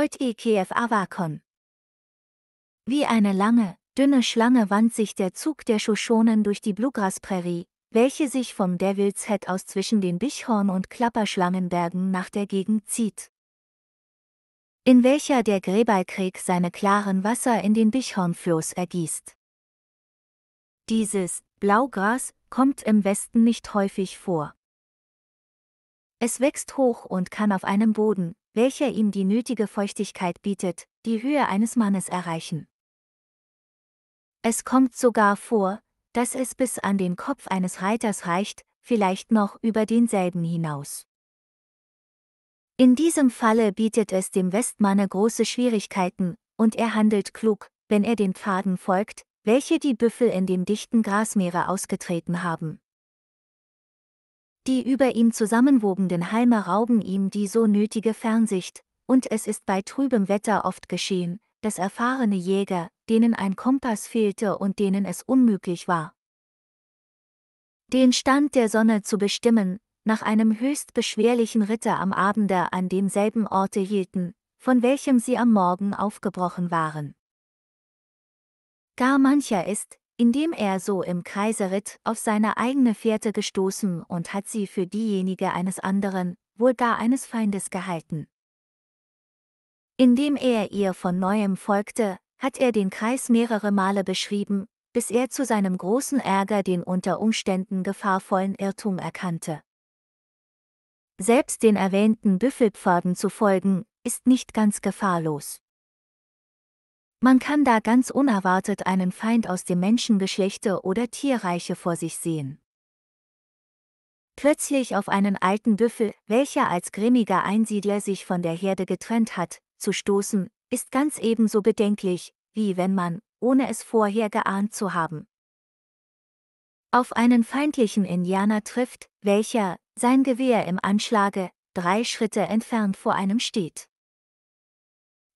Eut EKF Avakon. Wie eine lange, dünne Schlange wand sich der Zug der Shoshonen durch die Bluegrass-Prärie, welche sich vom Devil's Head aus zwischen den Bichhorn- und Klapperschlangenbergen nach der Gegend zieht. In welcher der Gräberkrieg seine klaren Wasser in den Bichhornfluss ergießt. Dieses Blaugras kommt im Westen nicht häufig vor. Es wächst hoch und kann auf einem Boden, welcher ihm die nötige Feuchtigkeit bietet, die Höhe eines Mannes erreichen. Es kommt sogar vor, dass es bis an den Kopf eines Reiters reicht, vielleicht noch über denselben hinaus. In diesem Falle bietet es dem Westmanne große Schwierigkeiten, und er handelt klug, wenn er den Pfaden folgt, welche die Büffel in dem dichten Grasmeere ausgetreten haben. Die über ihm zusammenwogenden Halme rauben ihm die so nötige Fernsicht, und es ist bei trübem Wetter oft geschehen, dass erfahrene Jäger, denen ein Kompass fehlte und denen es unmöglich war, den Stand der Sonne zu bestimmen, nach einem höchst beschwerlichen Ritter am Abende an demselben Orte hielten, von welchem sie am Morgen aufgebrochen waren. Gar mancher ist, indem er so im Kreiseritt auf seine eigene Fährte gestoßen und hat sie für diejenige eines anderen, wohl gar eines Feindes gehalten. Indem er ihr von neuem folgte, hat er den Kreis mehrere Male beschrieben, bis er zu seinem großen Ärger den unter Umständen gefahrvollen Irrtum erkannte. Selbst den erwähnten Büffelpfaden zu folgen, ist nicht ganz gefahrlos. Man kann da ganz unerwartet einen Feind aus dem Menschengeschlechte oder Tierreiche vor sich sehen. Plötzlich auf einen alten Büffel, welcher als grimmiger Einsiedler sich von der Herde getrennt hat, zu stoßen, ist ganz ebenso bedenklich, wie wenn man, ohne es vorher geahnt zu haben, auf einen feindlichen Indianer trifft, welcher, sein Gewehr im Anschlage, drei Schritte entfernt vor einem steht.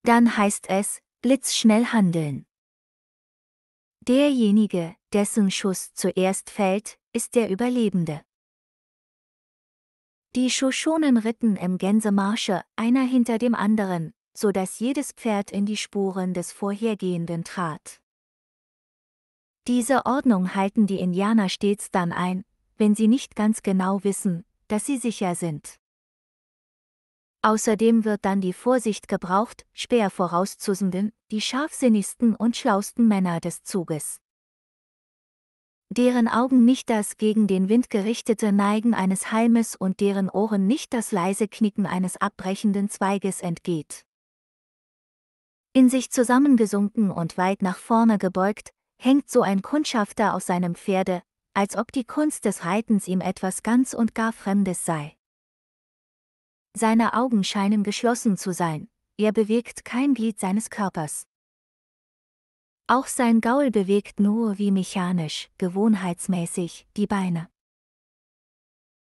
Dann heißt es, blitzschnell handeln. Derjenige, dessen Schuss zuerst fällt, ist der Überlebende. Die Shoshonen ritten im Gänsemarsche, einer hinter dem anderen, so dass jedes Pferd in die Spuren des vorhergehenden trat. Diese Ordnung halten die Indianer stets dann ein, wenn sie nicht ganz genau wissen, dass sie sicher sind. Außerdem wird dann die Vorsicht gebraucht, Speer vorauszusenden, die scharfsinnigsten und schlausten Männer des Zuges. Deren Augen nicht das gegen den Wind gerichtete Neigen eines Halmes und deren Ohren nicht das leise Knicken eines abbrechenden Zweiges entgeht. In sich zusammengesunken und weit nach vorne gebeugt, hängt so ein Kundschafter auf seinem Pferde, als ob die Kunst des Reitens ihm etwas ganz und gar Fremdes sei. Seine Augen scheinen geschlossen zu sein, er bewegt kein Glied seines Körpers. Auch sein Gaul bewegt nur wie mechanisch, gewohnheitsmäßig, die Beine.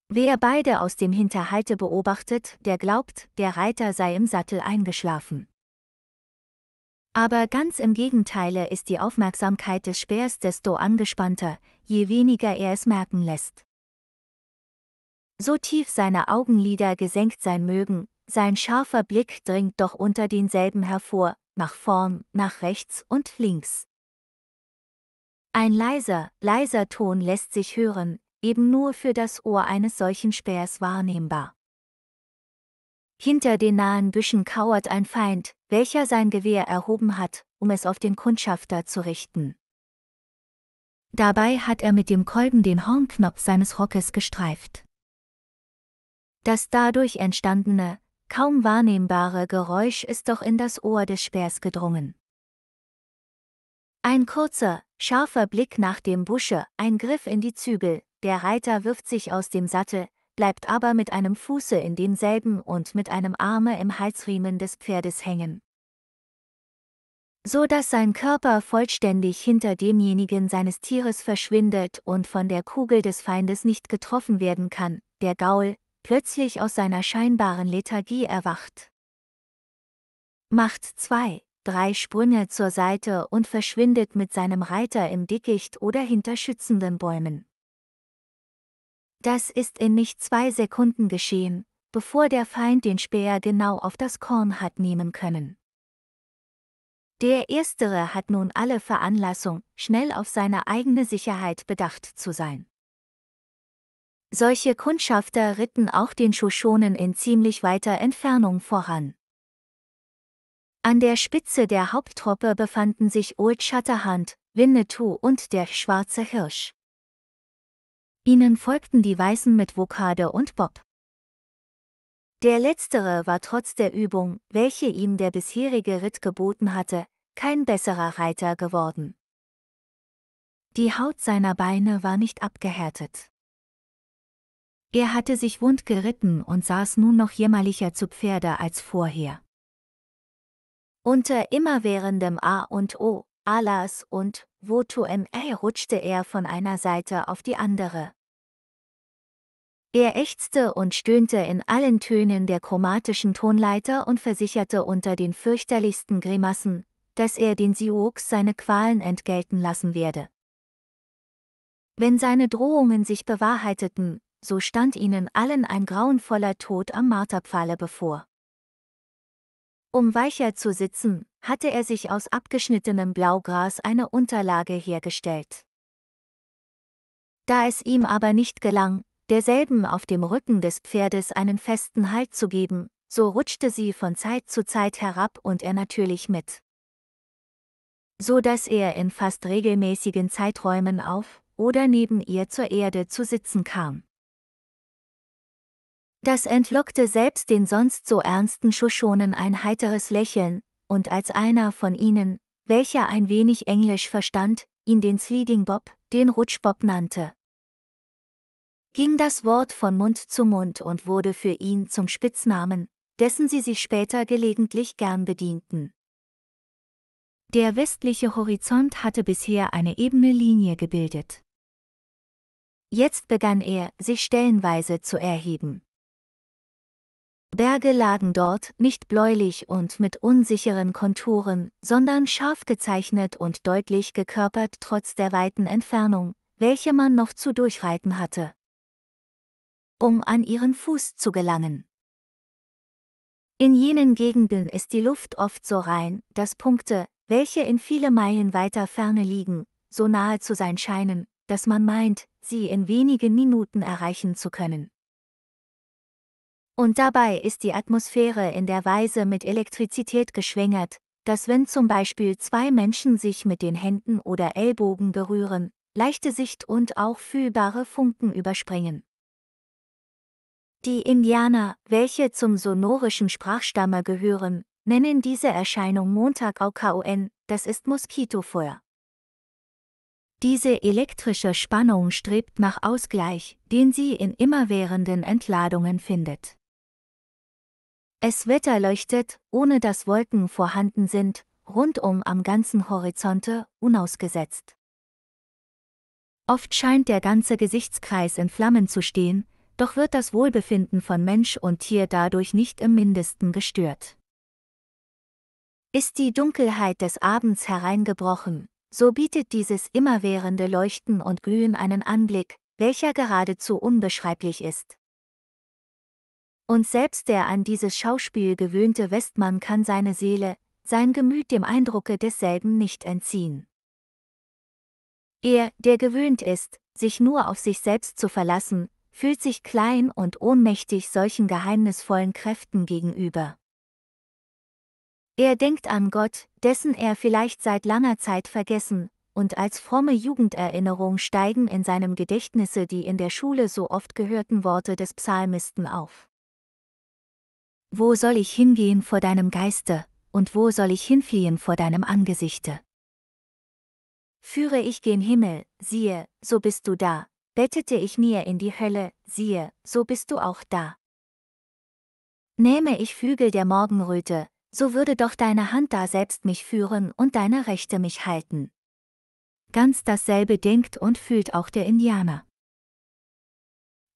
Wer beide aus dem Hinterhalte beobachtet, der glaubt, der Reiter sei im Sattel eingeschlafen. Aber ganz im Gegenteile ist die Aufmerksamkeit des Speers desto angespannter, je weniger er es merken lässt so tief seine Augenlider gesenkt sein mögen, sein scharfer Blick dringt doch unter denselben hervor, nach vorn, nach rechts und links. Ein leiser, leiser Ton lässt sich hören, eben nur für das Ohr eines solchen Speers wahrnehmbar. Hinter den nahen Büschen kauert ein Feind, welcher sein Gewehr erhoben hat, um es auf den Kundschafter zu richten. Dabei hat er mit dem Kolben den Hornknopf seines Rockes gestreift. Das dadurch entstandene, kaum wahrnehmbare Geräusch ist doch in das Ohr des Speers gedrungen. Ein kurzer, scharfer Blick nach dem Busche, ein Griff in die Zügel, der Reiter wirft sich aus dem Sattel, bleibt aber mit einem Fuße in demselben und mit einem Arme im Halsriemen des Pferdes hängen. So dass sein Körper vollständig hinter demjenigen seines Tieres verschwindet und von der Kugel des Feindes nicht getroffen werden kann, der Gaul, plötzlich aus seiner scheinbaren Lethargie erwacht. Macht zwei, drei Sprünge zur Seite und verschwindet mit seinem Reiter im Dickicht oder hinter schützenden Bäumen. Das ist in nicht zwei Sekunden geschehen, bevor der Feind den Speer genau auf das Korn hat nehmen können. Der Erstere hat nun alle Veranlassung, schnell auf seine eigene Sicherheit bedacht zu sein. Solche Kundschafter ritten auch den Shoshonen in ziemlich weiter Entfernung voran. An der Spitze der Haupttruppe befanden sich Old Shatterhand, Winnetou und der schwarze Hirsch. Ihnen folgten die Weißen mit Vokade und Bob. Der letztere war trotz der Übung, welche ihm der bisherige Ritt geboten hatte, kein besserer Reiter geworden. Die Haut seiner Beine war nicht abgehärtet. Er hatte sich wund geritten und saß nun noch jämmerlicher zu Pferde als vorher. Unter immerwährendem A und O, Alas und Votum A rutschte er von einer Seite auf die andere. Er ächzte und stöhnte in allen Tönen der chromatischen Tonleiter und versicherte unter den fürchterlichsten Grimassen, dass er den Sioux seine Qualen entgelten lassen werde. Wenn seine Drohungen sich bewahrheiteten, so stand ihnen allen ein grauenvoller Tod am Marterpfahle bevor. Um weicher zu sitzen, hatte er sich aus abgeschnittenem Blaugras eine Unterlage hergestellt. Da es ihm aber nicht gelang, derselben auf dem Rücken des Pferdes einen festen Halt zu geben, so rutschte sie von Zeit zu Zeit herab und er natürlich mit. So dass er in fast regelmäßigen Zeiträumen auf oder neben ihr zur Erde zu sitzen kam. Das entlockte selbst den sonst so ernsten Schoschonen ein heiteres Lächeln, und als einer von ihnen, welcher ein wenig Englisch verstand, ihn den Sleeding Bob, den Rutschbob nannte, ging das Wort von Mund zu Mund und wurde für ihn zum Spitznamen, dessen sie sich später gelegentlich gern bedienten. Der westliche Horizont hatte bisher eine ebene Linie gebildet. Jetzt begann er, sich stellenweise zu erheben. Berge lagen dort nicht bläulich und mit unsicheren Konturen, sondern scharf gezeichnet und deutlich gekörpert trotz der weiten Entfernung, welche man noch zu durchreiten hatte. Um an ihren Fuß zu gelangen. In jenen Gegenden ist die Luft oft so rein, dass Punkte, welche in viele Meilen weiter Ferne liegen, so nahe zu sein scheinen, dass man meint, sie in wenigen Minuten erreichen zu können. Und dabei ist die Atmosphäre in der Weise mit Elektrizität geschwängert, dass wenn zum Beispiel zwei Menschen sich mit den Händen oder Ellbogen berühren, leichte Sicht und auch fühlbare Funken überspringen. Die Indianer, welche zum sonorischen Sprachstamme gehören, nennen diese Erscheinung Montag AUKON, das ist Moskitofeuer. Diese elektrische Spannung strebt nach Ausgleich, den sie in immerwährenden Entladungen findet. Es wetterleuchtet, ohne dass Wolken vorhanden sind, rundum am ganzen Horizonte, unausgesetzt. Oft scheint der ganze Gesichtskreis in Flammen zu stehen, doch wird das Wohlbefinden von Mensch und Tier dadurch nicht im mindesten gestört. Ist die Dunkelheit des Abends hereingebrochen, so bietet dieses immerwährende Leuchten und Glühen einen Anblick, welcher geradezu unbeschreiblich ist. Und selbst der an dieses Schauspiel gewöhnte Westmann kann seine Seele, sein Gemüt dem Eindrucke desselben nicht entziehen. Er, der gewöhnt ist, sich nur auf sich selbst zu verlassen, fühlt sich klein und ohnmächtig solchen geheimnisvollen Kräften gegenüber. Er denkt an Gott, dessen er vielleicht seit langer Zeit vergessen, und als fromme Jugenderinnerung steigen in seinem Gedächtnisse die in der Schule so oft gehörten Worte des Psalmisten auf wo soll ich hingehen vor deinem Geiste, und wo soll ich hinfliehen vor deinem Angesichte? Führe ich gen Himmel, siehe, so bist du da, bettete ich mir in die Hölle, siehe, so bist du auch da. Nähme ich Flügel der Morgenröte, so würde doch deine Hand da selbst mich führen und deine Rechte mich halten. Ganz dasselbe denkt und fühlt auch der Indianer.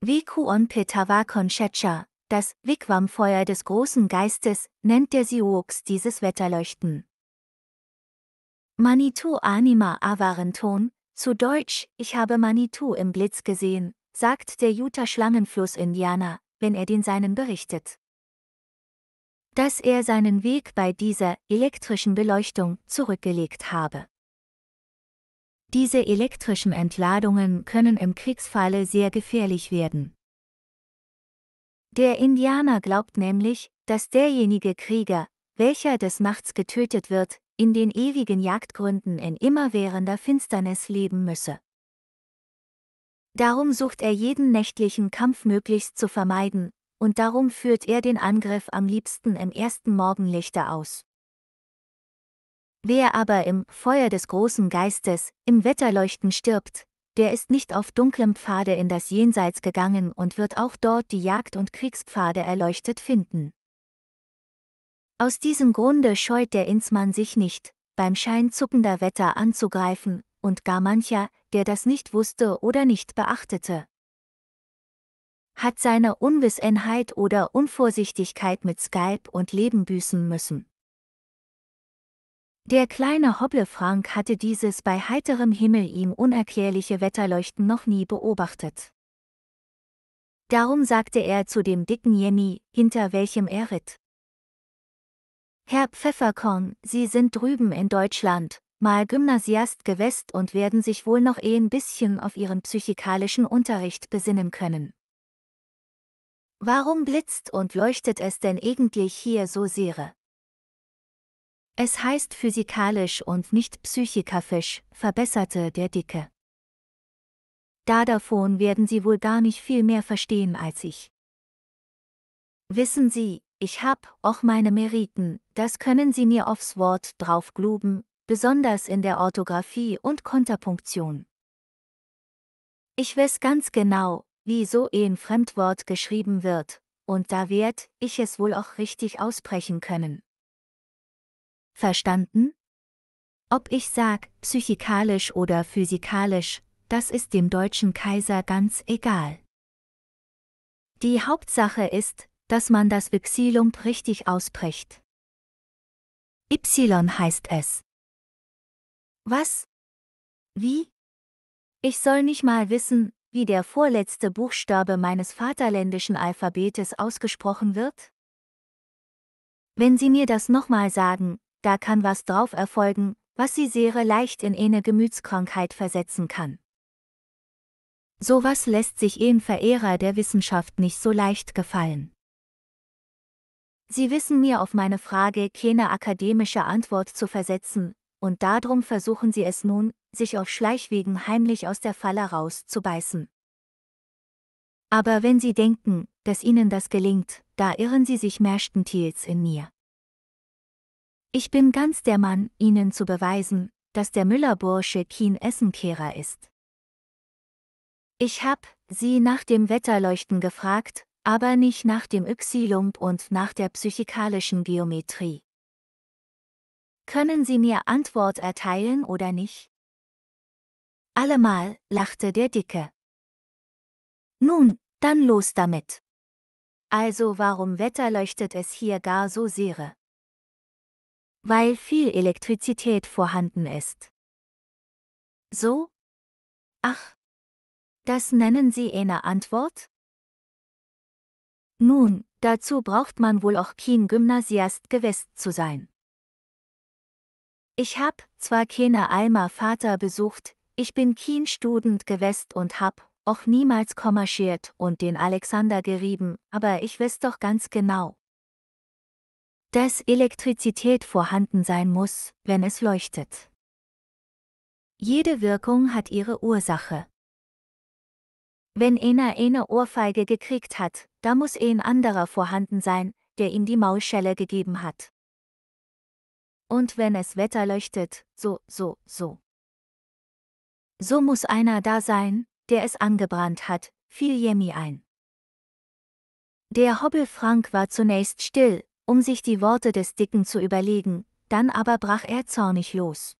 Wie Kuon Petawakon Shetcha, das Wigwamfeuer des großen Geistes, nennt der Sioux dieses Wetterleuchten. Manitou Anima Avarenton, zu Deutsch, ich habe Manitou im Blitz gesehen, sagt der jutta schlangenfluss indianer wenn er den Seinen berichtet. Dass er seinen Weg bei dieser elektrischen Beleuchtung zurückgelegt habe. Diese elektrischen Entladungen können im Kriegsfalle sehr gefährlich werden. Der Indianer glaubt nämlich, dass derjenige Krieger, welcher des Nachts getötet wird, in den ewigen Jagdgründen in immerwährender Finsternis leben müsse. Darum sucht er jeden nächtlichen Kampf möglichst zu vermeiden, und darum führt er den Angriff am liebsten im ersten Morgenlichter aus. Wer aber im Feuer des großen Geistes, im Wetterleuchten stirbt, der ist nicht auf dunklem Pfade in das Jenseits gegangen und wird auch dort die Jagd- und Kriegspfade erleuchtet finden. Aus diesem Grunde scheut der Insmann sich nicht, beim Schein zuckender Wetter anzugreifen, und gar mancher, der das nicht wusste oder nicht beachtete. Hat seine Unwissenheit oder Unvorsichtigkeit mit Skype und Leben büßen müssen. Der kleine Frank hatte dieses bei heiterem Himmel ihm unerklärliche Wetterleuchten noch nie beobachtet. Darum sagte er zu dem dicken Jenny, hinter welchem er ritt. Herr Pfefferkorn, Sie sind drüben in Deutschland, mal Gymnasiast gewest und werden sich wohl noch eh ein bisschen auf Ihren psychikalischen Unterricht besinnen können. Warum blitzt und leuchtet es denn eigentlich hier so sehr? Es heißt physikalisch und nicht psychikafisch, verbesserte der Dicke. Da davon werden Sie wohl gar nicht viel mehr verstehen als ich. Wissen Sie, ich hab auch meine Meriten, das können Sie mir aufs Wort drauf gluben, besonders in der Orthographie und Konterpunktion. Ich weiß ganz genau, wie so ein Fremdwort geschrieben wird, und da werd ich es wohl auch richtig aussprechen können. Verstanden? Ob ich sag, psychikalisch oder physikalisch, das ist dem deutschen Kaiser ganz egal. Die Hauptsache ist, dass man das Yxilum richtig ausbricht. Y heißt es. Was? Wie? Ich soll nicht mal wissen, wie der vorletzte Buchstabe meines vaterländischen Alphabetes ausgesprochen wird? Wenn Sie mir das nochmal sagen, da kann was drauf erfolgen, was sie sehr leicht in eine Gemütskrankheit versetzen kann. Sowas lässt sich ein Verehrer der Wissenschaft nicht so leicht gefallen. Sie wissen mir auf meine Frage keine akademische Antwort zu versetzen, und darum versuchen sie es nun, sich auf Schleichwegen heimlich aus der Falle rauszubeißen. Aber wenn sie denken, dass ihnen das gelingt, da irren sie sich mehrstentils in mir. Ich bin ganz der Mann, Ihnen zu beweisen, dass der Müllerbursche kein Essenkehrer ist. Ich hab sie nach dem Wetterleuchten gefragt, aber nicht nach dem Yxilump und nach der psychikalischen Geometrie. Können Sie mir Antwort erteilen oder nicht? Allemal, lachte der Dicke. Nun, dann los damit. Also warum wetterleuchtet es hier gar so sehr? Weil viel Elektrizität vorhanden ist. So? Ach. Das nennen Sie eine Antwort? Nun, dazu braucht man wohl auch kein Gymnasiast gewesen zu sein. Ich hab zwar keine Alma Vater besucht, ich bin kein Student gewesen und hab auch niemals kommerschiert und den Alexander gerieben, aber ich weiß doch ganz genau, dass Elektrizität vorhanden sein muss, wenn es leuchtet. Jede Wirkung hat ihre Ursache. Wenn einer eine Ohrfeige gekriegt hat, da muss ein anderer vorhanden sein, der ihm die Maulschelle gegeben hat. Und wenn es Wetter leuchtet, so, so, so. So muss einer da sein, der es angebrannt hat, fiel Jemmy ein. Der Hobbel Frank war zunächst still, um sich die Worte des Dicken zu überlegen, dann aber brach er zornig los.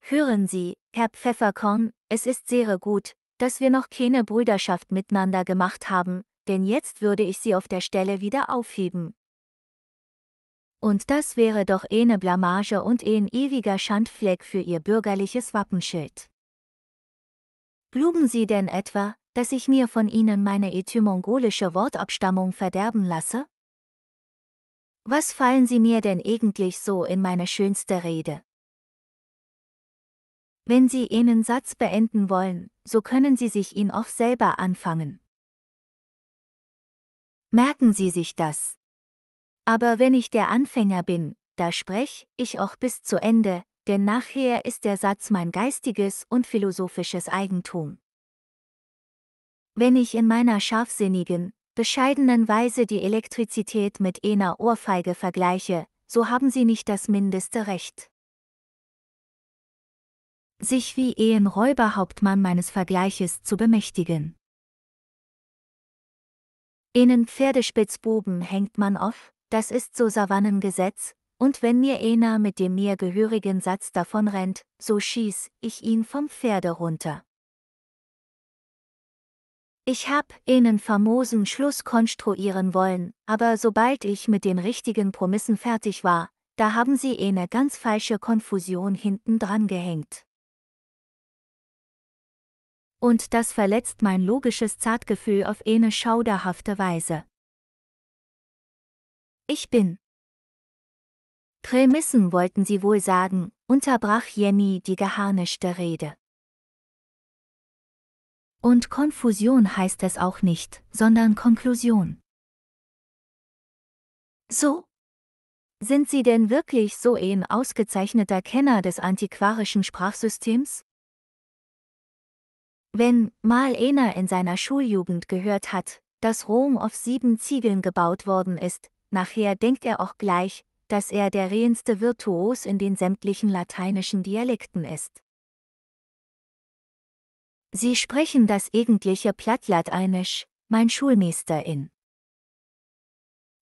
Hören Sie, Herr Pfefferkorn, es ist sehr gut, dass wir noch keine Brüderschaft miteinander gemacht haben, denn jetzt würde ich sie auf der Stelle wieder aufheben. Und das wäre doch eine Blamage und ein ewiger Schandfleck für Ihr bürgerliches Wappenschild. Bluben Sie denn etwa, dass ich mir von Ihnen meine etymongolische Wortabstammung verderben lasse? Was fallen Sie mir denn eigentlich so in meine schönste Rede? Wenn Sie einen Satz beenden wollen, so können Sie sich ihn auch selber anfangen. Merken Sie sich das. Aber wenn ich der Anfänger bin, da sprech ich auch bis zu Ende, denn nachher ist der Satz mein geistiges und philosophisches Eigentum. Wenn ich in meiner scharfsinnigen, bescheidenen Weise die Elektrizität mit einer Ohrfeige vergleiche, so haben sie nicht das mindeste Recht. Sich wie ein meines Vergleiches zu bemächtigen. Ihnen Pferdespitzbuben hängt man auf, das ist so Savannengesetz, und wenn mir einer mit dem mir gehörigen Satz davonrennt, so schieß ich ihn vom Pferde runter. Ich hab einen famosen Schluss konstruieren wollen, aber sobald ich mit den richtigen Promissen fertig war, da haben sie eine ganz falsche Konfusion hinten dran gehängt. Und das verletzt mein logisches Zartgefühl auf eine schauderhafte Weise. Ich bin. Prämissen wollten sie wohl sagen, unterbrach Jenny die geharnischte Rede. Und Konfusion heißt es auch nicht, sondern Konklusion. So? Sind Sie denn wirklich so ein ausgezeichneter Kenner des antiquarischen Sprachsystems? Wenn mal einer in seiner Schuljugend gehört hat, dass Rom auf sieben Ziegeln gebaut worden ist, nachher denkt er auch gleich, dass er der rehenste Virtuos in den sämtlichen lateinischen Dialekten ist. Sie sprechen das eigentliche Plattlateinisch, mein Schulmeisterin.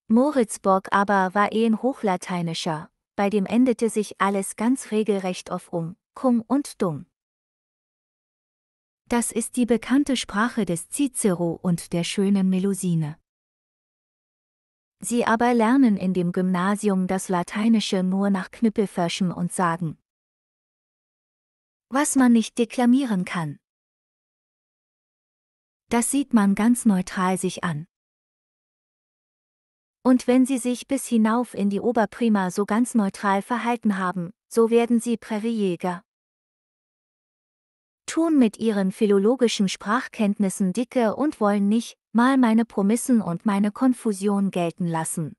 Moritz Borg aber war ein Hochlateinischer, bei dem endete sich alles ganz regelrecht auf um, kum und dumm. Das ist die bekannte Sprache des Cicero und der schönen Melusine. Sie aber lernen in dem Gymnasium das Lateinische nur nach Knüppelförschen und sagen, was man nicht deklamieren kann. Das sieht man ganz neutral sich an. Und wenn sie sich bis hinauf in die Oberprima so ganz neutral verhalten haben, so werden sie Prärieger. Tun mit ihren philologischen Sprachkenntnissen dicke und wollen nicht, mal meine Promissen und meine Konfusion gelten lassen.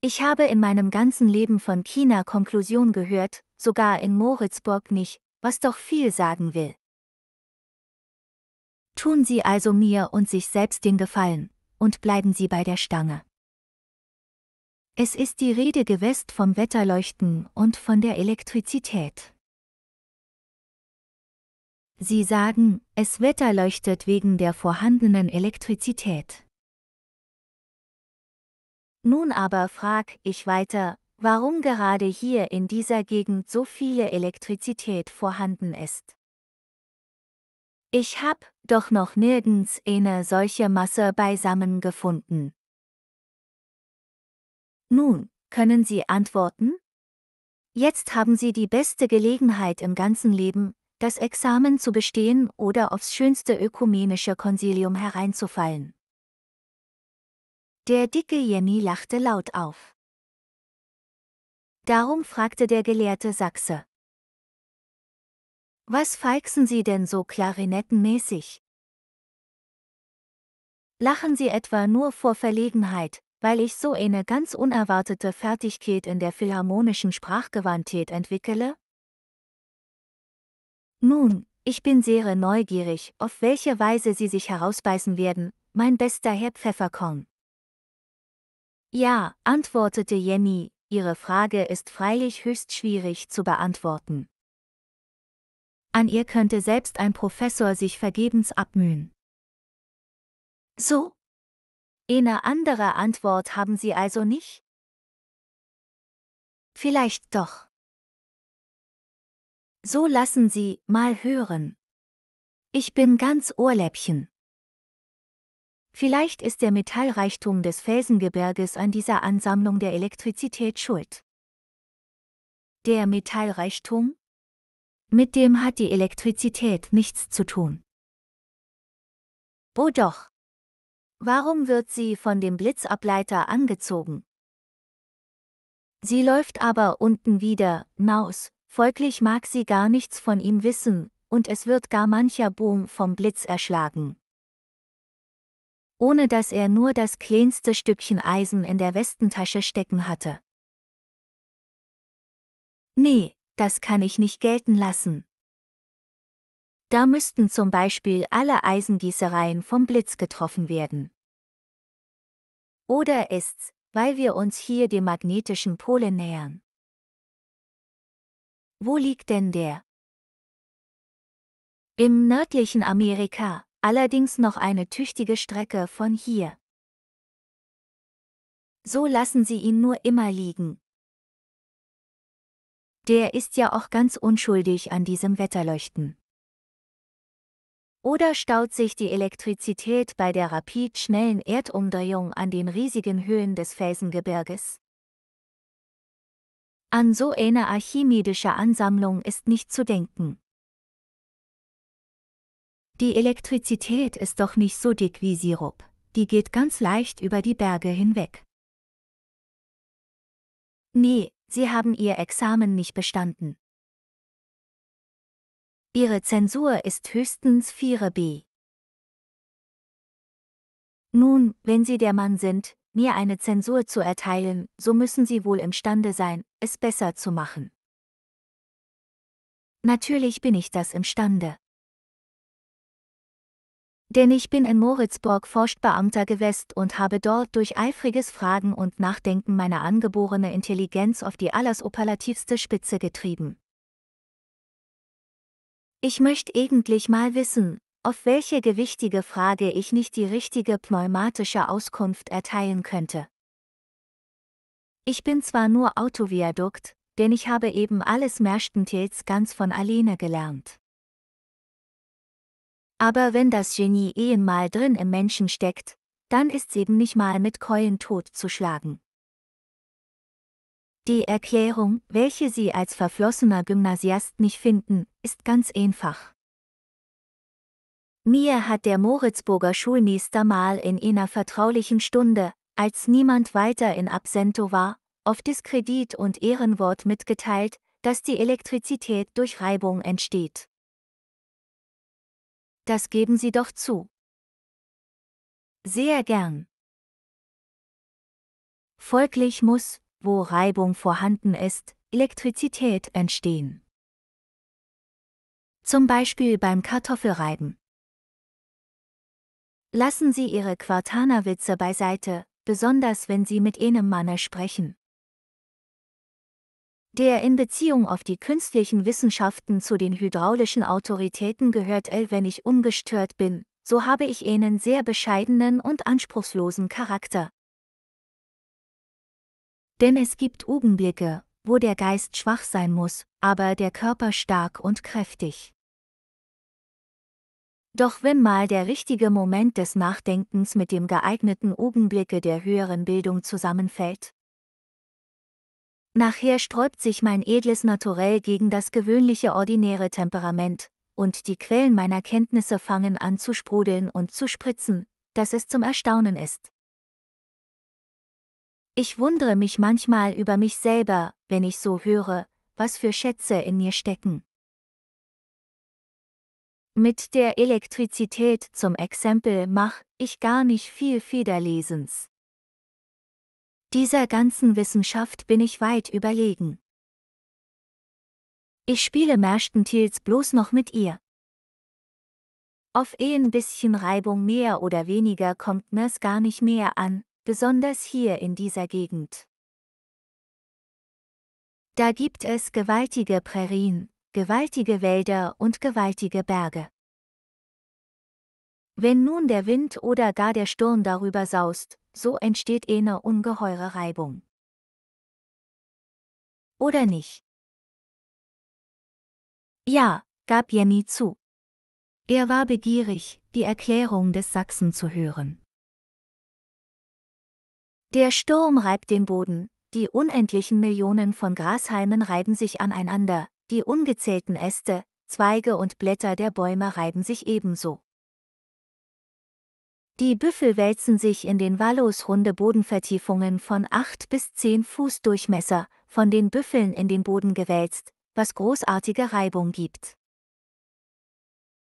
Ich habe in meinem ganzen Leben von China Konklusion gehört, sogar in Moritzburg nicht, was doch viel sagen will. Tun Sie also mir und sich selbst den Gefallen, und bleiben Sie bei der Stange. Es ist die Rede gewiss vom Wetterleuchten und von der Elektrizität. Sie sagen, es wetterleuchtet wegen der vorhandenen Elektrizität. Nun aber frag ich weiter, warum gerade hier in dieser Gegend so viele Elektrizität vorhanden ist. Ich hab doch noch nirgends eine solche Masse beisammen gefunden. Nun, können Sie antworten? Jetzt haben Sie die beste Gelegenheit im ganzen Leben, das Examen zu bestehen oder aufs schönste ökumenische Konsilium hereinzufallen. Der dicke Jenny lachte laut auf. Darum fragte der gelehrte Sachse. Was feixen Sie denn so klarinettenmäßig? Lachen Sie etwa nur vor Verlegenheit, weil ich so eine ganz unerwartete Fertigkeit in der philharmonischen Sprachgewandtät entwickele? Nun, ich bin sehr neugierig, auf welche Weise Sie sich herausbeißen werden, mein bester Herr Pfefferkorn. Ja, antwortete Jenny, Ihre Frage ist freilich höchst schwierig zu beantworten. An ihr könnte selbst ein Professor sich vergebens abmühen. So? Eine andere Antwort haben Sie also nicht? Vielleicht doch. So lassen Sie mal hören. Ich bin ganz Ohrläppchen. Vielleicht ist der Metallreichtum des Felsengebirges an dieser Ansammlung der Elektrizität schuld. Der Metallreichtum? Mit dem hat die Elektrizität nichts zu tun. Oh doch. Warum wird sie von dem Blitzableiter angezogen? Sie läuft aber unten wieder, Maus, folglich mag sie gar nichts von ihm wissen, und es wird gar mancher Boom vom Blitz erschlagen. Ohne dass er nur das kleinste Stückchen Eisen in der Westentasche stecken hatte. Nee, das kann ich nicht gelten lassen. Da müssten zum Beispiel alle Eisengießereien vom Blitz getroffen werden. Oder ist's, weil wir uns hier dem magnetischen Pole nähern? Wo liegt denn der? Im nördlichen Amerika, allerdings noch eine tüchtige Strecke von hier. So lassen sie ihn nur immer liegen, der ist ja auch ganz unschuldig an diesem Wetterleuchten. Oder staut sich die Elektrizität bei der rapid schnellen Erdumdrehung an den riesigen Höhen des Felsengebirges? An so eine archimedische Ansammlung ist nicht zu denken. Die Elektrizität ist doch nicht so dick wie Sirup, die geht ganz leicht über die Berge hinweg. Nee, Sie haben Ihr Examen nicht bestanden. Ihre Zensur ist höchstens 4b. Nun, wenn Sie der Mann sind, mir eine Zensur zu erteilen, so müssen Sie wohl imstande sein, es besser zu machen. Natürlich bin ich das imstande. Denn ich bin in Moritzburg Forstbeamter gewest und habe dort durch eifriges Fragen und Nachdenken meine angeborene Intelligenz auf die allersoperlativste Spitze getrieben. Ich möchte eigentlich mal wissen, auf welche gewichtige Frage ich nicht die richtige pneumatische Auskunft erteilen könnte. Ich bin zwar nur Autoviadukt, denn ich habe eben alles Märstentels ganz von Alene gelernt. Aber wenn das Genie eh mal drin im Menschen steckt, dann ist's eben nicht mal mit Keulen totzuschlagen. Die Erklärung, welche Sie als verflossener Gymnasiast nicht finden, ist ganz einfach. Mir hat der Moritzburger Schulmeister mal in einer vertraulichen Stunde, als niemand weiter in Absento war, auf Diskredit und Ehrenwort mitgeteilt, dass die Elektrizität durch Reibung entsteht das geben Sie doch zu. Sehr gern. Folglich muss, wo Reibung vorhanden ist, Elektrizität entstehen. Zum Beispiel beim Kartoffelreiben. Lassen Sie Ihre Quartanerwitze beiseite, besonders wenn Sie mit einem Manne sprechen der in Beziehung auf die künstlichen Wissenschaften zu den hydraulischen Autoritäten gehört, Wenn ich ungestört bin, so habe ich einen eh sehr bescheidenen und anspruchslosen Charakter. Denn es gibt Augenblicke, wo der Geist schwach sein muss, aber der Körper stark und kräftig. Doch wenn mal der richtige Moment des Nachdenkens mit dem geeigneten Augenblicke der höheren Bildung zusammenfällt, Nachher sträubt sich mein edles Naturell gegen das gewöhnliche ordinäre Temperament, und die Quellen meiner Kenntnisse fangen an zu sprudeln und zu spritzen, dass es zum Erstaunen ist. Ich wundere mich manchmal über mich selber, wenn ich so höre, was für Schätze in mir stecken. Mit der Elektrizität zum Exempel mach ich gar nicht viel Federlesens. Dieser ganzen Wissenschaft bin ich weit überlegen. Ich spiele Märsten bloß noch mit ihr. Auf eh ein bisschen Reibung mehr oder weniger kommt mir's gar nicht mehr an, besonders hier in dieser Gegend. Da gibt es gewaltige Prärien, gewaltige Wälder und gewaltige Berge. Wenn nun der Wind oder gar der Sturm darüber saust, so entsteht eine eh ungeheure Reibung. Oder nicht? Ja, gab Jenny zu. Er war begierig, die Erklärung des Sachsen zu hören. Der Sturm reibt den Boden, die unendlichen Millionen von Grashalmen reiben sich aneinander, die ungezählten Äste, Zweige und Blätter der Bäume reiben sich ebenso. Die Büffel wälzen sich in den runde Bodenvertiefungen von 8 bis 10 Fuß Durchmesser, von den Büffeln in den Boden gewälzt, was großartige Reibung gibt.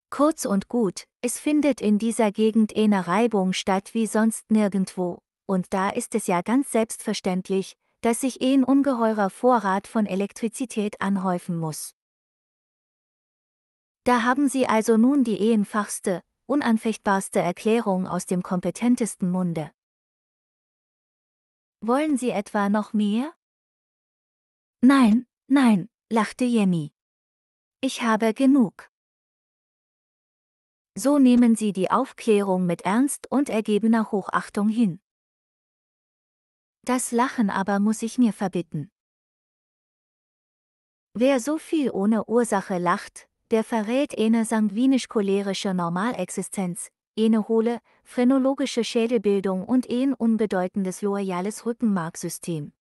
Kurz und gut, es findet in dieser Gegend eine eh Reibung statt wie sonst nirgendwo, und da ist es ja ganz selbstverständlich, dass sich ein eh ungeheurer Vorrat von Elektrizität anhäufen muss. Da haben sie also nun die einfachste, unanfechtbarste Erklärung aus dem kompetentesten Munde. Wollen Sie etwa noch mehr? Nein, nein, lachte Jemmy. Ich habe genug. So nehmen Sie die Aufklärung mit Ernst und ergebener Hochachtung hin. Das Lachen aber muss ich mir verbitten. Wer so viel ohne Ursache lacht, der verrät eine sanguinisch-cholerische Normalexistenz, eine hohle, phrenologische Schädelbildung und ein unbedeutendes loyales Rückenmarksystem.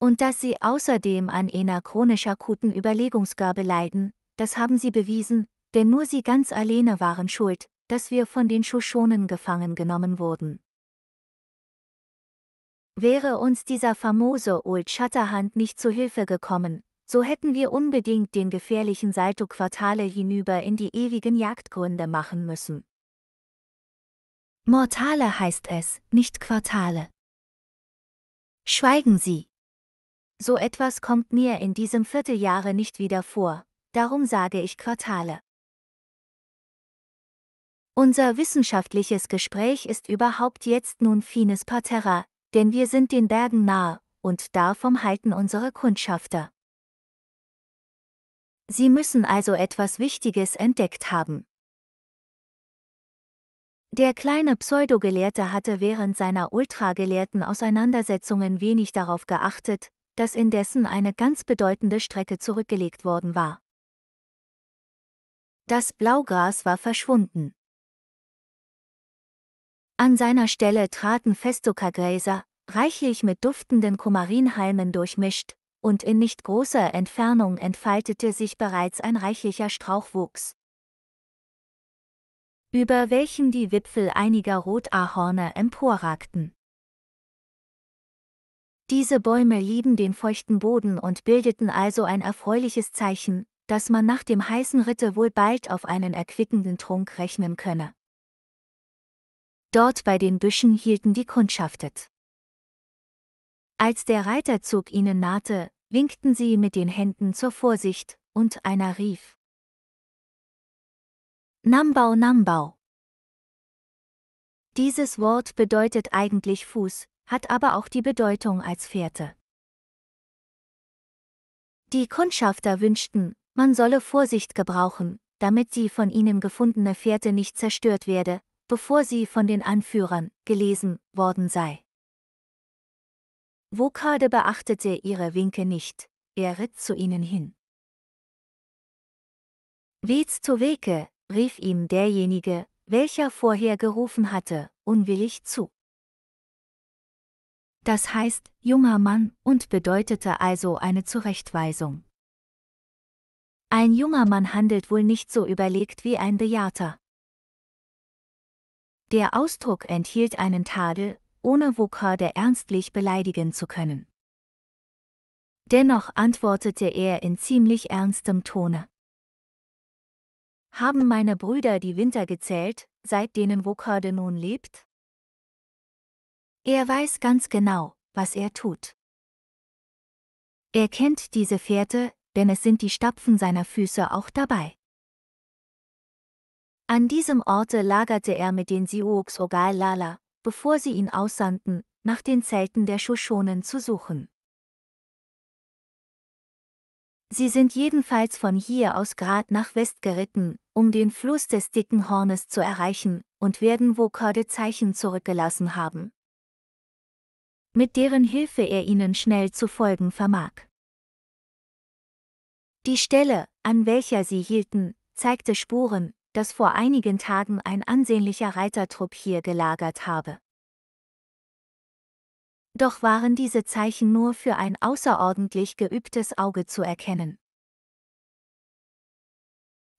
Und dass sie außerdem an einer chronisch akuten Überlegungsgabe leiden, das haben sie bewiesen, denn nur sie ganz alleine waren schuld, dass wir von den Shoshonen gefangen genommen wurden. Wäre uns dieser famose Old Shatterhand nicht zu Hilfe gekommen, so hätten wir unbedingt den gefährlichen Salto-Quartale hinüber in die ewigen Jagdgründe machen müssen. Mortale heißt es, nicht Quartale. Schweigen Sie! So etwas kommt mir in diesem Vierteljahre nicht wieder vor, darum sage ich Quartale. Unser wissenschaftliches Gespräch ist überhaupt jetzt nun fines parterra, denn wir sind den Bergen nahe, und davon halten unsere Kundschafter. Sie müssen also etwas Wichtiges entdeckt haben. Der kleine Pseudogelehrte hatte während seiner ultragelehrten Auseinandersetzungen wenig darauf geachtet, dass indessen eine ganz bedeutende Strecke zurückgelegt worden war. Das Blaugras war verschwunden. An seiner Stelle traten Festuca-Gräser, reichlich mit duftenden Kumarinhalmen durchmischt, und in nicht großer Entfernung entfaltete sich bereits ein reichlicher Strauchwuchs, über welchen die Wipfel einiger Rotahorne emporragten. Diese Bäume lieben den feuchten Boden und bildeten also ein erfreuliches Zeichen, dass man nach dem heißen Ritte wohl bald auf einen erquickenden Trunk rechnen könne. Dort bei den Büschen hielten die Kundschaftet. Als der Reiterzug ihnen nahte, winkten sie mit den Händen zur Vorsicht, und einer rief. Nambau Nambau. Dieses Wort bedeutet eigentlich Fuß, hat aber auch die Bedeutung als Fährte. Die Kundschafter wünschten, man solle Vorsicht gebrauchen, damit die von ihnen gefundene Fährte nicht zerstört werde, bevor sie von den Anführern gelesen worden sei. Wokade beachtete ihre Winke nicht, er ritt zu ihnen hin. Wez zu Weke, rief ihm derjenige, welcher vorher gerufen hatte, unwillig zu. Das heißt, junger Mann und bedeutete also eine Zurechtweisung. Ein junger Mann handelt wohl nicht so überlegt wie ein Bejahrter. Der Ausdruck enthielt einen Tadel, ohne Wokade ernstlich beleidigen zu können. Dennoch antwortete er in ziemlich ernstem Tone. Haben meine Brüder die Winter gezählt, seit denen Wokade nun lebt? Er weiß ganz genau, was er tut. Er kennt diese Fährte, denn es sind die Stapfen seiner Füße auch dabei. An diesem Orte lagerte er mit den Sioux Ogal Lala, bevor sie ihn aussandten, nach den Zelten der Shoshonen zu suchen. Sie sind jedenfalls von hier aus grad nach West geritten, um den Fluss des dicken Hornes zu erreichen, und werden Wokorde Zeichen zurückgelassen haben, mit deren Hilfe er ihnen schnell zu folgen vermag. Die Stelle, an welcher sie hielten, zeigte Spuren, dass vor einigen Tagen ein ansehnlicher Reitertrupp hier gelagert habe. Doch waren diese Zeichen nur für ein außerordentlich geübtes Auge zu erkennen.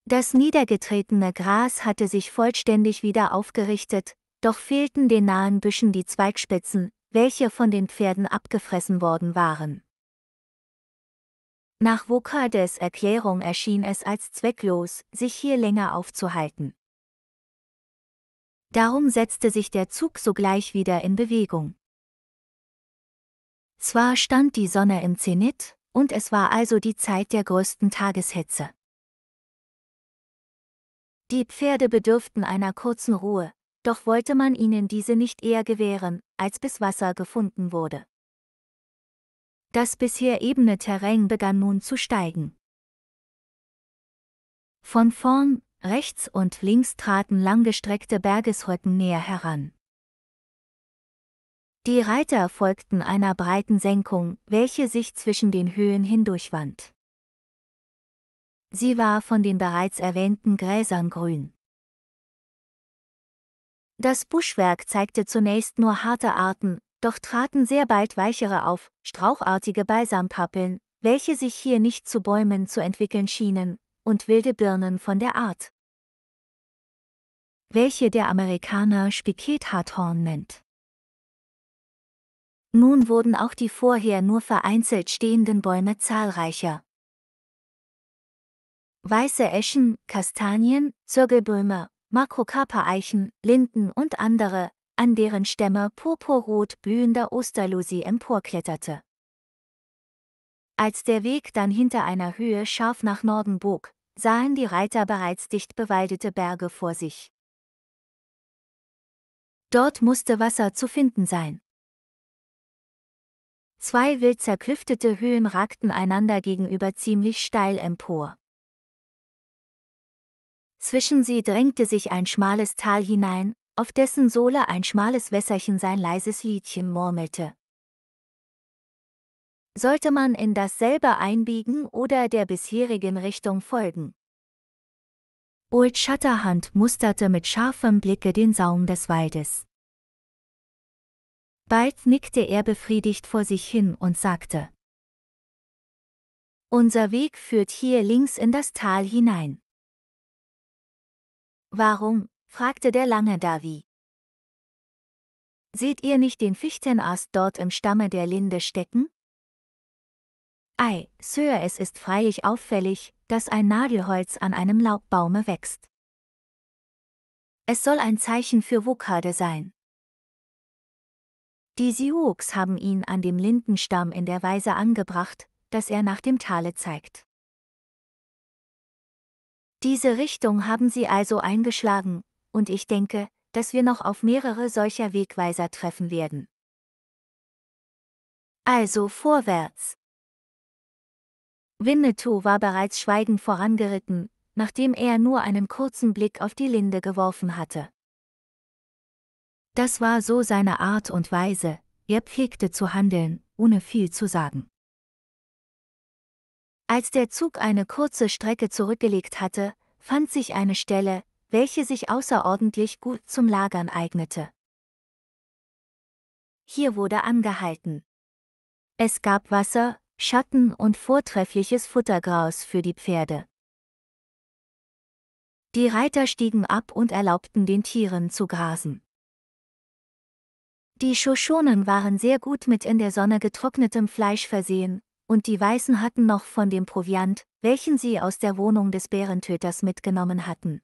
Das niedergetretene Gras hatte sich vollständig wieder aufgerichtet, doch fehlten den nahen Büschen die Zweigspitzen, welche von den Pferden abgefressen worden waren. Nach Vocardes Erklärung erschien es als zwecklos, sich hier länger aufzuhalten. Darum setzte sich der Zug sogleich wieder in Bewegung. Zwar stand die Sonne im Zenit, und es war also die Zeit der größten Tageshetze. Die Pferde bedürften einer kurzen Ruhe, doch wollte man ihnen diese nicht eher gewähren, als bis Wasser gefunden wurde. Das bisher ebene Terrain begann nun zu steigen. Von vorn, rechts und links traten langgestreckte Bergesrücken näher heran. Die Reiter folgten einer breiten Senkung, welche sich zwischen den Höhen hindurchwand. Sie war von den bereits erwähnten Gräsern grün. Das Buschwerk zeigte zunächst nur harte Arten, doch traten sehr bald weichere auf, strauchartige Balsampappeln, welche sich hier nicht zu Bäumen zu entwickeln schienen, und wilde Birnen von der Art, welche der Amerikaner Spikethardhorn nennt. Nun wurden auch die vorher nur vereinzelt stehenden Bäume zahlreicher. Weiße Eschen, Kastanien, Zirgelböhme, Makrokarpa-Eichen, Linden und andere, an deren Stämme purpurrot blühender Osterlusi emporkletterte. Als der Weg dann hinter einer Höhe scharf nach Norden bog, sahen die Reiter bereits dicht bewaldete Berge vor sich. Dort musste Wasser zu finden sein. Zwei wild zerklüftete Höhen ragten einander gegenüber ziemlich steil empor. Zwischen sie drängte sich ein schmales Tal hinein, auf dessen Sohle ein schmales Wässerchen sein leises Liedchen murmelte. Sollte man in dasselbe einbiegen oder der bisherigen Richtung folgen? Old Shatterhand musterte mit scharfem Blicke den Saum des Waldes. Bald nickte er befriedigt vor sich hin und sagte. Unser Weg führt hier links in das Tal hinein. Warum, fragte der lange Davi. Seht ihr nicht den Fichtenast dort im Stamme der Linde stecken? Ei, Sir, es ist freilich auffällig, dass ein Nadelholz an einem Laubbaume wächst. Es soll ein Zeichen für Wokade sein. Die Sioux haben ihn an dem Lindenstamm in der Weise angebracht, dass er nach dem Tale zeigt. Diese Richtung haben sie also eingeschlagen, und ich denke, dass wir noch auf mehrere solcher Wegweiser treffen werden. Also vorwärts. Winnetou war bereits schweigend vorangeritten, nachdem er nur einen kurzen Blick auf die Linde geworfen hatte. Das war so seine Art und Weise, er pflegte zu handeln, ohne viel zu sagen. Als der Zug eine kurze Strecke zurückgelegt hatte, fand sich eine Stelle, welche sich außerordentlich gut zum Lagern eignete. Hier wurde angehalten. Es gab Wasser, Schatten und vortreffliches Futtergraus für die Pferde. Die Reiter stiegen ab und erlaubten den Tieren zu grasen. Die Shoshonen waren sehr gut mit in der Sonne getrocknetem Fleisch versehen, und die Weißen hatten noch von dem Proviant, welchen sie aus der Wohnung des Bärentöters mitgenommen hatten.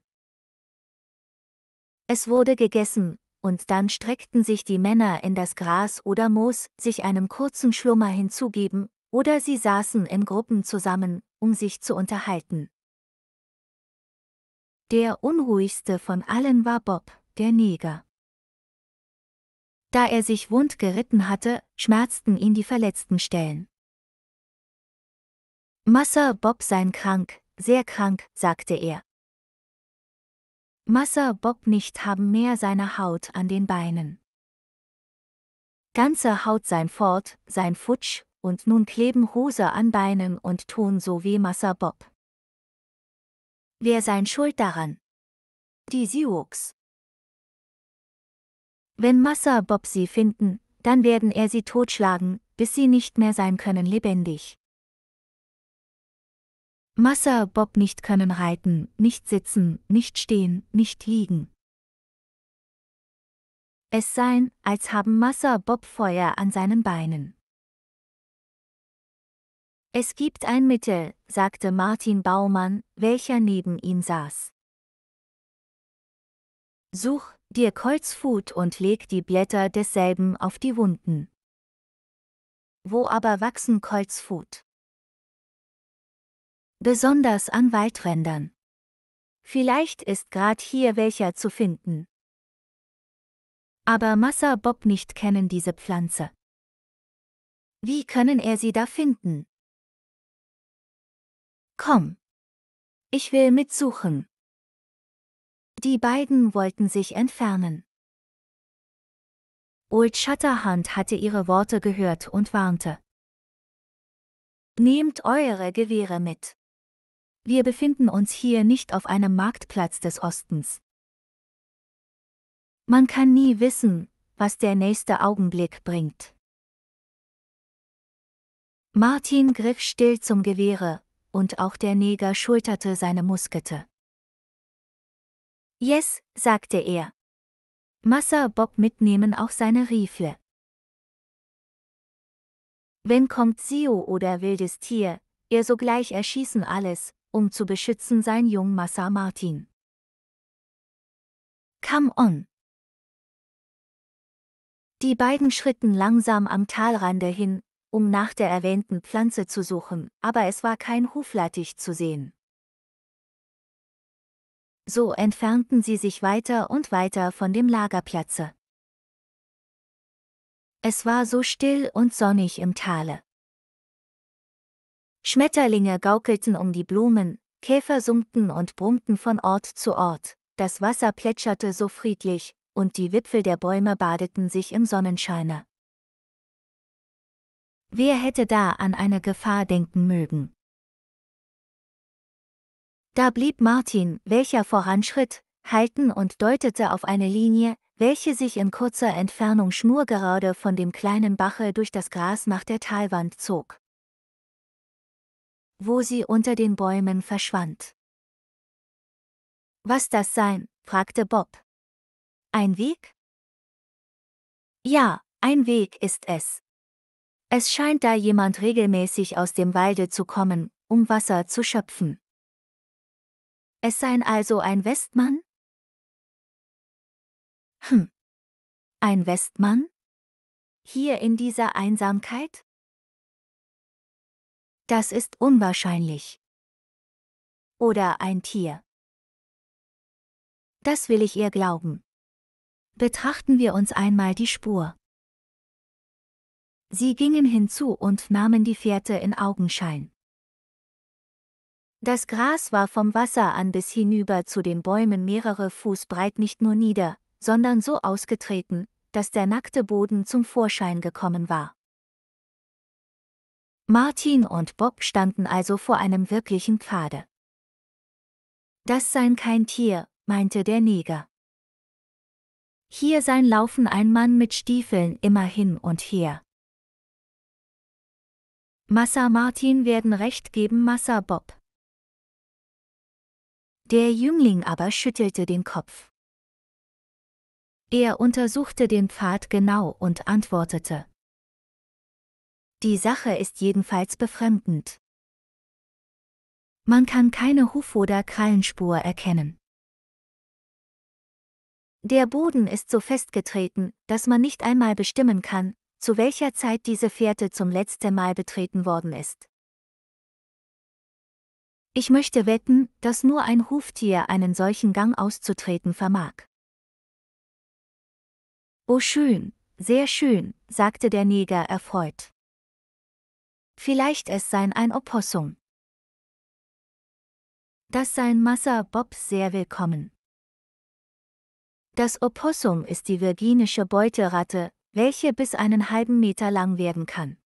Es wurde gegessen, und dann streckten sich die Männer in das Gras oder Moos, sich einem kurzen Schlummer hinzugeben, oder sie saßen in Gruppen zusammen, um sich zu unterhalten. Der unruhigste von allen war Bob, der Neger. Da er sich wund geritten hatte, schmerzten ihn die verletzten Stellen. Massa Bob sein krank, sehr krank, sagte er. Massa Bob nicht haben mehr seine Haut an den Beinen. Ganze Haut sein fort, sein futsch, und nun kleben Hose an Beinen und tun so wie Massa Bob. Wer sein Schuld daran? Die Sioux. Wenn Massa Bob sie finden, dann werden er sie totschlagen, bis sie nicht mehr sein können lebendig. Massa Bob nicht können reiten, nicht sitzen, nicht stehen, nicht liegen. Es sein, als haben Massa Bob Feuer an seinen Beinen. Es gibt ein Mittel, sagte Martin Baumann, welcher neben ihm saß. Such dir Kolzfut und leg die Blätter desselben auf die Wunden. Wo aber wachsen Kolzfut? Besonders an Waldrändern. Vielleicht ist grad hier welcher zu finden. Aber Massa Bob nicht kennen diese Pflanze. Wie können er sie da finden? Komm. Ich will mitsuchen. Die beiden wollten sich entfernen. Old Shatterhand hatte ihre Worte gehört und warnte. Nehmt eure Gewehre mit wir befinden uns hier nicht auf einem Marktplatz des Ostens. Man kann nie wissen, was der nächste Augenblick bringt. Martin griff still zum Gewehre, und auch der Neger schulterte seine Muskete. Yes, sagte er. Massa Bob mitnehmen auch seine Riefle. Wenn kommt Sio oder wildes Tier, ihr sogleich erschießen alles, um zu beschützen sein Jung Massa Martin. Come on! Die beiden schritten langsam am Talrande hin, um nach der erwähnten Pflanze zu suchen, aber es war kein Huflattich zu sehen. So entfernten sie sich weiter und weiter von dem Lagerplatze. Es war so still und sonnig im Tale. Schmetterlinge gaukelten um die Blumen, Käfer summten und brummten von Ort zu Ort, das Wasser plätscherte so friedlich, und die Wipfel der Bäume badeten sich im Sonnenscheine. Wer hätte da an eine Gefahr denken mögen? Da blieb Martin, welcher voranschritt, halten und deutete auf eine Linie, welche sich in kurzer Entfernung schnurgerade von dem kleinen Bache durch das Gras nach der Talwand zog wo sie unter den Bäumen verschwand. Was das sein? fragte Bob. Ein Weg? Ja, ein Weg ist es. Es scheint da jemand regelmäßig aus dem Walde zu kommen, um Wasser zu schöpfen. Es sein also ein Westmann? Hm. Ein Westmann? Hier in dieser Einsamkeit? Das ist unwahrscheinlich. Oder ein Tier. Das will ich ihr glauben. Betrachten wir uns einmal die Spur. Sie gingen hinzu und nahmen die Fährte in Augenschein. Das Gras war vom Wasser an bis hinüber zu den Bäumen mehrere Fuß breit nicht nur nieder, sondern so ausgetreten, dass der nackte Boden zum Vorschein gekommen war. Martin und Bob standen also vor einem wirklichen Pfade. Das seien kein Tier, meinte der Neger. Hier sein Laufen ein Mann mit Stiefeln immer hin und her. Massa Martin werden recht geben Massa Bob. Der Jüngling aber schüttelte den Kopf. Er untersuchte den Pfad genau und antwortete. Die Sache ist jedenfalls befremdend. Man kann keine Huf- oder Krallenspur erkennen. Der Boden ist so festgetreten, dass man nicht einmal bestimmen kann, zu welcher Zeit diese Fährte zum letzten Mal betreten worden ist. Ich möchte wetten, dass nur ein Huftier einen solchen Gang auszutreten vermag. Oh schön, sehr schön, sagte der Neger erfreut. Vielleicht es sein ein Opossum. Das sein Massa Bob sehr willkommen. Das Opossum ist die virginische Beuteratte, welche bis einen halben Meter lang werden kann.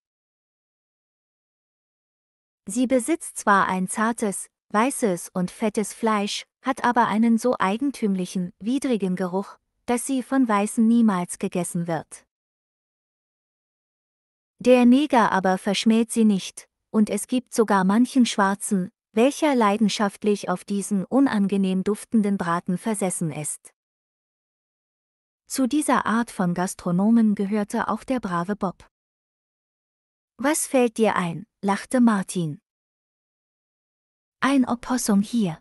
Sie besitzt zwar ein zartes, weißes und fettes Fleisch, hat aber einen so eigentümlichen, widrigen Geruch, dass sie von Weißen niemals gegessen wird. Der Neger aber verschmäht sie nicht, und es gibt sogar manchen Schwarzen, welcher leidenschaftlich auf diesen unangenehm duftenden Braten versessen ist. Zu dieser Art von Gastronomen gehörte auch der brave Bob. Was fällt dir ein? lachte Martin. Ein Opossum hier.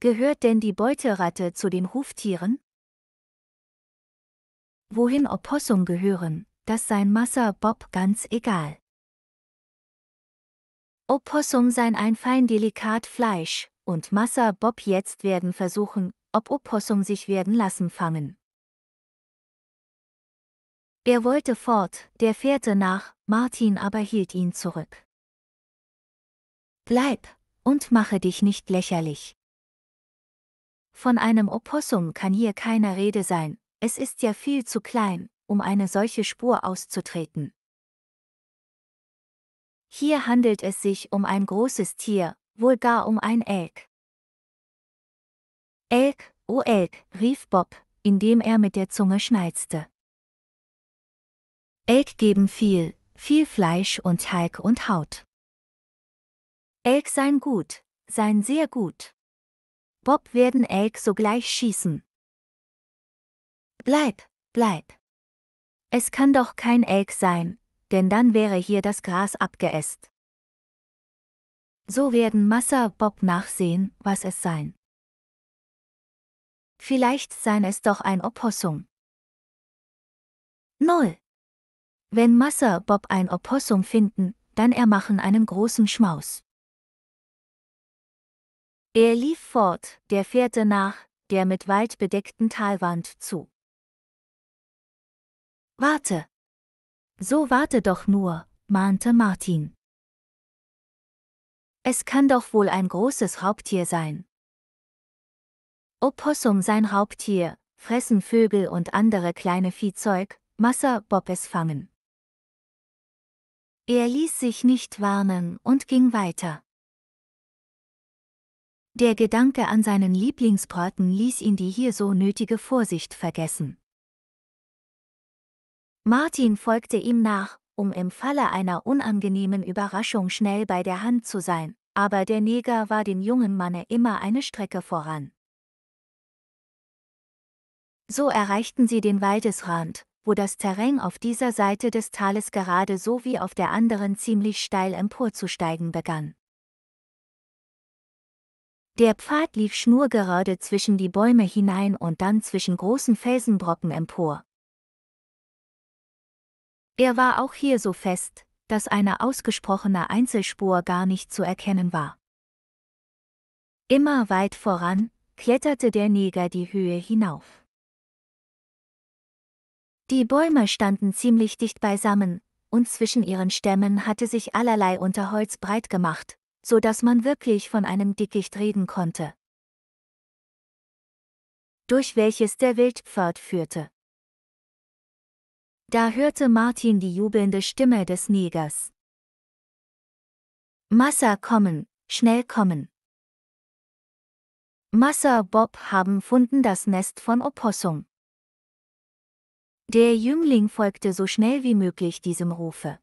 Gehört denn die Beuteratte zu den Huftieren? Wohin Opossum gehören, das sein Masser Bob ganz egal. Opossum sein ein fein delikat Fleisch, und Masser Bob jetzt werden versuchen, ob Opossum sich werden lassen fangen. Er wollte fort, der fährte nach, Martin aber hielt ihn zurück. Bleib, und mache dich nicht lächerlich. Von einem Opossum kann hier keine Rede sein, es ist ja viel zu klein, um eine solche Spur auszutreten. Hier handelt es sich um ein großes Tier, wohl gar um ein Elk. Elk, o oh Elk, rief Bob, indem er mit der Zunge schnalzte. Elk geben viel, viel Fleisch und Teig und Haut. Elk sein gut, sein sehr gut. Bob werden Elk sogleich schießen. Bleib, bleib. Es kann doch kein Elk sein, denn dann wäre hier das Gras abgeäst. So werden Massa Bob nachsehen, was es sein. Vielleicht sein es doch ein Opossum. Null. Wenn Massa Bob ein Opossum finden, dann ermachen einen großen Schmaus. Er lief fort, der fährte nach, der mit waldbedeckten Talwand zu. Warte! So warte doch nur, mahnte Martin. Es kann doch wohl ein großes Raubtier sein. Opossum sein Raubtier, fressen Vögel und andere kleine Viehzeug, Massa Bob es fangen. Er ließ sich nicht warnen und ging weiter. Der Gedanke an seinen Lieblingsporten ließ ihn die hier so nötige Vorsicht vergessen. Martin folgte ihm nach, um im Falle einer unangenehmen Überraschung schnell bei der Hand zu sein, aber der Neger war dem jungen Manne immer eine Strecke voran. So erreichten sie den Waldesrand, wo das Terrain auf dieser Seite des Tales gerade so wie auf der anderen ziemlich steil emporzusteigen begann. Der Pfad lief schnurgerade zwischen die Bäume hinein und dann zwischen großen Felsenbrocken empor, er war auch hier so fest, dass eine ausgesprochene Einzelspur gar nicht zu erkennen war. Immer weit voran kletterte der Neger die Höhe hinauf. Die Bäume standen ziemlich dicht beisammen, und zwischen ihren Stämmen hatte sich allerlei Unterholz breit gemacht, so dass man wirklich von einem Dickicht reden konnte. Durch welches der Wildpfad führte. Da hörte Martin die jubelnde Stimme des Negers. Massa kommen, schnell kommen. Massa Bob haben funden das Nest von Opossum. Der Jüngling folgte so schnell wie möglich diesem Rufe.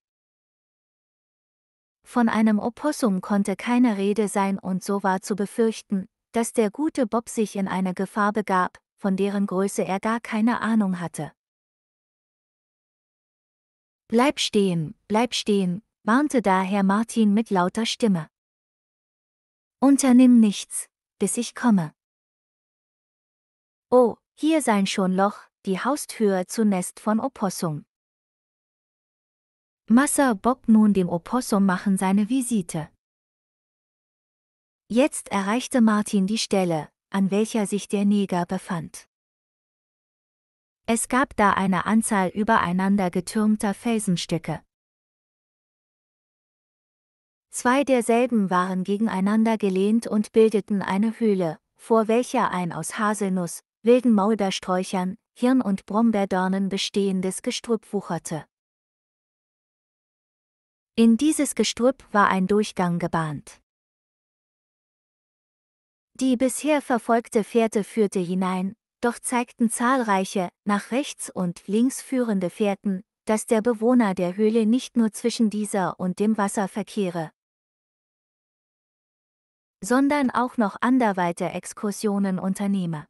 Von einem Opossum konnte keine Rede sein und so war zu befürchten, dass der gute Bob sich in eine Gefahr begab, von deren Größe er gar keine Ahnung hatte. Bleib stehen, bleib stehen, warnte daher Martin mit lauter Stimme. Unternimm nichts, bis ich komme. Oh, hier sein schon Loch, die Haustür zu Nest von Opossum. Massa bockt nun dem Opossum machen seine Visite. Jetzt erreichte Martin die Stelle, an welcher sich der Neger befand. Es gab da eine Anzahl übereinander getürmter Felsenstücke. Zwei derselben waren gegeneinander gelehnt und bildeten eine Höhle, vor welcher ein aus Haselnuss, wilden Maulbeersträuchern, Hirn- und Brombeerdornen bestehendes Gestrüpp wucherte. In dieses Gestrüpp war ein Durchgang gebahnt. Die bisher verfolgte Fährte führte hinein, doch zeigten zahlreiche, nach rechts und links führende Fährten, dass der Bewohner der Höhle nicht nur zwischen dieser und dem Wasser verkehre, sondern auch noch anderweite Exkursionen unternehme.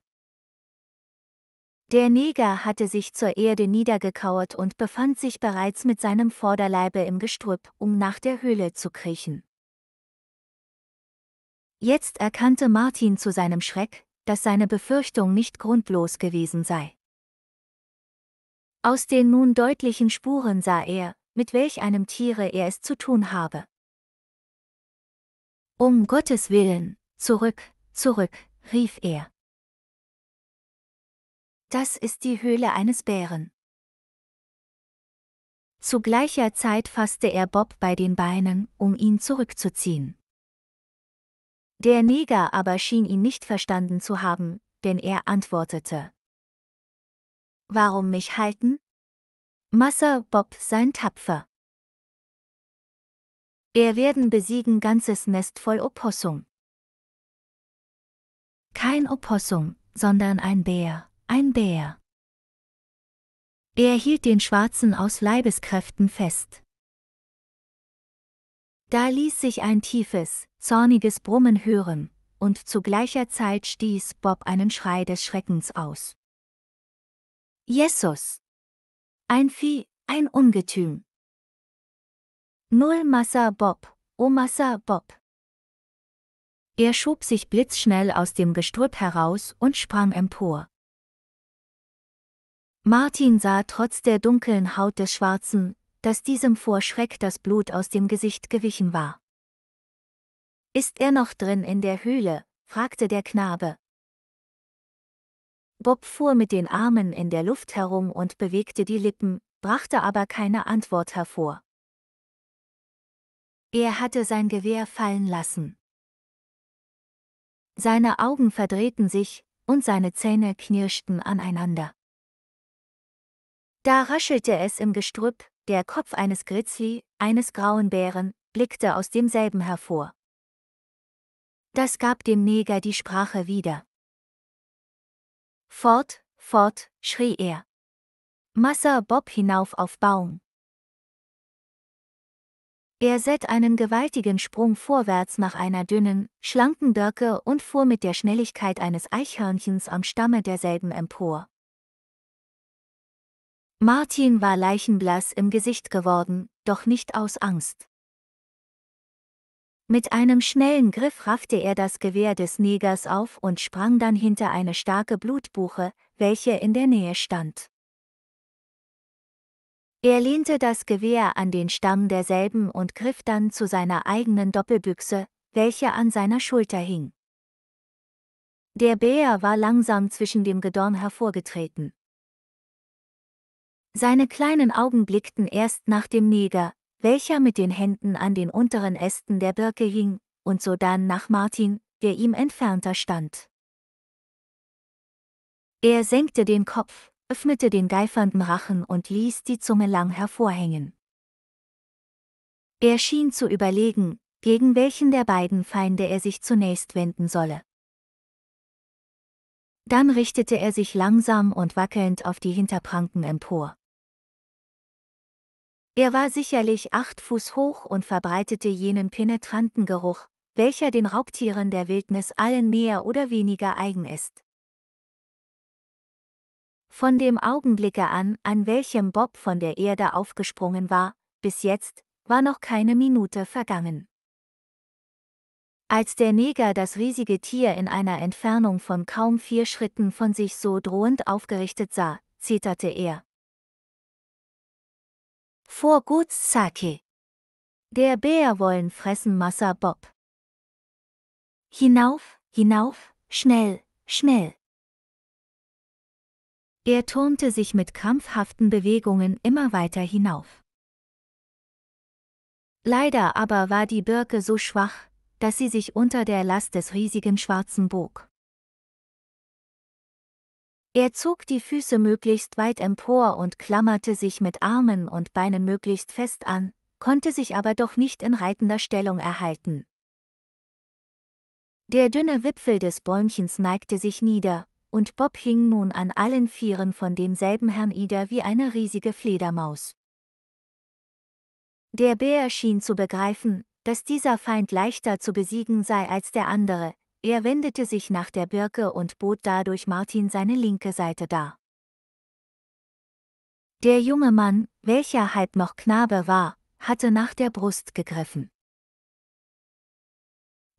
Der Neger hatte sich zur Erde niedergekauert und befand sich bereits mit seinem Vorderleibe im Gestrüpp, um nach der Höhle zu kriechen. Jetzt erkannte Martin zu seinem Schreck, dass seine Befürchtung nicht grundlos gewesen sei. Aus den nun deutlichen Spuren sah er, mit welch einem Tiere er es zu tun habe. Um Gottes Willen, zurück, zurück, rief er. Das ist die Höhle eines Bären. Zu gleicher Zeit fasste er Bob bei den Beinen, um ihn zurückzuziehen. Der Neger aber schien ihn nicht verstanden zu haben, denn er antwortete. Warum mich halten? Massa Bob sein tapfer. Er werden besiegen ganzes Nest voll Opossum. Kein Opossum, sondern ein Bär, ein Bär. Er hielt den Schwarzen aus Leibeskräften fest. Da ließ sich ein tiefes, zorniges Brummen hören, und zu gleicher Zeit stieß Bob einen Schrei des Schreckens aus. Jesus! Ein Vieh, ein Ungetüm! Null Massa Bob, oh Massa Bob! Er schob sich blitzschnell aus dem Gestrüpp heraus und sprang empor. Martin sah trotz der dunklen Haut des Schwarzen, dass diesem vor Schreck das Blut aus dem Gesicht gewichen war. Ist er noch drin in der Höhle? fragte der Knabe. Bob fuhr mit den Armen in der Luft herum und bewegte die Lippen, brachte aber keine Antwort hervor. Er hatte sein Gewehr fallen lassen. Seine Augen verdrehten sich, und seine Zähne knirschten aneinander. Da raschelte es im Gestrüpp, der Kopf eines Grizzly, eines grauen Bären, blickte aus demselben hervor. Das gab dem Neger die Sprache wieder. Fort, fort, schrie er. Massa Bob hinauf auf Baum. Er set einen gewaltigen Sprung vorwärts nach einer dünnen, schlanken Birke und fuhr mit der Schnelligkeit eines Eichhörnchens am Stamme derselben empor. Martin war leichenblass im Gesicht geworden, doch nicht aus Angst. Mit einem schnellen Griff raffte er das Gewehr des Negers auf und sprang dann hinter eine starke Blutbuche, welche in der Nähe stand. Er lehnte das Gewehr an den Stamm derselben und griff dann zu seiner eigenen Doppelbüchse, welche an seiner Schulter hing. Der Bär war langsam zwischen dem Gedorn hervorgetreten. Seine kleinen Augen blickten erst nach dem Neger, welcher mit den Händen an den unteren Ästen der Birke hing, und sodann nach Martin, der ihm entfernter stand. Er senkte den Kopf, öffnete den geifernden Rachen und ließ die Zunge lang hervorhängen. Er schien zu überlegen, gegen welchen der beiden Feinde er sich zunächst wenden solle. Dann richtete er sich langsam und wackelnd auf die Hinterpranken empor. Er war sicherlich acht Fuß hoch und verbreitete jenen penetranten Geruch, welcher den Raubtieren der Wildnis allen mehr oder weniger eigen ist. Von dem Augenblicke an, an welchem Bob von der Erde aufgesprungen war, bis jetzt, war noch keine Minute vergangen. Als der Neger das riesige Tier in einer Entfernung von kaum vier Schritten von sich so drohend aufgerichtet sah, zeterte er vor Guts Sake. Der Bär wollen fressen Massa Bob. Hinauf, hinauf, schnell, schnell. Er turnte sich mit krampfhaften Bewegungen immer weiter hinauf. Leider aber war die Birke so schwach, dass sie sich unter der Last des riesigen Schwarzen bog. Er zog die Füße möglichst weit empor und klammerte sich mit Armen und Beinen möglichst fest an, konnte sich aber doch nicht in reitender Stellung erhalten. Der dünne Wipfel des Bäumchens neigte sich nieder, und Bob hing nun an allen Vieren von demselben Herrn Ida wie eine riesige Fledermaus. Der Bär schien zu begreifen, dass dieser Feind leichter zu besiegen sei als der andere, er wendete sich nach der Birke und bot dadurch Martin seine linke Seite dar. Der junge Mann, welcher halb noch Knabe war, hatte nach der Brust gegriffen.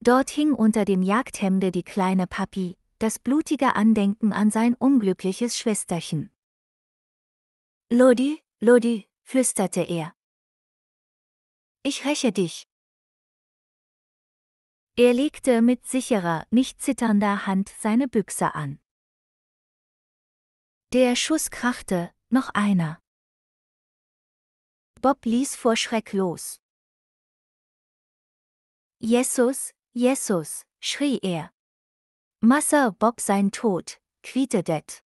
Dort hing unter dem Jagdhemde die kleine Papi, das blutige Andenken an sein unglückliches Schwesterchen. Lodi, Lodi, flüsterte er. Ich räche dich. Er legte mit sicherer, nicht zitternder Hand seine Büchse an. Der Schuss krachte, noch einer. Bob ließ vor Schreck los. Jesus, Jesus, schrie er. Masser Bob sein Tod, quietedet.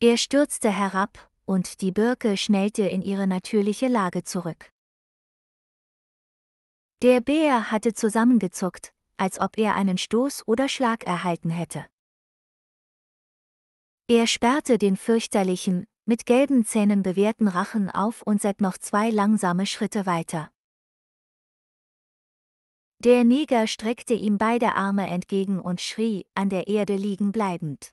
Er stürzte herab, und die Birke schnellte in ihre natürliche Lage zurück. Der Bär hatte zusammengezuckt, als ob er einen Stoß oder Schlag erhalten hätte. Er sperrte den fürchterlichen, mit gelben Zähnen bewehrten Rachen auf und setzte noch zwei langsame Schritte weiter. Der Neger streckte ihm beide Arme entgegen und schrie, an der Erde liegen bleibend.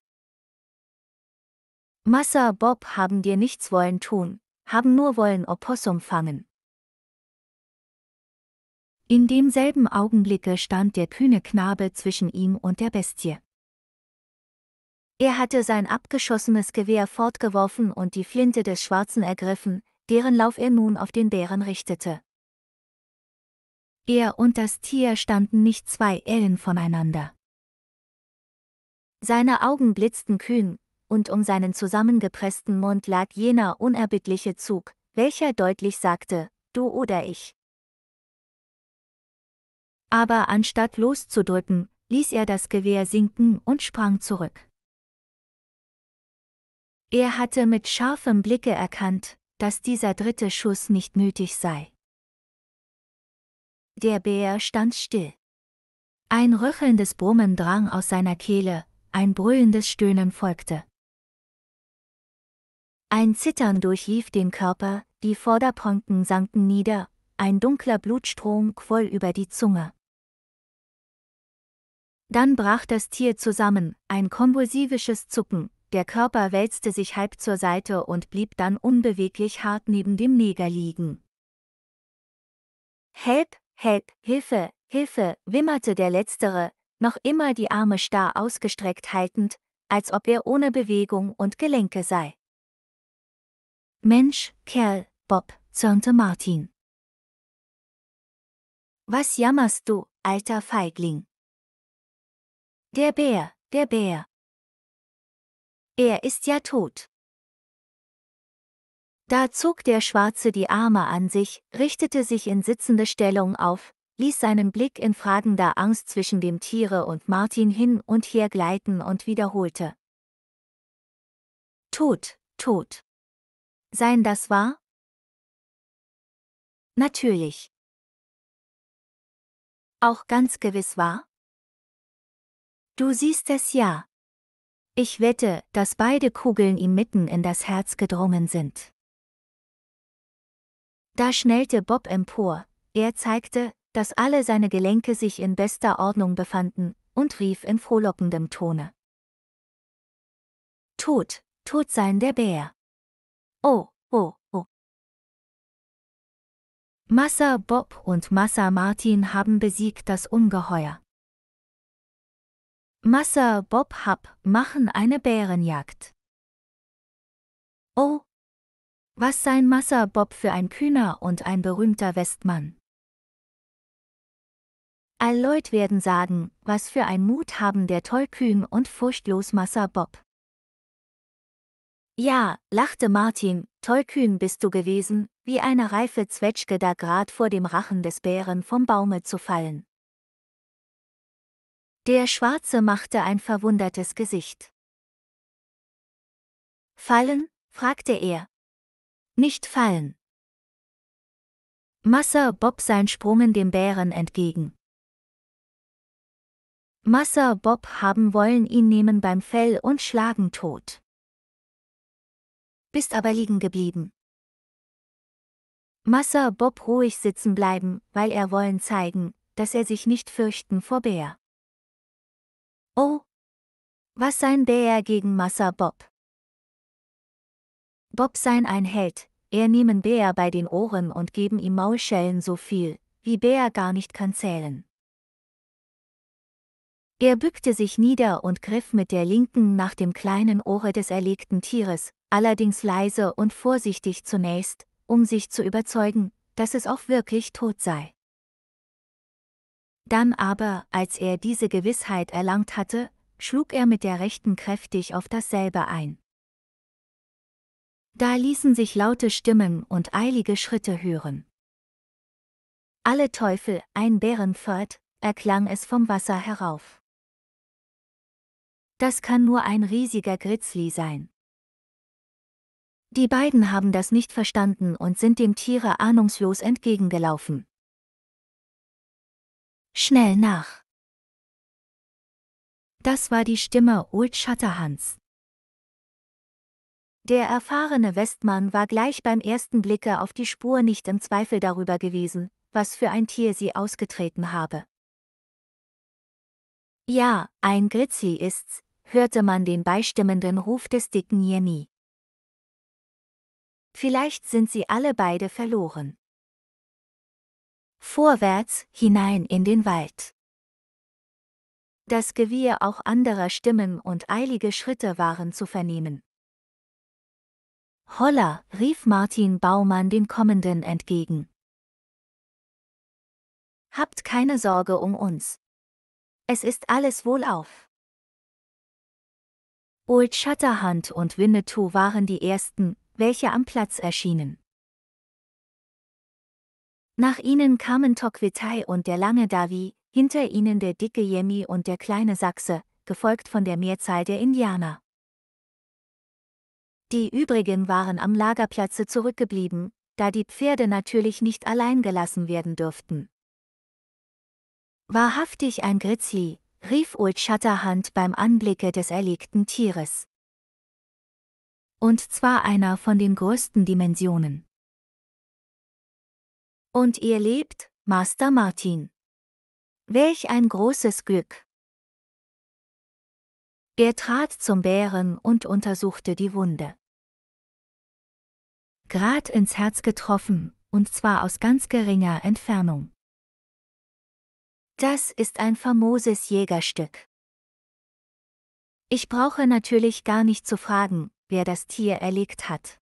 Massa Bob haben dir nichts wollen tun, haben nur wollen Opossum fangen. In demselben Augenblicke stand der kühne Knabe zwischen ihm und der Bestie. Er hatte sein abgeschossenes Gewehr fortgeworfen und die Flinte des Schwarzen ergriffen, deren Lauf er nun auf den Bären richtete. Er und das Tier standen nicht zwei Ellen voneinander. Seine Augen blitzten kühn, und um seinen zusammengepressten Mund lag jener unerbittliche Zug, welcher deutlich sagte, du oder ich. Aber anstatt loszudrücken, ließ er das Gewehr sinken und sprang zurück. Er hatte mit scharfem Blicke erkannt, dass dieser dritte Schuss nicht nötig sei. Der Bär stand still. Ein röchelndes Brummen drang aus seiner Kehle, ein brüllendes Stöhnen folgte. Ein Zittern durchlief den Körper, die Vorderpranken sanken nieder, ein dunkler Blutstrom quoll über die Zunge. Dann brach das Tier zusammen, ein konvulsivisches Zucken, der Körper wälzte sich halb zur Seite und blieb dann unbeweglich hart neben dem Neger liegen. Help, help, Hilfe, Hilfe, wimmerte der Letztere, noch immer die Arme starr ausgestreckt haltend, als ob er ohne Bewegung und Gelenke sei. Mensch, Kerl, Bob, zürnte Martin. Was jammerst du, alter Feigling? Der Bär, der Bär. Er ist ja tot. Da zog der Schwarze die Arme an sich, richtete sich in sitzende Stellung auf, ließ seinen Blick in fragender Angst zwischen dem Tiere und Martin hin und her gleiten und wiederholte. Tot, tot. Sein das wahr? Natürlich. Auch ganz gewiss wahr? Du siehst es ja. Ich wette, dass beide Kugeln ihm mitten in das Herz gedrungen sind. Da schnellte Bob empor, er zeigte, dass alle seine Gelenke sich in bester Ordnung befanden, und rief in frohlockendem Tone. Tot, tot sein der Bär. Oh, oh, oh. Massa Bob und Massa Martin haben besiegt das Ungeheuer. Massa Bob Hub machen eine Bärenjagd. Oh! Was sein Massa Bob für ein kühner und ein berühmter Westmann. All Leut werden sagen, was für ein Mut haben der tollkühn und furchtlos Massa Bob. Ja, lachte Martin, tollkühn bist du gewesen, wie eine reife Zwetschge da grad vor dem Rachen des Bären vom Baume zu fallen. Der Schwarze machte ein verwundertes Gesicht. Fallen? fragte er. Nicht fallen. Massa Bob sein sprungen dem Bären entgegen. Massa Bob haben wollen ihn nehmen beim Fell und schlagen tot. Bist aber liegen geblieben. Massa Bob ruhig sitzen bleiben, weil er wollen zeigen, dass er sich nicht fürchten vor Bär. Oh! Was sein der gegen Massa Bob? Bob sein ein Held, er nehmen Bär bei den Ohren und geben ihm Maulschellen so viel, wie Bär gar nicht kann zählen. Er bückte sich nieder und griff mit der linken nach dem kleinen Ohre des erlegten Tieres, allerdings leise und vorsichtig zunächst, um sich zu überzeugen, dass es auch wirklich tot sei. Dann aber, als er diese Gewissheit erlangt hatte, schlug er mit der rechten kräftig auf dasselbe ein. Da ließen sich laute Stimmen und eilige Schritte hören. Alle Teufel, ein Bärenpferd, erklang es vom Wasser herauf. Das kann nur ein riesiger Grizzly sein. Die beiden haben das nicht verstanden und sind dem Tiere ahnungslos entgegengelaufen. Schnell nach! Das war die Stimme Old Shatterhands. Der erfahrene Westmann war gleich beim ersten Blicke auf die Spur nicht im Zweifel darüber gewesen, was für ein Tier sie ausgetreten habe. Ja, ein Grizzly ist's, hörte man den beistimmenden Ruf des dicken Jenny. Vielleicht sind sie alle beide verloren. Vorwärts, hinein in den Wald. Das Gewirr auch anderer Stimmen und eilige Schritte waren zu vernehmen. Holla, rief Martin Baumann den Kommenden entgegen. Habt keine Sorge um uns. Es ist alles wohlauf. Old Shatterhand und Winnetou waren die ersten, welche am Platz erschienen. Nach ihnen kamen Tokwitai und der lange Davi, hinter ihnen der dicke Yemi und der kleine Sachse, gefolgt von der Mehrzahl der Indianer. Die übrigen waren am Lagerplatze zurückgeblieben, da die Pferde natürlich nicht allein gelassen werden dürften. Wahrhaftig ein Grizzly, rief Old Shatterhand beim Anblicke des erlegten Tieres. Und zwar einer von den größten Dimensionen. Und ihr lebt, Master Martin. Welch ein großes Glück. Er trat zum Bären und untersuchte die Wunde. Grad ins Herz getroffen, und zwar aus ganz geringer Entfernung. Das ist ein famoses Jägerstück. Ich brauche natürlich gar nicht zu fragen, wer das Tier erlegt hat.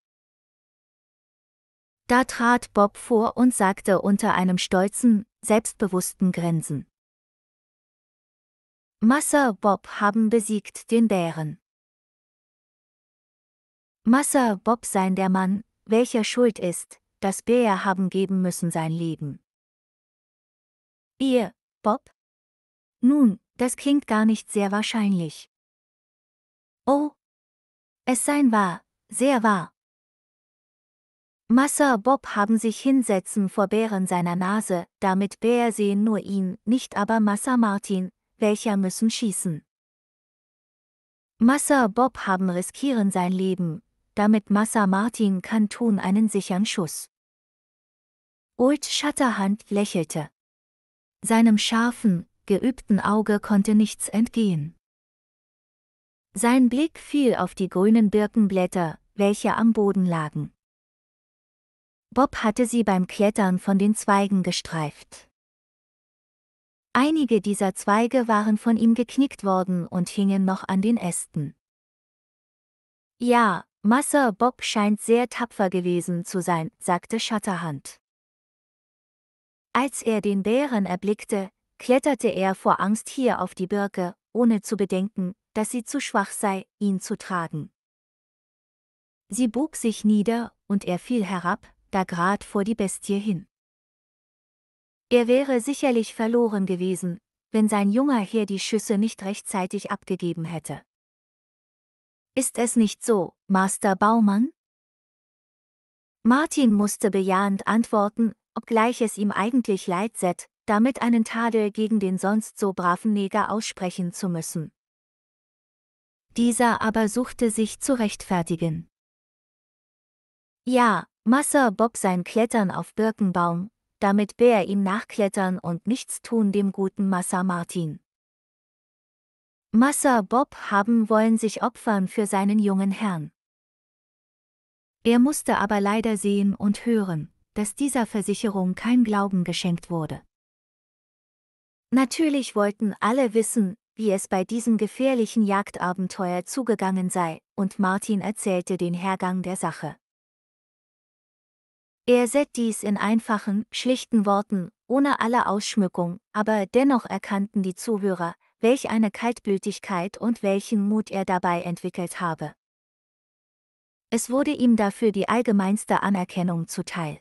Da trat Bob vor und sagte unter einem stolzen, selbstbewussten Grinsen. Massa Bob haben besiegt den Bären. Massa Bob sein der Mann, welcher schuld ist, dass Bär haben geben müssen sein Leben. Ihr, Bob? Nun, das klingt gar nicht sehr wahrscheinlich. Oh. Es sein wahr, sehr wahr. Massa Bob haben sich hinsetzen vor Bären seiner Nase, damit Bär sehen nur ihn, nicht aber Massa Martin, welcher müssen schießen. Massa Bob haben riskieren sein Leben, damit Massa Martin kann tun einen sicheren Schuss. Old Shatterhand lächelte. Seinem scharfen, geübten Auge konnte nichts entgehen. Sein Blick fiel auf die grünen Birkenblätter, welche am Boden lagen. Bob hatte sie beim Klettern von den Zweigen gestreift. Einige dieser Zweige waren von ihm geknickt worden und hingen noch an den Ästen. Ja, Masser Bob scheint sehr tapfer gewesen zu sein, sagte Shatterhand. Als er den Bären erblickte, kletterte er vor Angst hier auf die Birke, ohne zu bedenken, dass sie zu schwach sei, ihn zu tragen. Sie bog sich nieder, und er fiel herab, letzter Grad vor die Bestie hin. Er wäre sicherlich verloren gewesen, wenn sein junger Herr die Schüsse nicht rechtzeitig abgegeben hätte. Ist es nicht so, Master Baumann? Martin musste bejahend antworten, obgleich es ihm eigentlich leid sät, damit einen Tadel gegen den sonst so braven Neger aussprechen zu müssen. Dieser aber suchte sich zu rechtfertigen. Ja, Masser Bob sein Klettern auf Birkenbaum, damit Bär ihm nachklettern und nichts tun dem guten Massa Martin. Massa Bob haben wollen sich opfern für seinen jungen Herrn. Er musste aber leider sehen und hören, dass dieser Versicherung kein Glauben geschenkt wurde. Natürlich wollten alle wissen, wie es bei diesem gefährlichen Jagdabenteuer zugegangen sei, und Martin erzählte den Hergang der Sache. Er sät dies in einfachen, schlichten Worten, ohne alle Ausschmückung, aber dennoch erkannten die Zuhörer, welch eine Kaltblütigkeit und welchen Mut er dabei entwickelt habe. Es wurde ihm dafür die allgemeinste Anerkennung zuteil.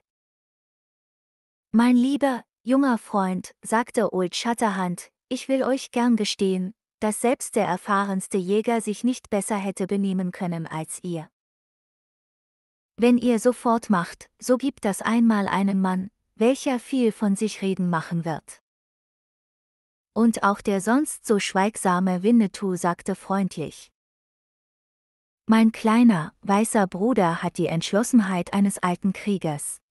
Mein lieber, junger Freund, sagte Old Shatterhand, ich will euch gern gestehen, dass selbst der erfahrenste Jäger sich nicht besser hätte benehmen können als ihr. Wenn ihr sofort macht, so gibt das einmal einem Mann, welcher viel von sich reden machen wird. Und auch der sonst so schweigsame Winnetou sagte freundlich. Mein kleiner, weißer Bruder hat die Entschlossenheit eines alten Kriegers.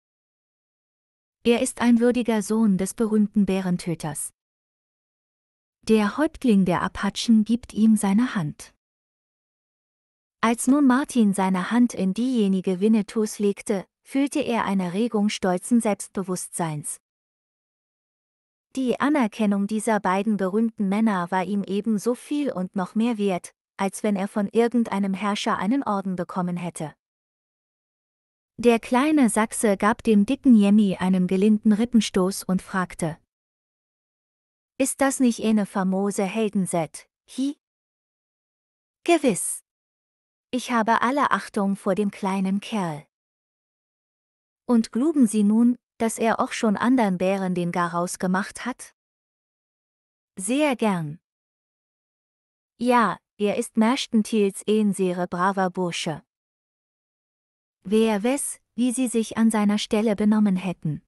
Er ist ein würdiger Sohn des berühmten Bärentöters. Der Häuptling der Apachen gibt ihm seine Hand. Als nun Martin seine Hand in diejenige Winnetous legte, fühlte er eine Regung stolzen Selbstbewusstseins. Die Anerkennung dieser beiden berühmten Männer war ihm ebenso viel und noch mehr wert, als wenn er von irgendeinem Herrscher einen Orden bekommen hätte. Der kleine Sachse gab dem dicken Jemmy einen gelinden Rippenstoß und fragte. Ist das nicht eine famose Heldenset, hi? Gewiss. Ich habe alle Achtung vor dem kleinen Kerl. Und glauben Sie nun, dass er auch schon anderen Bären den Garaus gemacht hat? Sehr gern. Ja, er ist Merstentils ehnsere braver Bursche. Wer wess, wie sie sich an seiner Stelle benommen hätten.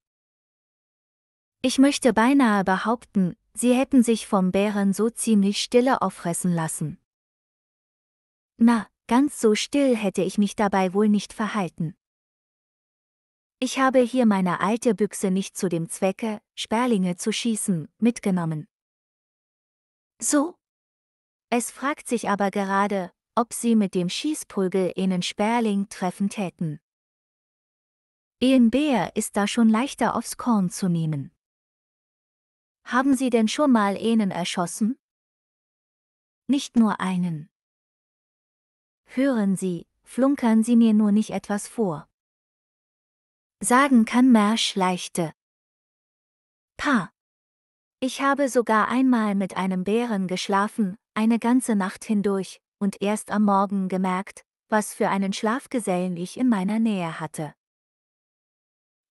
Ich möchte beinahe behaupten, sie hätten sich vom Bären so ziemlich stille auffressen lassen. Na, ganz so still hätte ich mich dabei wohl nicht verhalten. Ich habe hier meine alte Büchse nicht zu dem Zwecke, Sperlinge zu schießen, mitgenommen. So? Es fragt sich aber gerade, ob sie mit dem Schießprügel einen Sperling treffen täten. Ian Bär ist da schon leichter aufs Korn zu nehmen. Haben Sie denn schon mal einen erschossen? Nicht nur einen. Hören Sie, flunkern Sie mir nur nicht etwas vor. Sagen kann Mersch leichte. Pa. Ich habe sogar einmal mit einem Bären geschlafen, eine ganze Nacht hindurch, und erst am Morgen gemerkt, was für einen Schlafgesellen ich in meiner Nähe hatte.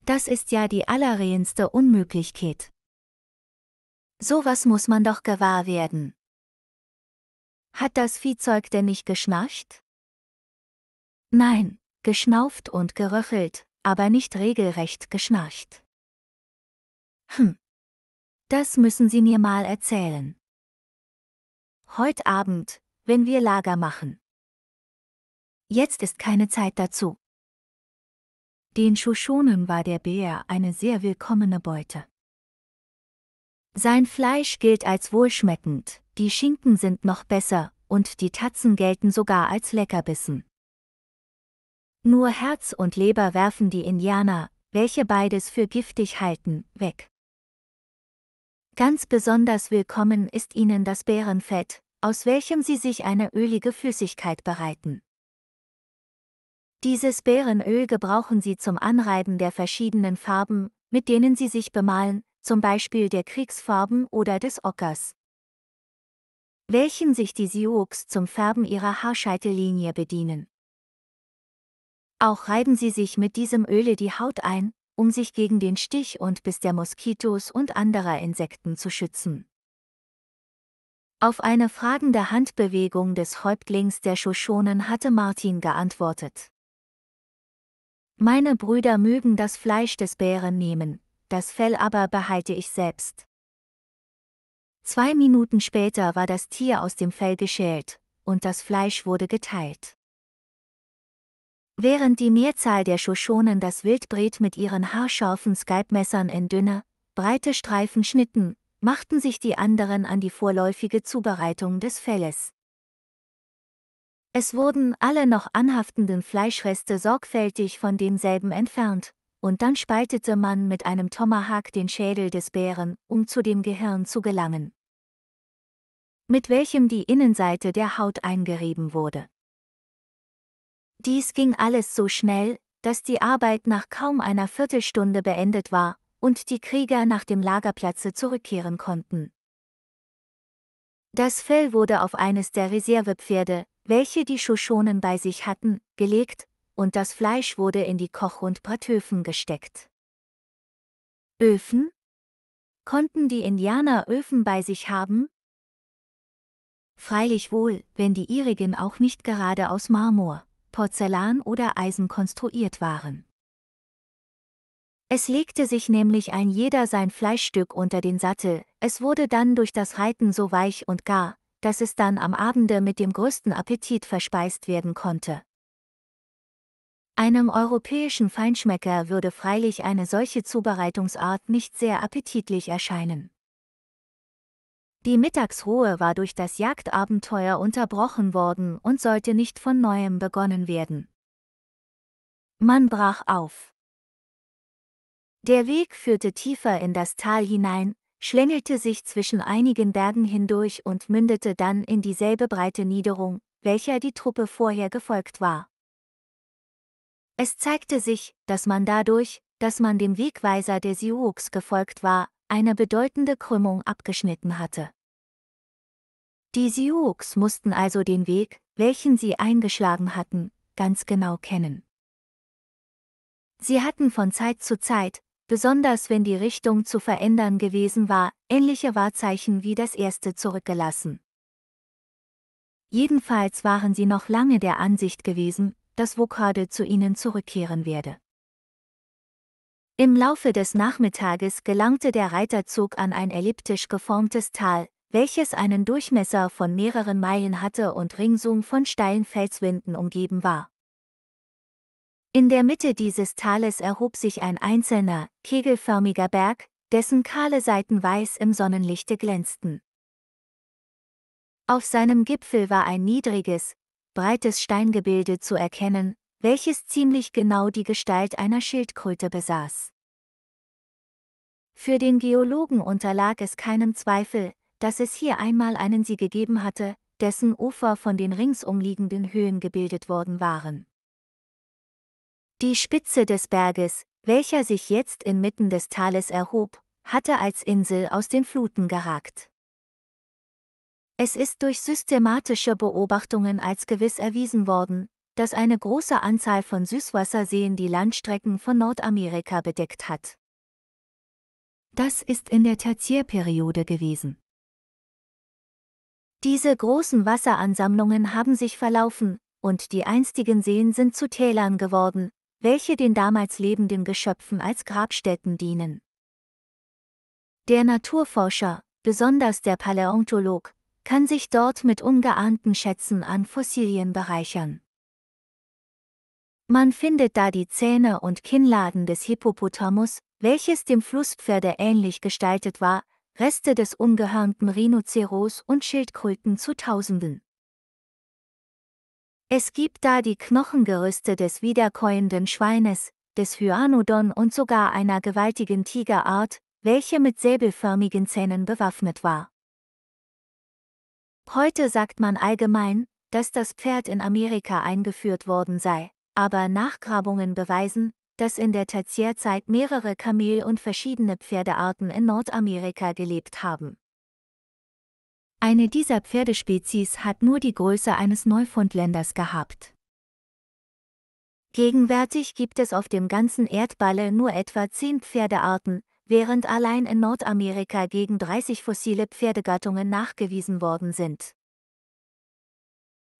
Das ist ja die allerrehenste Unmöglichkeit. Sowas muss man doch gewahr werden. Hat das Viehzeug denn nicht geschnarcht? Nein, geschnauft und geröchelt, aber nicht regelrecht geschnarcht. Hm. Das müssen Sie mir mal erzählen. Heut Abend, wenn wir Lager machen. Jetzt ist keine Zeit dazu. Den Shoshonen war der Bär eine sehr willkommene Beute. Sein Fleisch gilt als wohlschmeckend, die Schinken sind noch besser, und die Tatzen gelten sogar als Leckerbissen. Nur Herz und Leber werfen die Indianer, welche beides für giftig halten, weg. Ganz besonders willkommen ist ihnen das Bärenfett, aus welchem sie sich eine ölige Flüssigkeit bereiten. Dieses Bärenöl gebrauchen sie zum Anreiben der verschiedenen Farben, mit denen sie sich bemalen, zum Beispiel der Kriegsfarben oder des Ockers. Welchen sich die Sioux zum Färben ihrer Haarscheitellinie bedienen. Auch reiben sie sich mit diesem Öle die Haut ein, um sich gegen den Stich und Biss der Moskitos und anderer Insekten zu schützen. Auf eine fragende Handbewegung des Häuptlings der Shoshonen hatte Martin geantwortet. Meine Brüder mögen das Fleisch des Bären nehmen, das Fell aber behalte ich selbst. Zwei Minuten später war das Tier aus dem Fell geschält, und das Fleisch wurde geteilt. Während die Mehrzahl der Shoshonen das Wildbret mit ihren haarscharfen Skalpmessern in dünne, breite Streifen schnitten, machten sich die anderen an die vorläufige Zubereitung des Felles. Es wurden alle noch anhaftenden Fleischreste sorgfältig von demselben entfernt, und dann spaltete man mit einem Tomahawk den Schädel des Bären, um zu dem Gehirn zu gelangen. Mit welchem die Innenseite der Haut eingerieben wurde. Dies ging alles so schnell, dass die Arbeit nach kaum einer Viertelstunde beendet war und die Krieger nach dem Lagerplatze zurückkehren konnten. Das Fell wurde auf eines der Reservepferde, welche die Shoshonen bei sich hatten, gelegt, und das Fleisch wurde in die Koch- und Bratöfen gesteckt. Öfen? Konnten die Indianer Öfen bei sich haben? Freilich wohl, wenn die ihrigen auch nicht gerade aus Marmor. Porzellan oder Eisen konstruiert waren. Es legte sich nämlich ein jeder sein Fleischstück unter den Sattel, es wurde dann durch das Reiten so weich und gar, dass es dann am Abende mit dem größten Appetit verspeist werden konnte. Einem europäischen Feinschmecker würde freilich eine solche Zubereitungsart nicht sehr appetitlich erscheinen. Die Mittagsruhe war durch das Jagdabenteuer unterbrochen worden und sollte nicht von neuem begonnen werden. Man brach auf. Der Weg führte tiefer in das Tal hinein, schlängelte sich zwischen einigen Bergen hindurch und mündete dann in dieselbe breite Niederung, welcher die Truppe vorher gefolgt war. Es zeigte sich, dass man dadurch, dass man dem Wegweiser der Sioux gefolgt war, eine bedeutende Krümmung abgeschnitten hatte. Die Sioux mussten also den Weg, welchen sie eingeschlagen hatten, ganz genau kennen. Sie hatten von Zeit zu Zeit, besonders wenn die Richtung zu verändern gewesen war, ähnliche Wahrzeichen wie das erste zurückgelassen. Jedenfalls waren sie noch lange der Ansicht gewesen, dass Wokade zu ihnen zurückkehren werde. Im Laufe des Nachmittages gelangte der Reiterzug an ein elliptisch geformtes Tal, welches einen Durchmesser von mehreren Meilen hatte und ringsum von steilen Felswinden umgeben war. In der Mitte dieses Tales erhob sich ein einzelner, kegelförmiger Berg, dessen kahle Seiten weiß im Sonnenlichte glänzten. Auf seinem Gipfel war ein niedriges, breites Steingebilde zu erkennen, welches ziemlich genau die Gestalt einer Schildkröte besaß. Für den Geologen unterlag es keinem Zweifel, dass es hier einmal einen See gegeben hatte, dessen Ufer von den ringsumliegenden Höhen gebildet worden waren. Die Spitze des Berges, welcher sich jetzt inmitten des Tales erhob, hatte als Insel aus den Fluten geragt. Es ist durch systematische Beobachtungen als gewiss erwiesen worden, dass eine große Anzahl von Süßwasserseen die Landstrecken von Nordamerika bedeckt hat. Das ist in der Tertiärperiode gewesen. Diese großen Wasseransammlungen haben sich verlaufen, und die einstigen Seen sind zu Tälern geworden, welche den damals lebenden Geschöpfen als Grabstätten dienen. Der Naturforscher, besonders der Paläontolog, kann sich dort mit ungeahnten Schätzen an Fossilien bereichern. Man findet da die Zähne und Kinnladen des Hippopotamus, welches dem Flusspferde ähnlich gestaltet war, Reste des ungehörnten Rhinoceros und Schildkröten zu Tausenden. Es gibt da die Knochengerüste des wiederkäuenden Schweines, des Hyanodon und sogar einer gewaltigen Tigerart, welche mit säbelförmigen Zähnen bewaffnet war. Heute sagt man allgemein, dass das Pferd in Amerika eingeführt worden sei, aber Nachgrabungen beweisen, dass in der Tertiärzeit mehrere Kamel- und verschiedene Pferdearten in Nordamerika gelebt haben. Eine dieser Pferdespezies hat nur die Größe eines Neufundländers gehabt. Gegenwärtig gibt es auf dem ganzen Erdballe nur etwa zehn Pferdearten, während allein in Nordamerika gegen 30 fossile Pferdegattungen nachgewiesen worden sind.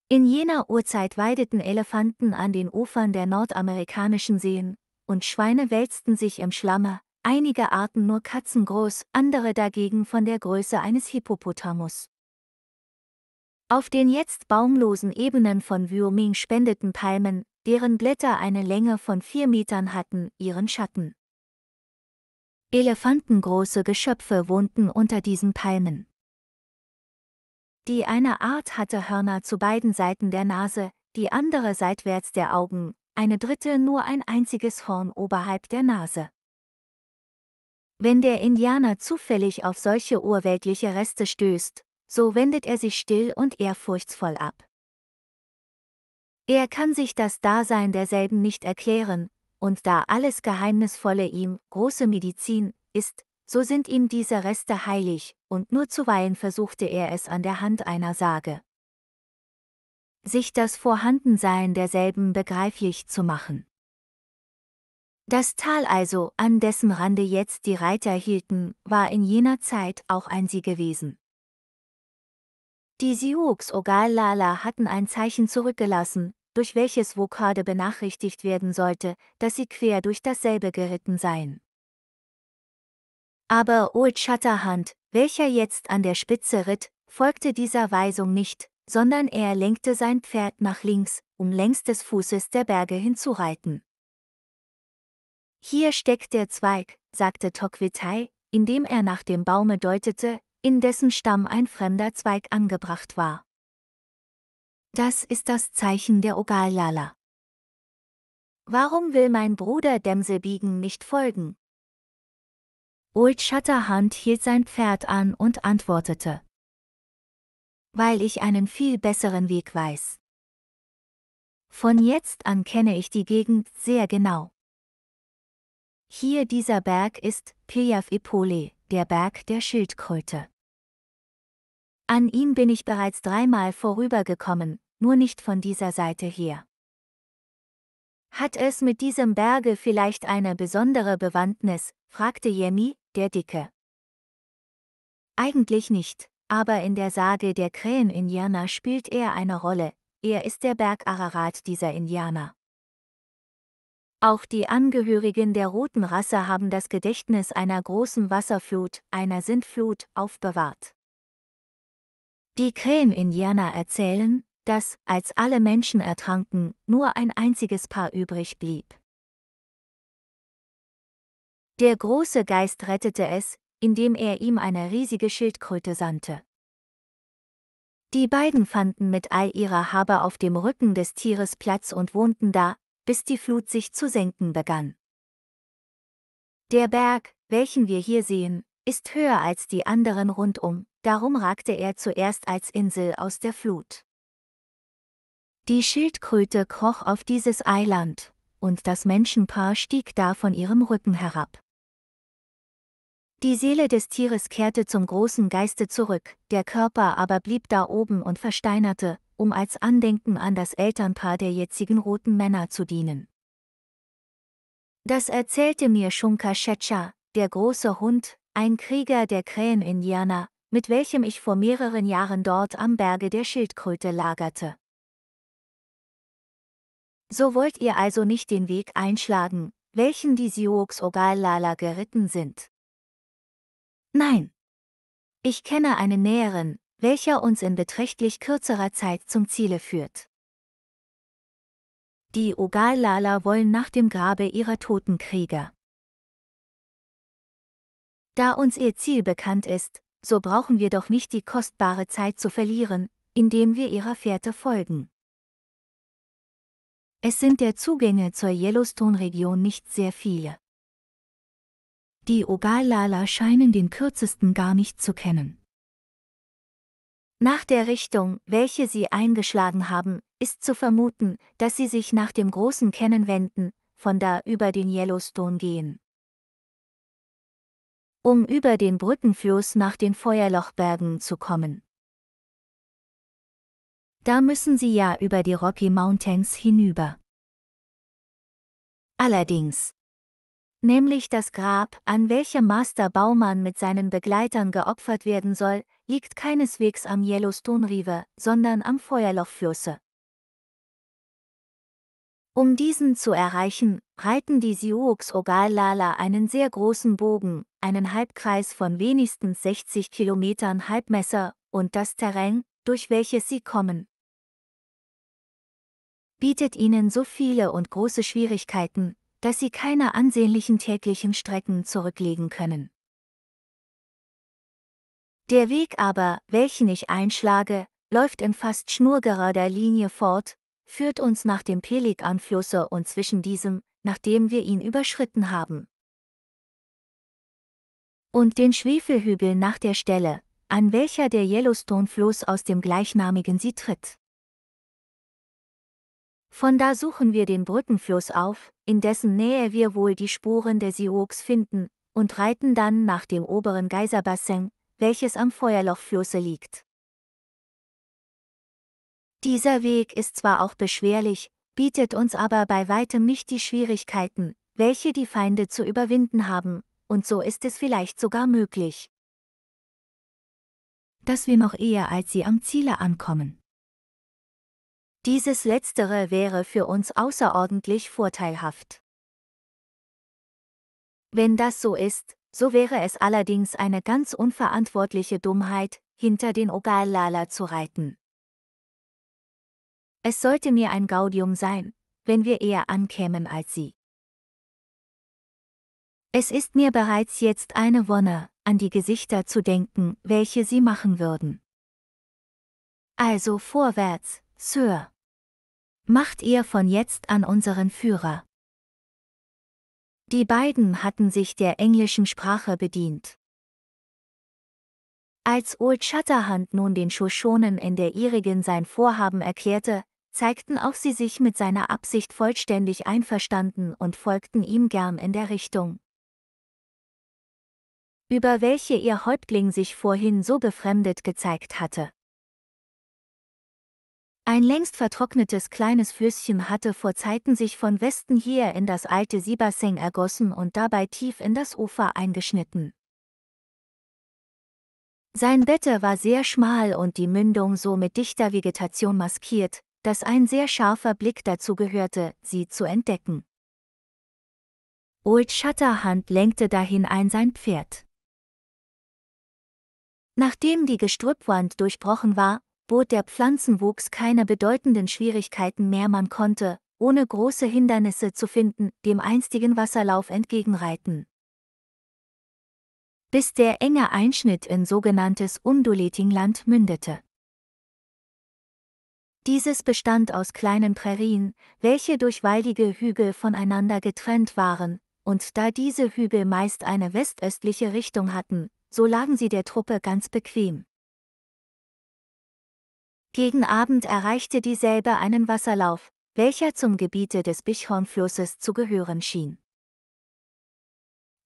In jener Urzeit weideten Elefanten an den Ufern der nordamerikanischen Seen, und Schweine wälzten sich im Schlamme, einige Arten nur katzengroß, andere dagegen von der Größe eines Hippopotamus. Auf den jetzt baumlosen Ebenen von Wyoming spendeten Palmen, deren Blätter eine Länge von vier Metern hatten, ihren Schatten. Elefantengroße Geschöpfe wohnten unter diesen Palmen. Die eine Art hatte Hörner zu beiden Seiten der Nase, die andere seitwärts der Augen, eine dritte nur ein einziges Horn oberhalb der Nase. Wenn der Indianer zufällig auf solche urweltliche Reste stößt, so wendet er sich still und ehrfurchtsvoll ab. Er kann sich das Dasein derselben nicht erklären, und da alles Geheimnisvolle ihm große Medizin ist, so sind ihm diese Reste heilig, und nur zuweilen versuchte er es an der Hand einer Sage sich das Vorhandensein derselben begreiflich zu machen. Das Tal also, an dessen Rande jetzt die Reiter hielten, war in jener Zeit auch ein Sie gewesen. Die Sioux Ogallala hatten ein Zeichen zurückgelassen, durch welches Vokade benachrichtigt werden sollte, dass sie quer durch dasselbe geritten seien. Aber Old Shatterhand, welcher jetzt an der Spitze ritt, folgte dieser Weisung nicht, sondern er lenkte sein Pferd nach links, um längs des Fußes der Berge hinzureiten. Hier steckt der Zweig, sagte Tokwitai, indem er nach dem Baume deutete, in dessen Stamm ein fremder Zweig angebracht war. Das ist das Zeichen der Ogallala. Warum will mein Bruder Demselbiegen nicht folgen? Old Shatterhand hielt sein Pferd an und antwortete weil ich einen viel besseren Weg weiß. Von jetzt an kenne ich die Gegend sehr genau. Hier dieser Berg ist Piaf Epole, der Berg der Schildkröte. An ihm bin ich bereits dreimal vorübergekommen, nur nicht von dieser Seite her. Hat es mit diesem Berge vielleicht eine besondere Bewandtnis? fragte Jemmy, der Dicke. Eigentlich nicht. Aber in der Sage der Krähen-Indianer spielt er eine Rolle, er ist der Berg Ararat dieser Indianer. Auch die Angehörigen der roten Rasse haben das Gedächtnis einer großen Wasserflut, einer Sintflut, aufbewahrt. Die Krähen-Indianer erzählen, dass, als alle Menschen ertranken, nur ein einziges Paar übrig blieb. Der große Geist rettete es, indem er ihm eine riesige Schildkröte sandte. Die beiden fanden mit all ihrer Habe auf dem Rücken des Tieres Platz und wohnten da, bis die Flut sich zu senken begann. Der Berg, welchen wir hier sehen, ist höher als die anderen rundum, darum ragte er zuerst als Insel aus der Flut. Die Schildkröte kroch auf dieses Eiland, und das Menschenpaar stieg da von ihrem Rücken herab. Die Seele des Tieres kehrte zum großen Geiste zurück, der Körper aber blieb da oben und versteinerte, um als Andenken an das Elternpaar der jetzigen roten Männer zu dienen. Das erzählte mir Shunka Shetcha, der große Hund, ein Krieger der Krähen-Indianer, mit welchem ich vor mehreren Jahren dort am Berge der Schildkröte lagerte. So wollt ihr also nicht den Weg einschlagen, welchen die Sioux Ogallala geritten sind. Nein. Ich kenne einen näheren, welcher uns in beträchtlich kürzerer Zeit zum Ziele führt. Die Ogallala wollen nach dem Grabe ihrer toten Krieger. Da uns ihr Ziel bekannt ist, so brauchen wir doch nicht die kostbare Zeit zu verlieren, indem wir ihrer Fährte folgen. Es sind der Zugänge zur Yellowstone-Region nicht sehr viele die Ogallala scheinen den kürzesten gar nicht zu kennen. Nach der Richtung, welche sie eingeschlagen haben, ist zu vermuten, dass sie sich nach dem großen Kennen wenden, von da über den Yellowstone gehen. Um über den Brückenfluss nach den Feuerlochbergen zu kommen. Da müssen sie ja über die Rocky Mountains hinüber. Allerdings, nämlich das Grab, an welchem Master Baumann mit seinen Begleitern geopfert werden soll, liegt keineswegs am Yellowstone River, sondern am Feuerlochflusse. Um diesen zu erreichen, reiten die Sioux Ogallala einen sehr großen Bogen, einen Halbkreis von wenigstens 60 Kilometern Halbmesser, und das Terrain, durch welches sie kommen, bietet ihnen so viele und große Schwierigkeiten, dass sie keine ansehnlichen täglichen Strecken zurücklegen können. Der Weg aber, welchen ich einschlage, läuft in fast schnurgerader Linie fort, führt uns nach dem Pelikanflusse und zwischen diesem, nachdem wir ihn überschritten haben. Und den Schwefelhügel nach der Stelle, an welcher der Yellowstone-Fluss aus dem gleichnamigen sie tritt. Von da suchen wir den Brückenfluss auf, in dessen Nähe wir wohl die Spuren der Sioux finden, und reiten dann nach dem oberen Geyserbassin, welches am Feuerlochflusse liegt. Dieser Weg ist zwar auch beschwerlich, bietet uns aber bei weitem nicht die Schwierigkeiten, welche die Feinde zu überwinden haben, und so ist es vielleicht sogar möglich, dass wir noch eher als sie am Ziele ankommen. Dieses letztere wäre für uns außerordentlich vorteilhaft. Wenn das so ist, so wäre es allerdings eine ganz unverantwortliche Dummheit, hinter den Ogallala zu reiten. Es sollte mir ein Gaudium sein, wenn wir eher ankämen als sie. Es ist mir bereits jetzt eine Wonne, an die Gesichter zu denken, welche sie machen würden. Also vorwärts, Sir. Macht ihr von jetzt an unseren Führer. Die beiden hatten sich der englischen Sprache bedient. Als Old Shatterhand nun den Shoshonen in der ihrigen sein Vorhaben erklärte, zeigten auch sie sich mit seiner Absicht vollständig einverstanden und folgten ihm gern in der Richtung, über welche ihr Häuptling sich vorhin so befremdet gezeigt hatte. Ein längst vertrocknetes kleines Flüsschen hatte vor Zeiten sich von Westen hier in das alte Sieberseng ergossen und dabei tief in das Ufer eingeschnitten. Sein Bette war sehr schmal und die Mündung so mit dichter Vegetation maskiert, dass ein sehr scharfer Blick dazu gehörte, sie zu entdecken. Old Shatterhand lenkte dahin ein sein Pferd. Nachdem die Gestrüppwand durchbrochen war, bot der Pflanzenwuchs keine bedeutenden Schwierigkeiten mehr, man konnte, ohne große Hindernisse zu finden, dem einstigen Wasserlauf entgegenreiten. Bis der enge Einschnitt in sogenanntes Undulatingland mündete. Dieses bestand aus kleinen Prärien, welche durch waldige Hügel voneinander getrennt waren, und da diese Hügel meist eine westöstliche Richtung hatten, so lagen sie der Truppe ganz bequem. Gegen Abend erreichte dieselbe einen Wasserlauf, welcher zum Gebiete des Bichhornflusses zu gehören schien.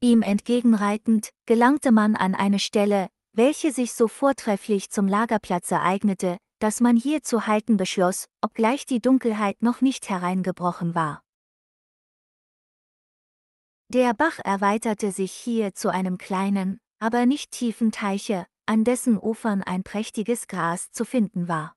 Ihm entgegenreitend, gelangte man an eine Stelle, welche sich so vortrefflich zum Lagerplatz ereignete, dass man hier zu halten beschloss, obgleich die Dunkelheit noch nicht hereingebrochen war. Der Bach erweiterte sich hier zu einem kleinen, aber nicht tiefen Teiche, an dessen Ufern ein prächtiges Gras zu finden war.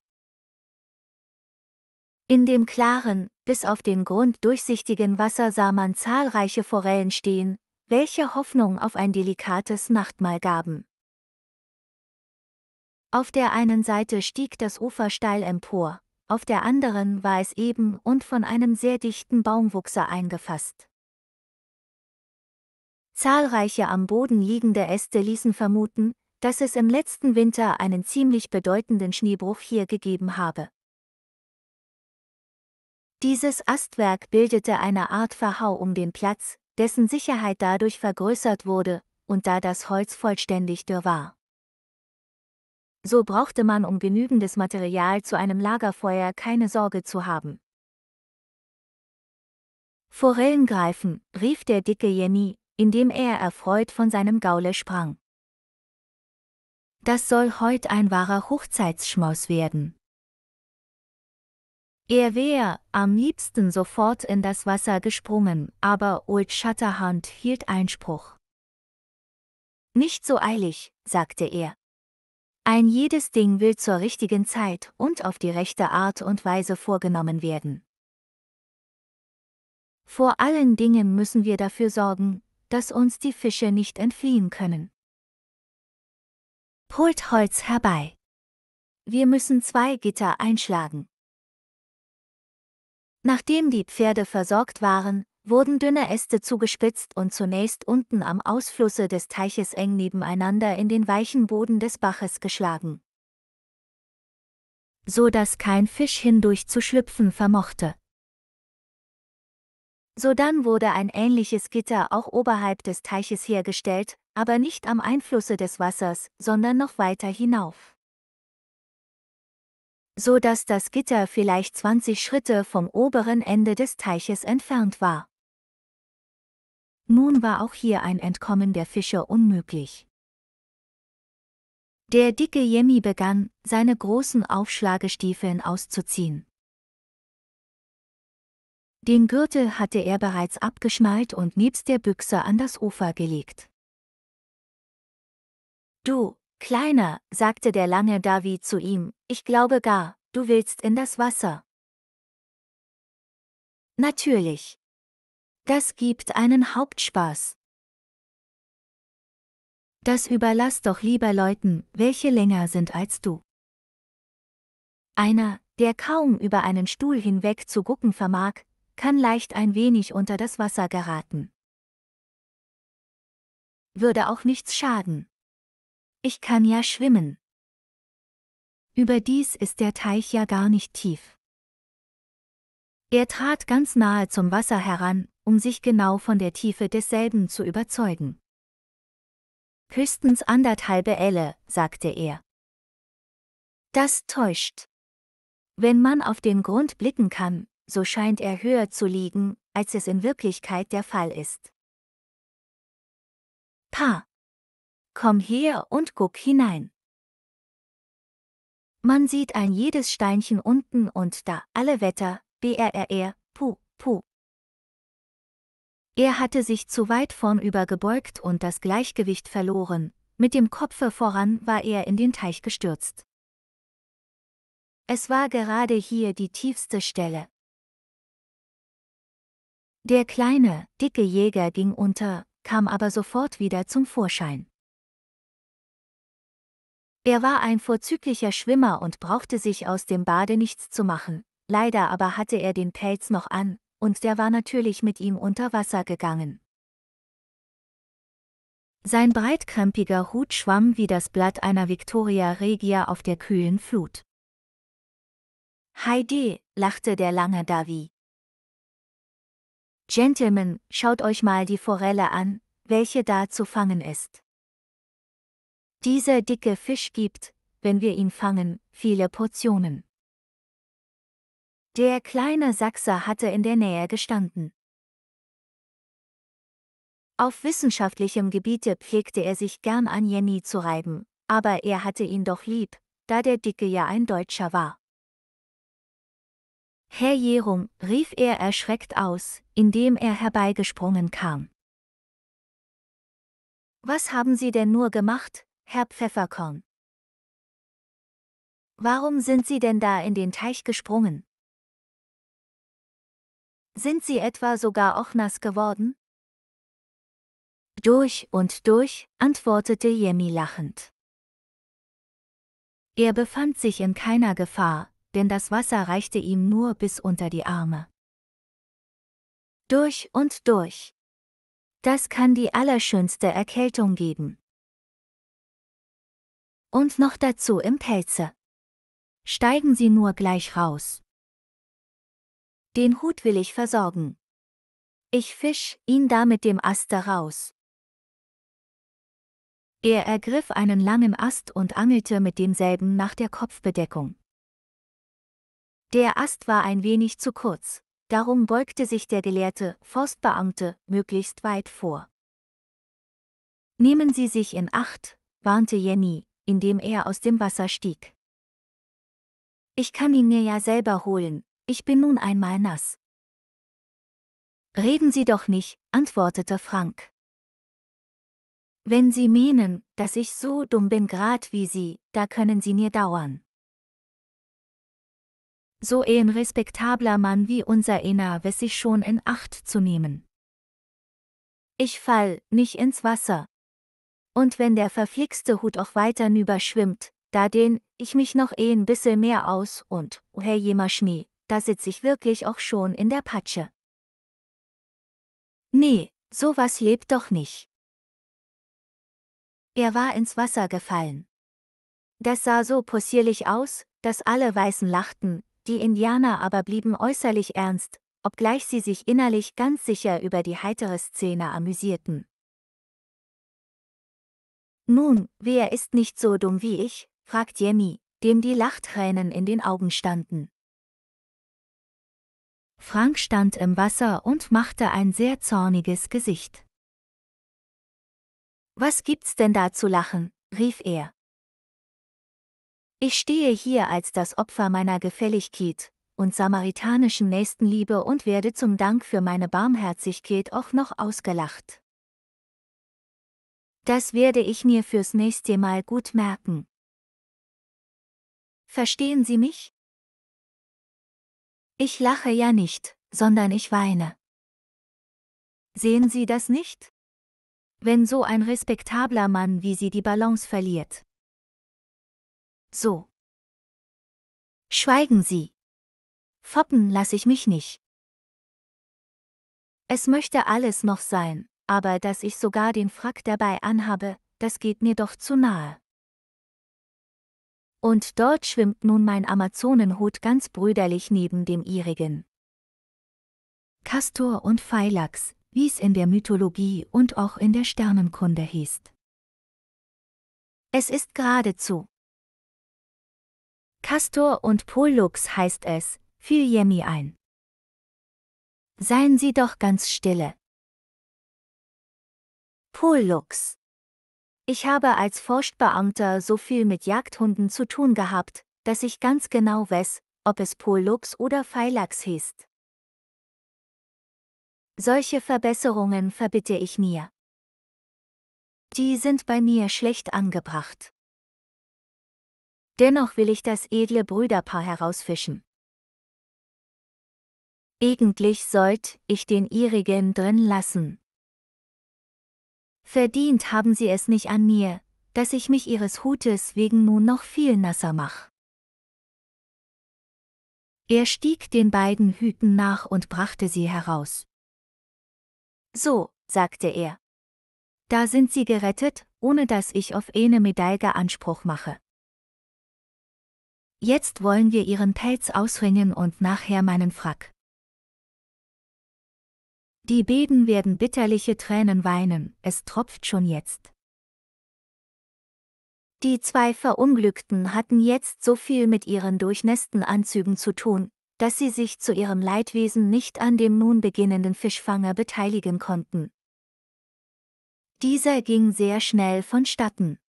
In dem klaren, bis auf den Grund durchsichtigen Wasser sah man zahlreiche Forellen stehen, welche Hoffnung auf ein delikates Nachtmahl gaben. Auf der einen Seite stieg das Ufer steil empor, auf der anderen war es eben und von einem sehr dichten Baumwuchser eingefasst. Zahlreiche am Boden liegende Äste ließen vermuten, dass es im letzten Winter einen ziemlich bedeutenden Schneebruch hier gegeben habe. Dieses Astwerk bildete eine Art Verhau um den Platz, dessen Sicherheit dadurch vergrößert wurde, und da das Holz vollständig dürr war. So brauchte man um genügendes Material zu einem Lagerfeuer keine Sorge zu haben. Forellen greifen, rief der dicke Jenny, indem er erfreut von seinem Gaule sprang. Das soll heut ein wahrer Hochzeitsschmaus werden. Er wäre am liebsten sofort in das Wasser gesprungen, aber Old Shatterhand hielt Einspruch. Nicht so eilig, sagte er. Ein jedes Ding will zur richtigen Zeit und auf die rechte Art und Weise vorgenommen werden. Vor allen Dingen müssen wir dafür sorgen, dass uns die Fische nicht entfliehen können. Holt Holz herbei. Wir müssen zwei Gitter einschlagen. Nachdem die Pferde versorgt waren, wurden dünne Äste zugespitzt und zunächst unten am Ausflusse des Teiches eng nebeneinander in den weichen Boden des Baches geschlagen. So dass kein Fisch hindurch zu schlüpfen vermochte. Sodann wurde ein ähnliches Gitter auch oberhalb des Teiches hergestellt, aber nicht am Einflusse des Wassers, sondern noch weiter hinauf so dass das Gitter vielleicht 20 Schritte vom oberen Ende des Teiches entfernt war. Nun war auch hier ein Entkommen der Fische unmöglich. Der dicke Jemmy begann, seine großen Aufschlagestiefeln auszuziehen. Den Gürtel hatte er bereits abgeschmalt und nebst der Büchse an das Ufer gelegt. Du, Kleiner, sagte der lange Davi zu ihm, ich glaube gar, du willst in das Wasser. Natürlich. Das gibt einen Hauptspaß. Das überlass doch lieber Leuten, welche länger sind als du. Einer, der kaum über einen Stuhl hinweg zu gucken vermag, kann leicht ein wenig unter das Wasser geraten. Würde auch nichts schaden. Ich kann ja schwimmen. Überdies ist der Teich ja gar nicht tief. Er trat ganz nahe zum Wasser heran, um sich genau von der Tiefe desselben zu überzeugen. Höchstens anderthalbe Elle, sagte er. Das täuscht. Wenn man auf den Grund blicken kann, so scheint er höher zu liegen, als es in Wirklichkeit der Fall ist. Pa. Komm her und guck hinein. Man sieht ein jedes Steinchen unten und da, alle Wetter, brrr, puh, puh. Er hatte sich zu weit vornübergebeugt und das Gleichgewicht verloren, mit dem Kopfe voran war er in den Teich gestürzt. Es war gerade hier die tiefste Stelle. Der kleine, dicke Jäger ging unter, kam aber sofort wieder zum Vorschein. Er war ein vorzüglicher Schwimmer und brauchte sich aus dem Bade nichts zu machen, leider aber hatte er den Pelz noch an, und der war natürlich mit ihm unter Wasser gegangen. Sein breitkrempiger Hut schwamm wie das Blatt einer Victoria Regia auf der kühlen Flut. Heidi, lachte der lange Davi. Gentlemen, schaut euch mal die Forelle an, welche da zu fangen ist. Dieser dicke Fisch gibt, wenn wir ihn fangen, viele Portionen. Der kleine Sachser hatte in der Nähe gestanden. Auf wissenschaftlichem Gebiete pflegte er sich gern an Jenny zu reiben, aber er hatte ihn doch lieb, da der Dicke ja ein Deutscher war. Herr Jerum, rief er erschreckt aus, indem er herbeigesprungen kam. Was haben Sie denn nur gemacht, Herr Pfefferkorn. Warum sind Sie denn da in den Teich gesprungen? Sind Sie etwa sogar auch nass geworden? Durch und durch, antwortete Jemmy lachend. Er befand sich in keiner Gefahr, denn das Wasser reichte ihm nur bis unter die Arme. Durch und durch. Das kann die allerschönste Erkältung geben. Und noch dazu im Pelze. Steigen Sie nur gleich raus. Den Hut will ich versorgen. Ich fisch ihn da mit dem Aster raus. Er ergriff einen langen Ast und angelte mit demselben nach der Kopfbedeckung. Der Ast war ein wenig zu kurz, darum beugte sich der gelehrte Forstbeamte möglichst weit vor. Nehmen Sie sich in Acht, warnte Jenny, indem er aus dem Wasser stieg. Ich kann ihn mir ja selber holen, ich bin nun einmal nass. Reden Sie doch nicht, antwortete Frank. Wenn Sie meinen, dass ich so dumm bin grad wie Sie, da können Sie mir dauern. So ein respektabler Mann wie unser Inner weiß sich schon in Acht zu nehmen. Ich fall nicht ins Wasser, und wenn der verflixte Hut auch weiter nüber da den, ich mich noch eh ein bissel mehr aus und, oh Herr Jemaschmi, da sitz ich wirklich auch schon in der Patsche. Nee, sowas lebt doch nicht. Er war ins Wasser gefallen. Das sah so possierlich aus, dass alle Weißen lachten, die Indianer aber blieben äußerlich ernst, obgleich sie sich innerlich ganz sicher über die heitere Szene amüsierten. Nun, wer ist nicht so dumm wie ich? fragt Jemmy, dem die Lachtränen in den Augen standen. Frank stand im Wasser und machte ein sehr zorniges Gesicht. Was gibt's denn da zu lachen? rief er. Ich stehe hier als das Opfer meiner Gefälligkeit und samaritanischen Nächstenliebe und werde zum Dank für meine Barmherzigkeit auch noch ausgelacht. Das werde ich mir fürs nächste Mal gut merken. Verstehen Sie mich? Ich lache ja nicht, sondern ich weine. Sehen Sie das nicht? Wenn so ein respektabler Mann wie Sie die Balance verliert. So. Schweigen Sie. Foppen lasse ich mich nicht. Es möchte alles noch sein, aber dass ich sogar den Frack dabei anhabe, das geht mir doch zu nahe. Und dort schwimmt nun mein Amazonenhut ganz brüderlich neben dem ihrigen. Castor und Phylax, wie es in der Mythologie und auch in der Sternenkunde hieß. Es ist geradezu. Castor und Pollux heißt es, fiel Jemmy ein. Seien Sie doch ganz stille. Pollux. Ich habe als Forstbeamter so viel mit Jagdhunden zu tun gehabt, dass ich ganz genau weiß, ob es Pollux oder Phylax hieß. Solche Verbesserungen verbitte ich mir. Die sind bei mir schlecht angebracht. Dennoch will ich das edle Brüderpaar herausfischen. Eigentlich sollt ich den ihrigen drin lassen, Verdient haben sie es nicht an mir, dass ich mich ihres Hutes wegen nun noch viel nasser mach. Er stieg den beiden Hüten nach und brachte sie heraus. So, sagte er. Da sind sie gerettet, ohne dass ich auf eine Medaille Anspruch mache. Jetzt wollen wir ihren Pelz ausringen und nachher meinen Frack. Die Beden werden bitterliche Tränen weinen, es tropft schon jetzt. Die zwei Verunglückten hatten jetzt so viel mit ihren durchnässten Anzügen zu tun, dass sie sich zu ihrem Leidwesen nicht an dem nun beginnenden Fischfanger beteiligen konnten. Dieser ging sehr schnell vonstatten.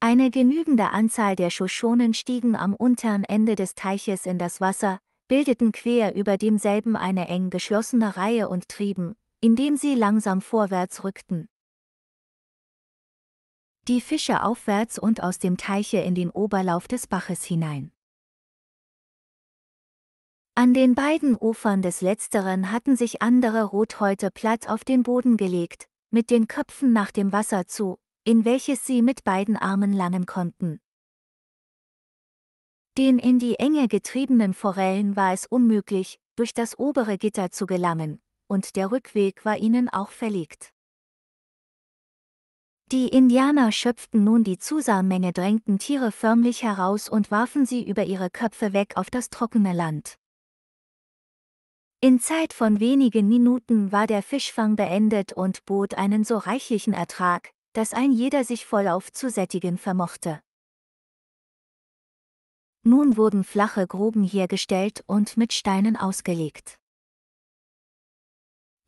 Eine genügende Anzahl der Shoshonen stiegen am unteren Ende des Teiches in das Wasser, bildeten quer über demselben eine eng geschlossene Reihe und trieben, indem sie langsam vorwärts rückten. Die Fische aufwärts und aus dem Teiche in den Oberlauf des Baches hinein. An den beiden Ufern des letzteren hatten sich andere Rothäute platt auf den Boden gelegt, mit den Köpfen nach dem Wasser zu, in welches sie mit beiden Armen langen konnten. Den in die Enge getriebenen Forellen war es unmöglich, durch das obere Gitter zu gelangen, und der Rückweg war ihnen auch verlegt. Die Indianer schöpften nun die Zusamenge drängten Tiere förmlich heraus und warfen sie über ihre Köpfe weg auf das trockene Land. In Zeit von wenigen Minuten war der Fischfang beendet und bot einen so reichlichen Ertrag, dass ein jeder sich vollauf zu sättigen vermochte. Nun wurden flache Gruben hergestellt und mit Steinen ausgelegt.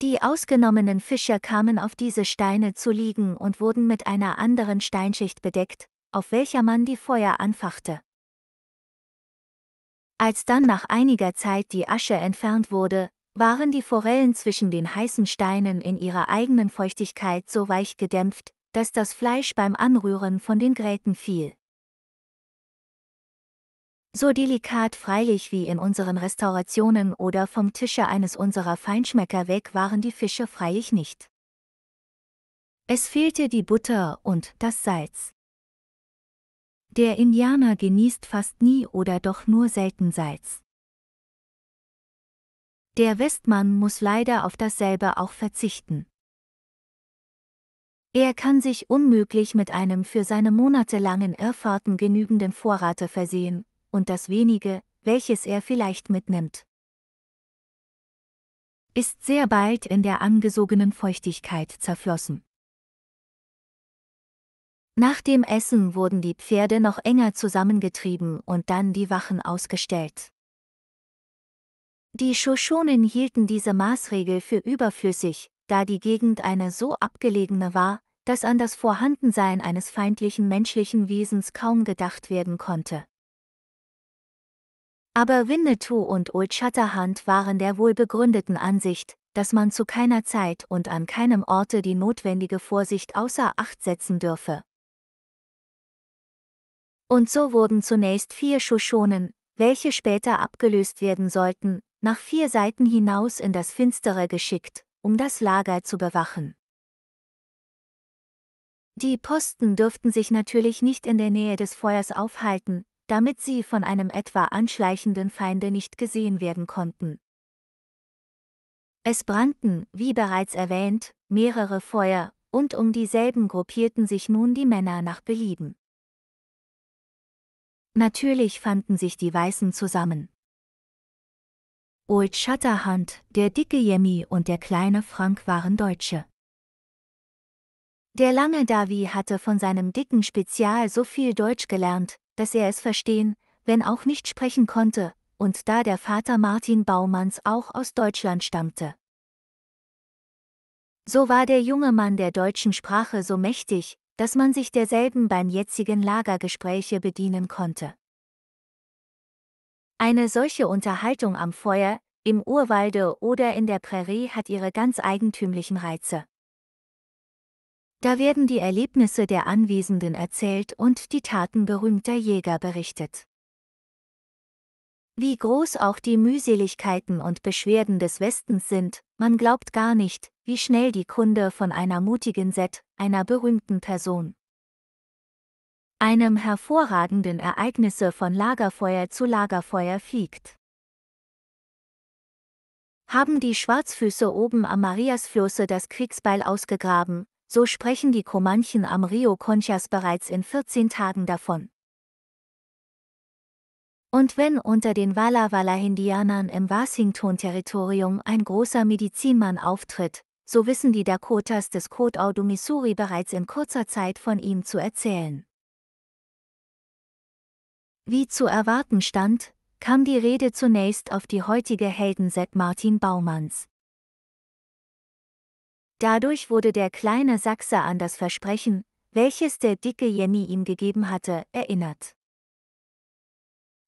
Die ausgenommenen Fische kamen auf diese Steine zu liegen und wurden mit einer anderen Steinschicht bedeckt, auf welcher man die Feuer anfachte. Als dann nach einiger Zeit die Asche entfernt wurde, waren die Forellen zwischen den heißen Steinen in ihrer eigenen Feuchtigkeit so weich gedämpft, dass das Fleisch beim Anrühren von den Gräten fiel so delikat freilich wie in unseren Restaurationen oder vom Tische eines unserer Feinschmecker weg waren die Fische freilich nicht. Es fehlte die Butter und das Salz. Der Indianer genießt fast nie oder doch nur selten Salz. Der Westmann muss leider auf dasselbe auch verzichten. Er kann sich unmöglich mit einem für seine monatelangen Irrfahrten genügenden Vorrate versehen, und das wenige, welches er vielleicht mitnimmt. Ist sehr bald in der angesogenen Feuchtigkeit zerflossen. Nach dem Essen wurden die Pferde noch enger zusammengetrieben und dann die Wachen ausgestellt. Die Shoshonen hielten diese Maßregel für überflüssig, da die Gegend eine so abgelegene war, dass an das Vorhandensein eines feindlichen menschlichen Wesens kaum gedacht werden konnte. Aber Winnetou und Old Shatterhand waren der wohlbegründeten Ansicht, dass man zu keiner Zeit und an keinem Orte die notwendige Vorsicht außer Acht setzen dürfe. Und so wurden zunächst vier Shoshonen, welche später abgelöst werden sollten, nach vier Seiten hinaus in das Finstere geschickt, um das Lager zu bewachen. Die Posten dürften sich natürlich nicht in der Nähe des Feuers aufhalten, damit sie von einem etwa anschleichenden Feinde nicht gesehen werden konnten. Es brannten, wie bereits erwähnt, mehrere Feuer, und um dieselben gruppierten sich nun die Männer nach Belieben. Natürlich fanden sich die Weißen zusammen. Old Shatterhand, der dicke Jemmy und der kleine Frank waren Deutsche. Der lange Davi hatte von seinem dicken Spezial so viel Deutsch gelernt, dass er es verstehen, wenn auch nicht sprechen konnte, und da der Vater Martin Baumanns auch aus Deutschland stammte. So war der junge Mann der deutschen Sprache so mächtig, dass man sich derselben beim jetzigen Lagergespräche bedienen konnte. Eine solche Unterhaltung am Feuer, im Urwalde oder in der Prärie hat ihre ganz eigentümlichen Reize. Da werden die Erlebnisse der Anwesenden erzählt und die Taten berühmter Jäger berichtet. Wie groß auch die Mühseligkeiten und Beschwerden des Westens sind, man glaubt gar nicht, wie schnell die Kunde von einer mutigen Set, einer berühmten Person, einem hervorragenden Ereignisse von Lagerfeuer zu Lagerfeuer fliegt. Haben die Schwarzfüße oben am Mariasflosse das Kriegsbeil ausgegraben, so sprechen die Comanchen am Rio Conchas bereits in 14 Tagen davon. Und wenn unter den Walla Walla Indianern im Washington-Territorium ein großer Medizinmann auftritt, so wissen die Dakotas des Kotau du Missouri bereits in kurzer Zeit von ihm zu erzählen. Wie zu erwarten stand, kam die Rede zunächst auf die heutige Heldenset Martin Baumanns. Dadurch wurde der kleine Sachse an das Versprechen, welches der dicke Jenny ihm gegeben hatte, erinnert.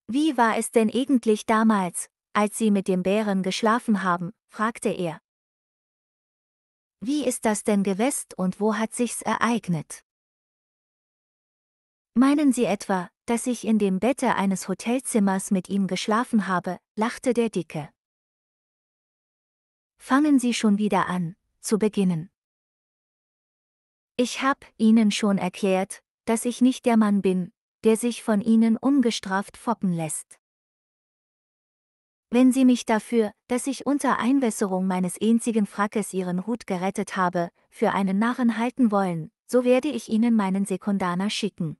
Wie war es denn eigentlich damals, als Sie mit dem Bären geschlafen haben? fragte er. Wie ist das denn gewest und wo hat sich's ereignet? Meinen Sie etwa, dass ich in dem Bette eines Hotelzimmers mit ihm geschlafen habe, lachte der Dicke. Fangen Sie schon wieder an, zu beginnen. Ich hab Ihnen schon erklärt, dass ich nicht der Mann bin, der sich von Ihnen ungestraft foppen lässt. Wenn Sie mich dafür, dass ich unter Einwässerung meines einzigen Frackes Ihren Hut gerettet habe, für einen Narren halten wollen, so werde ich Ihnen meinen Sekundaner schicken.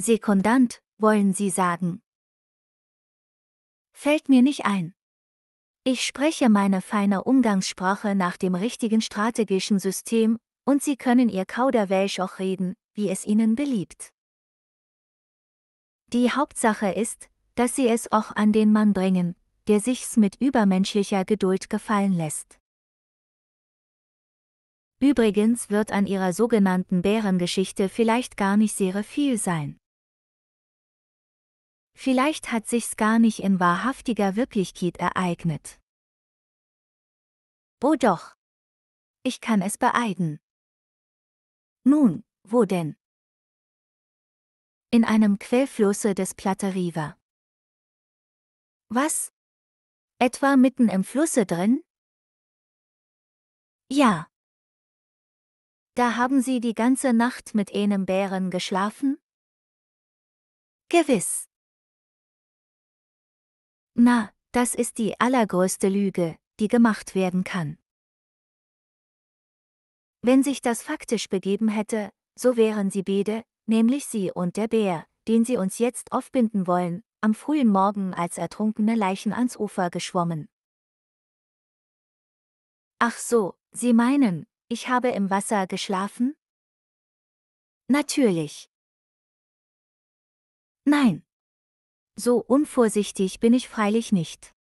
Sekundant, wollen Sie sagen? Fällt mir nicht ein. Ich spreche meine feine Umgangssprache nach dem richtigen strategischen System, und Sie können Ihr Kauderwelsch auch reden, wie es Ihnen beliebt. Die Hauptsache ist, dass Sie es auch an den Mann bringen, der sich's mit übermenschlicher Geduld gefallen lässt. Übrigens wird an ihrer sogenannten Bärengeschichte vielleicht gar nicht sehr viel sein. Vielleicht hat sich's gar nicht in wahrhaftiger Wirklichkeit ereignet. Wo doch? Ich kann es beeiden. Nun, wo denn? In einem Quellflusse des Platte River. Was? Etwa mitten im Flusse drin? Ja. Da haben Sie die ganze Nacht mit einem Bären geschlafen? Gewiss. Na, das ist die allergrößte Lüge, die gemacht werden kann. Wenn sich das faktisch begeben hätte, so wären sie beide, nämlich sie und der Bär, den sie uns jetzt aufbinden wollen, am frühen Morgen als ertrunkene Leichen ans Ufer geschwommen. Ach so, Sie meinen, ich habe im Wasser geschlafen? Natürlich. Nein. So unvorsichtig bin ich freilich nicht.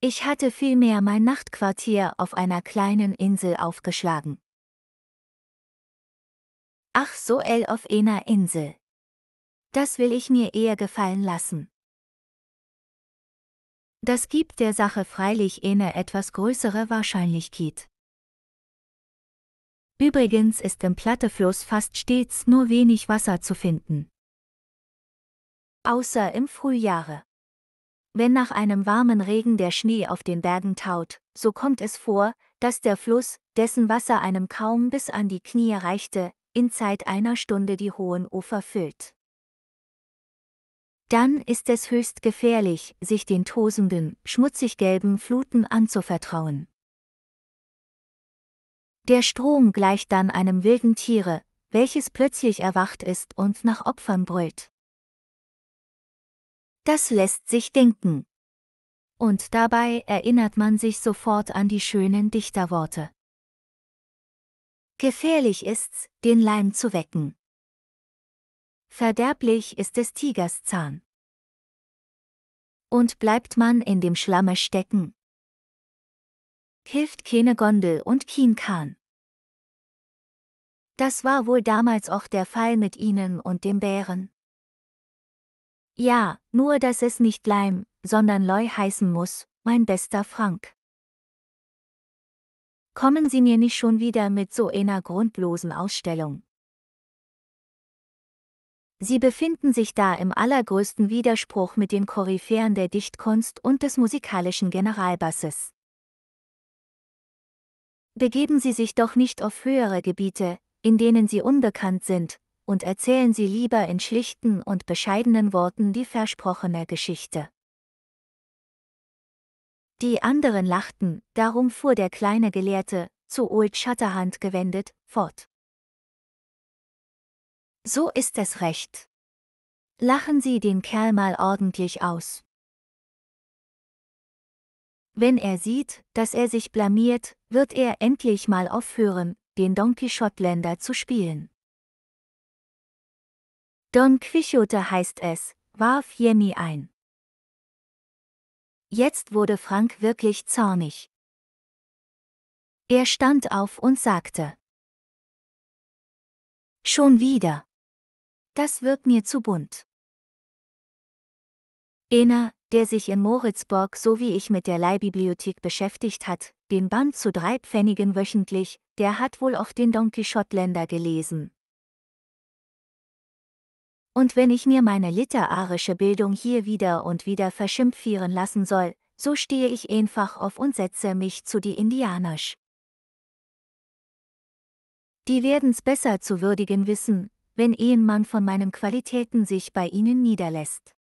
Ich hatte vielmehr mein Nachtquartier auf einer kleinen Insel aufgeschlagen. Ach so El auf einer Insel. Das will ich mir eher gefallen lassen. Das gibt der Sache freilich eine etwas größere Wahrscheinlichkeit. Übrigens ist im Plattefluss fast stets nur wenig Wasser zu finden. Außer im Frühjahre. Wenn nach einem warmen Regen der Schnee auf den Bergen taut, so kommt es vor, dass der Fluss, dessen Wasser einem kaum bis an die Knie reichte, in Zeit einer Stunde die hohen Ufer füllt. Dann ist es höchst gefährlich, sich den tosenden, schmutzig gelben Fluten anzuvertrauen. Der Strom gleicht dann einem wilden Tiere, welches plötzlich erwacht ist und nach Opfern brüllt. Das lässt sich denken. Und dabei erinnert man sich sofort an die schönen Dichterworte. Gefährlich ist's, den Leim zu wecken. Verderblich ist des Tigers Zahn. Und bleibt man in dem Schlamme stecken. Hilft keine Gondel und kein Kahn. Das war wohl damals auch der Fall mit ihnen und dem Bären. Ja, nur dass es nicht Leim, sondern Leu heißen muss, mein bester Frank. Kommen Sie mir nicht schon wieder mit so einer grundlosen Ausstellung. Sie befinden sich da im allergrößten Widerspruch mit den Koryphären der Dichtkunst und des musikalischen Generalbasses. Begeben Sie sich doch nicht auf höhere Gebiete, in denen Sie unbekannt sind, und erzählen Sie lieber in schlichten und bescheidenen Worten die versprochene Geschichte. Die anderen lachten, darum fuhr der kleine Gelehrte, zu Old Shatterhand gewendet, fort. So ist es recht. Lachen Sie den Kerl mal ordentlich aus. Wenn er sieht, dass er sich blamiert, wird er endlich mal aufhören, den Donkey Schottländer zu spielen. Don Quixote heißt es, warf Jenny ein. Jetzt wurde Frank wirklich zornig. Er stand auf und sagte. Schon wieder. Das wird mir zu bunt. Ena, der sich in Moritzburg so wie ich mit der Leihbibliothek beschäftigt hat, den Band zu drei Pfennigen wöchentlich, der hat wohl auch den Don quixote gelesen, und wenn ich mir meine literarische Bildung hier wieder und wieder verschimpfieren lassen soll, so stehe ich einfach auf und setze mich zu die Indianisch. Die werden's besser zu würdigen wissen, wenn Ehenmann von meinen Qualitäten sich bei ihnen niederlässt.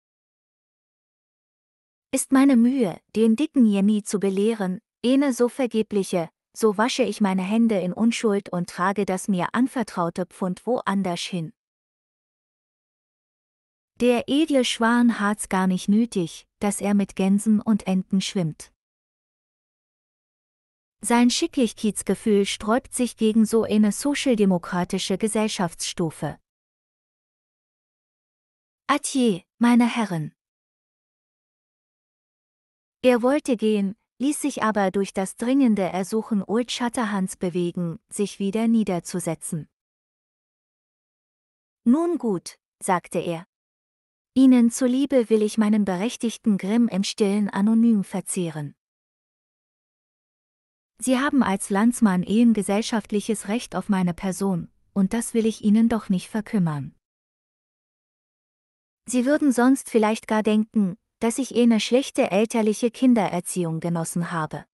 Ist meine Mühe, den dicken Jemmy zu belehren, ehne so vergebliche, so wasche ich meine Hände in Unschuld und trage das mir anvertraute Pfund woanders hin. Der edle Schwan hat's gar nicht nötig, dass er mit Gänsen und Enten schwimmt. Sein Schicklichkeitsgefühl sträubt sich gegen so eine sozialdemokratische Gesellschaftsstufe. Adieu, meine Herren. Er wollte gehen, ließ sich aber durch das dringende Ersuchen Old Shatterhands bewegen, sich wieder niederzusetzen. Nun gut, sagte er, Ihnen zuliebe will ich meinen berechtigten Grimm im stillen anonym verzehren. Sie haben als Landsmann Ehen gesellschaftliches Recht auf meine Person, und das will ich Ihnen doch nicht verkümmern. Sie würden sonst vielleicht gar denken, dass ich eine eh schlechte elterliche Kindererziehung genossen habe.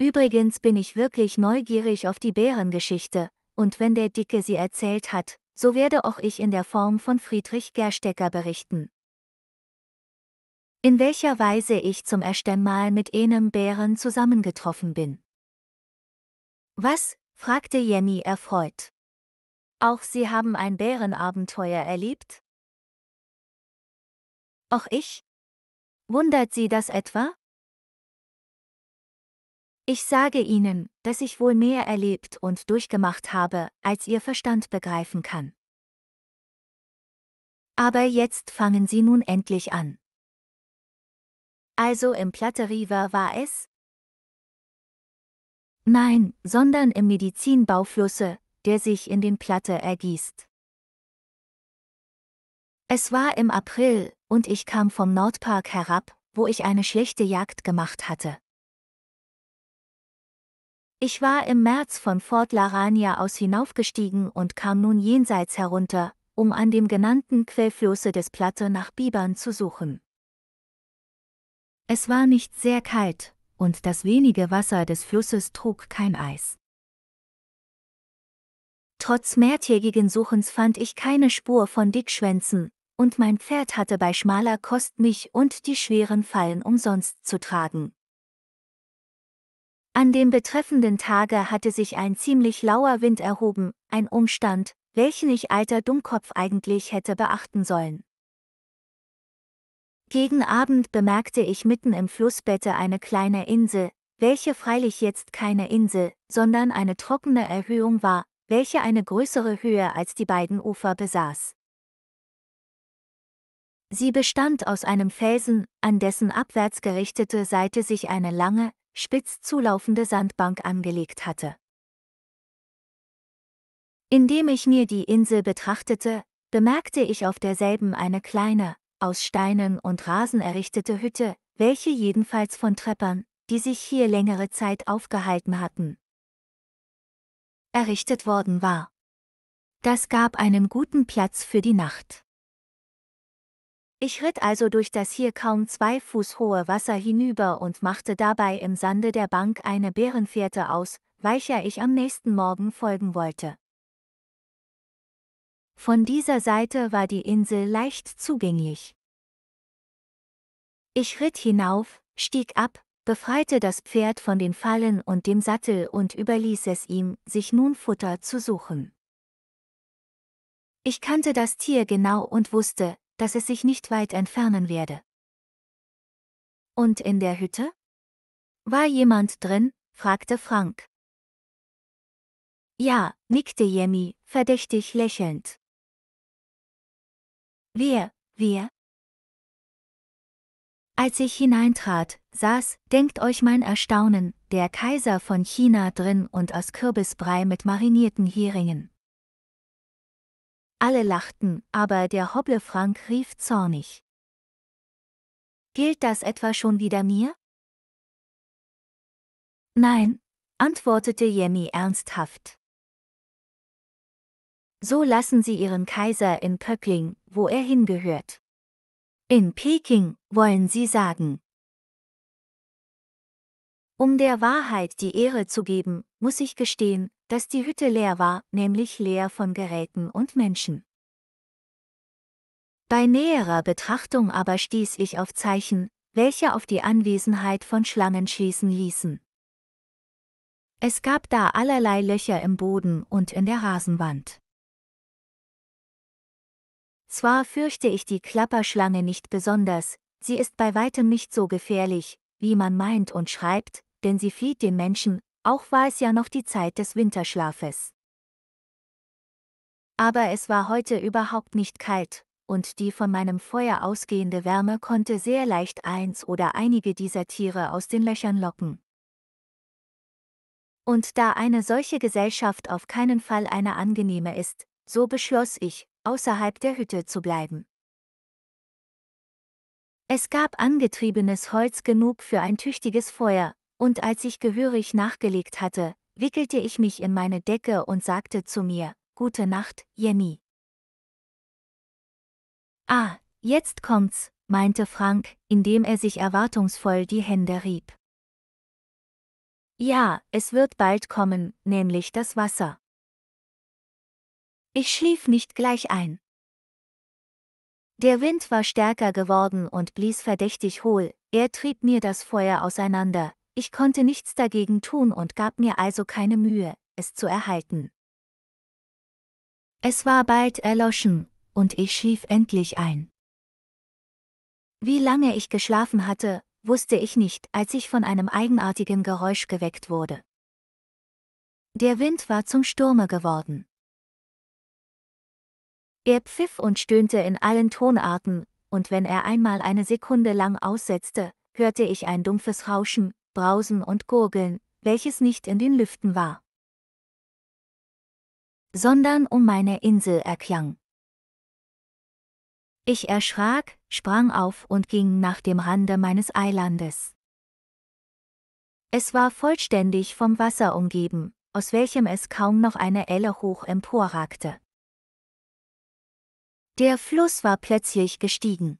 Übrigens bin ich wirklich neugierig auf die Bärengeschichte, und wenn der Dicke sie erzählt hat, so werde auch ich in der Form von Friedrich Gerstecker berichten. In welcher Weise ich zum ersten mit enem Bären zusammengetroffen bin. Was? fragte Jenny erfreut. Auch Sie haben ein Bärenabenteuer erlebt? Auch ich? Wundert Sie das etwa? Ich sage Ihnen, dass ich wohl mehr erlebt und durchgemacht habe, als Ihr Verstand begreifen kann. Aber jetzt fangen Sie nun endlich an. Also im Platte River war es? Nein, sondern im Medizinbauflusse, der sich in den Platte ergießt. Es war im April, und ich kam vom Nordpark herab, wo ich eine schlechte Jagd gemacht hatte. Ich war im März von Fort Larania aus hinaufgestiegen und kam nun jenseits herunter, um an dem genannten Quellflosse des Platte nach Bibern zu suchen. Es war nicht sehr kalt, und das wenige Wasser des Flusses trug kein Eis. Trotz mehrtägigen Suchens fand ich keine Spur von Dickschwänzen, und mein Pferd hatte bei schmaler Kost mich und die schweren Fallen umsonst zu tragen. An dem betreffenden Tage hatte sich ein ziemlich lauer Wind erhoben, ein Umstand, welchen ich alter Dummkopf eigentlich hätte beachten sollen. Gegen Abend bemerkte ich mitten im Flussbette eine kleine Insel, welche freilich jetzt keine Insel, sondern eine trockene Erhöhung war, welche eine größere Höhe als die beiden Ufer besaß. Sie bestand aus einem Felsen, an dessen abwärts gerichtete Seite sich eine lange, spitz zulaufende Sandbank angelegt hatte. Indem ich mir die Insel betrachtete, bemerkte ich auf derselben eine kleine, aus Steinen und Rasen errichtete Hütte, welche jedenfalls von Treppern, die sich hier längere Zeit aufgehalten hatten, errichtet worden war. Das gab einen guten Platz für die Nacht. Ich ritt also durch das hier kaum zwei Fuß hohe Wasser hinüber und machte dabei im Sande der Bank eine Bärenfährte aus, welcher ich am nächsten Morgen folgen wollte. Von dieser Seite war die Insel leicht zugänglich. Ich ritt hinauf, stieg ab, befreite das Pferd von den Fallen und dem Sattel und überließ es ihm, sich nun Futter zu suchen. Ich kannte das Tier genau und wusste, dass es sich nicht weit entfernen werde. Und in der Hütte? War jemand drin? fragte Frank. Ja, nickte Jemmy, verdächtig lächelnd. Wer, wer? Als ich hineintrat, saß, denkt euch mein Erstaunen, der Kaiser von China drin und aus Kürbisbrei mit marinierten Heringen. Alle lachten, aber der Hobble Frank rief zornig. Gilt das etwa schon wieder mir? Nein, antwortete Jemmy ernsthaft. So lassen sie ihren Kaiser in Pöckling, wo er hingehört. In Peking, wollen sie sagen. Um der Wahrheit die Ehre zu geben, muss ich gestehen, dass die Hütte leer war, nämlich leer von Geräten und Menschen. Bei näherer Betrachtung aber stieß ich auf Zeichen, welche auf die Anwesenheit von Schlangen schließen ließen. Es gab da allerlei Löcher im Boden und in der Rasenwand. Zwar fürchte ich die Klapperschlange nicht besonders, sie ist bei weitem nicht so gefährlich, wie man meint und schreibt, denn sie flieht den Menschen, auch war es ja noch die Zeit des Winterschlafes. Aber es war heute überhaupt nicht kalt, und die von meinem Feuer ausgehende Wärme konnte sehr leicht eins oder einige dieser Tiere aus den Löchern locken. Und da eine solche Gesellschaft auf keinen Fall eine angenehme ist, so beschloss ich, außerhalb der Hütte zu bleiben. Es gab angetriebenes Holz genug für ein tüchtiges Feuer, und als ich gehörig nachgelegt hatte, wickelte ich mich in meine Decke und sagte zu mir, Gute Nacht, Jenny. Ah, jetzt kommt's, meinte Frank, indem er sich erwartungsvoll die Hände rieb. Ja, es wird bald kommen, nämlich das Wasser. Ich schlief nicht gleich ein. Der Wind war stärker geworden und blies verdächtig hohl, er trieb mir das Feuer auseinander, ich konnte nichts dagegen tun und gab mir also keine Mühe, es zu erhalten. Es war bald erloschen, und ich schlief endlich ein. Wie lange ich geschlafen hatte, wusste ich nicht, als ich von einem eigenartigen Geräusch geweckt wurde. Der Wind war zum Sturme geworden. Er pfiff und stöhnte in allen Tonarten, und wenn er einmal eine Sekunde lang aussetzte, hörte ich ein dumpfes Rauschen, Brausen und Gurgeln, welches nicht in den Lüften war, sondern um meine Insel erklang. Ich erschrak, sprang auf und ging nach dem Rande meines Eilandes. Es war vollständig vom Wasser umgeben, aus welchem es kaum noch eine Elle hoch emporragte. Der Fluss war plötzlich gestiegen.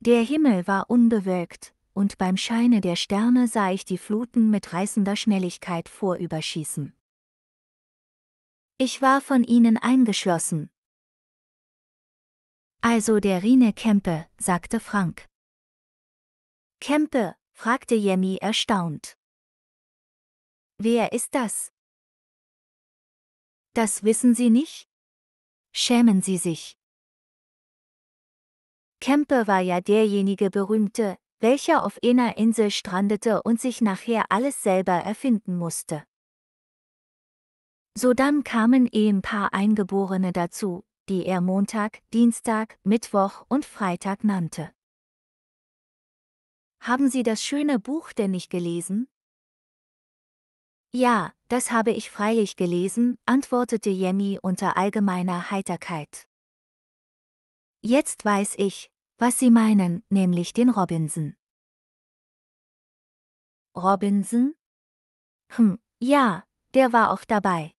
Der Himmel war unbewölkt, und beim Scheine der Sterne sah ich die Fluten mit reißender Schnelligkeit vorüberschießen. Ich war von ihnen eingeschlossen. Also der Rhine Kempe, sagte Frank. Kempe, fragte Jemmy erstaunt. Wer ist das? Das wissen Sie nicht? Schämen Sie sich. Kempe war ja derjenige berühmte, welcher auf einer Insel strandete und sich nachher alles selber erfinden musste. Sodann kamen Ehepaar Eingeborene dazu, die er Montag, Dienstag, Mittwoch und Freitag nannte. Haben Sie das schöne Buch denn nicht gelesen? Ja, das habe ich freilich gelesen, antwortete Jenny unter allgemeiner Heiterkeit. Jetzt weiß ich, was sie meinen, nämlich den Robinson. Robinson? Hm, ja, der war auch dabei.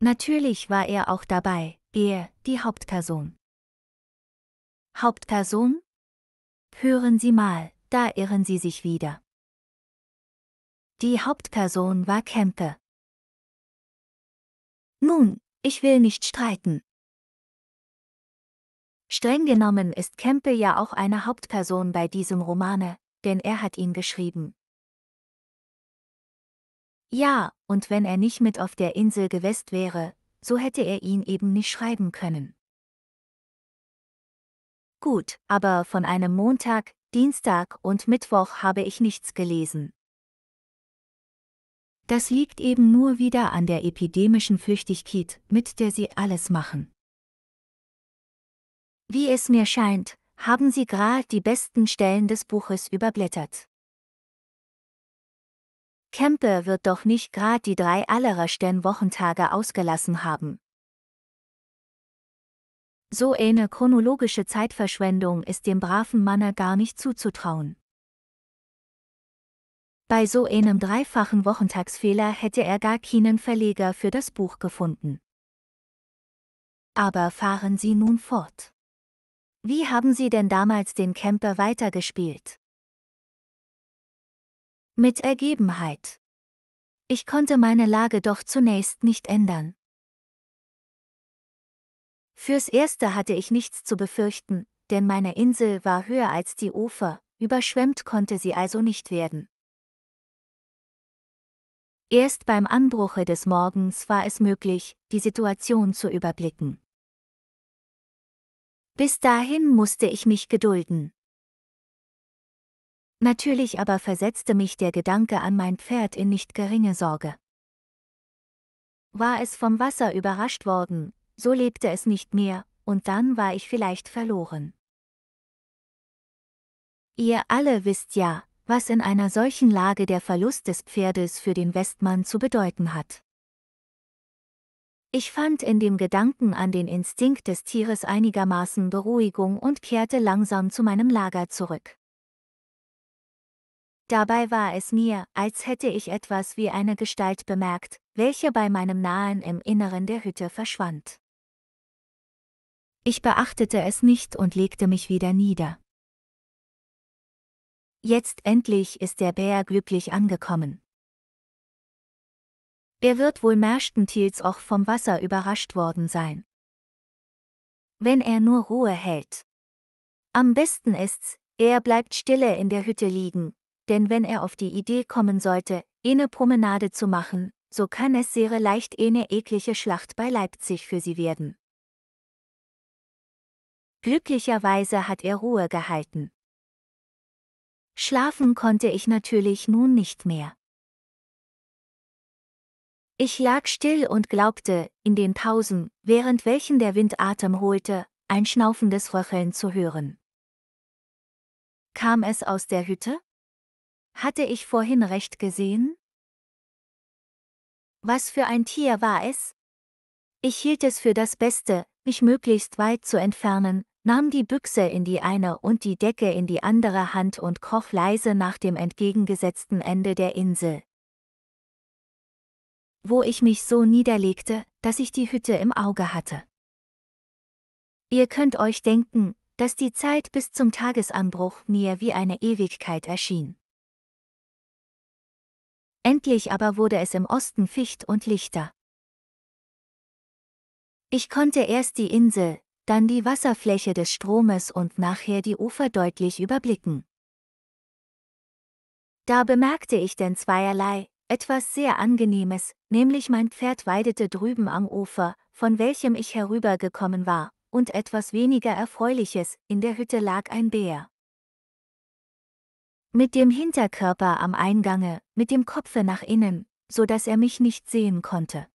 Natürlich war er auch dabei, er, die Hauptperson. Hauptperson? Hören Sie mal, da irren Sie sich wieder. Die Hauptperson war Kempe. Nun, ich will nicht streiten. Streng genommen ist Campbell ja auch eine Hauptperson bei diesem Romane, denn er hat ihn geschrieben. Ja, und wenn er nicht mit auf der Insel gewest wäre, so hätte er ihn eben nicht schreiben können. Gut, aber von einem Montag, Dienstag und Mittwoch habe ich nichts gelesen. Das liegt eben nur wieder an der epidemischen Flüchtigkeit, mit der sie alles machen. Wie es mir scheint, haben Sie gerade die besten Stellen des Buches überblättert. Kempe wird doch nicht gerade die drei allerer Sternwochentage ausgelassen haben. So eine chronologische Zeitverschwendung ist dem braven Manner gar nicht zuzutrauen. Bei so einem dreifachen Wochentagsfehler hätte er gar keinen Verleger für das Buch gefunden. Aber fahren Sie nun fort. Wie haben Sie denn damals den Camper weitergespielt? Mit Ergebenheit. Ich konnte meine Lage doch zunächst nicht ändern. Fürs Erste hatte ich nichts zu befürchten, denn meine Insel war höher als die Ufer, überschwemmt konnte sie also nicht werden. Erst beim Anbruche des Morgens war es möglich, die Situation zu überblicken. Bis dahin musste ich mich gedulden. Natürlich aber versetzte mich der Gedanke an mein Pferd in nicht geringe Sorge. War es vom Wasser überrascht worden, so lebte es nicht mehr, und dann war ich vielleicht verloren. Ihr alle wisst ja, was in einer solchen Lage der Verlust des Pferdes für den Westmann zu bedeuten hat. Ich fand in dem Gedanken an den Instinkt des Tieres einigermaßen Beruhigung und kehrte langsam zu meinem Lager zurück. Dabei war es mir, als hätte ich etwas wie eine Gestalt bemerkt, welche bei meinem Nahen im Inneren der Hütte verschwand. Ich beachtete es nicht und legte mich wieder nieder. Jetzt endlich ist der Bär glücklich angekommen. Er wird wohl Merstentils auch vom Wasser überrascht worden sein. Wenn er nur Ruhe hält. Am besten ist's, er bleibt stille in der Hütte liegen, denn wenn er auf die Idee kommen sollte, eine Promenade zu machen, so kann es sehr leicht eine eklige Schlacht bei Leipzig für sie werden. Glücklicherweise hat er Ruhe gehalten. Schlafen konnte ich natürlich nun nicht mehr. Ich lag still und glaubte, in den Pausen, während welchen der Wind Atem holte, ein schnaufendes Röcheln zu hören. Kam es aus der Hütte? Hatte ich vorhin recht gesehen? Was für ein Tier war es? Ich hielt es für das Beste, mich möglichst weit zu entfernen, nahm die Büchse in die eine und die Decke in die andere Hand und kroch leise nach dem entgegengesetzten Ende der Insel, wo ich mich so niederlegte, dass ich die Hütte im Auge hatte. Ihr könnt euch denken, dass die Zeit bis zum Tagesanbruch mir wie eine Ewigkeit erschien. Endlich aber wurde es im Osten ficht und lichter. Ich konnte erst die Insel, dann die Wasserfläche des Stromes und nachher die Ufer deutlich überblicken. Da bemerkte ich denn zweierlei, etwas sehr Angenehmes, nämlich mein Pferd weidete drüben am Ufer, von welchem ich herübergekommen war, und etwas weniger Erfreuliches, in der Hütte lag ein Bär. Mit dem Hinterkörper am Eingange, mit dem Kopfe nach innen, so dass er mich nicht sehen konnte.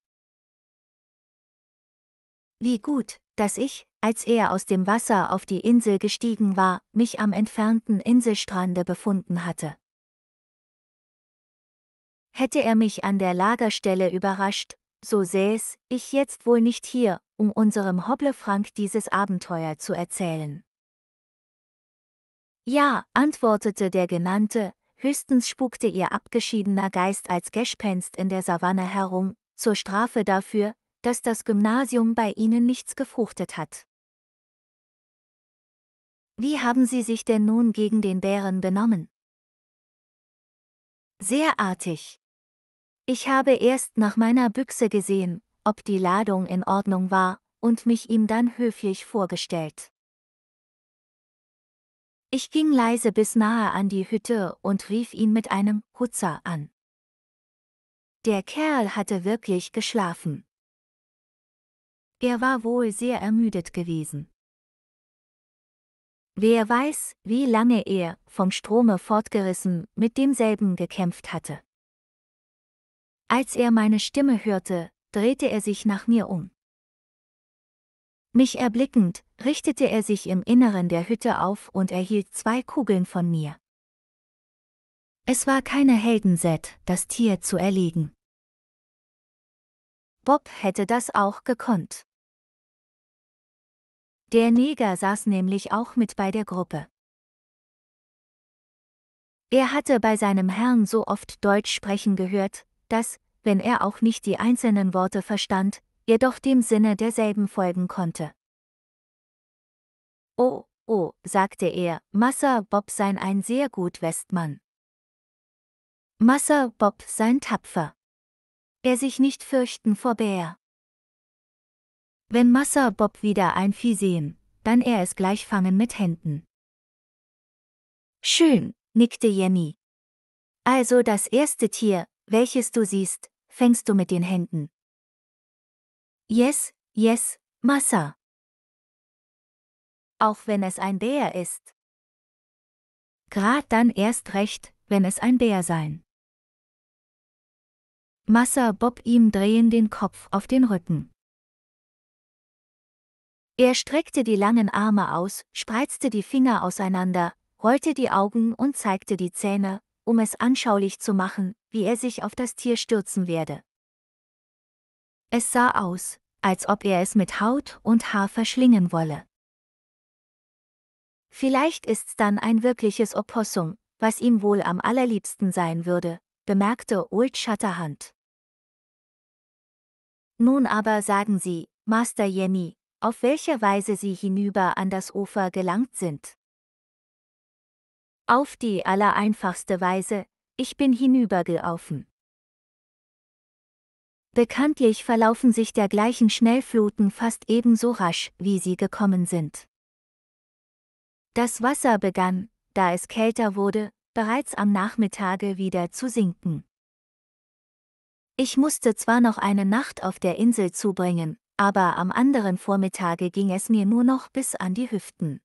Wie gut, dass ich, als er aus dem Wasser auf die Insel gestiegen war, mich am entfernten Inselstrande befunden hatte. Hätte er mich an der Lagerstelle überrascht, so säß ich jetzt wohl nicht hier, um unserem Hobblefrank dieses Abenteuer zu erzählen. Ja, antwortete der Genannte, höchstens spukte ihr abgeschiedener Geist als Gespenst in der Savanne herum, zur Strafe dafür, dass das Gymnasium bei ihnen nichts gefruchtet hat. Wie haben Sie sich denn nun gegen den Bären benommen? Sehr artig. Ich habe erst nach meiner Büchse gesehen, ob die Ladung in Ordnung war, und mich ihm dann höflich vorgestellt. Ich ging leise bis nahe an die Hütte und rief ihn mit einem Hutzer an. Der Kerl hatte wirklich geschlafen. Er war wohl sehr ermüdet gewesen. Wer weiß, wie lange er, vom Strome fortgerissen, mit demselben gekämpft hatte. Als er meine Stimme hörte, drehte er sich nach mir um. Mich erblickend, richtete er sich im Inneren der Hütte auf und erhielt zwei Kugeln von mir. Es war keine Heldenset, das Tier zu erlegen. Bob hätte das auch gekonnt. Der Neger saß nämlich auch mit bei der Gruppe. Er hatte bei seinem Herrn so oft Deutsch sprechen gehört, dass, wenn er auch nicht die einzelnen Worte verstand, jedoch dem Sinne derselben folgen konnte. Oh, oh, sagte er, Massa Bob sein ein sehr gut Westmann. Massa Bob sein tapfer. Er sich nicht fürchten vor Bär. Wenn Massa Bob wieder ein Vieh sehen, dann er es gleich fangen mit Händen. Schön, nickte Jemmy. Also das erste Tier, welches du siehst, fängst du mit den Händen. Yes, yes, Massa. Auch wenn es ein Bär ist. Grad dann erst recht, wenn es ein Bär sein. Massa Bob ihm drehen den Kopf auf den Rücken. Er streckte die langen Arme aus, spreizte die Finger auseinander, rollte die Augen und zeigte die Zähne, um es anschaulich zu machen, wie er sich auf das Tier stürzen werde. Es sah aus, als ob er es mit Haut und Haar verschlingen wolle. Vielleicht ist's dann ein wirkliches Opossum, was ihm wohl am allerliebsten sein würde, bemerkte Old Shatterhand. Nun aber sagen Sie, Master Jenny, auf welche Weise Sie hinüber an das Ufer gelangt sind. Auf die allereinfachste Weise, ich bin hinübergelaufen. Bekanntlich verlaufen sich dergleichen Schnellfluten fast ebenso rasch, wie sie gekommen sind. Das Wasser begann, da es kälter wurde, bereits am Nachmittage wieder zu sinken. Ich musste zwar noch eine Nacht auf der Insel zubringen, aber am anderen Vormittage ging es mir nur noch bis an die Hüften.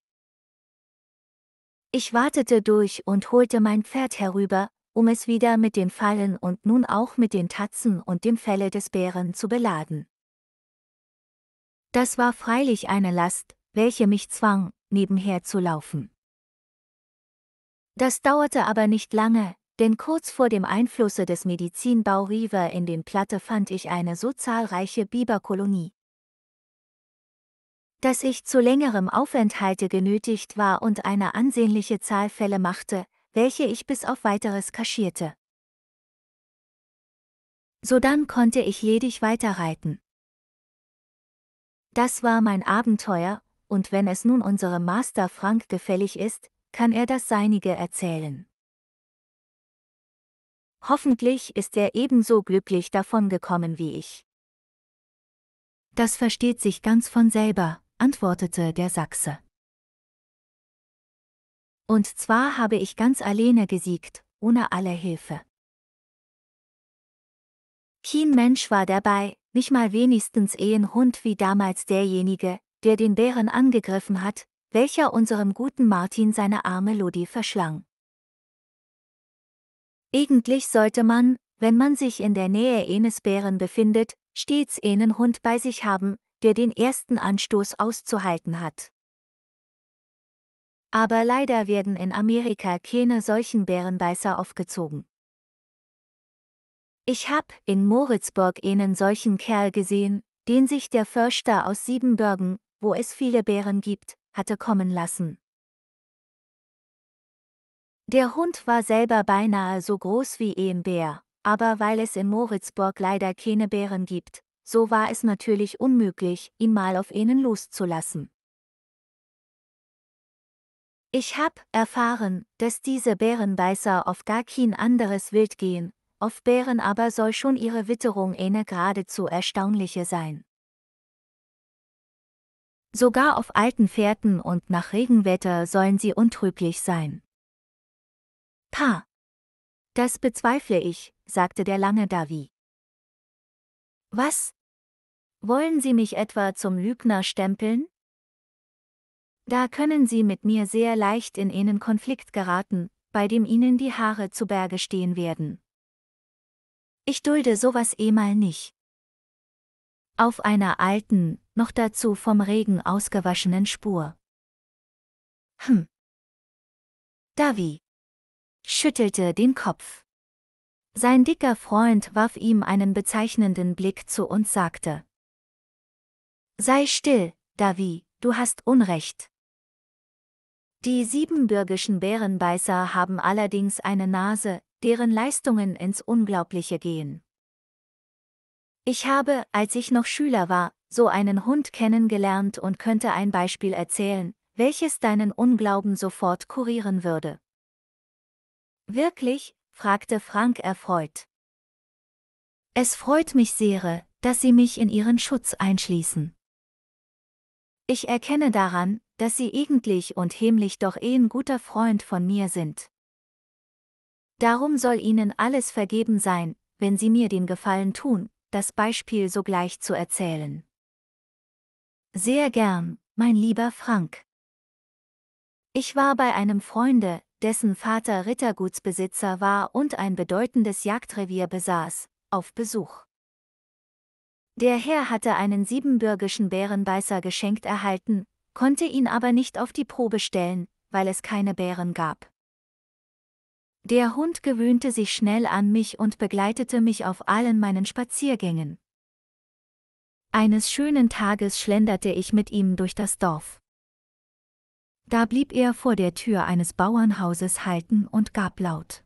Ich wartete durch und holte mein Pferd herüber, um es wieder mit den Fallen und nun auch mit den Tatzen und dem Felle des Bären zu beladen. Das war freilich eine Last, welche mich zwang, nebenher zu laufen. Das dauerte aber nicht lange, denn kurz vor dem Einflusse des Medizinbau River in den Platte fand ich eine so zahlreiche Biberkolonie. Dass ich zu längerem Aufenthalte genötigt war und eine ansehnliche Zahl Fälle machte, welche ich bis auf weiteres kaschierte. Sodann konnte ich ledig weiterreiten. Das war mein Abenteuer, und wenn es nun unserem Master Frank gefällig ist, kann er das Seinige erzählen. Hoffentlich ist er ebenso glücklich davongekommen wie ich. Das versteht sich ganz von selber, antwortete der Sachse. Und zwar habe ich ganz alleine gesiegt, ohne alle Hilfe. Kein Mensch war dabei, nicht mal wenigstens ein Hund wie damals derjenige, der den Bären angegriffen hat, welcher unserem guten Martin seine arme Lodi verschlang. Eigentlich sollte man, wenn man sich in der Nähe eines Bären befindet, stets einen Hund bei sich haben, der den ersten Anstoß auszuhalten hat. Aber leider werden in Amerika keine solchen Bärenbeißer aufgezogen. Ich hab in Moritzburg einen solchen Kerl gesehen, den sich der Förster aus Siebenbürgen, wo es viele Bären gibt, hatte kommen lassen. Der Hund war selber beinahe so groß wie ein Bär, aber weil es in Moritzburg leider keine Bären gibt, so war es natürlich unmöglich, ihn mal auf ihnen loszulassen. Ich hab erfahren, dass diese Bärenbeißer auf gar kein anderes Wild gehen, auf Bären aber soll schon ihre Witterung eine geradezu erstaunliche sein. Sogar auf alten Fährten und nach Regenwetter sollen sie untrüglich sein. Pah! Das bezweifle ich, sagte der lange Davi. Was? Wollen Sie mich etwa zum Lügner stempeln? Da können Sie mit mir sehr leicht in einen Konflikt geraten, bei dem Ihnen die Haare zu Berge stehen werden. Ich dulde sowas eh mal nicht. Auf einer alten, noch dazu vom Regen ausgewaschenen Spur. Hm. Davi schüttelte den Kopf. Sein dicker Freund warf ihm einen bezeichnenden Blick zu und sagte: Sei still, Davi, du hast Unrecht. Die siebenbürgischen Bärenbeißer haben allerdings eine Nase, deren Leistungen ins Unglaubliche gehen. Ich habe, als ich noch Schüler war, so einen Hund kennengelernt und könnte ein Beispiel erzählen, welches deinen Unglauben sofort kurieren würde. Wirklich? fragte Frank erfreut. Es freut mich sehr, dass Sie mich in Ihren Schutz einschließen. Ich erkenne daran, dass sie eigentlich und heimlich doch eh ein guter Freund von mir sind. Darum soll ihnen alles vergeben sein, wenn sie mir den Gefallen tun, das Beispiel sogleich zu erzählen. Sehr gern, mein lieber Frank. Ich war bei einem Freunde, dessen Vater Rittergutsbesitzer war und ein bedeutendes Jagdrevier besaß, auf Besuch. Der Herr hatte einen siebenbürgischen Bärenbeißer geschenkt erhalten, konnte ihn aber nicht auf die Probe stellen, weil es keine Bären gab. Der Hund gewöhnte sich schnell an mich und begleitete mich auf allen meinen Spaziergängen. Eines schönen Tages schlenderte ich mit ihm durch das Dorf. Da blieb er vor der Tür eines Bauernhauses halten und gab laut.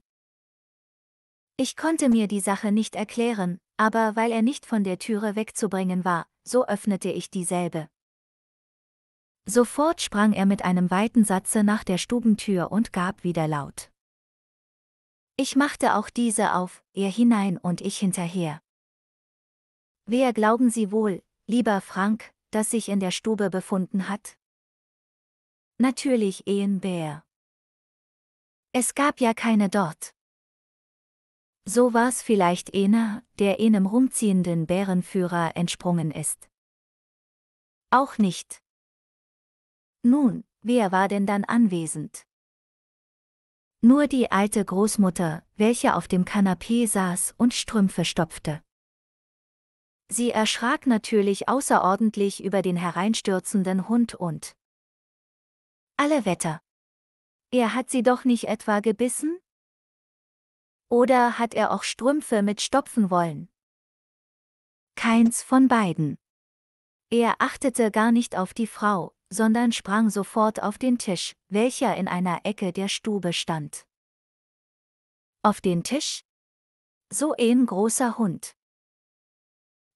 Ich konnte mir die Sache nicht erklären, aber weil er nicht von der Türe wegzubringen war, so öffnete ich dieselbe. Sofort sprang er mit einem weiten Satze nach der Stubentür und gab wieder laut. Ich machte auch diese auf, er hinein und ich hinterher. Wer glauben Sie wohl, lieber Frank, dass sich in der Stube befunden hat? Natürlich Ehen Bär. Es gab ja keine dort. So war's vielleicht Ener, der enem rumziehenden Bärenführer entsprungen ist. Auch nicht. Nun, wer war denn dann anwesend? Nur die alte Großmutter, welche auf dem Kanapee saß und Strümpfe stopfte. Sie erschrak natürlich außerordentlich über den hereinstürzenden Hund und alle Wetter. Er hat sie doch nicht etwa gebissen? Oder hat er auch Strümpfe mit stopfen wollen? Keins von beiden. Er achtete gar nicht auf die Frau, sondern sprang sofort auf den Tisch, welcher in einer Ecke der Stube stand. Auf den Tisch? So ein großer Hund.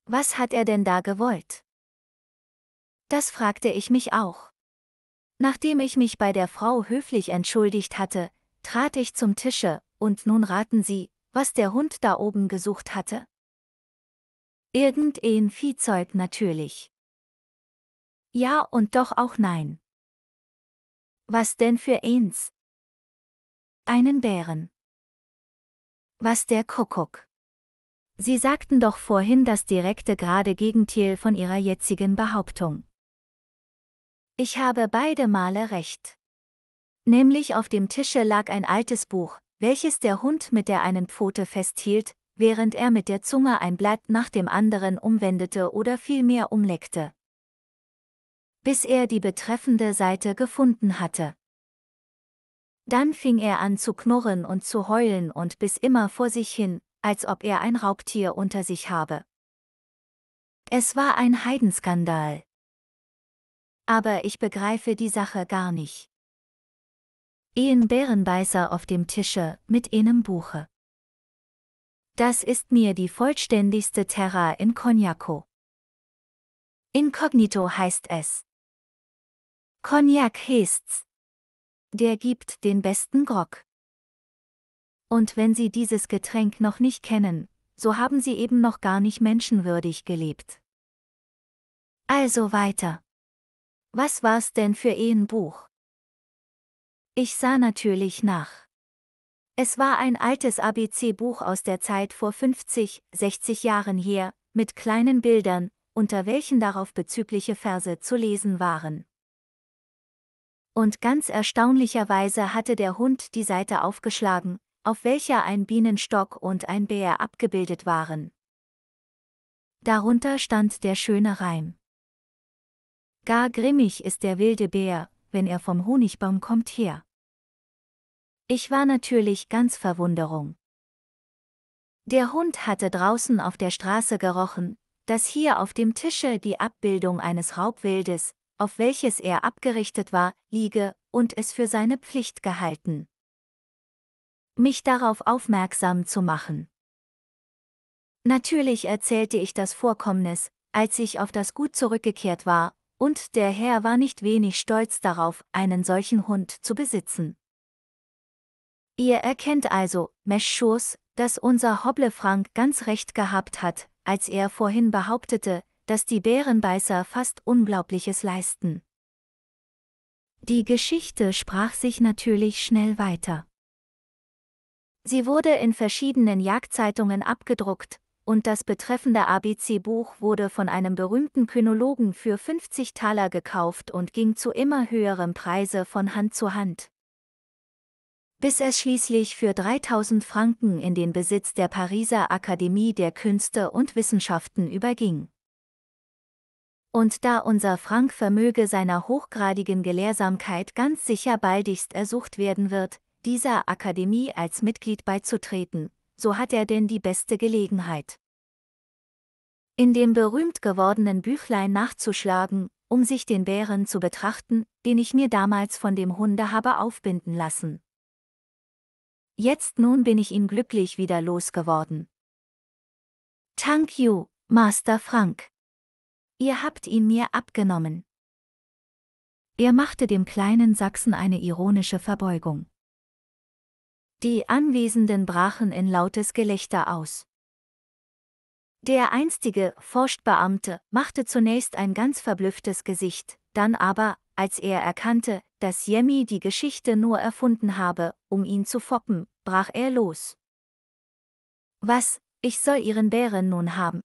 Was hat er denn da gewollt? Das fragte ich mich auch. Nachdem ich mich bei der Frau höflich entschuldigt hatte, trat ich zum Tische, und nun raten Sie, was der Hund da oben gesucht hatte? Irgendein Viehzeug natürlich. Ja und doch auch nein. Was denn für eins? Einen Bären. Was der Kuckuck. Sie sagten doch vorhin das direkte gerade Gegenteil von Ihrer jetzigen Behauptung. Ich habe beide Male recht. Nämlich auf dem Tische lag ein altes Buch, welches der Hund mit der einen Pfote festhielt, während er mit der Zunge ein Blatt nach dem anderen umwendete oder vielmehr umleckte bis er die betreffende Seite gefunden hatte. Dann fing er an zu knurren und zu heulen und biss immer vor sich hin, als ob er ein Raubtier unter sich habe. Es war ein Heidenskandal. Aber ich begreife die Sache gar nicht. Ehen Bärenbeißer auf dem Tische mit enem Buche. Das ist mir die vollständigste Terra in Cognacco. Inkognito heißt es. Cognac heißt's. Der gibt den besten Grog. Und wenn Sie dieses Getränk noch nicht kennen, so haben Sie eben noch gar nicht menschenwürdig gelebt. Also weiter. Was war's denn für ein Buch? Ich sah natürlich nach. Es war ein altes ABC-Buch aus der Zeit vor 50, 60 Jahren her, mit kleinen Bildern, unter welchen darauf bezügliche Verse zu lesen waren. Und ganz erstaunlicherweise hatte der Hund die Seite aufgeschlagen, auf welcher ein Bienenstock und ein Bär abgebildet waren. Darunter stand der schöne Reim. Gar grimmig ist der wilde Bär, wenn er vom Honigbaum kommt her. Ich war natürlich ganz Verwunderung. Der Hund hatte draußen auf der Straße gerochen, dass hier auf dem Tische die Abbildung eines Raubwildes, auf welches er abgerichtet war, liege und es für seine Pflicht gehalten. Mich darauf aufmerksam zu machen. Natürlich erzählte ich das Vorkommnis, als ich auf das Gut zurückgekehrt war, und der Herr war nicht wenig stolz darauf, einen solchen Hund zu besitzen. Ihr erkennt also, Meschos, dass unser Hobble Frank ganz recht gehabt hat, als er vorhin behauptete, dass die Bärenbeißer fast Unglaubliches leisten. Die Geschichte sprach sich natürlich schnell weiter. Sie wurde in verschiedenen Jagdzeitungen abgedruckt, und das betreffende ABC-Buch wurde von einem berühmten Kynologen für 50 Taler gekauft und ging zu immer höherem Preise von Hand zu Hand. Bis es schließlich für 3000 Franken in den Besitz der Pariser Akademie der Künste und Wissenschaften überging und da unser Frank vermöge seiner hochgradigen Gelehrsamkeit ganz sicher baldigst ersucht werden wird, dieser Akademie als Mitglied beizutreten, so hat er denn die beste Gelegenheit. In dem berühmt gewordenen Büchlein nachzuschlagen, um sich den Bären zu betrachten, den ich mir damals von dem Hunde habe aufbinden lassen. Jetzt nun bin ich ihn glücklich wieder losgeworden. Thank you, Master Frank. Ihr habt ihn mir abgenommen. Er machte dem kleinen Sachsen eine ironische Verbeugung. Die Anwesenden brachen in lautes Gelächter aus. Der einstige Forstbeamte machte zunächst ein ganz verblüfftes Gesicht, dann aber, als er erkannte, dass Jemmy die Geschichte nur erfunden habe, um ihn zu foppen, brach er los. Was, ich soll ihren Bären nun haben,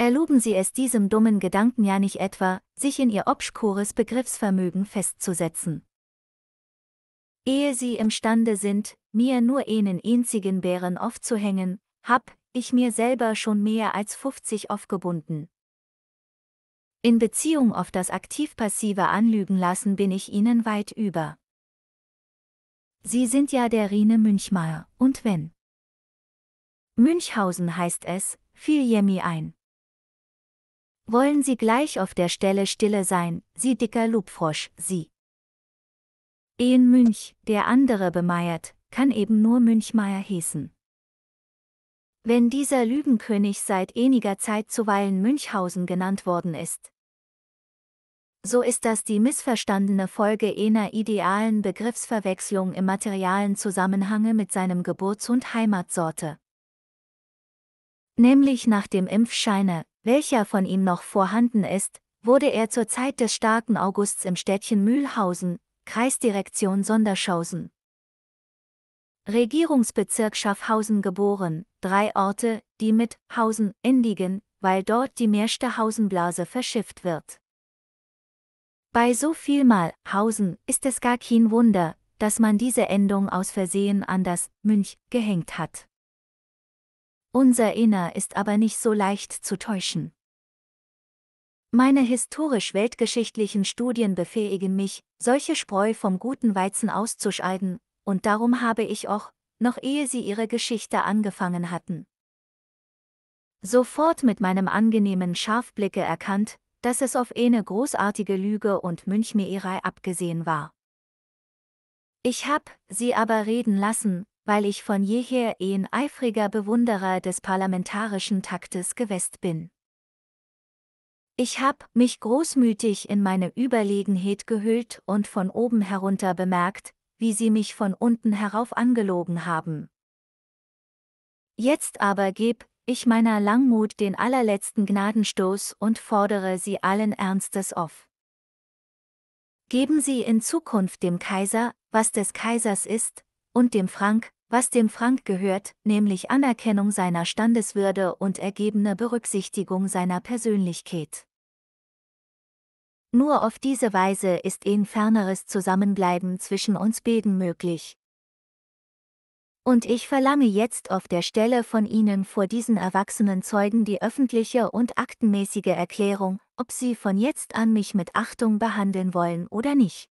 Erloben Sie es diesem dummen Gedanken ja nicht etwa, sich in Ihr obschkores Begriffsvermögen festzusetzen. Ehe Sie imstande sind, mir nur einen einzigen Bären aufzuhängen, hab ich mir selber schon mehr als 50 aufgebunden. In Beziehung auf das aktiv-passive Anlügen lassen bin ich Ihnen weit über. Sie sind ja der Rine Münchmeier, und wenn Münchhausen heißt es, fiel Jemmy ein. Wollen Sie gleich auf der Stelle stille sein, Sie dicker Lubfrosch, Sie. Ehen Münch, der andere bemeiert, kann eben nur Münchmeier hießen. Wenn dieser Lügenkönig seit einiger Zeit zuweilen Münchhausen genannt worden ist. So ist das die missverstandene Folge jener idealen Begriffsverwechslung im materialen Zusammenhange mit seinem Geburts- und Heimatsorte. Nämlich nach dem Impfscheine, welcher von ihm noch vorhanden ist, wurde er zur Zeit des starken Augusts im Städtchen Mühlhausen, Kreisdirektion Sonderschausen. Regierungsbezirk Schaffhausen geboren, drei Orte, die mit Hausen endigen, weil dort die Meerschte Hausenblase verschifft wird. Bei so vielmal Hausen ist es gar kein Wunder, dass man diese Endung aus Versehen an das Münch gehängt hat. Unser Inner ist aber nicht so leicht zu täuschen. Meine historisch-weltgeschichtlichen Studien befähigen mich, solche Spreu vom guten Weizen auszuscheiden, und darum habe ich auch, noch ehe sie ihre Geschichte angefangen hatten, sofort mit meinem angenehmen Scharfblicke erkannt, dass es auf eine großartige Lüge und Münchmeerei abgesehen war. Ich hab sie aber reden lassen, weil ich von jeher ein eifriger Bewunderer des parlamentarischen Taktes gewest bin. Ich hab mich großmütig in meine Überlegenheit gehüllt und von oben herunter bemerkt, wie sie mich von unten herauf angelogen haben. Jetzt aber geb ich meiner Langmut den allerletzten Gnadenstoß und fordere sie allen Ernstes auf. Geben Sie in Zukunft dem Kaiser, was des Kaisers ist, und dem Frank, was dem Frank gehört, nämlich Anerkennung seiner Standeswürde und ergebene Berücksichtigung seiner Persönlichkeit. Nur auf diese Weise ist ein ferneres Zusammenbleiben zwischen uns beiden möglich. Und ich verlange jetzt auf der Stelle von Ihnen vor diesen erwachsenen Zeugen die öffentliche und aktenmäßige Erklärung, ob Sie von jetzt an mich mit Achtung behandeln wollen oder nicht.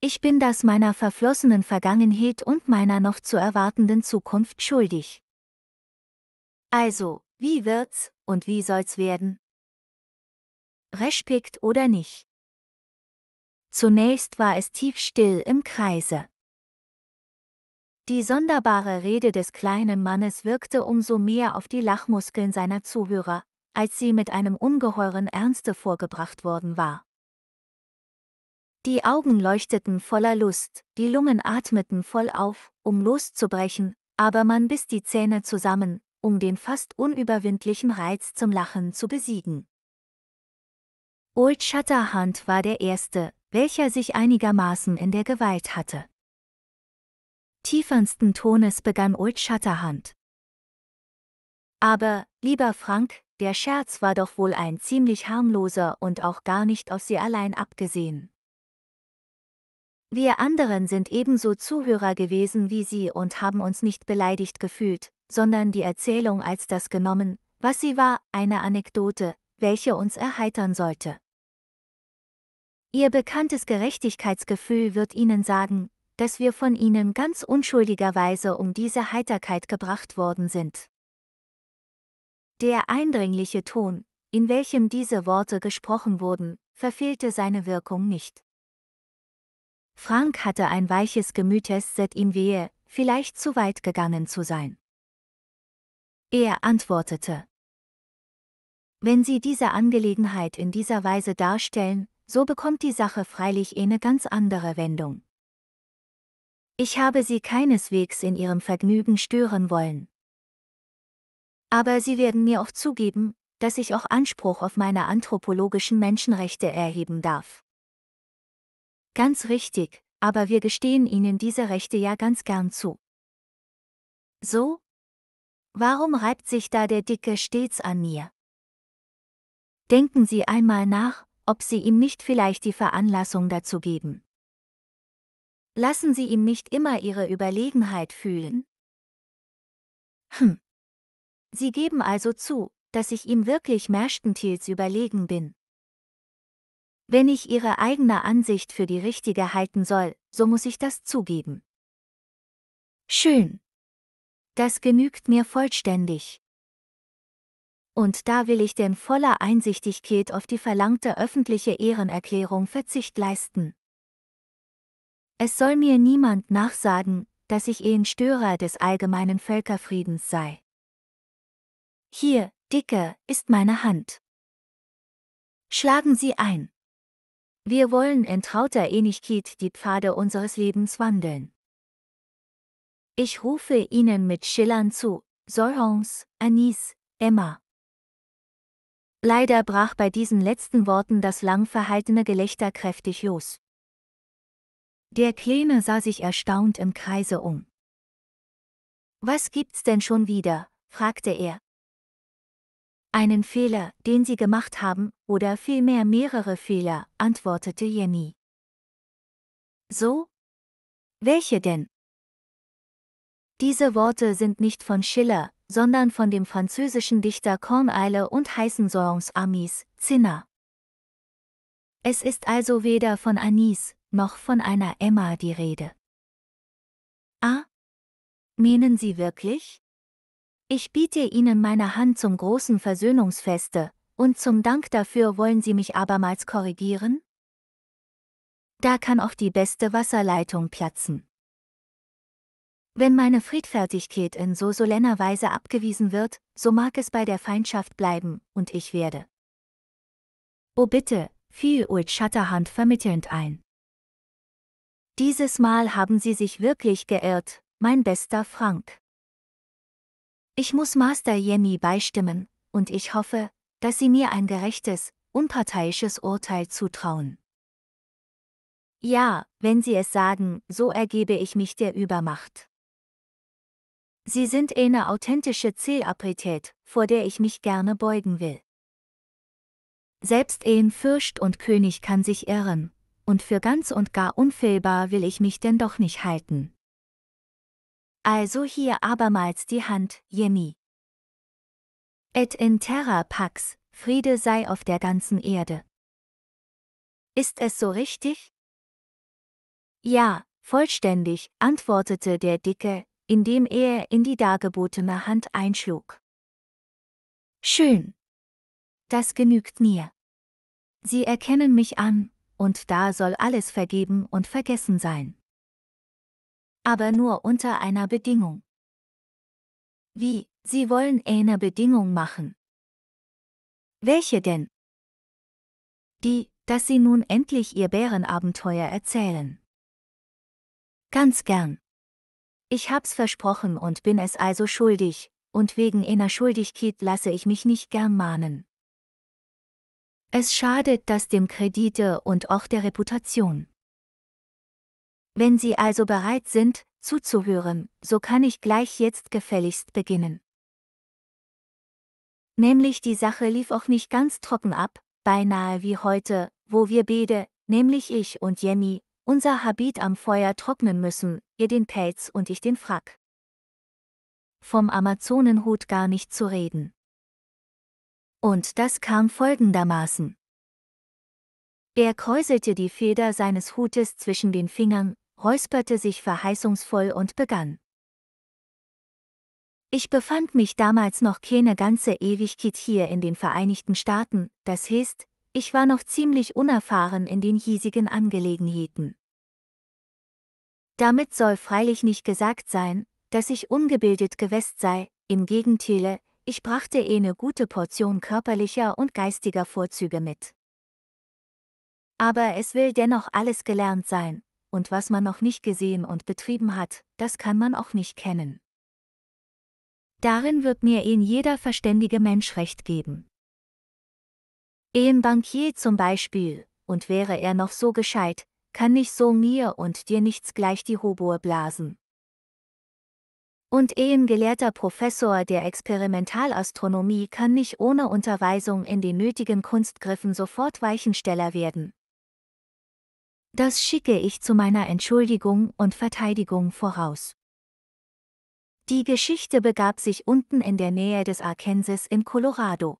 Ich bin das meiner verflossenen Vergangenheit und meiner noch zu erwartenden Zukunft schuldig. Also, wie wird's und wie soll's werden? Respekt oder nicht? Zunächst war es tiefstill im Kreise. Die sonderbare Rede des kleinen Mannes wirkte umso mehr auf die Lachmuskeln seiner Zuhörer, als sie mit einem ungeheuren Ernste vorgebracht worden war. Die Augen leuchteten voller Lust, die Lungen atmeten voll auf, um loszubrechen, aber man biss die Zähne zusammen, um den fast unüberwindlichen Reiz zum Lachen zu besiegen. Old Shatterhand war der Erste, welcher sich einigermaßen in der Gewalt hatte. Tiefernsten Tones begann Old Shatterhand. Aber, lieber Frank, der Scherz war doch wohl ein ziemlich harmloser und auch gar nicht auf Sie allein abgesehen. Wir anderen sind ebenso Zuhörer gewesen wie sie und haben uns nicht beleidigt gefühlt, sondern die Erzählung als das genommen, was sie war, eine Anekdote, welche uns erheitern sollte. Ihr bekanntes Gerechtigkeitsgefühl wird Ihnen sagen, dass wir von Ihnen ganz unschuldigerweise um diese Heiterkeit gebracht worden sind. Der eindringliche Ton, in welchem diese Worte gesprochen wurden, verfehlte seine Wirkung nicht. Frank hatte ein weiches Gemüt, es set ihm wehe, vielleicht zu weit gegangen zu sein. Er antwortete. Wenn Sie diese Angelegenheit in dieser Weise darstellen, so bekommt die Sache freilich eine ganz andere Wendung. Ich habe Sie keineswegs in Ihrem Vergnügen stören wollen. Aber Sie werden mir auch zugeben, dass ich auch Anspruch auf meine anthropologischen Menschenrechte erheben darf. Ganz richtig, aber wir gestehen Ihnen diese Rechte ja ganz gern zu. So? Warum reibt sich da der Dicke stets an mir? Denken Sie einmal nach, ob Sie ihm nicht vielleicht die Veranlassung dazu geben. Lassen Sie ihm nicht immer Ihre Überlegenheit fühlen. Hm. Sie geben also zu, dass ich ihm wirklich merstentils überlegen bin. Wenn ich ihre eigene Ansicht für die richtige halten soll, so muss ich das zugeben. Schön. Das genügt mir vollständig. Und da will ich denn voller Einsichtigkeit auf die verlangte öffentliche Ehrenerklärung Verzicht leisten. Es soll mir niemand nachsagen, dass ich eh ein Störer des allgemeinen Völkerfriedens sei. Hier, Dicke, ist meine Hand. Schlagen Sie ein. Wir wollen in trauter Ähnlichkeit die Pfade unseres Lebens wandeln. Ich rufe Ihnen mit Schillern zu, Sorons, Anis, Emma. Leider brach bei diesen letzten Worten das lang verhaltene Gelächter kräftig los. Der Kleine sah sich erstaunt im Kreise um. Was gibt's denn schon wieder? fragte er, einen Fehler, den Sie gemacht haben, oder vielmehr mehrere Fehler, antwortete Jenny. So? Welche denn? Diese Worte sind nicht von Schiller, sondern von dem französischen Dichter Corneille und heißen Sorens Amis, Zinner. Es ist also weder von Anis, noch von einer Emma die Rede. Ah? Meinen Sie wirklich? Ich biete Ihnen meine Hand zum großen Versöhnungsfeste, und zum Dank dafür wollen Sie mich abermals korrigieren? Da kann auch die beste Wasserleitung platzen. Wenn meine Friedfertigkeit in so solenner Weise abgewiesen wird, so mag es bei der Feindschaft bleiben, und ich werde. O oh bitte, fiel Old Shatterhand vermittelnd ein. Dieses Mal haben Sie sich wirklich geirrt, mein bester Frank. Ich muss Master Yemi beistimmen, und ich hoffe, dass Sie mir ein gerechtes, unparteiisches Urteil zutrauen. Ja, wenn Sie es sagen, so ergebe ich mich der Übermacht. Sie sind eine authentische Zielaprität, vor der ich mich gerne beugen will. Selbst ein Fürst und König kann sich irren, und für ganz und gar unfehlbar will ich mich denn doch nicht halten. Also hier abermals die Hand, Jemi. Et in terra pax, Friede sei auf der ganzen Erde. Ist es so richtig? Ja, vollständig, antwortete der Dicke, indem er in die dargebotene Hand einschlug. Schön. Das genügt mir. Sie erkennen mich an, und da soll alles vergeben und vergessen sein aber nur unter einer Bedingung. Wie, Sie wollen eine Bedingung machen. Welche denn? Die, dass Sie nun endlich Ihr Bärenabenteuer erzählen. Ganz gern. Ich hab's versprochen und bin es also schuldig, und wegen einer Schuldigkeit lasse ich mich nicht gern mahnen. Es schadet das dem Kredite und auch der Reputation. Wenn Sie also bereit sind, zuzuhören, so kann ich gleich jetzt gefälligst beginnen. Nämlich die Sache lief auch nicht ganz trocken ab, beinahe wie heute, wo wir Bede, nämlich ich und Jenny, unser Habit am Feuer trocknen müssen, ihr den Pelz und ich den Frack. Vom Amazonenhut gar nicht zu reden. Und das kam folgendermaßen. Er kräuselte die Feder seines Hutes zwischen den Fingern, räusperte sich verheißungsvoll und begann. Ich befand mich damals noch keine ganze Ewigkeit hier in den Vereinigten Staaten, das heißt, ich war noch ziemlich unerfahren in den hiesigen Angelegenheiten. Damit soll freilich nicht gesagt sein, dass ich ungebildet gewest sei, im Gegenteil, ich brachte eine gute Portion körperlicher und geistiger Vorzüge mit. Aber es will dennoch alles gelernt sein, und was man noch nicht gesehen und betrieben hat, das kann man auch nicht kennen. Darin wird mir ihn jeder verständige Mensch recht geben. Ein Bankier zum Beispiel, und wäre er noch so gescheit, kann nicht so mir und dir nichts gleich die Hoboe blasen. Und ein gelehrter Professor der Experimentalastronomie kann nicht ohne Unterweisung in den nötigen Kunstgriffen sofort Weichensteller werden. Das schicke ich zu meiner Entschuldigung und Verteidigung voraus. Die Geschichte begab sich unten in der Nähe des Arkansas in Colorado.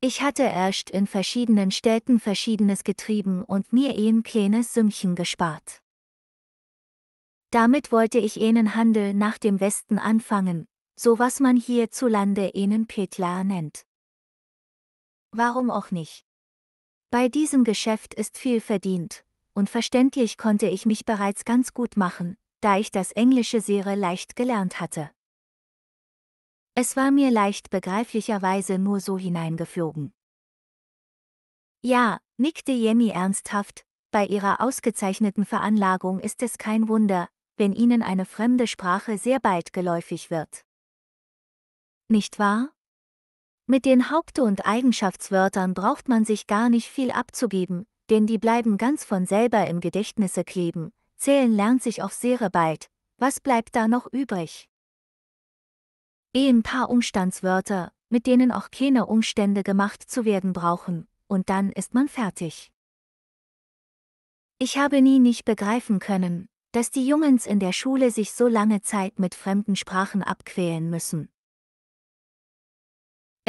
Ich hatte erst in verschiedenen Städten Verschiedenes getrieben und mir ein kleines Sümmchen gespart. Damit wollte ich einen Handel nach dem Westen anfangen, so was man hierzulande einen Petla nennt. Warum auch nicht? Bei diesem Geschäft ist viel verdient, und verständlich konnte ich mich bereits ganz gut machen, da ich das Englische sehr leicht gelernt hatte. Es war mir leicht begreiflicherweise nur so hineingeflogen. Ja, nickte Jenny ernsthaft, bei Ihrer ausgezeichneten Veranlagung ist es kein Wunder, wenn Ihnen eine fremde Sprache sehr bald geläufig wird. Nicht wahr? Mit den Haupt- und Eigenschaftswörtern braucht man sich gar nicht viel abzugeben, denn die bleiben ganz von selber im Gedächtnisse kleben, zählen lernt sich auch sehr bald, was bleibt da noch übrig? Ein paar Umstandswörter, mit denen auch keine Umstände gemacht zu werden brauchen, und dann ist man fertig. Ich habe nie nicht begreifen können, dass die Jungens in der Schule sich so lange Zeit mit fremden Sprachen abquälen müssen,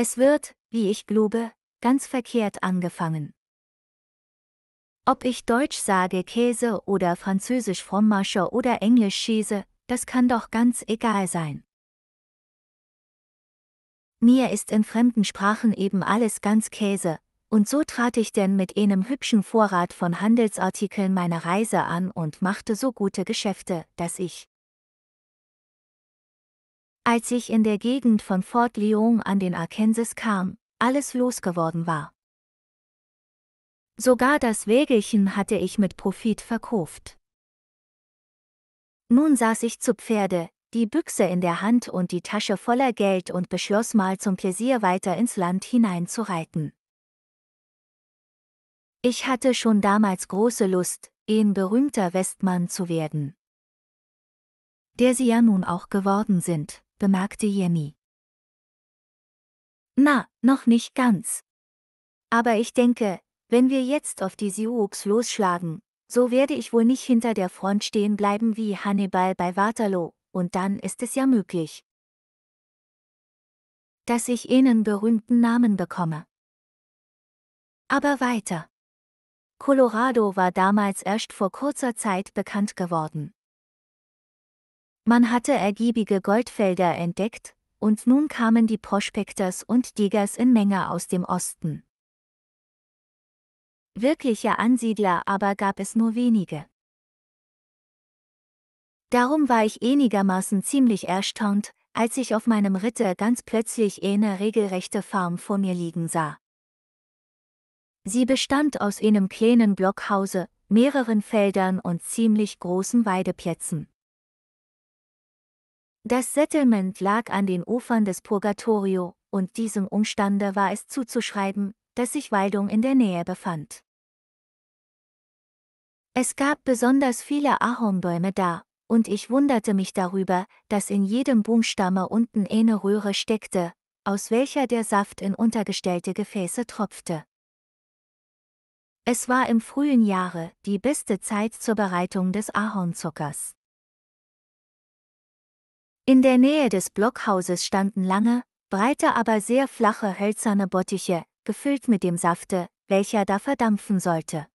es wird, wie ich glaube, ganz verkehrt angefangen. Ob ich Deutsch sage Käse oder Französisch Frommasche oder Englisch Schäse, das kann doch ganz egal sein. Mir ist in fremden Sprachen eben alles ganz Käse, und so trat ich denn mit einem hübschen Vorrat von Handelsartikeln meine Reise an und machte so gute Geschäfte, dass ich, als ich in der Gegend von Fort Lyon an den Arkansas kam, alles losgeworden war. Sogar das Wägelchen hatte ich mit Profit verkauft. Nun saß ich zu Pferde, die Büchse in der Hand und die Tasche voller Geld und beschloss mal zum Pläsier weiter ins Land hineinzureiten. Ich hatte schon damals große Lust, ein berühmter Westmann zu werden. Der sie ja nun auch geworden sind bemerkte Yemi. Na, noch nicht ganz. Aber ich denke, wenn wir jetzt auf die Sioux losschlagen, so werde ich wohl nicht hinter der Front stehen bleiben wie Hannibal bei Waterloo, und dann ist es ja möglich, dass ich ihnen berühmten Namen bekomme. Aber weiter. Colorado war damals erst vor kurzer Zeit bekannt geworden. Man hatte ergiebige Goldfelder entdeckt, und nun kamen die Prospektors und Diggers in Menge aus dem Osten. Wirkliche Ansiedler aber gab es nur wenige. Darum war ich einigermaßen ziemlich erstaunt, als ich auf meinem Ritter ganz plötzlich eine regelrechte Farm vor mir liegen sah. Sie bestand aus einem kleinen Blockhause, mehreren Feldern und ziemlich großen Weideplätzen. Das Settlement lag an den Ufern des Purgatorio, und diesem Umstande war es zuzuschreiben, dass sich Waldung in der Nähe befand. Es gab besonders viele Ahornbäume da, und ich wunderte mich darüber, dass in jedem Boomstamme unten eine Röhre steckte, aus welcher der Saft in untergestellte Gefäße tropfte. Es war im frühen Jahre die beste Zeit zur Bereitung des Ahornzuckers. In der Nähe des Blockhauses standen lange, breite aber sehr flache hölzerne Bottiche, gefüllt mit dem Safte, welcher da verdampfen sollte.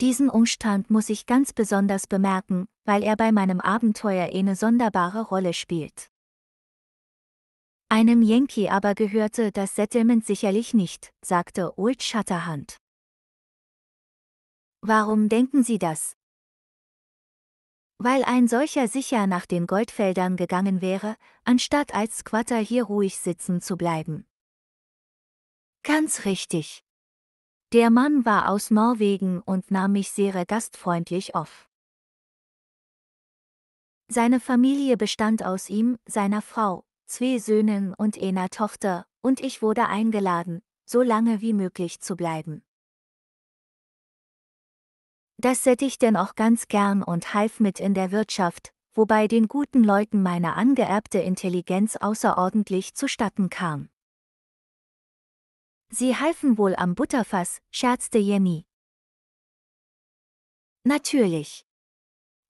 Diesen Umstand muss ich ganz besonders bemerken, weil er bei meinem Abenteuer eine sonderbare Rolle spielt. Einem Yankee aber gehörte das Settlement sicherlich nicht, sagte Old Shatterhand. Warum denken Sie das? weil ein solcher sicher nach den Goldfeldern gegangen wäre, anstatt als Squatter hier ruhig sitzen zu bleiben. Ganz richtig. Der Mann war aus Norwegen und nahm mich sehr gastfreundlich auf. Seine Familie bestand aus ihm, seiner Frau, zwei Söhnen und einer Tochter, und ich wurde eingeladen, so lange wie möglich zu bleiben. Das hätte ich denn auch ganz gern und half mit in der Wirtschaft, wobei den guten Leuten meine angeerbte Intelligenz außerordentlich zustatten kam. Sie halfen wohl am Butterfass, scherzte Jemmy. Natürlich.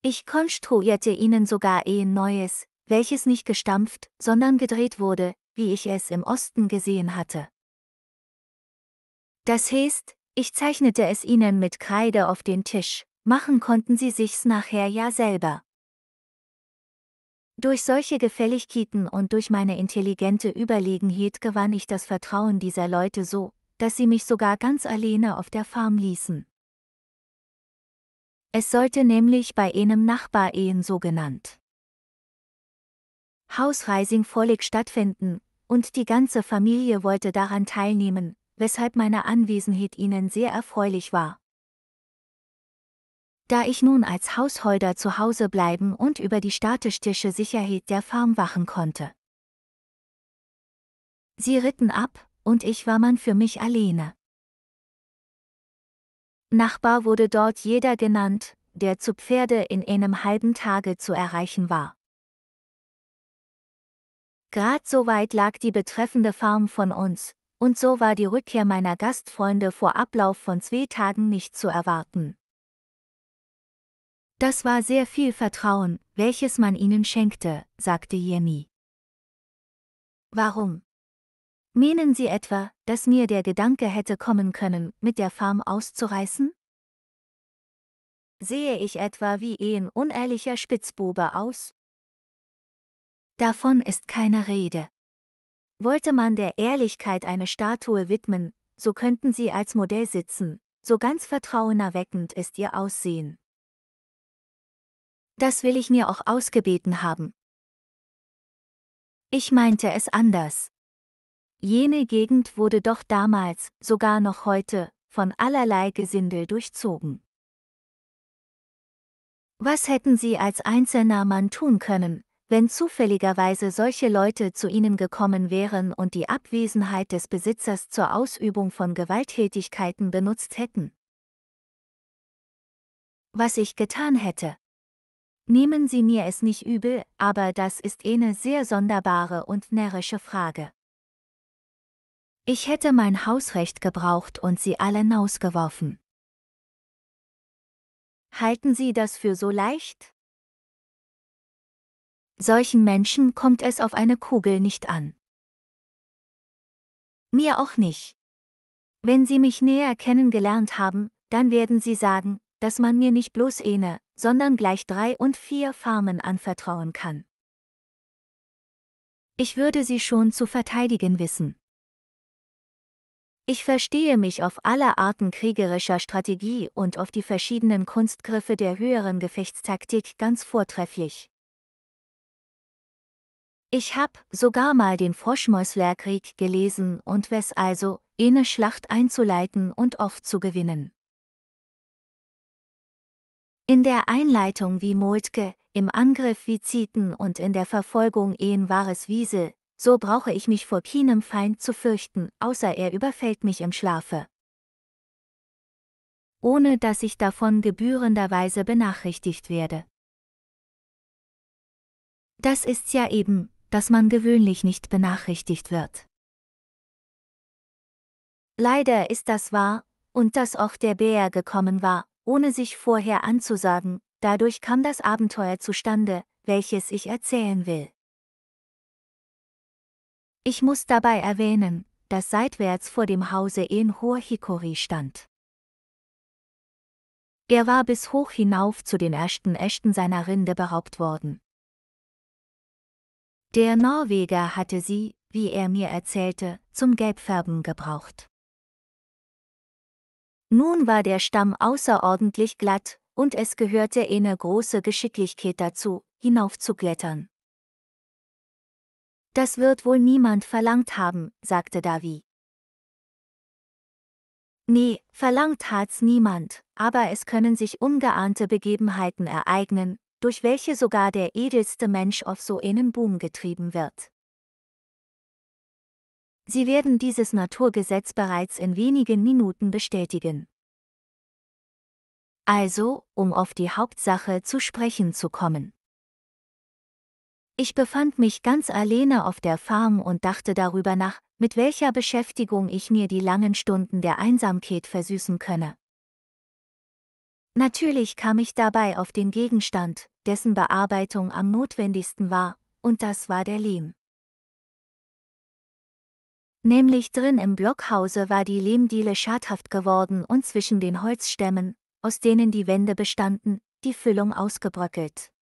Ich konstruierte ihnen sogar ein neues, welches nicht gestampft, sondern gedreht wurde, wie ich es im Osten gesehen hatte. Das heißt, ich zeichnete es ihnen mit Kreide auf den Tisch, machen konnten sie sich's nachher ja selber. Durch solche Gefälligkeiten und durch meine intelligente Überlegenheit gewann ich das Vertrauen dieser Leute so, dass sie mich sogar ganz alleine auf der Farm ließen. Es sollte nämlich bei einem Nachbarehen so genannt Hausreising vorlig stattfinden, und die ganze Familie wollte daran teilnehmen, weshalb meine Anwesenheit ihnen sehr erfreulich war. Da ich nun als Hausholder zu Hause bleiben und über die statistische Sicherheit der Farm wachen konnte. Sie ritten ab, und ich war man für mich alleine. Nachbar wurde dort jeder genannt, der zu Pferde in einem halben Tage zu erreichen war. Grad so weit lag die betreffende Farm von uns, und so war die Rückkehr meiner Gastfreunde vor Ablauf von zwei Tagen nicht zu erwarten. Das war sehr viel Vertrauen, welches man ihnen schenkte, sagte Jenny. Warum? Meinen Sie etwa, dass mir der Gedanke hätte kommen können, mit der Farm auszureißen? Sehe ich etwa wie ein unehrlicher Spitzbube aus? Davon ist keine Rede. Wollte man der Ehrlichkeit eine Statue widmen, so könnten sie als Modell sitzen, so ganz vertrauenerweckend ist ihr Aussehen. Das will ich mir auch ausgebeten haben. Ich meinte es anders. Jene Gegend wurde doch damals, sogar noch heute, von allerlei Gesindel durchzogen. Was hätten sie als einzelner Mann tun können, wenn zufälligerweise solche Leute zu ihnen gekommen wären und die Abwesenheit des Besitzers zur Ausübung von Gewalttätigkeiten benutzt hätten. Was ich getan hätte. Nehmen Sie mir es nicht übel, aber das ist eine sehr sonderbare und närrische Frage. Ich hätte mein Hausrecht gebraucht und sie alle hinausgeworfen. Halten Sie das für so leicht? Solchen Menschen kommt es auf eine Kugel nicht an. Mir auch nicht. Wenn Sie mich näher kennengelernt haben, dann werden Sie sagen, dass man mir nicht bloß eine, sondern gleich drei und vier Farmen anvertrauen kann. Ich würde sie schon zu verteidigen wissen. Ich verstehe mich auf alle Arten kriegerischer Strategie und auf die verschiedenen Kunstgriffe der höheren Gefechtstaktik ganz vortrefflich. Ich hab sogar mal den Froschmäuslerkrieg gelesen und wes also, eine Schlacht einzuleiten und oft zu gewinnen. In der Einleitung wie Moltke, im Angriff wie Zieten und in der Verfolgung ehen wahres Wiese, so brauche ich mich vor keinem Feind zu fürchten, außer er überfällt mich im Schlafe. Ohne dass ich davon gebührenderweise benachrichtigt werde. Das ist ja eben, dass man gewöhnlich nicht benachrichtigt wird. Leider ist das wahr, und dass auch der Bär gekommen war, ohne sich vorher anzusagen, dadurch kam das Abenteuer zustande, welches ich erzählen will. Ich muss dabei erwähnen, dass seitwärts vor dem Hause en Hikori stand. Er war bis hoch hinauf zu den ersten Ästen seiner Rinde beraubt worden. Der Norweger hatte sie, wie er mir erzählte, zum Gelbfärben gebraucht. Nun war der Stamm außerordentlich glatt, und es gehörte eine große Geschicklichkeit dazu, hinaufzuklettern. Das wird wohl niemand verlangt haben, sagte Davi. Nee, verlangt hat's niemand, aber es können sich ungeahnte Begebenheiten ereignen, durch welche sogar der edelste Mensch auf so einen Boom getrieben wird. Sie werden dieses Naturgesetz bereits in wenigen Minuten bestätigen. Also, um auf die Hauptsache zu sprechen zu kommen. Ich befand mich ganz alleine auf der Farm und dachte darüber nach, mit welcher Beschäftigung ich mir die langen Stunden der Einsamkeit versüßen könne. Natürlich kam ich dabei auf den Gegenstand, dessen Bearbeitung am notwendigsten war, und das war der Lehm. Nämlich drin im Blockhause war die Lehmdiele schadhaft geworden und zwischen den Holzstämmen, aus denen die Wände bestanden, die Füllung ausgebröckelt.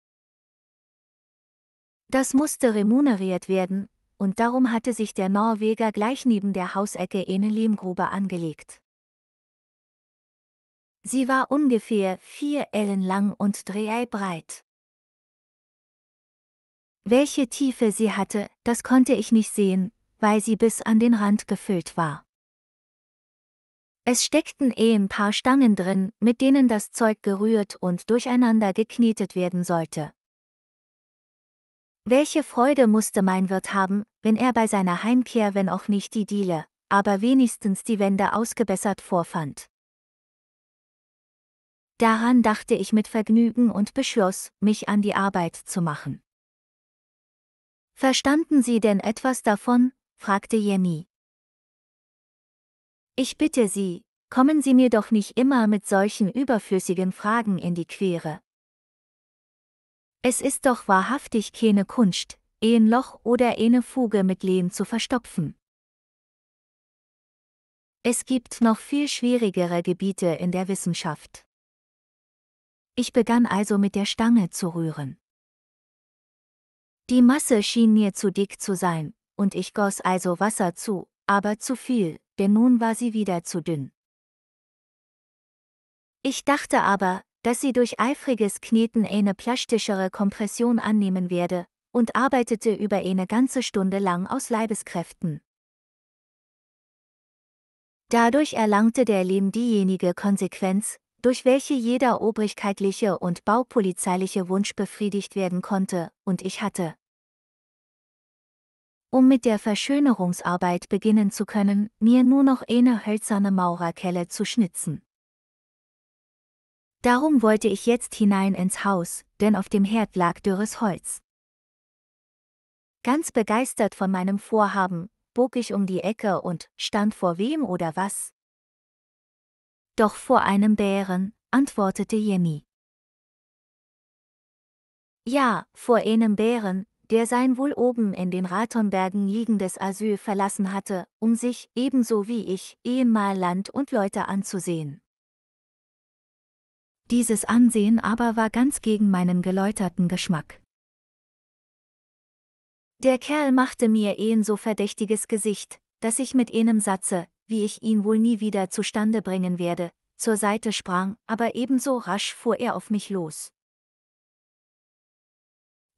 Das musste remuneriert werden, und darum hatte sich der Norweger gleich neben der Hausecke eine Lehmgrube angelegt. Sie war ungefähr vier Ellen lang und drei breit. Welche Tiefe sie hatte, das konnte ich nicht sehen, weil sie bis an den Rand gefüllt war. Es steckten eh ein paar Stangen drin, mit denen das Zeug gerührt und durcheinander geknetet werden sollte. Welche Freude musste mein Wirt haben, wenn er bei seiner Heimkehr wenn auch nicht die Diele, aber wenigstens die Wände ausgebessert vorfand. Daran dachte ich mit Vergnügen und beschloss, mich an die Arbeit zu machen. Verstanden Sie denn etwas davon? fragte Jenny. Ich bitte Sie, kommen Sie mir doch nicht immer mit solchen überflüssigen Fragen in die Quere. Es ist doch wahrhaftig keine Kunst, ein Loch oder eine Fuge mit Lehm zu verstopfen. Es gibt noch viel schwierigere Gebiete in der Wissenschaft. Ich begann also mit der Stange zu rühren. Die Masse schien mir zu dick zu sein, und ich goss also Wasser zu, aber zu viel, denn nun war sie wieder zu dünn. Ich dachte aber, dass sie durch eifriges Kneten eine plastischere Kompression annehmen werde, und arbeitete über eine ganze Stunde lang aus Leibeskräften. Dadurch erlangte der Lehm diejenige Konsequenz, durch welche jeder obrigkeitliche und baupolizeiliche Wunsch befriedigt werden konnte, und ich hatte, um mit der Verschönerungsarbeit beginnen zu können, mir nur noch eine hölzerne Maurerkelle zu schnitzen. Darum wollte ich jetzt hinein ins Haus, denn auf dem Herd lag dürres Holz. Ganz begeistert von meinem Vorhaben, bog ich um die Ecke und stand vor wem oder was? Doch vor einem Bären, antwortete Jemmy. Ja, vor einem Bären, der sein wohl oben in den Ratonbergen liegendes Asyl verlassen hatte, um sich, ebenso wie ich, ehemal Land und Leute anzusehen. Dieses Ansehen aber war ganz gegen meinen geläuterten Geschmack. Der Kerl machte mir ehen so verdächtiges Gesicht, dass ich mit jenem Satze, wie ich ihn wohl nie wieder zustande bringen werde, zur Seite sprang, aber ebenso rasch fuhr er auf mich los.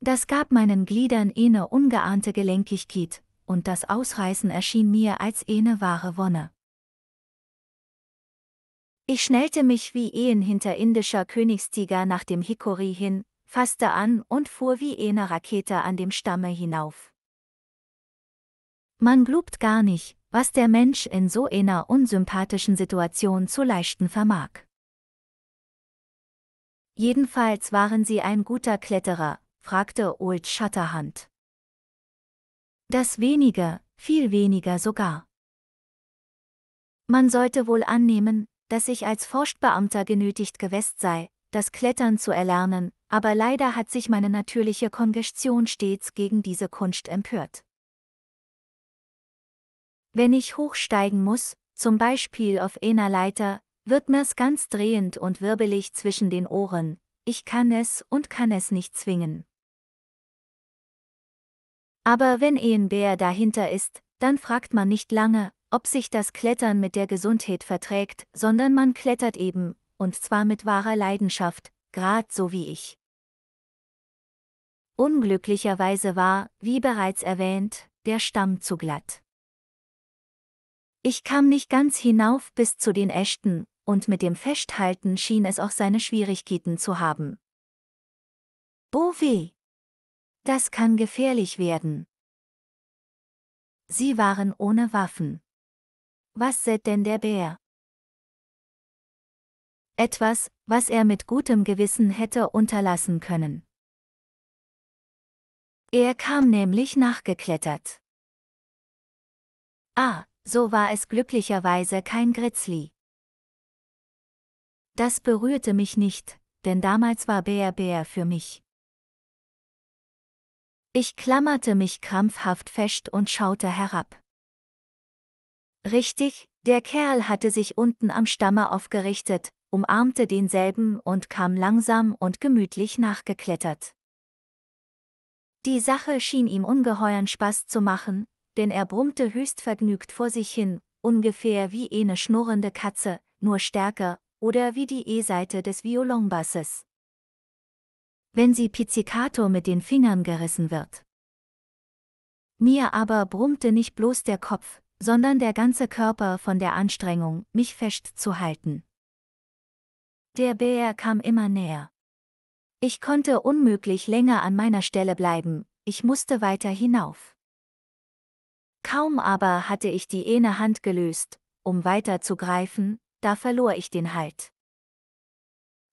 Das gab meinen Gliedern eine ungeahnte Gelenkigkeit, und das Ausreißen erschien mir als eine wahre Wonne. Ich schnellte mich wie Ehen hinter indischer Königstiger nach dem Hikori hin, fasste an und fuhr wie eine Rakete an dem Stamme hinauf. Man glaubt gar nicht, was der Mensch in so einer unsympathischen Situation zu leisten vermag. Jedenfalls waren sie ein guter Kletterer, fragte Old Shatterhand. Das weniger, viel weniger sogar. Man sollte wohl annehmen, dass ich als Forstbeamter genötigt gewesen sei, das Klettern zu erlernen, aber leider hat sich meine natürliche Kongestion stets gegen diese Kunst empört. Wenn ich hochsteigen muss, zum Beispiel auf einer Leiter, wird mir's ganz drehend und wirbelig zwischen den Ohren, ich kann es und kann es nicht zwingen. Aber wenn ein Bär dahinter ist, dann fragt man nicht lange, ob sich das Klettern mit der Gesundheit verträgt, sondern man klettert eben, und zwar mit wahrer Leidenschaft, grad so wie ich. Unglücklicherweise war, wie bereits erwähnt, der Stamm zu glatt. Ich kam nicht ganz hinauf bis zu den Ästen, und mit dem Festhalten schien es auch seine Schwierigkeiten zu haben. Bove! Das kann gefährlich werden. Sie waren ohne Waffen. Was seht denn der Bär? Etwas, was er mit gutem Gewissen hätte unterlassen können. Er kam nämlich nachgeklettert. Ah, so war es glücklicherweise kein Grizzly. Das berührte mich nicht, denn damals war Bär Bär für mich. Ich klammerte mich krampfhaft fest und schaute herab. Richtig, der Kerl hatte sich unten am Stamme aufgerichtet, umarmte denselben und kam langsam und gemütlich nachgeklettert. Die Sache schien ihm ungeheuern Spaß zu machen, denn er brummte höchst vergnügt vor sich hin, ungefähr wie eine schnurrende Katze, nur stärker, oder wie die E-Seite des Violonbasses wenn sie pizzicato mit den Fingern gerissen wird. Mir aber brummte nicht bloß der Kopf, sondern der ganze Körper von der Anstrengung, mich festzuhalten. Der Bär kam immer näher. Ich konnte unmöglich länger an meiner Stelle bleiben, ich musste weiter hinauf. Kaum aber hatte ich die eine Hand gelöst, um weiter zu greifen, da verlor ich den Halt.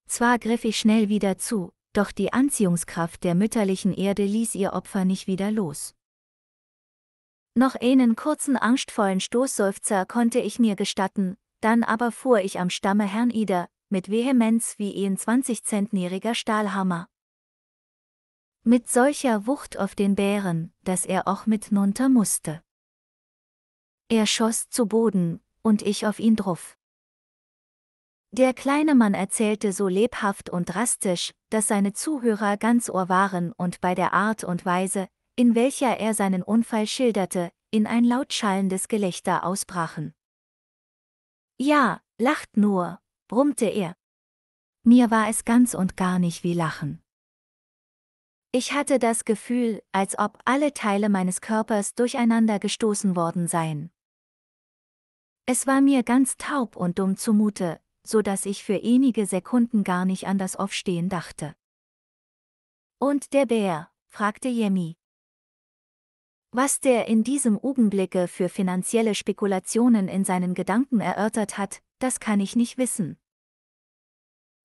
Zwar griff ich schnell wieder zu, doch die Anziehungskraft der mütterlichen Erde ließ ihr Opfer nicht wieder los. Noch einen kurzen angstvollen Stoßseufzer konnte ich mir gestatten, dann aber fuhr ich am Stamme Herrn Ida, mit Vehemenz wie ein 20-zentneriger Stahlhammer. Mit solcher Wucht auf den Bären, dass er auch mitnunter musste. Er schoss zu Boden, und ich auf ihn druff. Der kleine Mann erzählte so lebhaft und drastisch, dass seine Zuhörer ganz Ohr waren und bei der Art und Weise, in welcher er seinen Unfall schilderte, in ein laut schallendes Gelächter ausbrachen. Ja, lacht nur, brummte er. Mir war es ganz und gar nicht wie Lachen. Ich hatte das Gefühl, als ob alle Teile meines Körpers durcheinander gestoßen worden seien. Es war mir ganz taub und dumm zumute, so dass ich für einige Sekunden gar nicht an das Aufstehen dachte. Und der Bär, fragte Jemmy. Was der in diesem Augenblicke für finanzielle Spekulationen in seinen Gedanken erörtert hat, das kann ich nicht wissen.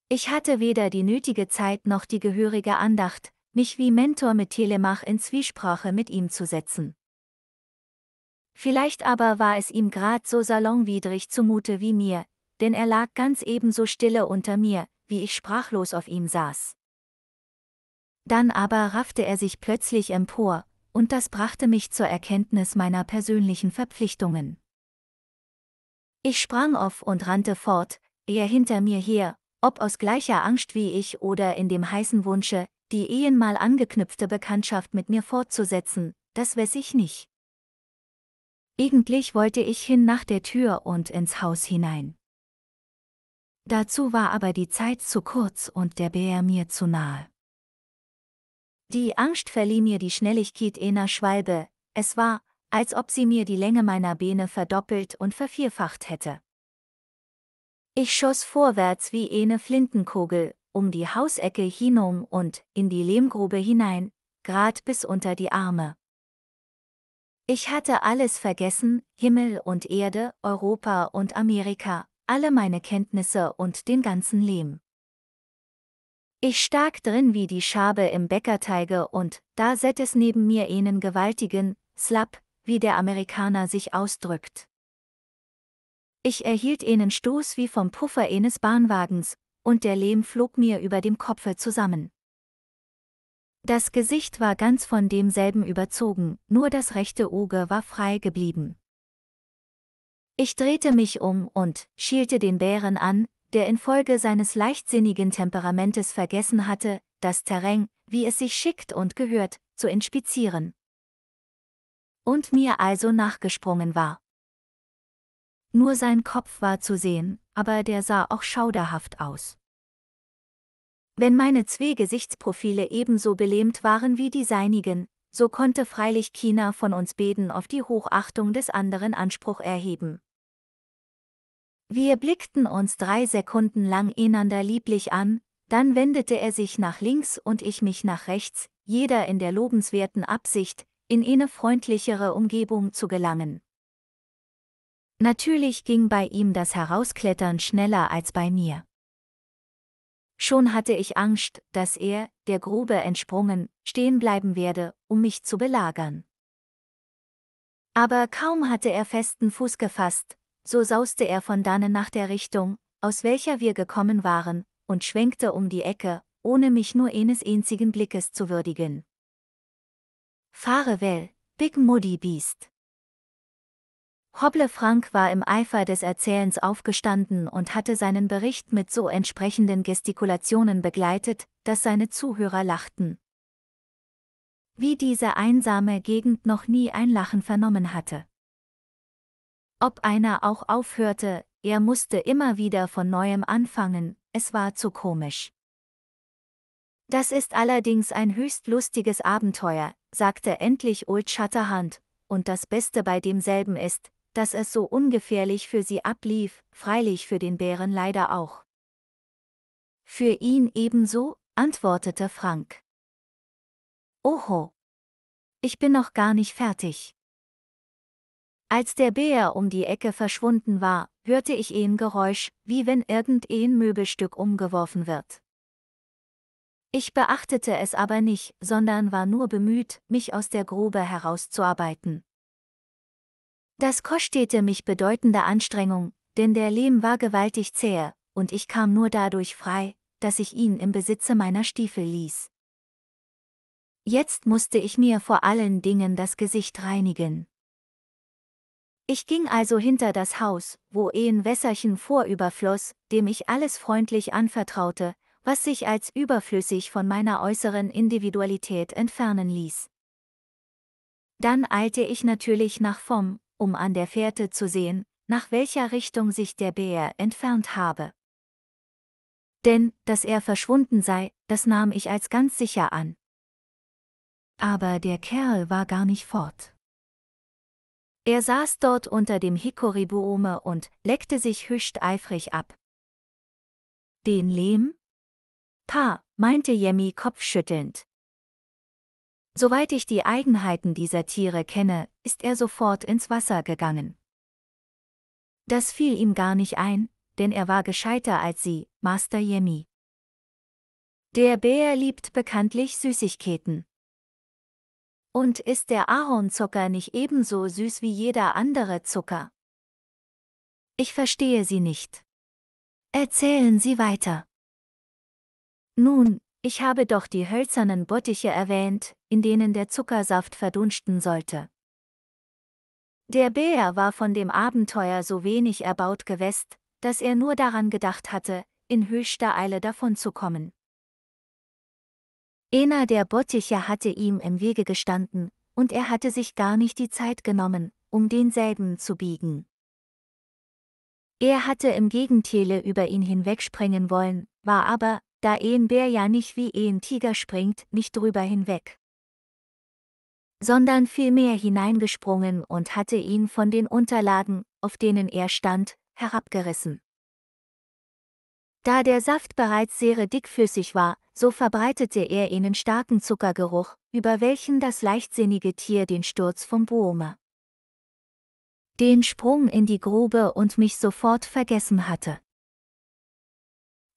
Ich hatte weder die nötige Zeit noch die gehörige Andacht, mich wie Mentor mit Telemach in Zwiesprache mit ihm zu setzen. Vielleicht aber war es ihm grad so salonwidrig zumute wie mir, denn er lag ganz ebenso stille unter mir, wie ich sprachlos auf ihm saß. Dann aber raffte er sich plötzlich empor, und das brachte mich zur Erkenntnis meiner persönlichen Verpflichtungen. Ich sprang auf und rannte fort, er hinter mir her, ob aus gleicher Angst wie ich oder in dem heißen Wunsche, die ehenmal angeknüpfte Bekanntschaft mit mir fortzusetzen, das wess ich nicht. Eigentlich wollte ich hin nach der Tür und ins Haus hinein. Dazu war aber die Zeit zu kurz und der Bär mir zu nahe. Die Angst verlieh mir die Schnelligkeit einer Schwalbe, es war, als ob sie mir die Länge meiner Beine verdoppelt und vervierfacht hätte. Ich schoss vorwärts wie eine Flintenkugel, um die Hausecke hinum und in die Lehmgrube hinein, grad bis unter die Arme. Ich hatte alles vergessen, Himmel und Erde, Europa und Amerika, alle meine Kenntnisse und den ganzen Lehm. Ich stak drin wie die Schabe im Bäckerteige und, da set es neben mir einen gewaltigen, Slap, wie der Amerikaner sich ausdrückt. Ich erhielt einen Stoß wie vom Puffer eines Bahnwagens, und der Lehm flog mir über dem Kopfe zusammen. Das Gesicht war ganz von demselben überzogen, nur das rechte Auge war frei geblieben. Ich drehte mich um und schielte den Bären an, der infolge seines leichtsinnigen Temperamentes vergessen hatte, das Terrain, wie es sich schickt und gehört, zu inspizieren. Und mir also nachgesprungen war. Nur sein Kopf war zu sehen, aber der sah auch schauderhaft aus. Wenn meine zwei Gesichtsprofile ebenso belähmt waren wie die seinigen, so konnte freilich China von uns beiden auf die Hochachtung des anderen Anspruch erheben. Wir blickten uns drei Sekunden lang einander lieblich an, dann wendete er sich nach links und ich mich nach rechts, jeder in der lobenswerten Absicht, in eine freundlichere Umgebung zu gelangen. Natürlich ging bei ihm das Herausklettern schneller als bei mir. Schon hatte ich Angst, dass er, der Grube entsprungen, stehen bleiben werde, um mich zu belagern. Aber kaum hatte er festen Fuß gefasst, so sauste er von dannen nach der Richtung, aus welcher wir gekommen waren, und schwenkte um die Ecke, ohne mich nur eines einzigen Blickes zu würdigen. Fahre well, Big Muddy Beast. Hobble Frank war im Eifer des Erzählens aufgestanden und hatte seinen Bericht mit so entsprechenden Gestikulationen begleitet, dass seine Zuhörer lachten. Wie diese einsame Gegend noch nie ein Lachen vernommen hatte. Ob einer auch aufhörte, er musste immer wieder von neuem anfangen, es war zu komisch. Das ist allerdings ein höchst lustiges Abenteuer, sagte endlich Old Shatterhand, und das Beste bei demselben ist, dass es so ungefährlich für sie ablief, freilich für den Bären leider auch. Für ihn ebenso, antwortete Frank. Oho. Ich bin noch gar nicht fertig. Als der Bär um die Ecke verschwunden war, hörte ich ein Geräusch, wie wenn irgendein Möbelstück umgeworfen wird. Ich beachtete es aber nicht, sondern war nur bemüht, mich aus der Grube herauszuarbeiten. Das kostete mich bedeutende Anstrengung, denn der Lehm war gewaltig zäh, und ich kam nur dadurch frei, dass ich ihn im Besitze meiner Stiefel ließ. Jetzt musste ich mir vor allen Dingen das Gesicht reinigen. Ich ging also hinter das Haus, wo ein eh Wässerchen vorüberfloss, dem ich alles freundlich anvertraute, was sich als überflüssig von meiner äußeren Individualität entfernen ließ. Dann eilte ich natürlich nach Vom, um an der Fährte zu sehen, nach welcher Richtung sich der Bär entfernt habe. Denn, dass er verschwunden sei, das nahm ich als ganz sicher an. Aber der Kerl war gar nicht fort. Er saß dort unter dem Hikoribuome und leckte sich höchst eifrig ab. Den Lehm? Pa, meinte Yemi kopfschüttelnd. Soweit ich die Eigenheiten dieser Tiere kenne, ist er sofort ins Wasser gegangen. Das fiel ihm gar nicht ein, denn er war gescheiter als sie, Master Yemi. Der Bär liebt bekanntlich Süßigkeiten. Und ist der Ahornzucker nicht ebenso süß wie jeder andere Zucker? Ich verstehe Sie nicht. Erzählen Sie weiter. Nun, ich habe doch die hölzernen Bottiche erwähnt, in denen der Zuckersaft verdunsten sollte. Der Bär war von dem Abenteuer so wenig erbaut gewest, dass er nur daran gedacht hatte, in höchster Eile davonzukommen. Ena der Botticher hatte ihm im Wege gestanden, und er hatte sich gar nicht die Zeit genommen, um denselben zu biegen. Er hatte im Gegentele über ihn hinwegspringen wollen, war aber, da ein Bär ja nicht wie ein Tiger springt, nicht drüber hinweg. Sondern vielmehr hineingesprungen und hatte ihn von den Unterlagen, auf denen er stand, herabgerissen. Da der Saft bereits sehr dickflüssig war, so verbreitete er einen starken Zuckergeruch, über welchen das leichtsinnige Tier den Sturz vom Boome. Den Sprung in die Grube und mich sofort vergessen hatte.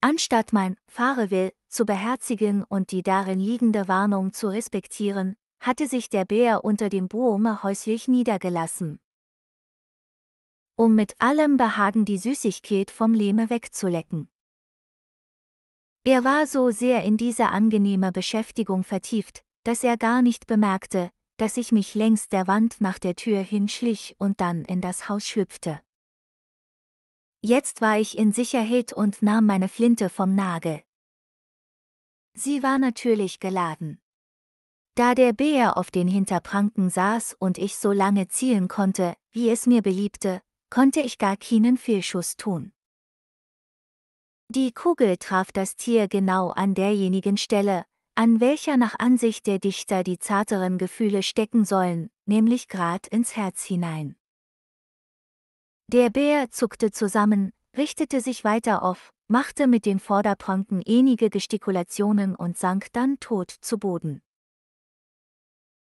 Anstatt mein Fahre will zu beherzigen und die darin liegende Warnung zu respektieren, hatte sich der Bär unter dem Boome häuslich niedergelassen. Um mit allem Behagen die Süßigkeit vom Lehme wegzulecken. Er war so sehr in diese angenehme Beschäftigung vertieft, dass er gar nicht bemerkte, dass ich mich längs der Wand nach der Tür hinschlich und dann in das Haus schlüpfte. Jetzt war ich in Sicherheit und nahm meine Flinte vom Nagel. Sie war natürlich geladen. Da der Bär auf den Hinterpranken saß und ich so lange zielen konnte, wie es mir beliebte, konnte ich gar keinen Fehlschuss tun. Die Kugel traf das Tier genau an derjenigen Stelle, an welcher nach Ansicht der Dichter die zarteren Gefühle stecken sollen, nämlich grad ins Herz hinein. Der Bär zuckte zusammen, richtete sich weiter auf, machte mit den Vorderpranken ähnliche Gestikulationen und sank dann tot zu Boden.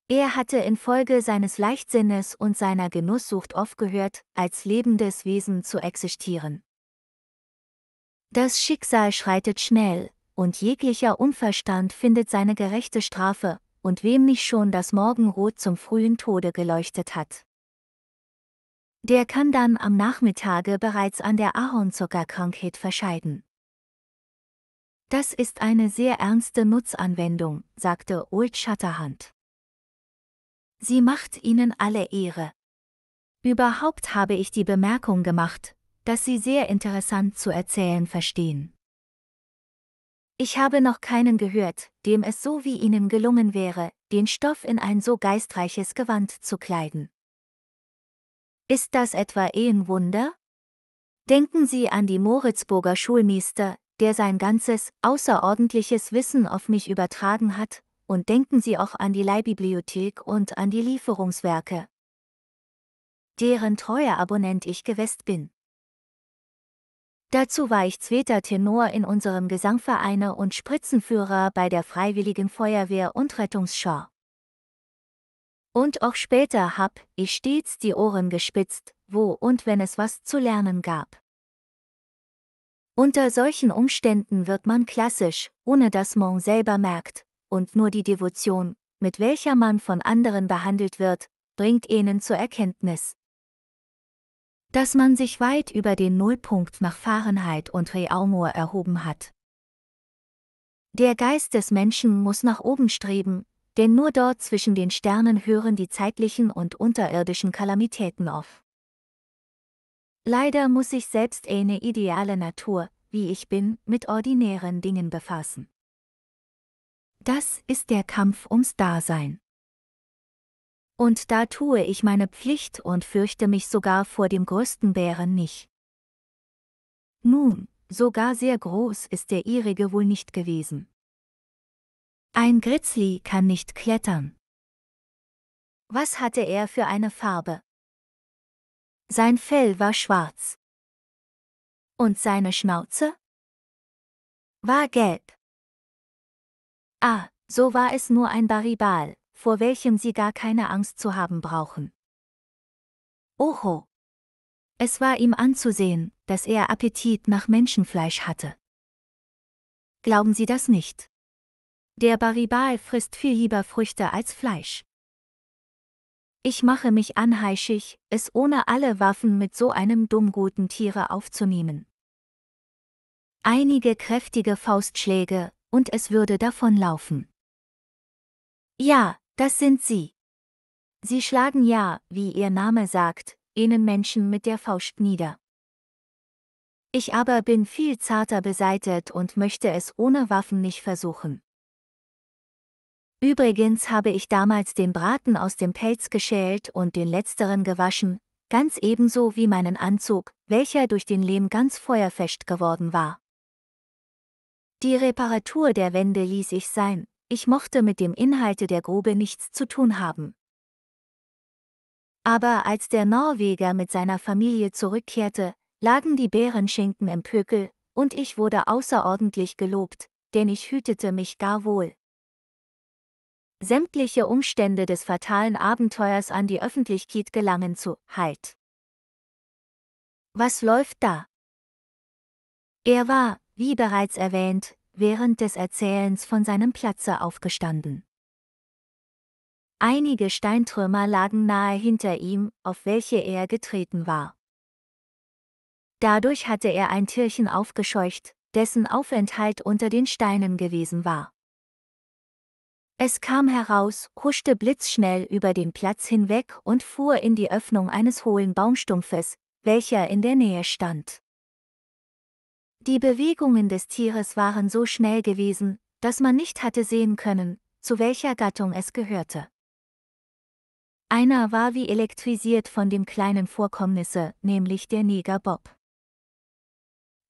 Er hatte infolge seines Leichtsinnes und seiner Genusssucht aufgehört, als lebendes Wesen zu existieren. Das Schicksal schreitet schnell, und jeglicher Unverstand findet seine gerechte Strafe, und wem nicht schon das Morgenrot zum frühen Tode geleuchtet hat. Der kann dann am Nachmittage bereits an der Ahornzuckerkrankheit verscheiden. Das ist eine sehr ernste Nutzanwendung, sagte Old Shatterhand. Sie macht Ihnen alle Ehre. Überhaupt habe ich die Bemerkung gemacht, das sie sehr interessant zu erzählen verstehen. Ich habe noch keinen gehört, dem es so wie ihnen gelungen wäre, den Stoff in ein so geistreiches Gewand zu kleiden. Ist das etwa ein Wunder? Denken Sie an die Moritzburger Schulmeister, der sein ganzes, außerordentliches Wissen auf mich übertragen hat, und denken Sie auch an die Leihbibliothek und an die Lieferungswerke, deren treuer Abonnent ich gewest bin. Dazu war ich zweiter Tenor in unserem Gesangvereine und Spritzenführer bei der Freiwilligen Feuerwehr und Rettungsschau. Und auch später hab ich stets die Ohren gespitzt, wo und wenn es was zu lernen gab. Unter solchen Umständen wird man klassisch, ohne dass man selber merkt, und nur die Devotion, mit welcher man von anderen behandelt wird, bringt ihnen zur Erkenntnis, dass man sich weit über den Nullpunkt nach Fahrenheit und Reaumur erhoben hat. Der Geist des Menschen muss nach oben streben, denn nur dort zwischen den Sternen hören die zeitlichen und unterirdischen Kalamitäten auf. Leider muss ich selbst eine ideale Natur, wie ich bin, mit ordinären Dingen befassen. Das ist der Kampf ums Dasein und da tue ich meine Pflicht und fürchte mich sogar vor dem größten Bären nicht. Nun, sogar sehr groß ist der ihrige wohl nicht gewesen. Ein Grizzly kann nicht klettern. Was hatte er für eine Farbe? Sein Fell war schwarz. Und seine Schnauze? War gelb. Ah, so war es nur ein Baribal vor welchem sie gar keine Angst zu haben brauchen. Oho! Es war ihm anzusehen, dass er Appetit nach Menschenfleisch hatte. Glauben Sie das nicht? Der Baribal frisst viel lieber Früchte als Fleisch. Ich mache mich anheischig, es ohne alle Waffen mit so einem dummguten Tiere aufzunehmen. Einige kräftige Faustschläge, und es würde davonlaufen. Ja, das sind sie. Sie schlagen ja, wie ihr Name sagt, jenen Menschen mit der Faust nieder. Ich aber bin viel zarter beseitet und möchte es ohne Waffen nicht versuchen. Übrigens habe ich damals den Braten aus dem Pelz geschält und den letzteren gewaschen, ganz ebenso wie meinen Anzug, welcher durch den Lehm ganz feuerfest geworden war. Die Reparatur der Wände ließ ich sein, ich mochte mit dem Inhalte der Grube nichts zu tun haben. Aber als der Norweger mit seiner Familie zurückkehrte, lagen die Bärenschinken im Pökel, und ich wurde außerordentlich gelobt, denn ich hütete mich gar wohl. Sämtliche Umstände des fatalen Abenteuers an die Öffentlichkeit gelangen zu Halt. Was läuft da? Er war, wie bereits erwähnt, während des Erzählens von seinem Platze aufgestanden. Einige Steintrümmer lagen nahe hinter ihm, auf welche er getreten war. Dadurch hatte er ein Tierchen aufgescheucht, dessen Aufenthalt unter den Steinen gewesen war. Es kam heraus, huschte blitzschnell über den Platz hinweg und fuhr in die Öffnung eines hohlen Baumstumpfes, welcher in der Nähe stand. Die Bewegungen des Tieres waren so schnell gewesen, dass man nicht hatte sehen können, zu welcher Gattung es gehörte. Einer war wie elektrisiert von dem kleinen Vorkommnisse, nämlich der Neger Bob.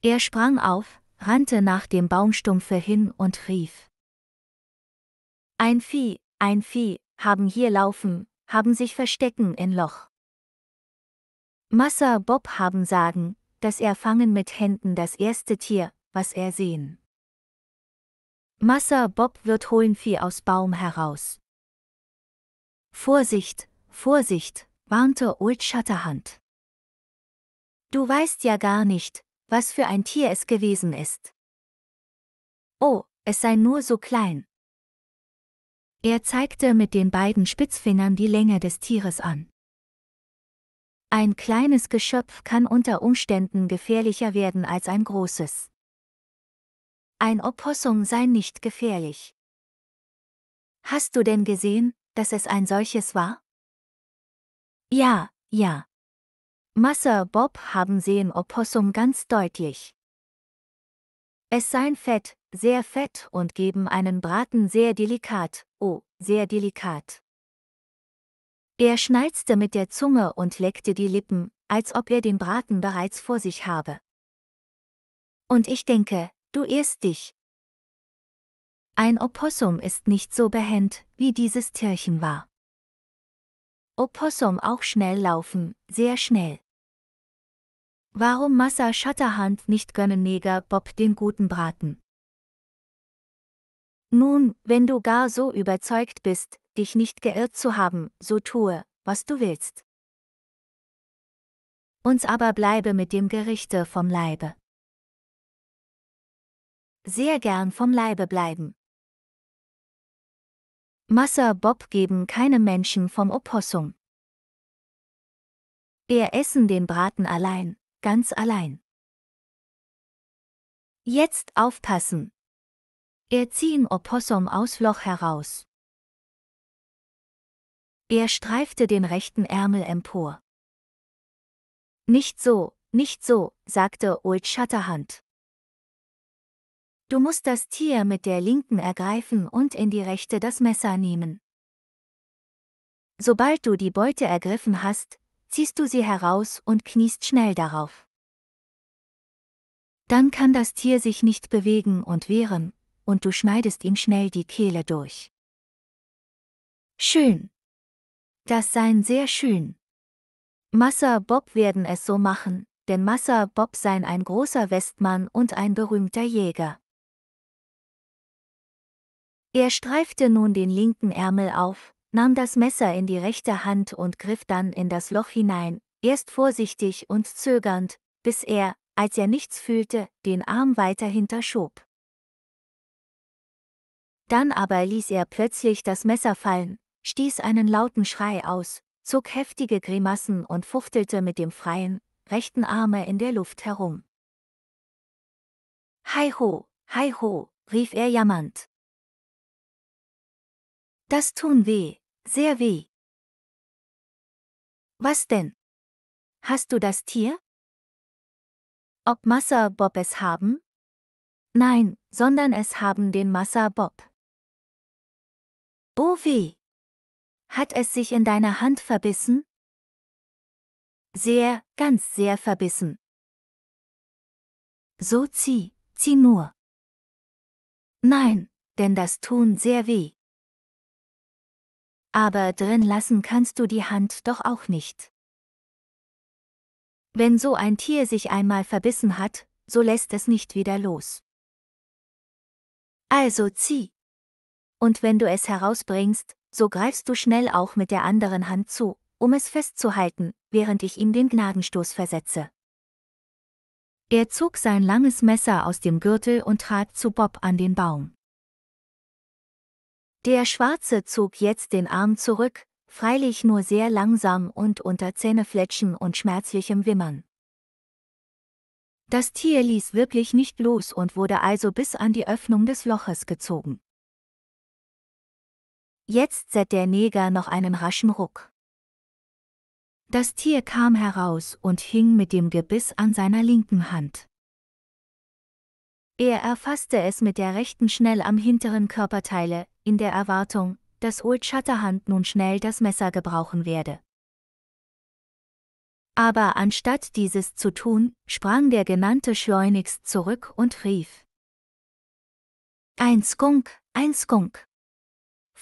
Er sprang auf, rannte nach dem Baumstumpfe hin und rief. Ein Vieh, ein Vieh, haben hier laufen, haben sich verstecken in Loch. Massa Bob haben sagen, dass er fangen mit Händen das erste Tier, was er sehen. Massa Bob wird holen Vieh aus Baum heraus. Vorsicht, Vorsicht, warnte Old Shatterhand. Du weißt ja gar nicht, was für ein Tier es gewesen ist. Oh, es sei nur so klein. Er zeigte mit den beiden Spitzfingern die Länge des Tieres an. Ein kleines Geschöpf kann unter Umständen gefährlicher werden als ein großes. Ein Opossum sei nicht gefährlich. Hast du denn gesehen, dass es ein solches war? Ja, ja. Massa Bob haben sehen Opossum ganz deutlich. Es seien fett, sehr fett und geben einen Braten sehr delikat, oh, sehr delikat. Er schnalzte mit der Zunge und leckte die Lippen, als ob er den Braten bereits vor sich habe. Und ich denke, du irrst dich. Ein Opossum ist nicht so behend, wie dieses Tierchen war. Opossum auch schnell laufen, sehr schnell. Warum Massa Shutterhand nicht gönnen Neger Bob den guten Braten? Nun, wenn du gar so überzeugt bist, dich nicht geirrt zu haben, so tue, was du willst. Uns aber bleibe mit dem Gerichte vom Leibe. Sehr gern vom Leibe bleiben. Massa Bob geben keine Menschen vom Opossum. Er essen den Braten allein, ganz allein. Jetzt aufpassen, er ziehen Opossum aus Loch heraus. Er streifte den rechten Ärmel empor. Nicht so, nicht so, sagte Old Shatterhand. Du musst das Tier mit der linken ergreifen und in die rechte das Messer nehmen. Sobald du die Beute ergriffen hast, ziehst du sie heraus und kniest schnell darauf. Dann kann das Tier sich nicht bewegen und wehren, und du schneidest ihm schnell die Kehle durch. Schön. Das seien sehr schön. Massa Bob werden es so machen, denn Massa Bob seien ein großer Westmann und ein berühmter Jäger. Er streifte nun den linken Ärmel auf, nahm das Messer in die rechte Hand und griff dann in das Loch hinein, erst vorsichtig und zögernd, bis er, als er nichts fühlte, den Arm weiter hinterschob. Dann aber ließ er plötzlich das Messer fallen, stieß einen lauten Schrei aus, zog heftige Grimassen und fuchtelte mit dem freien, rechten Arme in der Luft herum. Hei ho, hei ho, rief er jammernd. Das tun weh, sehr weh. Was denn? Hast du das Tier? Ob Massa Bob es haben? Nein, sondern es haben den Massa Bob. Oh weh! Hat es sich in deiner Hand verbissen? Sehr, ganz sehr verbissen. So zieh, zieh nur. Nein, denn das tun sehr weh. Aber drin lassen kannst du die Hand doch auch nicht. Wenn so ein Tier sich einmal verbissen hat, so lässt es nicht wieder los. Also zieh, und wenn du es herausbringst, so greifst du schnell auch mit der anderen Hand zu, um es festzuhalten, während ich ihm den Gnadenstoß versetze. Er zog sein langes Messer aus dem Gürtel und trat zu Bob an den Baum. Der Schwarze zog jetzt den Arm zurück, freilich nur sehr langsam und unter Zähnefletschen und schmerzlichem Wimmern. Das Tier ließ wirklich nicht los und wurde also bis an die Öffnung des Loches gezogen. Jetzt sät der Neger noch einen raschen Ruck. Das Tier kam heraus und hing mit dem Gebiss an seiner linken Hand. Er erfasste es mit der rechten schnell am hinteren Körperteile, in der Erwartung, dass Old Shatterhand nun schnell das Messer gebrauchen werde. Aber anstatt dieses zu tun, sprang der genannte schleunigst zurück und rief. Ein Skunk, ein Skunk.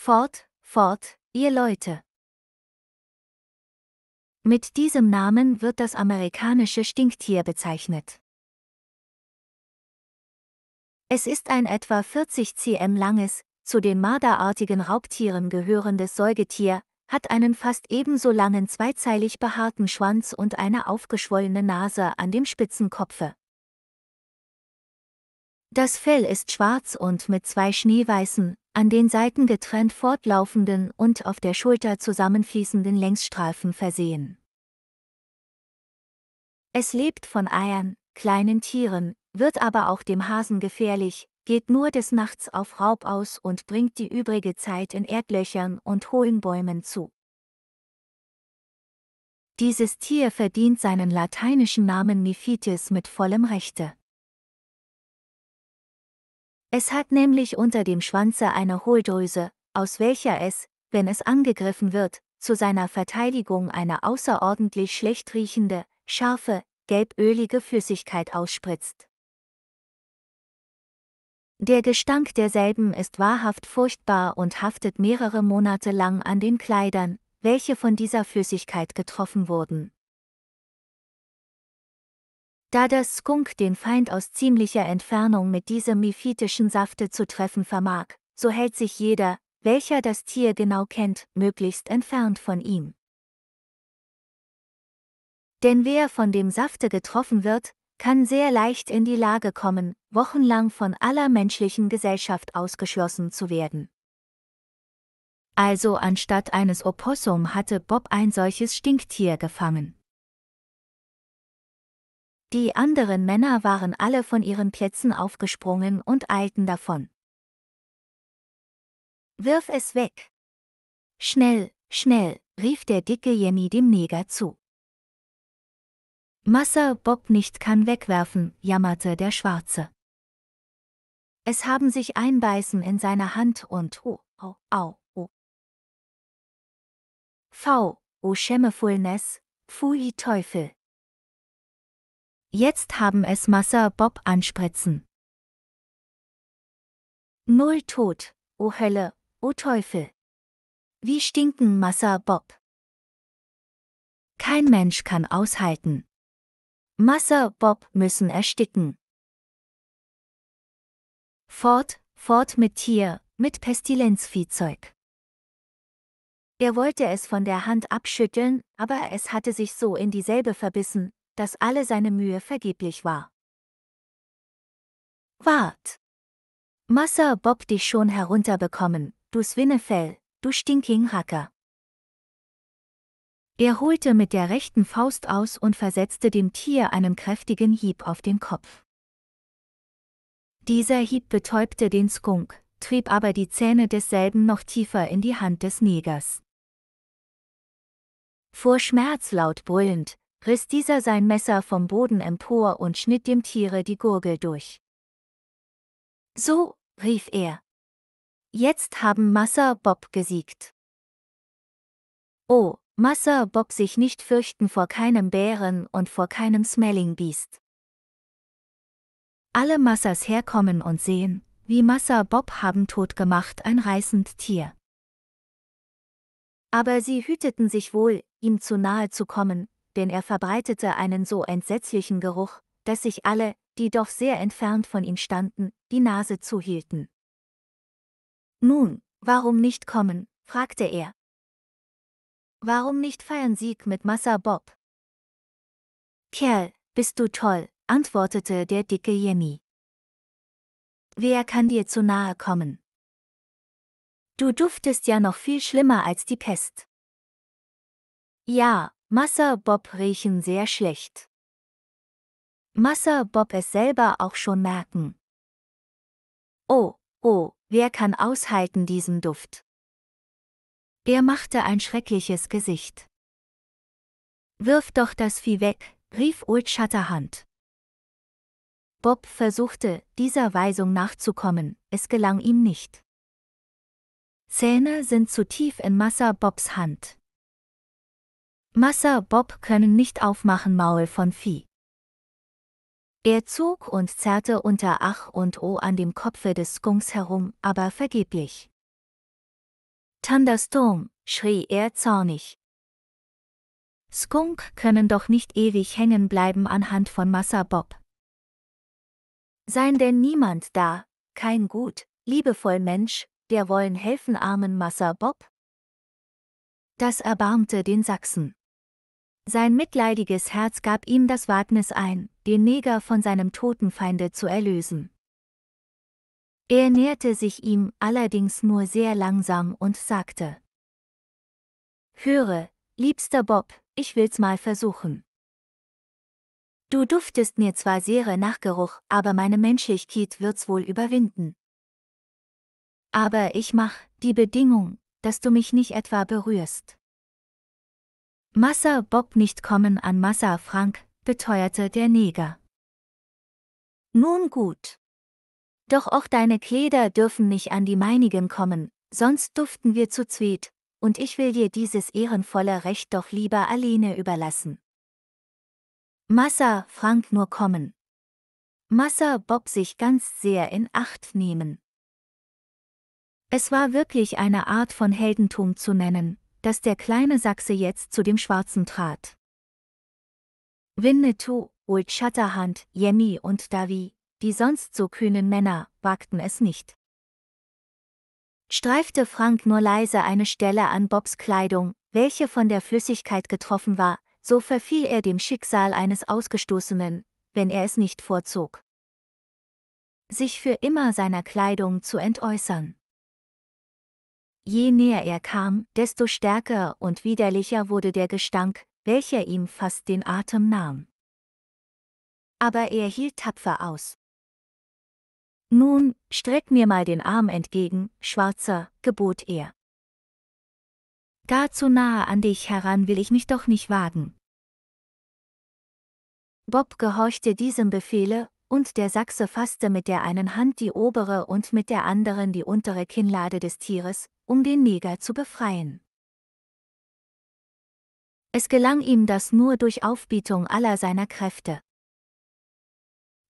Fort, fort, ihr Leute. Mit diesem Namen wird das amerikanische Stinktier bezeichnet. Es ist ein etwa 40 cm langes, zu den marderartigen Raubtieren gehörendes Säugetier, hat einen fast ebenso langen zweizeilig behaarten Schwanz und eine aufgeschwollene Nase an dem Spitzenkopfe. Das Fell ist schwarz und mit zwei schneeweißen, an den Seiten getrennt fortlaufenden und auf der Schulter zusammenfließenden Längsstreifen versehen. Es lebt von Eiern, kleinen Tieren, wird aber auch dem Hasen gefährlich, geht nur des Nachts auf Raub aus und bringt die übrige Zeit in Erdlöchern und hohlen Bäumen zu. Dieses Tier verdient seinen lateinischen Namen Mephitis mit vollem Rechte. Es hat nämlich unter dem Schwanze eine Hohldrüse, aus welcher es, wenn es angegriffen wird, zu seiner Verteidigung eine außerordentlich schlecht riechende, scharfe, gelbölige Flüssigkeit ausspritzt. Der Gestank derselben ist wahrhaft furchtbar und haftet mehrere Monate lang an den Kleidern, welche von dieser Flüssigkeit getroffen wurden. Da das Skunk den Feind aus ziemlicher Entfernung mit diesem mephitischen Safte zu treffen vermag, so hält sich jeder, welcher das Tier genau kennt, möglichst entfernt von ihm. Denn wer von dem Safte getroffen wird, kann sehr leicht in die Lage kommen, wochenlang von aller menschlichen Gesellschaft ausgeschlossen zu werden. Also anstatt eines Opossum hatte Bob ein solches Stinktier gefangen. Die anderen Männer waren alle von ihren Plätzen aufgesprungen und eilten davon. Wirf es weg! Schnell, schnell, rief der dicke Jenny dem Neger zu. Massa Bob nicht kann wegwerfen, jammerte der Schwarze. Es haben sich Einbeißen in seiner Hand und oh, au, au, oh. V, o oh Schemmefulness, pfui Teufel. Jetzt haben es Massa Bob anspritzen. Null Tod, o oh Hölle, o oh Teufel. Wie stinken Massa Bob. Kein Mensch kann aushalten. Massa Bob müssen ersticken. Fort, fort mit Tier, mit Pestilenzviehzeug. Er wollte es von der Hand abschütteln, aber es hatte sich so in dieselbe verbissen, dass alle seine Mühe vergeblich war. Wart! Massa Bob dich schon herunterbekommen, du Swinnefell, du stinking Hacker! Er holte mit der rechten Faust aus und versetzte dem Tier einen kräftigen Hieb auf den Kopf. Dieser Hieb betäubte den Skunk, trieb aber die Zähne desselben noch tiefer in die Hand des Negers. Vor Schmerz laut brüllend, riss dieser sein Messer vom Boden empor und schnitt dem Tiere die Gurgel durch. So, rief er. Jetzt haben Massa Bob gesiegt. Oh, Massa Bob sich nicht fürchten vor keinem Bären und vor keinem Smelling Beast. Alle Massas herkommen und sehen, wie Massa Bob haben tot gemacht ein reißend Tier. Aber sie hüteten sich wohl, ihm zu nahe zu kommen, denn er verbreitete einen so entsetzlichen Geruch, dass sich alle, die doch sehr entfernt von ihm standen, die Nase zuhielten. Nun, warum nicht kommen? fragte er. Warum nicht feiern Sieg mit Massa Bob? Kerl, bist du toll, antwortete der dicke Jemmy. Wer kann dir zu nahe kommen? Du duftest ja noch viel schlimmer als die Pest. Ja, Massa Bob riechen sehr schlecht. Massa Bob es selber auch schon merken. Oh, oh, wer kann aushalten diesen Duft? Er machte ein schreckliches Gesicht. Wirf doch das Vieh weg, rief Old Shatterhand. Bob versuchte, dieser Weisung nachzukommen, es gelang ihm nicht. Zähne sind zu tief in Massa Bobs Hand. Massa Bob können nicht aufmachen Maul von Vieh. Er zog und zerrte unter Ach und O an dem Kopfe des Skunks herum, aber vergeblich. Thunderstorm, schrie er zornig. Skunk können doch nicht ewig hängen bleiben anhand von Massa Bob. Sein denn niemand da, kein gut, liebevoll Mensch, der wollen helfen armen Massa Bob? Das erbarmte den Sachsen. Sein mitleidiges Herz gab ihm das Wagnis ein, den Neger von seinem Totenfeinde zu erlösen. Er näherte sich ihm allerdings nur sehr langsam und sagte. Höre, liebster Bob, ich will's mal versuchen. Du duftest mir zwar sehr nach Geruch, aber meine Menschlichkeit wird's wohl überwinden. Aber ich mach die Bedingung, dass du mich nicht etwa berührst. Massa Bob nicht kommen an Massa Frank, beteuerte der Neger. Nun gut. Doch auch deine Kleider dürfen nicht an die meinigen kommen, sonst duften wir zu zweit, und ich will dir dieses ehrenvolle Recht doch lieber alleine überlassen. Massa Frank nur kommen. Massa Bob sich ganz sehr in Acht nehmen. Es war wirklich eine Art von Heldentum zu nennen, dass der kleine Sachse jetzt zu dem Schwarzen trat. Winnetou, Old Shatterhand, Yemi und Davy, die sonst so kühnen Männer, wagten es nicht. Streifte Frank nur leise eine Stelle an Bobs Kleidung, welche von der Flüssigkeit getroffen war, so verfiel er dem Schicksal eines Ausgestoßenen, wenn er es nicht vorzog. Sich für immer seiner Kleidung zu entäußern. Je näher er kam, desto stärker und widerlicher wurde der Gestank, welcher ihm fast den Atem nahm. Aber er hielt tapfer aus. Nun, streck mir mal den Arm entgegen, Schwarzer, gebot er. Gar zu nahe an dich heran will ich mich doch nicht wagen. Bob gehorchte diesem Befehle, und der Sachse fasste mit der einen Hand die obere und mit der anderen die untere Kinnlade des Tieres, um den Neger zu befreien. Es gelang ihm das nur durch Aufbietung aller seiner Kräfte.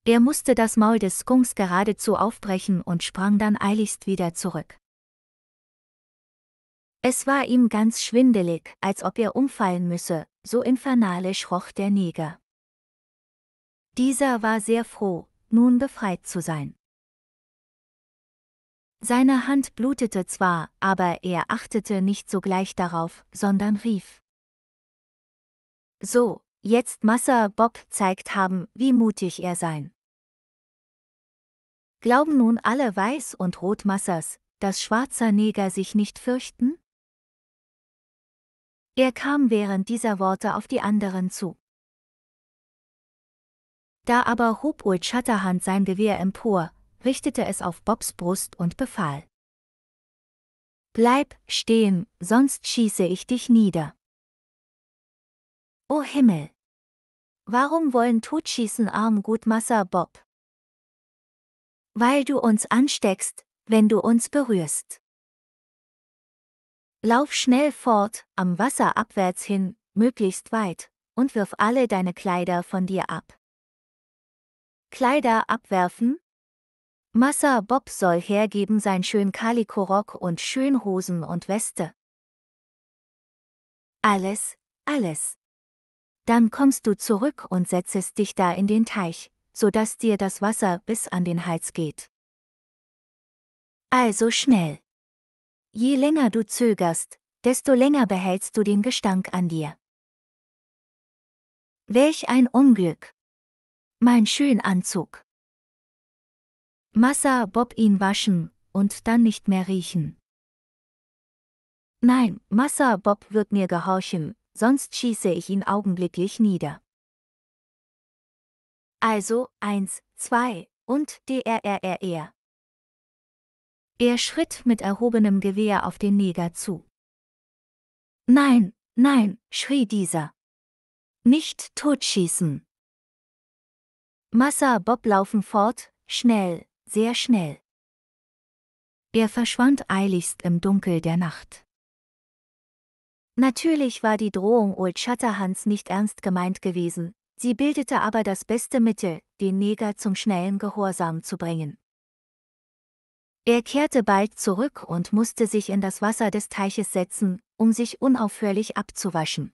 Er musste das Maul des Skunks geradezu aufbrechen und sprang dann eiligst wieder zurück. Es war ihm ganz schwindelig, als ob er umfallen müsse, so infernalisch roch der Neger. Dieser war sehr froh, nun befreit zu sein. Seine Hand blutete zwar, aber er achtete nicht sogleich darauf, sondern rief. So, jetzt Masser Bob zeigt haben, wie mutig er sein. Glauben nun alle Weiß- und Rotmassers, dass schwarzer Neger sich nicht fürchten? Er kam während dieser Worte auf die anderen zu. Da aber hob Old Shatterhand sein Gewehr empor, richtete es auf Bobs Brust und befahl. Bleib stehen, sonst schieße ich dich nieder. O Himmel! Warum wollen Totschießen arm Gutmasser Bob? Weil du uns ansteckst, wenn du uns berührst. Lauf schnell fort, am Wasser abwärts hin, möglichst weit, und wirf alle deine Kleider von dir ab. Kleider abwerfen? Massa Bob soll hergeben sein schön Kalikorock und schön Hosen und Weste. Alles, alles. Dann kommst du zurück und setzest dich da in den Teich, sodass dir das Wasser bis an den Hals geht. Also schnell. Je länger du zögerst, desto länger behältst du den Gestank an dir. Welch ein Unglück. Mein schön Anzug. Massa Bob ihn waschen und dann nicht mehr riechen. Nein, Massa Bob wird mir gehorchen, sonst schieße ich ihn augenblicklich nieder. Also, eins, zwei, und DRRRR. Er schritt mit erhobenem Gewehr auf den Neger zu. Nein, nein, schrie dieser. Nicht totschießen. Massa Bob laufen fort, schnell, sehr schnell. Er verschwand eiligst im Dunkel der Nacht. Natürlich war die Drohung Old Shatterhands nicht ernst gemeint gewesen, sie bildete aber das beste Mittel, den Neger zum schnellen Gehorsam zu bringen. Er kehrte bald zurück und musste sich in das Wasser des Teiches setzen, um sich unaufhörlich abzuwaschen.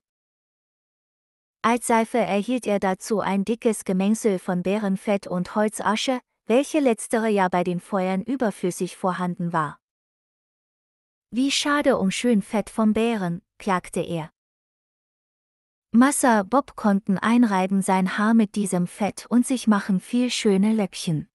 Als Seife erhielt er dazu ein dickes Gemengsel von Bärenfett und Holzasche, welche letztere ja bei den Feuern überflüssig vorhanden war. Wie schade um schön Fett vom Bären, klagte er. Massa Bob konnten einreiben sein Haar mit diesem Fett und sich machen viel schöne Löckchen.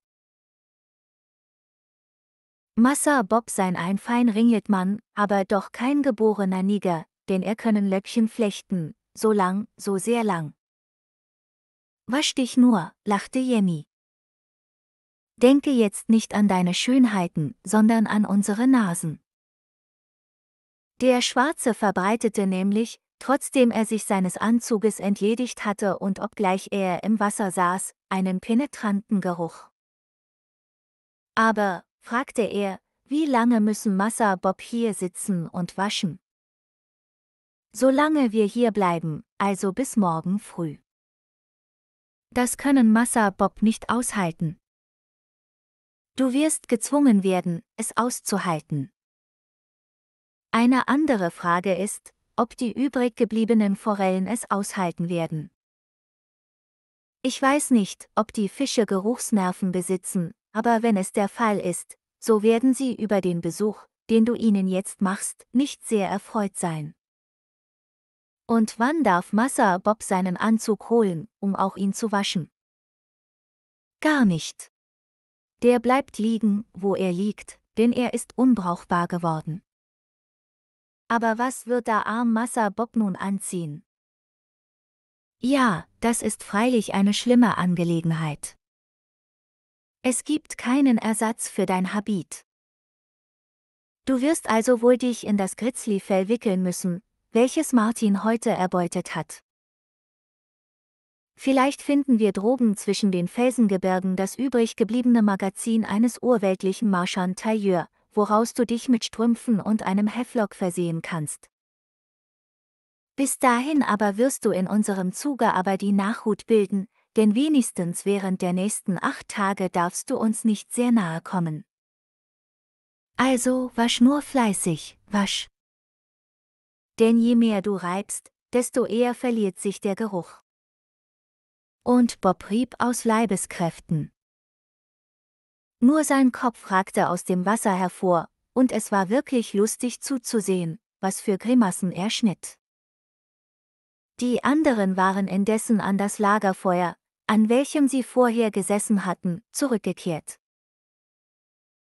Massa Bob sein ein fein Ringetmann, aber doch kein geborener Niger, denn er können Löckchen flechten, so lang, so sehr lang. Wasch dich nur, lachte Yemi denke jetzt nicht an deine Schönheiten, sondern an unsere Nasen. Der Schwarze verbreitete nämlich, trotzdem er sich seines Anzuges entledigt hatte und obgleich er im Wasser saß, einen penetranten Geruch. Aber, fragte er, wie lange müssen Massa Bob hier sitzen und waschen? Solange wir hier bleiben, also bis morgen früh. Das können Massa Bob nicht aushalten. Du wirst gezwungen werden, es auszuhalten. Eine andere Frage ist, ob die übrig gebliebenen Forellen es aushalten werden. Ich weiß nicht, ob die Fische Geruchsnerven besitzen, aber wenn es der Fall ist, so werden sie über den Besuch, den du ihnen jetzt machst, nicht sehr erfreut sein. Und wann darf Massa Bob seinen Anzug holen, um auch ihn zu waschen? Gar nicht. Der bleibt liegen, wo er liegt, denn er ist unbrauchbar geworden. Aber was wird da arm Massa Bob nun anziehen? Ja, das ist freilich eine schlimme Angelegenheit. Es gibt keinen Ersatz für dein Habit. Du wirst also wohl dich in das Grizzlyfell wickeln müssen, welches Martin heute erbeutet hat. Vielleicht finden wir droben zwischen den Felsengebirgen das übrig gebliebene Magazin eines urweltlichen Marschern Tailleur, woraus du dich mit Strümpfen und einem Heflock versehen kannst. Bis dahin aber wirst du in unserem Zuge aber die Nachhut bilden, denn wenigstens während der nächsten acht Tage darfst du uns nicht sehr nahe kommen. Also wasch nur fleißig, wasch. Denn je mehr du reibst, desto eher verliert sich der Geruch und Bob Rieb aus Leibeskräften. Nur sein Kopf ragte aus dem Wasser hervor, und es war wirklich lustig zuzusehen, was für Grimassen er schnitt. Die anderen waren indessen an das Lagerfeuer, an welchem sie vorher gesessen hatten, zurückgekehrt.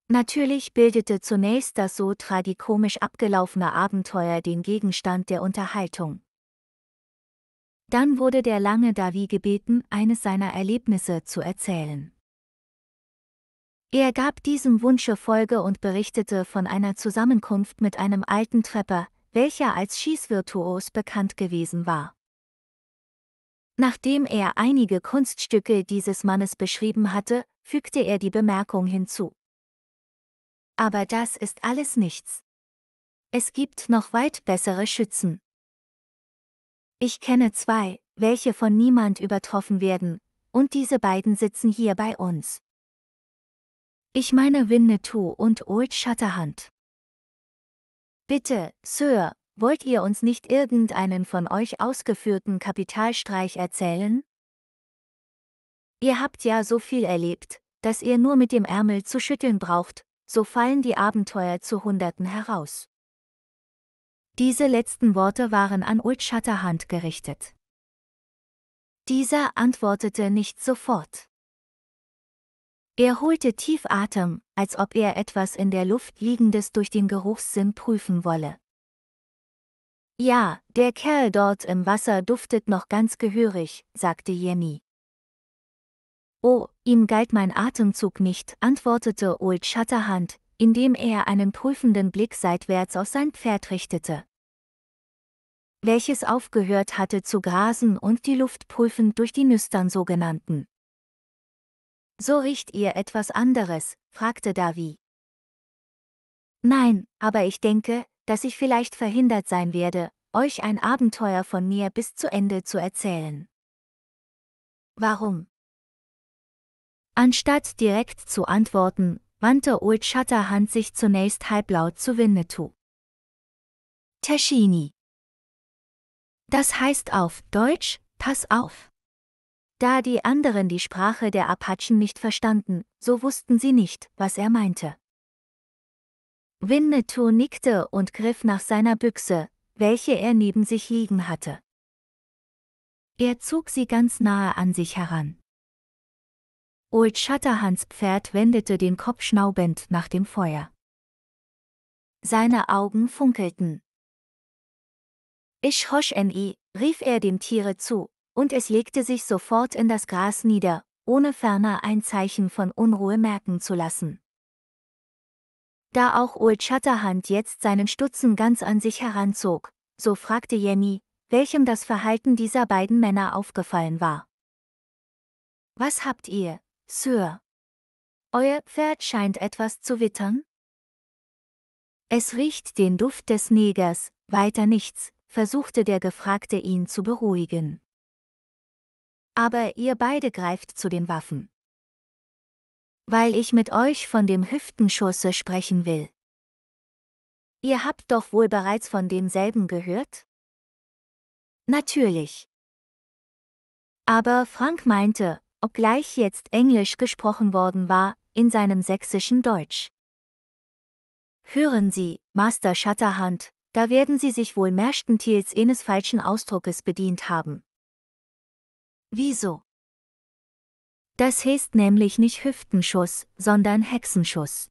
Natürlich bildete zunächst das so tragikomisch abgelaufene Abenteuer den Gegenstand der Unterhaltung. Dann wurde der lange Davi gebeten, eines seiner Erlebnisse zu erzählen. Er gab diesem Wunsche Folge und berichtete von einer Zusammenkunft mit einem alten Trepper, welcher als Schießvirtuos bekannt gewesen war. Nachdem er einige Kunststücke dieses Mannes beschrieben hatte, fügte er die Bemerkung hinzu. Aber das ist alles nichts. Es gibt noch weit bessere Schützen. Ich kenne zwei, welche von niemand übertroffen werden, und diese beiden sitzen hier bei uns. Ich meine Winnetou und Old Shatterhand. Bitte, Sir, wollt ihr uns nicht irgendeinen von euch ausgeführten Kapitalstreich erzählen? Ihr habt ja so viel erlebt, dass ihr nur mit dem Ärmel zu schütteln braucht, so fallen die Abenteuer zu Hunderten heraus. Diese letzten Worte waren an Old Shatterhand gerichtet. Dieser antwortete nicht sofort. Er holte tief Atem, als ob er etwas in der Luft Liegendes durch den Geruchssinn prüfen wolle. Ja, der Kerl dort im Wasser duftet noch ganz gehörig, sagte Jemmy. Oh, ihm galt mein Atemzug nicht, antwortete Old Shatterhand, indem er einen prüfenden Blick seitwärts auf sein Pferd richtete. Welches aufgehört hatte zu grasen und die Luft prüfend durch die Nüstern sogenannten. So riecht ihr etwas anderes, fragte Davi. Nein, aber ich denke, dass ich vielleicht verhindert sein werde, euch ein Abenteuer von mir bis zu Ende zu erzählen. Warum? Anstatt direkt zu antworten, wandte Old Shatterhand sich zunächst halblaut zu Winnetou. Tashini. Das heißt auf Deutsch, pass auf. Da die anderen die Sprache der Apachen nicht verstanden, so wussten sie nicht, was er meinte. Winnetou nickte und griff nach seiner Büchse, welche er neben sich liegen hatte. Er zog sie ganz nahe an sich heran. Old Shatterhands Pferd wendete den Kopf schnaubend nach dem Feuer. Seine Augen funkelten. Ich hosch ni, rief er dem Tiere zu, und es legte sich sofort in das Gras nieder, ohne ferner ein Zeichen von Unruhe merken zu lassen. Da auch Old Shatterhand jetzt seinen Stutzen ganz an sich heranzog, so fragte Jenny, welchem das Verhalten dieser beiden Männer aufgefallen war. Was habt ihr? Sir. Euer Pferd scheint etwas zu wittern? Es riecht den Duft des Negers, weiter nichts, versuchte der Gefragte ihn zu beruhigen. Aber ihr beide greift zu den Waffen. Weil ich mit euch von dem Hüftenschusse sprechen will. Ihr habt doch wohl bereits von demselben gehört? Natürlich. Aber Frank meinte, obgleich jetzt Englisch gesprochen worden war, in seinem sächsischen Deutsch. Hören Sie, Master Shatterhand, da werden Sie sich wohl merchtentils eines falschen Ausdruckes bedient haben. Wieso? Das heißt nämlich nicht Hüftenschuss, sondern Hexenschuss.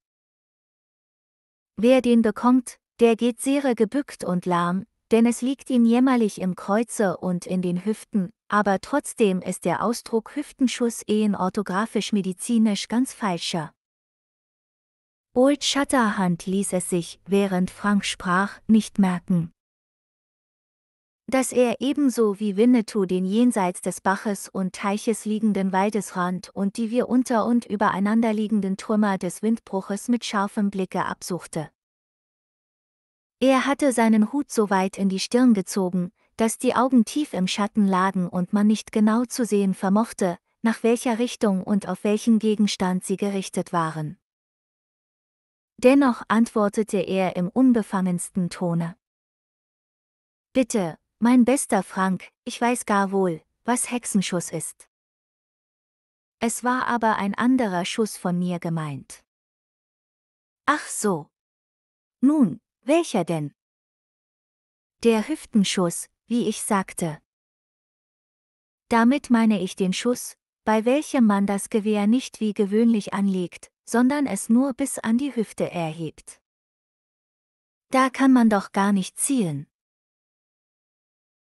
Wer den bekommt, der geht sehr gebückt und lahm, denn es liegt ihm jämmerlich im Kreuze und in den Hüften, aber trotzdem ist der Ausdruck Hüftenschuss ehen orthografisch-medizinisch ganz falscher. Old Shatterhand ließ es sich, während Frank sprach, nicht merken. Dass er ebenso wie Winnetou den jenseits des Baches und Teiches liegenden Waldesrand und die wir unter und übereinander liegenden Trümmer des Windbruches mit scharfem Blicke absuchte. Er hatte seinen Hut so weit in die Stirn gezogen, dass die Augen tief im Schatten lagen und man nicht genau zu sehen vermochte, nach welcher Richtung und auf welchen Gegenstand sie gerichtet waren. Dennoch antwortete er im unbefangensten Tone. Bitte, mein bester Frank, ich weiß gar wohl, was Hexenschuss ist. Es war aber ein anderer Schuss von mir gemeint. Ach so. Nun, welcher denn? Der Hüftenschuss, wie ich sagte. Damit meine ich den Schuss, bei welchem man das Gewehr nicht wie gewöhnlich anlegt, sondern es nur bis an die Hüfte erhebt. Da kann man doch gar nicht zielen.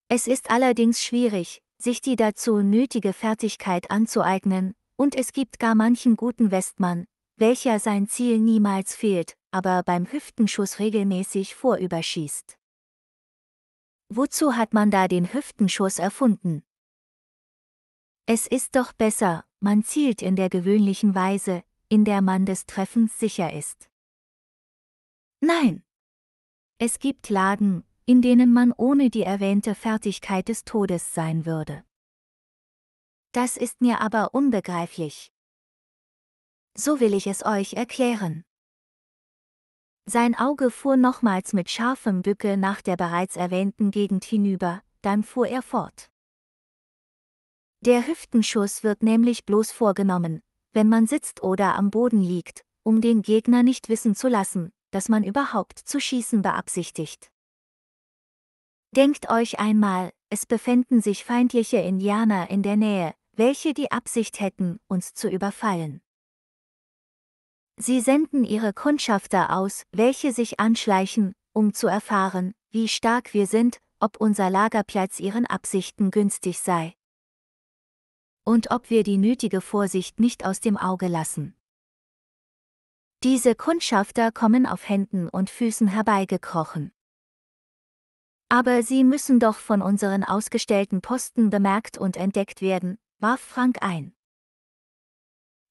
Es ist allerdings schwierig, sich die dazu nötige Fertigkeit anzueignen, und es gibt gar manchen guten Westmann, welcher sein Ziel niemals fehlt, aber beim Hüftenschuss regelmäßig vorüberschießt. Wozu hat man da den Hüftenschuss erfunden? Es ist doch besser, man zielt in der gewöhnlichen Weise, in der man des Treffens sicher ist. Nein. Es gibt Lagen, in denen man ohne die erwähnte Fertigkeit des Todes sein würde. Das ist mir aber unbegreiflich so will ich es euch erklären. Sein Auge fuhr nochmals mit scharfem Bücke nach der bereits erwähnten Gegend hinüber, dann fuhr er fort. Der Hüftenschuss wird nämlich bloß vorgenommen, wenn man sitzt oder am Boden liegt, um den Gegner nicht wissen zu lassen, dass man überhaupt zu schießen beabsichtigt. Denkt euch einmal, es befänden sich feindliche Indianer in der Nähe, welche die Absicht hätten, uns zu überfallen. Sie senden ihre Kundschafter aus, welche sich anschleichen, um zu erfahren, wie stark wir sind, ob unser Lagerplatz ihren Absichten günstig sei. Und ob wir die nötige Vorsicht nicht aus dem Auge lassen. Diese Kundschafter kommen auf Händen und Füßen herbeigekrochen. Aber sie müssen doch von unseren ausgestellten Posten bemerkt und entdeckt werden, warf Frank ein.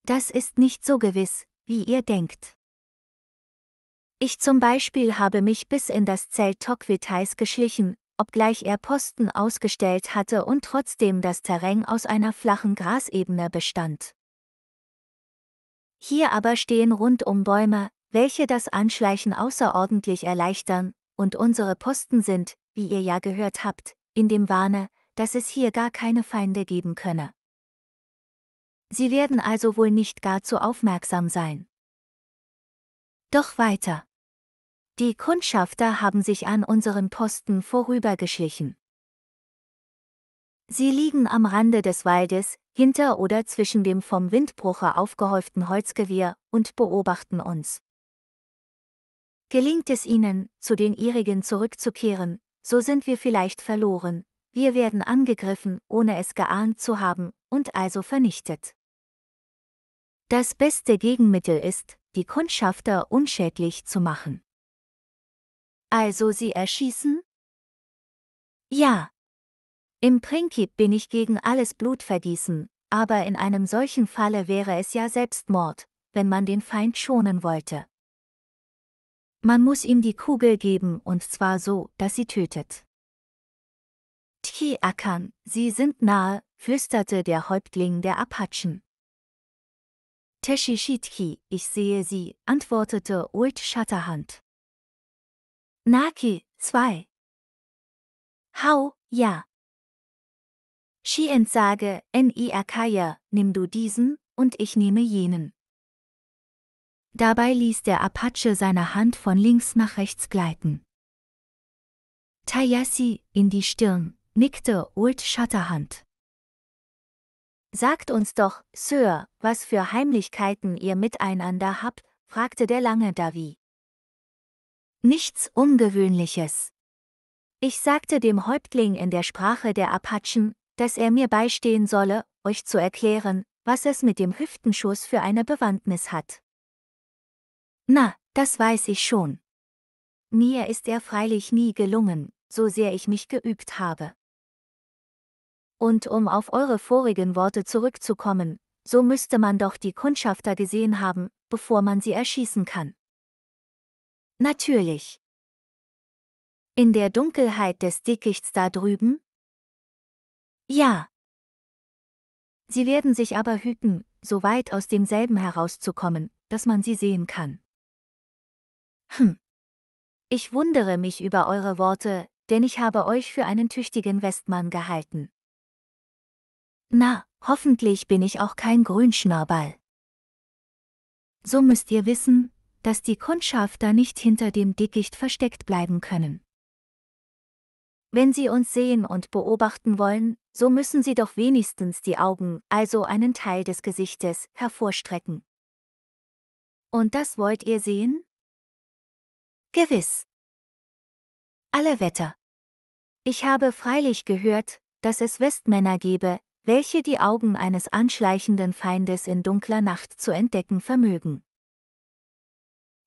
Das ist nicht so gewiss, wie ihr denkt. Ich zum Beispiel habe mich bis in das Zelt Tocquetais geschlichen, obgleich er Posten ausgestellt hatte und trotzdem das Terrain aus einer flachen Grasebene bestand. Hier aber stehen rundum Bäume, welche das Anschleichen außerordentlich erleichtern, und unsere Posten sind, wie ihr ja gehört habt, in dem Wahne, dass es hier gar keine Feinde geben könne. Sie werden also wohl nicht gar zu aufmerksam sein. Doch weiter. Die Kundschafter haben sich an unseren Posten vorübergeschlichen. Sie liegen am Rande des Waldes, hinter oder zwischen dem vom Windbruche aufgehäuften Holzgewirr, und beobachten uns. Gelingt es ihnen, zu den ihrigen zurückzukehren, so sind wir vielleicht verloren, wir werden angegriffen, ohne es geahnt zu haben, und also vernichtet. Das beste Gegenmittel ist, die Kundschafter unschädlich zu machen. Also sie erschießen? Ja. Im Prinzip bin ich gegen alles Blutvergießen, aber in einem solchen Falle wäre es ja Selbstmord, wenn man den Feind schonen wollte. Man muss ihm die Kugel geben und zwar so, dass sie tötet. Tki Akan, Sie sind nahe, flüsterte der Häuptling der Apachen. Teshishitki, ich sehe sie, antwortete Old Shatterhand. Naki, zwei. Hau, ja. Shien sage, Ni Akaya, e nimm du diesen, und ich nehme jenen. Dabei ließ der Apache seine Hand von links nach rechts gleiten. Tayasi, in die Stirn, nickte Old Shatterhand. Sagt uns doch, Sir, was für Heimlichkeiten ihr miteinander habt, fragte der lange Davi. Nichts Ungewöhnliches. Ich sagte dem Häuptling in der Sprache der Apachen, dass er mir beistehen solle, euch zu erklären, was es mit dem Hüftenschuss für eine Bewandtnis hat. Na, das weiß ich schon. Mir ist er freilich nie gelungen, so sehr ich mich geübt habe. Und um auf eure vorigen Worte zurückzukommen, so müsste man doch die Kundschafter gesehen haben, bevor man sie erschießen kann. Natürlich. In der Dunkelheit des Dickichts da drüben? Ja. Sie werden sich aber hüten, so weit aus demselben herauszukommen, dass man sie sehen kann. Hm. Ich wundere mich über eure Worte, denn ich habe euch für einen tüchtigen Westmann gehalten. Na, hoffentlich bin ich auch kein Grünschnabel. So müsst ihr wissen, dass die Kundschafter nicht hinter dem Dickicht versteckt bleiben können. Wenn sie uns sehen und beobachten wollen, so müssen sie doch wenigstens die Augen, also einen Teil des Gesichtes, hervorstrecken. Und das wollt ihr sehen? Gewiss. Alle Wetter. Ich habe freilich gehört, dass es Westmänner gebe, welche die Augen eines anschleichenden Feindes in dunkler Nacht zu entdecken vermögen.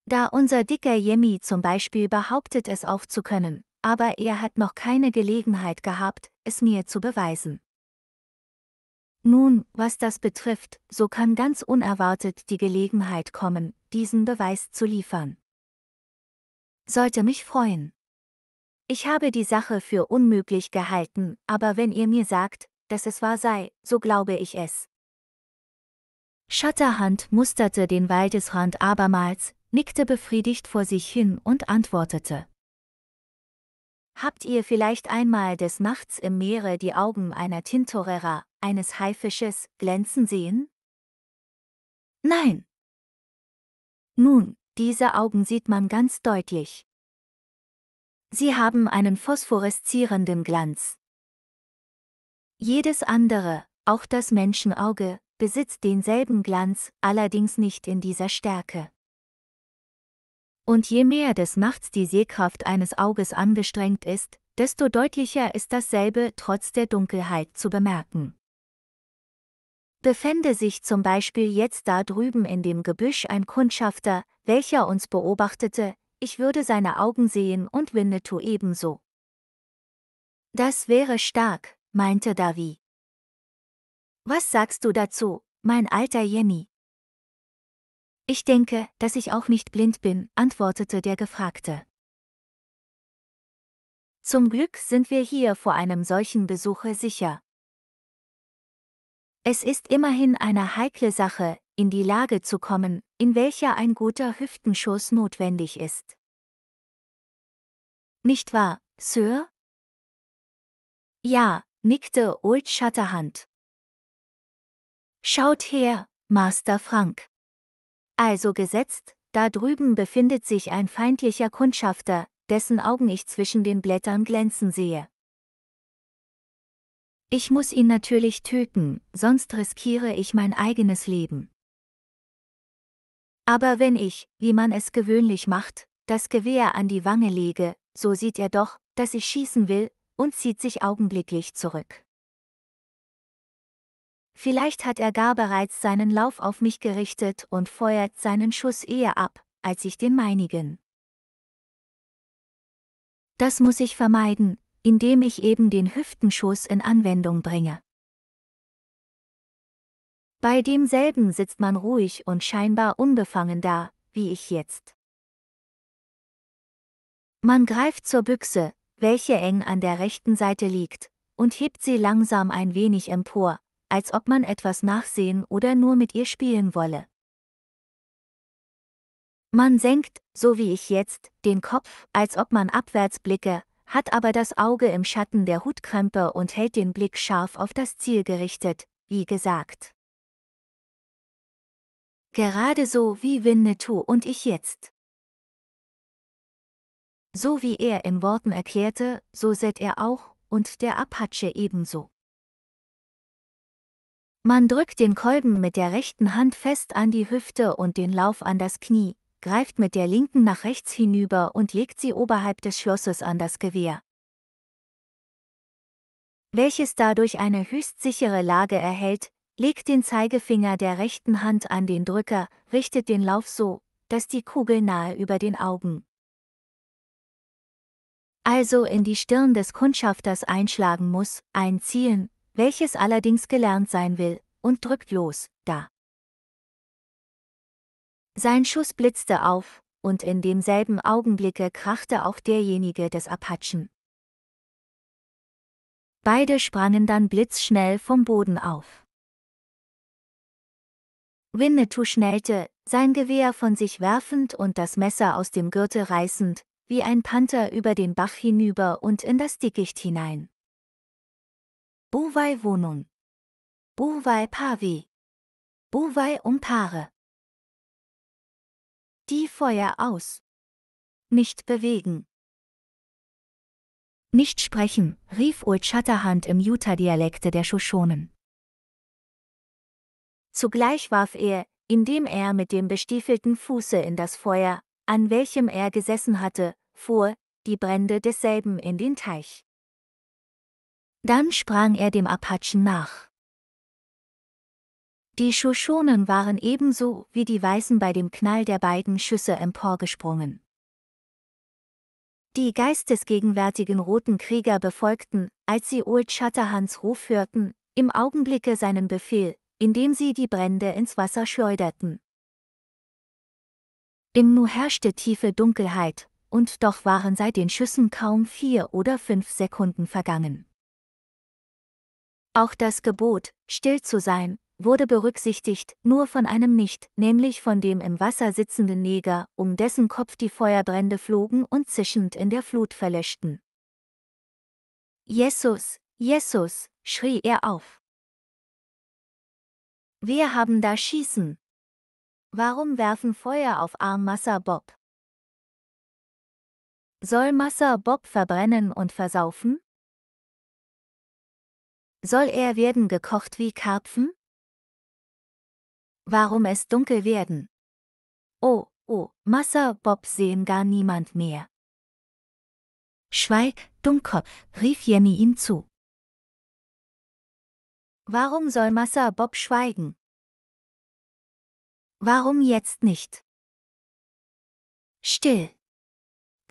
Da unser dicker Yemi zum Beispiel behauptet es aufzukönnen, aber er hat noch keine Gelegenheit gehabt, es mir zu beweisen. Nun, was das betrifft, so kann ganz unerwartet die Gelegenheit kommen, diesen Beweis zu liefern. Sollte mich freuen. Ich habe die Sache für unmöglich gehalten, aber wenn ihr mir sagt, dass es wahr sei, so glaube ich es. Schatterhand musterte den Waldesrand abermals, nickte befriedigt vor sich hin und antwortete. Habt ihr vielleicht einmal des Nachts im Meere die Augen einer Tintorera, eines Haifisches, glänzen sehen? Nein. Nun, diese Augen sieht man ganz deutlich. Sie haben einen phosphoreszierenden Glanz. Jedes andere, auch das Menschenauge, besitzt denselben Glanz, allerdings nicht in dieser Stärke. Und je mehr des Nachts die Sehkraft eines Auges angestrengt ist, desto deutlicher ist dasselbe trotz der Dunkelheit zu bemerken. Befände sich zum Beispiel jetzt da drüben in dem Gebüsch ein Kundschafter, welcher uns beobachtete, ich würde seine Augen sehen und Winnetou ebenso. Das wäre stark, meinte Davi. Was sagst du dazu, mein alter Jenny? Ich denke, dass ich auch nicht blind bin, antwortete der Gefragte. Zum Glück sind wir hier vor einem solchen Besuche sicher. Es ist immerhin eine heikle Sache, in die Lage zu kommen, in welcher ein guter Hüftenschuss notwendig ist. Nicht wahr, Sir? Ja, nickte Old Shatterhand. Schaut her, Master Frank. Also gesetzt, da drüben befindet sich ein feindlicher Kundschafter, dessen Augen ich zwischen den Blättern glänzen sehe. Ich muss ihn natürlich töten, sonst riskiere ich mein eigenes Leben. Aber wenn ich, wie man es gewöhnlich macht, das Gewehr an die Wange lege, so sieht er doch, dass ich schießen will, und zieht sich augenblicklich zurück. Vielleicht hat er gar bereits seinen Lauf auf mich gerichtet und feuert seinen Schuss eher ab, als ich den meinigen. Das muss ich vermeiden, indem ich eben den Hüftenschuss in Anwendung bringe. Bei demselben sitzt man ruhig und scheinbar unbefangen da, wie ich jetzt. Man greift zur Büchse, welche eng an der rechten Seite liegt, und hebt sie langsam ein wenig empor, als ob man etwas nachsehen oder nur mit ihr spielen wolle. Man senkt, so wie ich jetzt, den Kopf, als ob man abwärts blicke, hat aber das Auge im Schatten der Hutkrempe und hält den Blick scharf auf das Ziel gerichtet, wie gesagt. Gerade so wie Winnetou und ich jetzt. So wie er in Worten erklärte, so sät er auch, und der Apache ebenso. Man drückt den Kolben mit der rechten Hand fest an die Hüfte und den Lauf an das Knie, greift mit der linken nach rechts hinüber und legt sie oberhalb des Schlosses an das Gewehr. Welches dadurch eine höchst sichere Lage erhält, legt den Zeigefinger der rechten Hand an den Drücker, richtet den Lauf so, dass die Kugel nahe über den Augen, also in die Stirn des Kundschafters einschlagen muss, ein einziehen, welches allerdings gelernt sein will, und drückt los, da. Sein Schuss blitzte auf, und in demselben Augenblicke krachte auch derjenige des Apachen. Beide sprangen dann blitzschnell vom Boden auf. Winnetou schnellte, sein Gewehr von sich werfend und das Messer aus dem Gürtel reißend, wie ein Panther über den Bach hinüber und in das Dickicht hinein. Buwai Wohnung. Buwai Pavi. Buwai Umpare. Die Feuer aus. Nicht bewegen. Nicht sprechen, rief Old Shatterhand im Utah-Dialekte der Shoshonen. Zugleich warf er, indem er mit dem bestiefelten Fuße in das Feuer, an welchem er gesessen hatte, fuhr die Brände desselben in den Teich. Dann sprang er dem Apachen nach. Die Shoshonen waren ebenso wie die Weißen bei dem Knall der beiden Schüsse emporgesprungen. Die geistesgegenwärtigen roten Krieger befolgten, als sie Old Shatterhands Ruf hörten, im Augenblicke seinen Befehl, indem sie die Brände ins Wasser schleuderten. Im Nu herrschte tiefe Dunkelheit, und doch waren seit den Schüssen kaum vier oder fünf Sekunden vergangen. Auch das Gebot, still zu sein, wurde berücksichtigt, nur von einem nicht, nämlich von dem im Wasser sitzenden Neger, um dessen Kopf die Feuerbrände flogen und zischend in der Flut verlöschten. Jesus, Jesus, schrie er auf. Wir haben da Schießen. Warum werfen Feuer auf Arm Massa Bob? Soll Massa Bob verbrennen und versaufen? Soll er werden gekocht wie Karpfen? Warum es dunkel werden? Oh, oh, Massa Bob sehen gar niemand mehr. Schweig, Dummkopf, rief Jenny ihm zu. Warum soll Massa Bob schweigen? Warum jetzt nicht? Still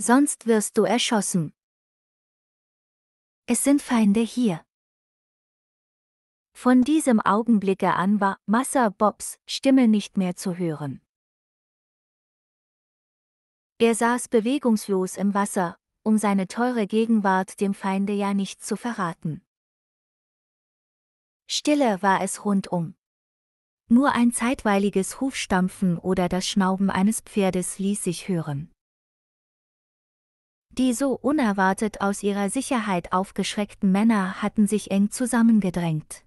sonst wirst du erschossen. Es sind Feinde hier. Von diesem Augenblicke an war Massa Bobs Stimme nicht mehr zu hören. Er saß bewegungslos im Wasser, um seine teure Gegenwart dem Feinde ja nicht zu verraten. Stille war es rundum. Nur ein zeitweiliges Hufstampfen oder das Schnauben eines Pferdes ließ sich hören. Die so unerwartet aus ihrer Sicherheit aufgeschreckten Männer hatten sich eng zusammengedrängt.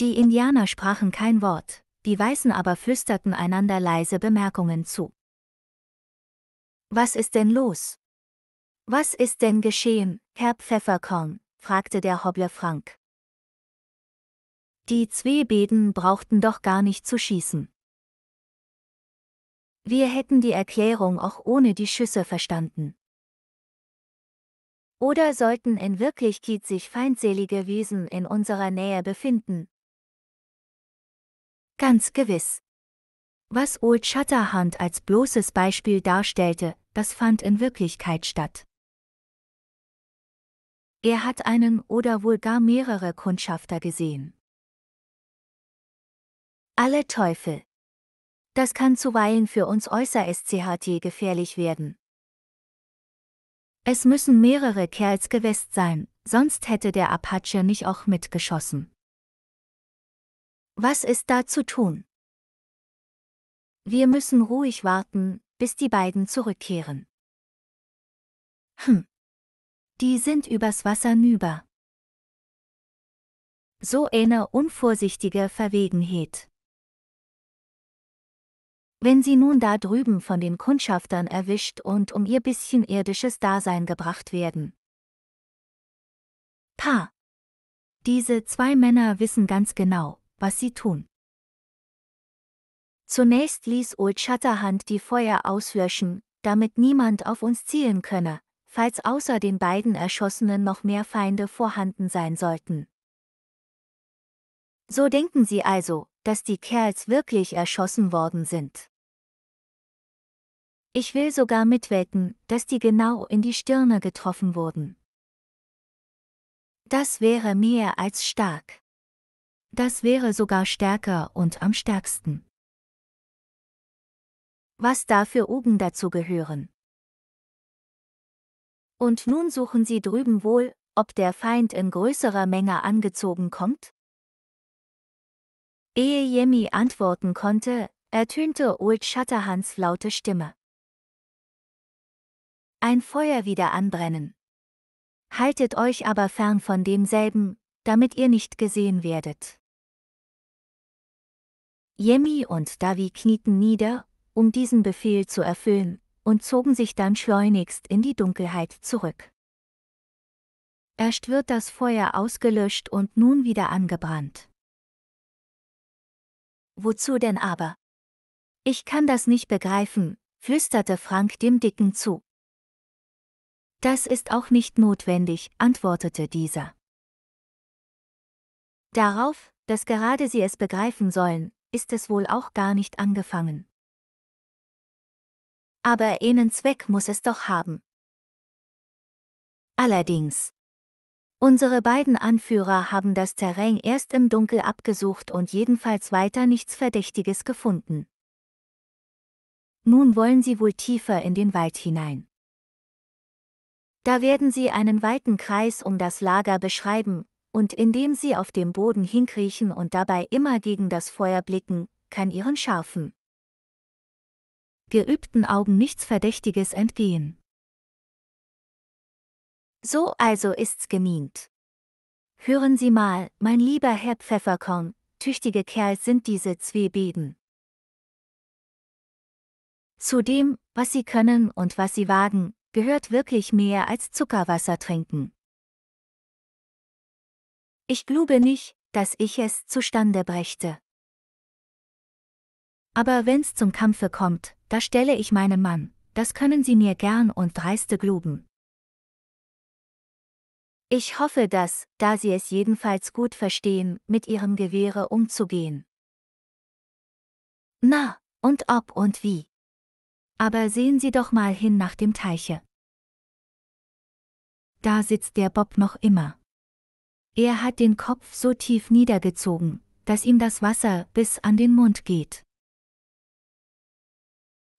Die Indianer sprachen kein Wort, die Weißen aber flüsterten einander leise Bemerkungen zu. Was ist denn los? Was ist denn geschehen, Herr Pfefferkorn? fragte der Hobble Frank. Die Zwebeden brauchten doch gar nicht zu schießen. Wir hätten die Erklärung auch ohne die Schüsse verstanden. Oder sollten in Wirklichkeit sich feindselige Wesen in unserer Nähe befinden? Ganz gewiss. Was Old Shatterhand als bloßes Beispiel darstellte, das fand in Wirklichkeit statt. Er hat einen oder wohl gar mehrere Kundschafter gesehen. Alle Teufel. Das kann zuweilen für uns äußerst SCHT gefährlich werden. Es müssen mehrere Kerls gewest sein, sonst hätte der Apache nicht auch mitgeschossen. Was ist da zu tun? Wir müssen ruhig warten, bis die beiden zurückkehren. Hm. Die sind übers Wasser nüber. So eine unvorsichtige Verwegenheit. Wenn sie nun da drüben von den Kundschaftern erwischt und um ihr bisschen irdisches Dasein gebracht werden. Pa! Diese zwei Männer wissen ganz genau, was sie tun. Zunächst ließ Old Shatterhand die Feuer auslöschen, damit niemand auf uns zielen könne, falls außer den beiden Erschossenen noch mehr Feinde vorhanden sein sollten. So denken sie also, dass die Kerls wirklich erschossen worden sind. Ich will sogar mitwetten, dass die genau in die Stirne getroffen wurden. Das wäre mehr als stark. Das wäre sogar stärker und am stärksten. Was da für Ugen dazu gehören. Und nun suchen sie drüben wohl, ob der Feind in größerer Menge angezogen kommt? Ehe Yemi antworten konnte, ertönte Old Shatterhands laute Stimme ein Feuer wieder anbrennen. Haltet euch aber fern von demselben, damit ihr nicht gesehen werdet. Jemi und Davi knieten nieder, um diesen Befehl zu erfüllen, und zogen sich dann schleunigst in die Dunkelheit zurück. Erst wird das Feuer ausgelöscht und nun wieder angebrannt. Wozu denn aber? Ich kann das nicht begreifen, flüsterte Frank dem Dicken zu. Das ist auch nicht notwendig, antwortete dieser. Darauf, dass gerade sie es begreifen sollen, ist es wohl auch gar nicht angefangen. Aber einen Zweck muss es doch haben. Allerdings. Unsere beiden Anführer haben das Terrain erst im Dunkel abgesucht und jedenfalls weiter nichts Verdächtiges gefunden. Nun wollen sie wohl tiefer in den Wald hinein. Da werden sie einen weiten Kreis um das Lager beschreiben, und indem sie auf dem Boden hinkriechen und dabei immer gegen das Feuer blicken, kann ihren scharfen, geübten Augen nichts Verdächtiges entgehen. So also ist's gemient. Hören Sie mal, mein lieber Herr Pfefferkorn, tüchtige Kerl sind diese Zwiebeden. Zu dem, was sie können und was sie wagen, gehört wirklich mehr als Zuckerwasser trinken. Ich glaube nicht, dass ich es zustande brächte. Aber wenn's zum Kampfe kommt, da stelle ich meinen Mann, das können Sie mir gern und dreiste gluben. Ich hoffe, dass, da Sie es jedenfalls gut verstehen, mit Ihrem Gewehre umzugehen. Na, und ob und wie. Aber sehen Sie doch mal hin nach dem Teiche. Da sitzt der Bob noch immer. Er hat den Kopf so tief niedergezogen, dass ihm das Wasser bis an den Mund geht.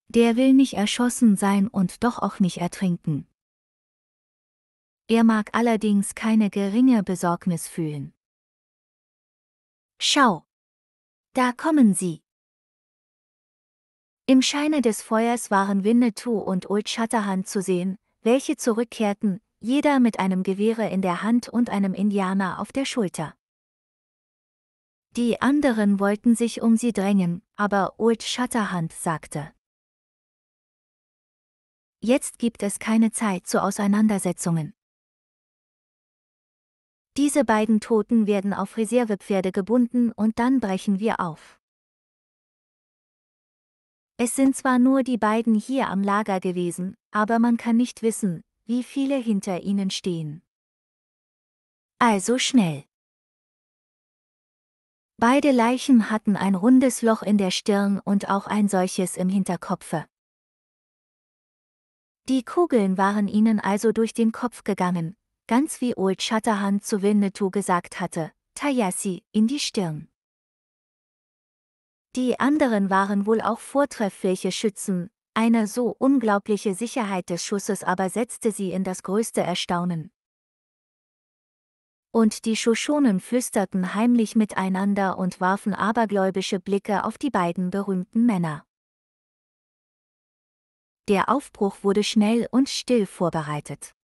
Der will nicht erschossen sein und doch auch nicht ertrinken. Er mag allerdings keine geringe Besorgnis fühlen. Schau! Da kommen sie! Im Scheine des Feuers waren Winnetou und Old Shatterhand zu sehen, welche zurückkehrten, jeder mit einem Gewehre in der Hand und einem Indianer auf der Schulter. Die anderen wollten sich um sie drängen, aber Old Shatterhand sagte. Jetzt gibt es keine Zeit zu Auseinandersetzungen. Diese beiden Toten werden auf Reservepferde gebunden und dann brechen wir auf. Es sind zwar nur die beiden hier am Lager gewesen, aber man kann nicht wissen, wie viele hinter ihnen stehen. Also schnell. Beide Leichen hatten ein rundes Loch in der Stirn und auch ein solches im Hinterkopfe. Die Kugeln waren ihnen also durch den Kopf gegangen, ganz wie Old Shatterhand zu Winnetou gesagt hatte, Tayasi, in die Stirn. Die anderen waren wohl auch vortreffliche Schützen, eine so unglaubliche Sicherheit des Schusses aber setzte sie in das größte Erstaunen. Und die Shoshonen flüsterten heimlich miteinander und warfen abergläubische Blicke auf die beiden berühmten Männer. Der Aufbruch wurde schnell und still vorbereitet.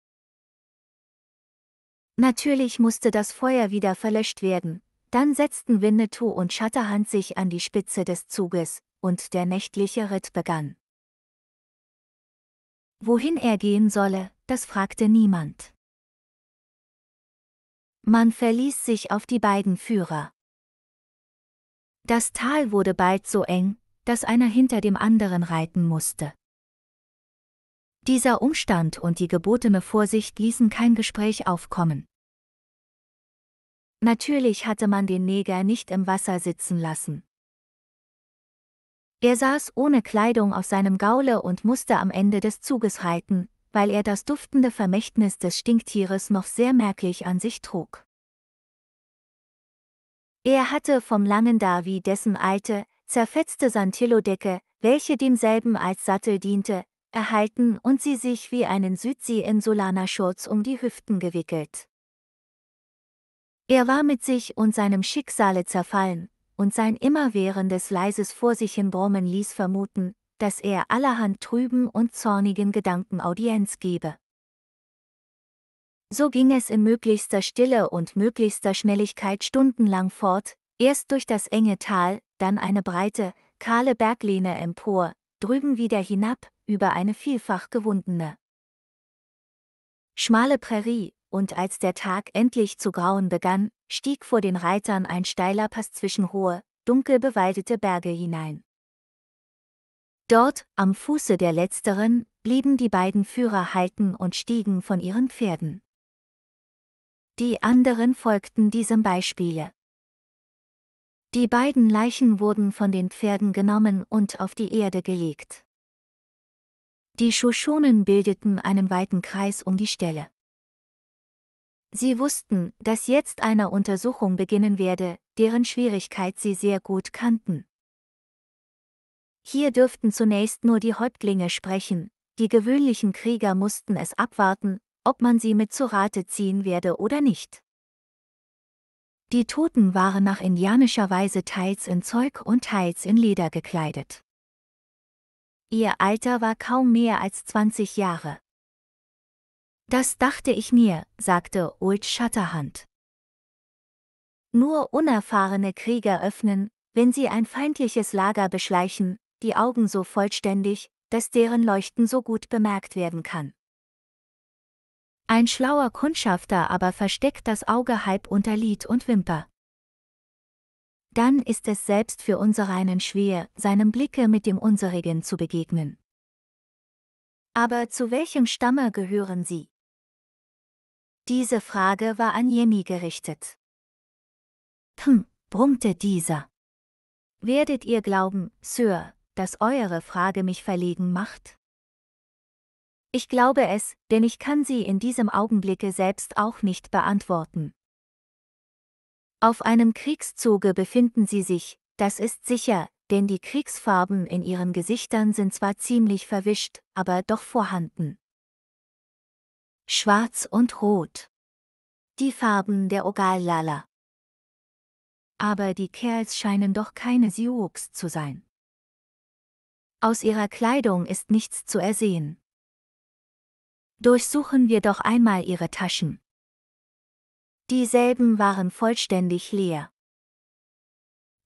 Natürlich musste das Feuer wieder verlöscht werden, dann setzten Winnetou und Shatterhand sich an die Spitze des Zuges, und der nächtliche Ritt begann. Wohin er gehen solle, das fragte niemand. Man verließ sich auf die beiden Führer. Das Tal wurde bald so eng, dass einer hinter dem anderen reiten musste. Dieser Umstand und die gebotene Vorsicht ließen kein Gespräch aufkommen. Natürlich hatte man den Neger nicht im Wasser sitzen lassen. Er saß ohne Kleidung auf seinem Gaule und musste am Ende des Zuges reiten, weil er das duftende Vermächtnis des Stinktieres noch sehr merklich an sich trug. Er hatte vom langen Davi dessen alte, zerfetzte Santillodecke, welche demselben als Sattel diente, erhalten und sie sich wie einen Südseeinsulaner-Schurz um die Hüften gewickelt. Er war mit sich und seinem Schicksale zerfallen, und sein immerwährendes leises Vor sich hin Brummen ließ vermuten, dass er allerhand trüben und zornigen Gedanken Audienz gebe. So ging es in möglichster Stille und möglichster Schnelligkeit stundenlang fort, erst durch das enge Tal, dann eine breite, kahle Berglehne empor, drüben wieder hinab, über eine vielfach gewundene. Schmale Prärie, und als der Tag endlich zu grauen begann, stieg vor den Reitern ein steiler Pass zwischen hohe, dunkel bewaldete Berge hinein. Dort, am Fuße der letzteren, blieben die beiden Führer halten und stiegen von ihren Pferden. Die anderen folgten diesem Beispiele. Die beiden Leichen wurden von den Pferden genommen und auf die Erde gelegt. Die Shoshonen bildeten einen weiten Kreis um die Stelle. Sie wussten, dass jetzt einer Untersuchung beginnen werde, deren Schwierigkeit sie sehr gut kannten. Hier dürften zunächst nur die Häuptlinge sprechen, die gewöhnlichen Krieger mussten es abwarten, ob man sie mit zu Rate ziehen werde oder nicht. Die Toten waren nach indianischer Weise teils in Zeug und teils in Leder gekleidet. Ihr Alter war kaum mehr als 20 Jahre. Das dachte ich mir, sagte Old Shatterhand. Nur unerfahrene Krieger öffnen, wenn sie ein feindliches Lager beschleichen, die Augen so vollständig, dass deren Leuchten so gut bemerkt werden kann. Ein schlauer Kundschafter aber versteckt das Auge halb unter Lied und Wimper. Dann ist es selbst für unsere einen schwer, seinem Blicke mit dem unserigen zu begegnen. Aber zu welchem Stamme gehören sie? Diese Frage war an Jemi gerichtet. Hm, brummte dieser. Werdet ihr glauben, Sir, dass eure Frage mich verlegen macht? Ich glaube es, denn ich kann sie in diesem Augenblicke selbst auch nicht beantworten. Auf einem Kriegszuge befinden sie sich, das ist sicher, denn die Kriegsfarben in ihren Gesichtern sind zwar ziemlich verwischt, aber doch vorhanden. Schwarz und Rot. Die Farben der Ogallala. Aber die Kerls scheinen doch keine Sioux zu sein. Aus ihrer Kleidung ist nichts zu ersehen. Durchsuchen wir doch einmal ihre Taschen. Dieselben waren vollständig leer.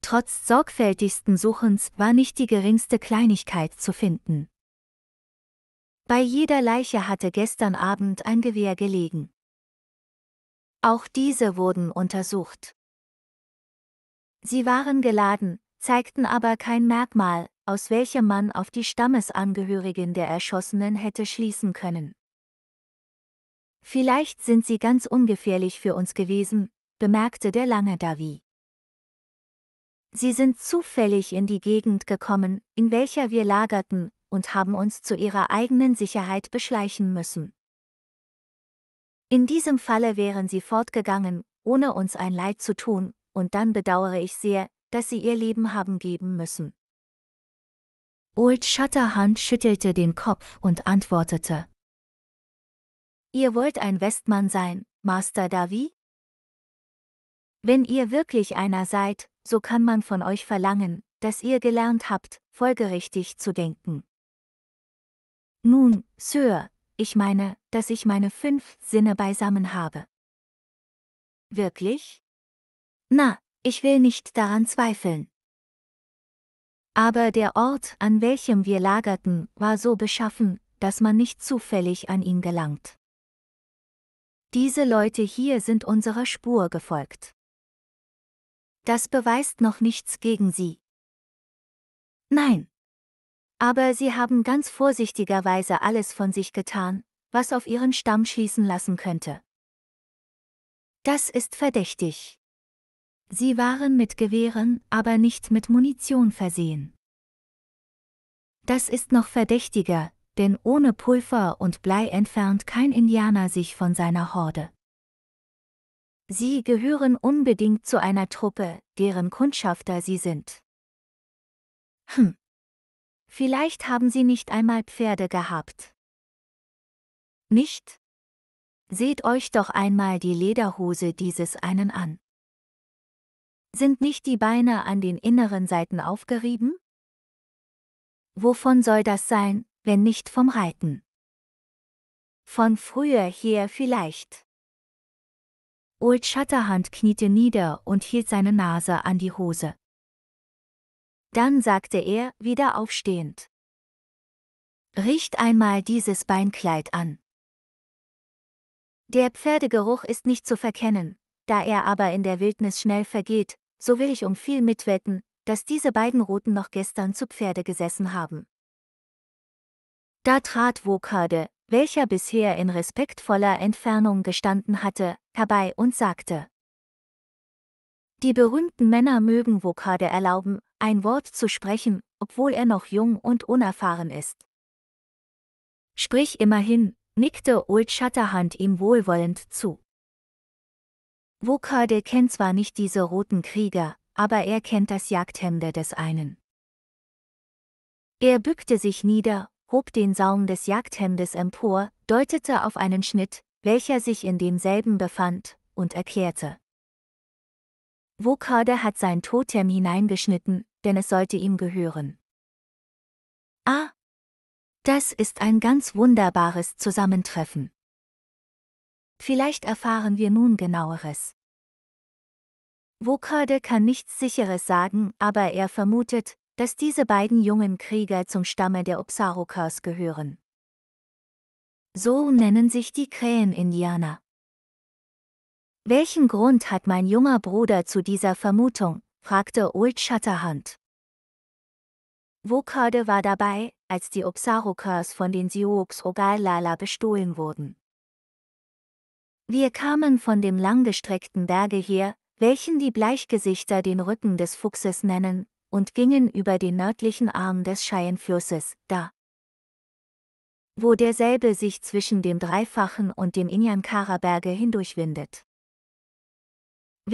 Trotz sorgfältigsten Suchens war nicht die geringste Kleinigkeit zu finden. Bei jeder Leiche hatte gestern Abend ein Gewehr gelegen. Auch diese wurden untersucht. Sie waren geladen, zeigten aber kein Merkmal, aus welchem man auf die Stammesangehörigen der Erschossenen hätte schließen können. Vielleicht sind sie ganz ungefährlich für uns gewesen, bemerkte der lange Davi. Sie sind zufällig in die Gegend gekommen, in welcher wir lagerten, und haben uns zu ihrer eigenen Sicherheit beschleichen müssen. In diesem Falle wären sie fortgegangen, ohne uns ein Leid zu tun, und dann bedauere ich sehr, dass sie ihr Leben haben geben müssen. Old Shatterhand schüttelte den Kopf und antwortete. Ihr wollt ein Westmann sein, Master Davi? Wenn ihr wirklich einer seid, so kann man von euch verlangen, dass ihr gelernt habt, folgerichtig zu denken. Nun, Sir, ich meine, dass ich meine fünf Sinne beisammen habe. Wirklich? Na, ich will nicht daran zweifeln. Aber der Ort, an welchem wir lagerten, war so beschaffen, dass man nicht zufällig an ihn gelangt. Diese Leute hier sind unserer Spur gefolgt. Das beweist noch nichts gegen sie. Nein, aber sie haben ganz vorsichtigerweise alles von sich getan, was auf ihren Stamm schließen lassen könnte. Das ist verdächtig. Sie waren mit Gewehren, aber nicht mit Munition versehen. Das ist noch verdächtiger, denn ohne Pulver und Blei entfernt kein Indianer sich von seiner Horde. Sie gehören unbedingt zu einer Truppe, deren Kundschafter sie sind. Hm, Vielleicht haben sie nicht einmal Pferde gehabt. Nicht? Seht euch doch einmal die Lederhose dieses einen an. Sind nicht die Beine an den inneren Seiten aufgerieben? Wovon soll das sein, wenn nicht vom Reiten? Von früher her vielleicht. Old Shatterhand kniete nieder und hielt seine Nase an die Hose. Dann sagte er, wieder aufstehend. Riecht einmal dieses Beinkleid an. Der Pferdegeruch ist nicht zu verkennen, da er aber in der Wildnis schnell vergeht, so will ich um viel mitwetten, dass diese beiden Roten noch gestern zu Pferde gesessen haben. Da trat Wokade, welcher bisher in respektvoller Entfernung gestanden hatte, herbei und sagte. Die berühmten Männer mögen Wokade erlauben, ein Wort zu sprechen, obwohl er noch jung und unerfahren ist. Sprich immerhin, nickte Old Shatterhand ihm wohlwollend zu. Wukade kennt zwar nicht diese roten Krieger, aber er kennt das Jagdhemde des einen. Er bückte sich nieder, hob den Saum des Jagdhemdes empor, deutete auf einen Schnitt, welcher sich in demselben befand, und erklärte. Wokade hat sein Totem hineingeschnitten, denn es sollte ihm gehören. Ah! Das ist ein ganz wunderbares Zusammentreffen. Vielleicht erfahren wir nun genaueres. Wokade kann nichts Sicheres sagen, aber er vermutet, dass diese beiden jungen Krieger zum Stamme der Upsarukas gehören. So nennen sich die Krähen-Indianer. Welchen Grund hat mein junger Bruder zu dieser Vermutung? fragte Old Shatterhand. Wokade war dabei, als die Obsarokers von den Sioux Ogallala bestohlen wurden. Wir kamen von dem langgestreckten Berge her, welchen die Bleichgesichter den Rücken des Fuchses nennen, und gingen über den nördlichen Arm des Scheienflusses, da wo derselbe sich zwischen dem Dreifachen und dem Inyankara-Berge hindurchwindet.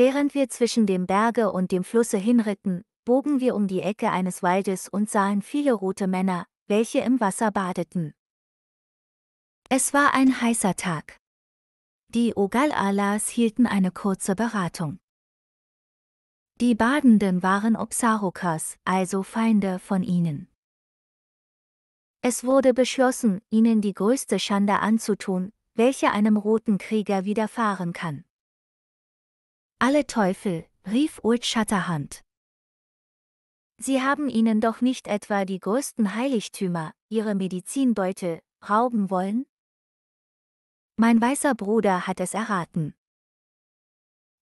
Während wir zwischen dem Berge und dem Flusse hinritten, bogen wir um die Ecke eines Waldes und sahen viele rote Männer, welche im Wasser badeten. Es war ein heißer Tag. Die Ogal-Alas hielten eine kurze Beratung. Die Badenden waren Obsarukas, also Feinde von ihnen. Es wurde beschlossen, ihnen die größte Schande anzutun, welche einem roten Krieger widerfahren kann. Alle Teufel, rief Old Shatterhand. Sie haben ihnen doch nicht etwa die größten Heiligtümer, ihre Medizinbeute, rauben wollen? Mein weißer Bruder hat es erraten.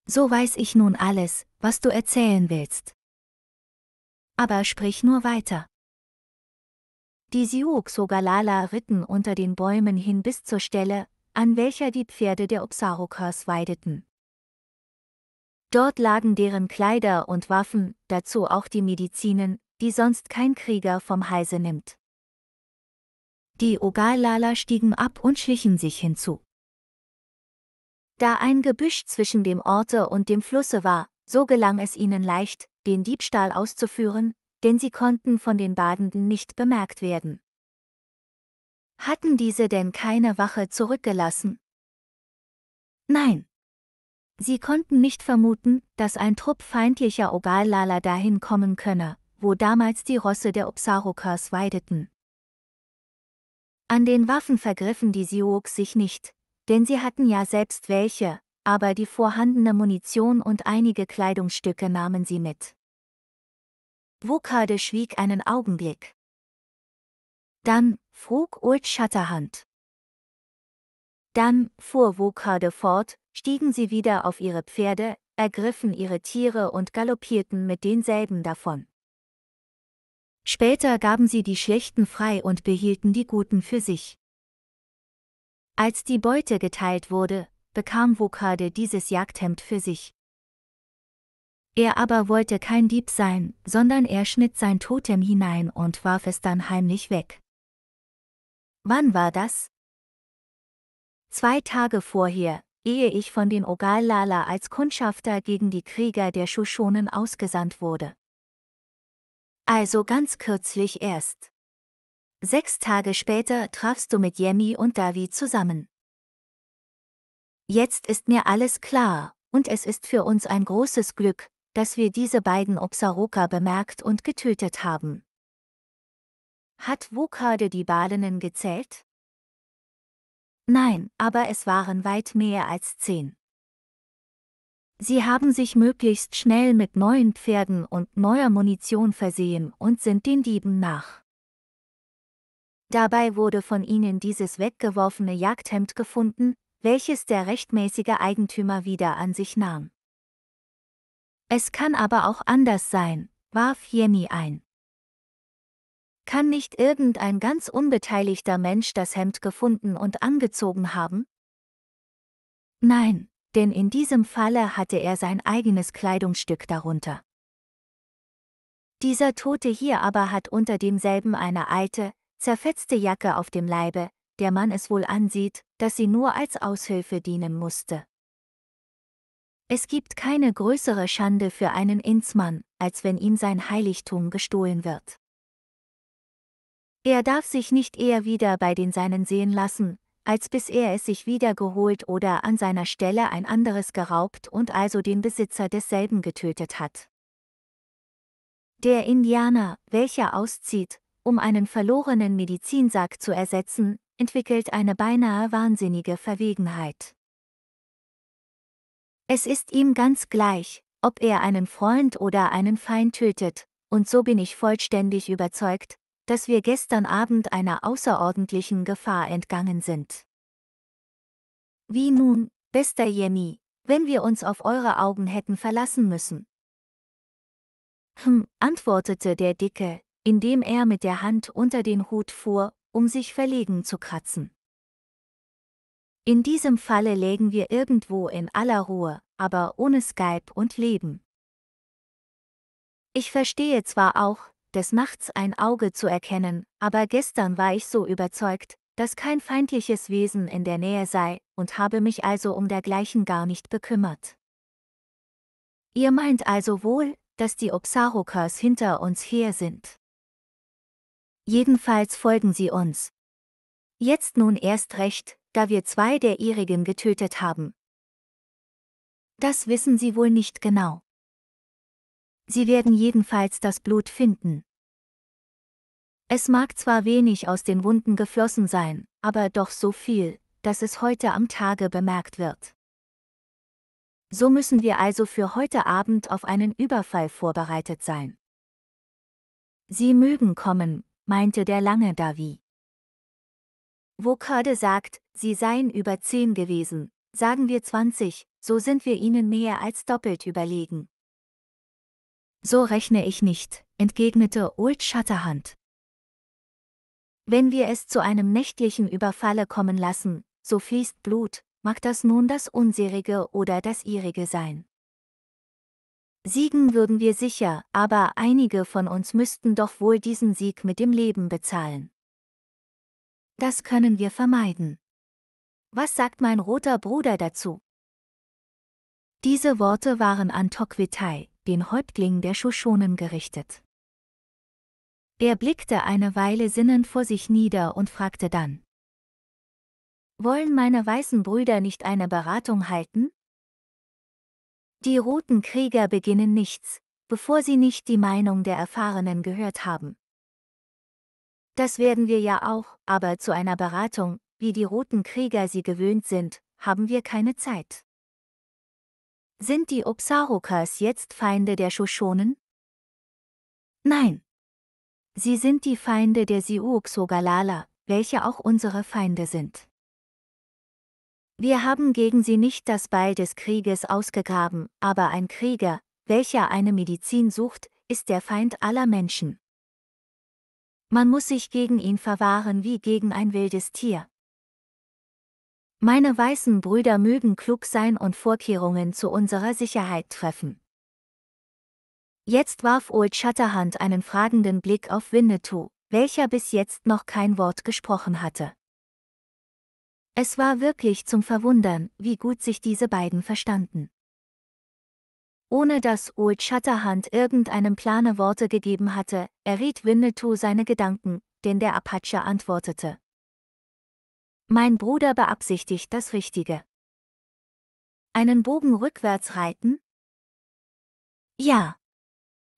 So weiß ich nun alles, was du erzählen willst. Aber sprich nur weiter. Die Sioux Siuxogalala ritten unter den Bäumen hin bis zur Stelle, an welcher die Pferde der Upsarukas weideten. Dort lagen deren Kleider und Waffen, dazu auch die Medizinen, die sonst kein Krieger vom Halse nimmt. Die Ogallala stiegen ab und schlichen sich hinzu. Da ein Gebüsch zwischen dem Orte und dem Flusse war, so gelang es ihnen leicht, den Diebstahl auszuführen, denn sie konnten von den Badenden nicht bemerkt werden. Hatten diese denn keine Wache zurückgelassen? Nein. Sie konnten nicht vermuten, dass ein Trupp feindlicher Ogallala dahin kommen könne, wo damals die Rosse der Upsarokas weideten. An den Waffen vergriffen die Sioux sich nicht, denn sie hatten ja selbst welche, aber die vorhandene Munition und einige Kleidungsstücke nahmen sie mit. Wokade schwieg einen Augenblick. Dann frug Old Shatterhand. Dann, fuhr Wokade fort, stiegen sie wieder auf ihre Pferde, ergriffen ihre Tiere und galoppierten mit denselben davon. Später gaben sie die Schlechten frei und behielten die Guten für sich. Als die Beute geteilt wurde, bekam Wokade dieses Jagdhemd für sich. Er aber wollte kein Dieb sein, sondern er schnitt sein Totem hinein und warf es dann heimlich weg. Wann war das? Zwei Tage vorher, ehe ich von den Ogallala als Kundschafter gegen die Krieger der Shoshonen ausgesandt wurde. Also ganz kürzlich erst. Sechs Tage später trafst du mit Yemi und Davi zusammen. Jetzt ist mir alles klar, und es ist für uns ein großes Glück, dass wir diese beiden Obsaroka bemerkt und getötet haben. Hat Wukade die Balenen gezählt? Nein, aber es waren weit mehr als zehn. Sie haben sich möglichst schnell mit neuen Pferden und neuer Munition versehen und sind den Dieben nach. Dabei wurde von ihnen dieses weggeworfene Jagdhemd gefunden, welches der rechtmäßige Eigentümer wieder an sich nahm. Es kann aber auch anders sein, warf Jenny ein. Kann nicht irgendein ganz unbeteiligter Mensch das Hemd gefunden und angezogen haben? Nein, denn in diesem Falle hatte er sein eigenes Kleidungsstück darunter. Dieser Tote hier aber hat unter demselben eine alte, zerfetzte Jacke auf dem Leibe, der man es wohl ansieht, dass sie nur als Aushilfe dienen musste. Es gibt keine größere Schande für einen Inzmann, als wenn ihm sein Heiligtum gestohlen wird. Er darf sich nicht eher wieder bei den Seinen sehen lassen, als bis er es sich wiedergeholt oder an seiner Stelle ein anderes geraubt und also den Besitzer desselben getötet hat. Der Indianer, welcher auszieht, um einen verlorenen Medizinsack zu ersetzen, entwickelt eine beinahe wahnsinnige Verwegenheit. Es ist ihm ganz gleich, ob er einen Freund oder einen Feind tötet, und so bin ich vollständig überzeugt, dass wir gestern Abend einer außerordentlichen Gefahr entgangen sind. Wie nun, bester Jemmy, wenn wir uns auf eure Augen hätten verlassen müssen? Hm, antwortete der Dicke, indem er mit der Hand unter den Hut fuhr, um sich verlegen zu kratzen. In diesem Falle lägen wir irgendwo in aller Ruhe, aber ohne Skype und Leben. Ich verstehe zwar auch, des Nachts ein Auge zu erkennen, aber gestern war ich so überzeugt, dass kein feindliches Wesen in der Nähe sei, und habe mich also um dergleichen gar nicht bekümmert. Ihr meint also wohl, dass die Obsarokers hinter uns her sind. Jedenfalls folgen sie uns. Jetzt nun erst recht, da wir zwei der ihrigen getötet haben. Das wissen sie wohl nicht genau. Sie werden jedenfalls das Blut finden. Es mag zwar wenig aus den Wunden geflossen sein, aber doch so viel, dass es heute am Tage bemerkt wird. So müssen wir also für heute Abend auf einen Überfall vorbereitet sein. Sie mögen kommen, meinte der lange Davi. Wo Körde sagt, sie seien über zehn gewesen, sagen wir zwanzig, so sind wir ihnen mehr als doppelt überlegen. So rechne ich nicht, entgegnete Old Shatterhand. Wenn wir es zu einem nächtlichen Überfalle kommen lassen, so fließt Blut, mag das nun das unserige oder das ihrige sein. Siegen würden wir sicher, aber einige von uns müssten doch wohl diesen Sieg mit dem Leben bezahlen. Das können wir vermeiden. Was sagt mein roter Bruder dazu? Diese Worte waren an Tokwitai, den Häuptling der Shoshonen gerichtet. Er blickte eine Weile sinnend vor sich nieder und fragte dann. Wollen meine weißen Brüder nicht eine Beratung halten? Die roten Krieger beginnen nichts, bevor sie nicht die Meinung der Erfahrenen gehört haben. Das werden wir ja auch, aber zu einer Beratung, wie die roten Krieger sie gewöhnt sind, haben wir keine Zeit. Sind die Upsarukas jetzt Feinde der Shoshonen? Nein. Sie sind die Feinde der Siuxogalala, welche auch unsere Feinde sind. Wir haben gegen sie nicht das Beil des Krieges ausgegraben, aber ein Krieger, welcher eine Medizin sucht, ist der Feind aller Menschen. Man muss sich gegen ihn verwahren wie gegen ein wildes Tier. Meine weißen Brüder mögen klug sein und Vorkehrungen zu unserer Sicherheit treffen. Jetzt warf Old Shatterhand einen fragenden Blick auf Winnetou, welcher bis jetzt noch kein Wort gesprochen hatte. Es war wirklich zum Verwundern, wie gut sich diese beiden verstanden. Ohne dass Old Shatterhand irgendeinem Plane Worte gegeben hatte, erriet Winnetou seine Gedanken, denn der Apache antwortete. Mein Bruder beabsichtigt das Richtige. Einen Bogen rückwärts reiten? Ja.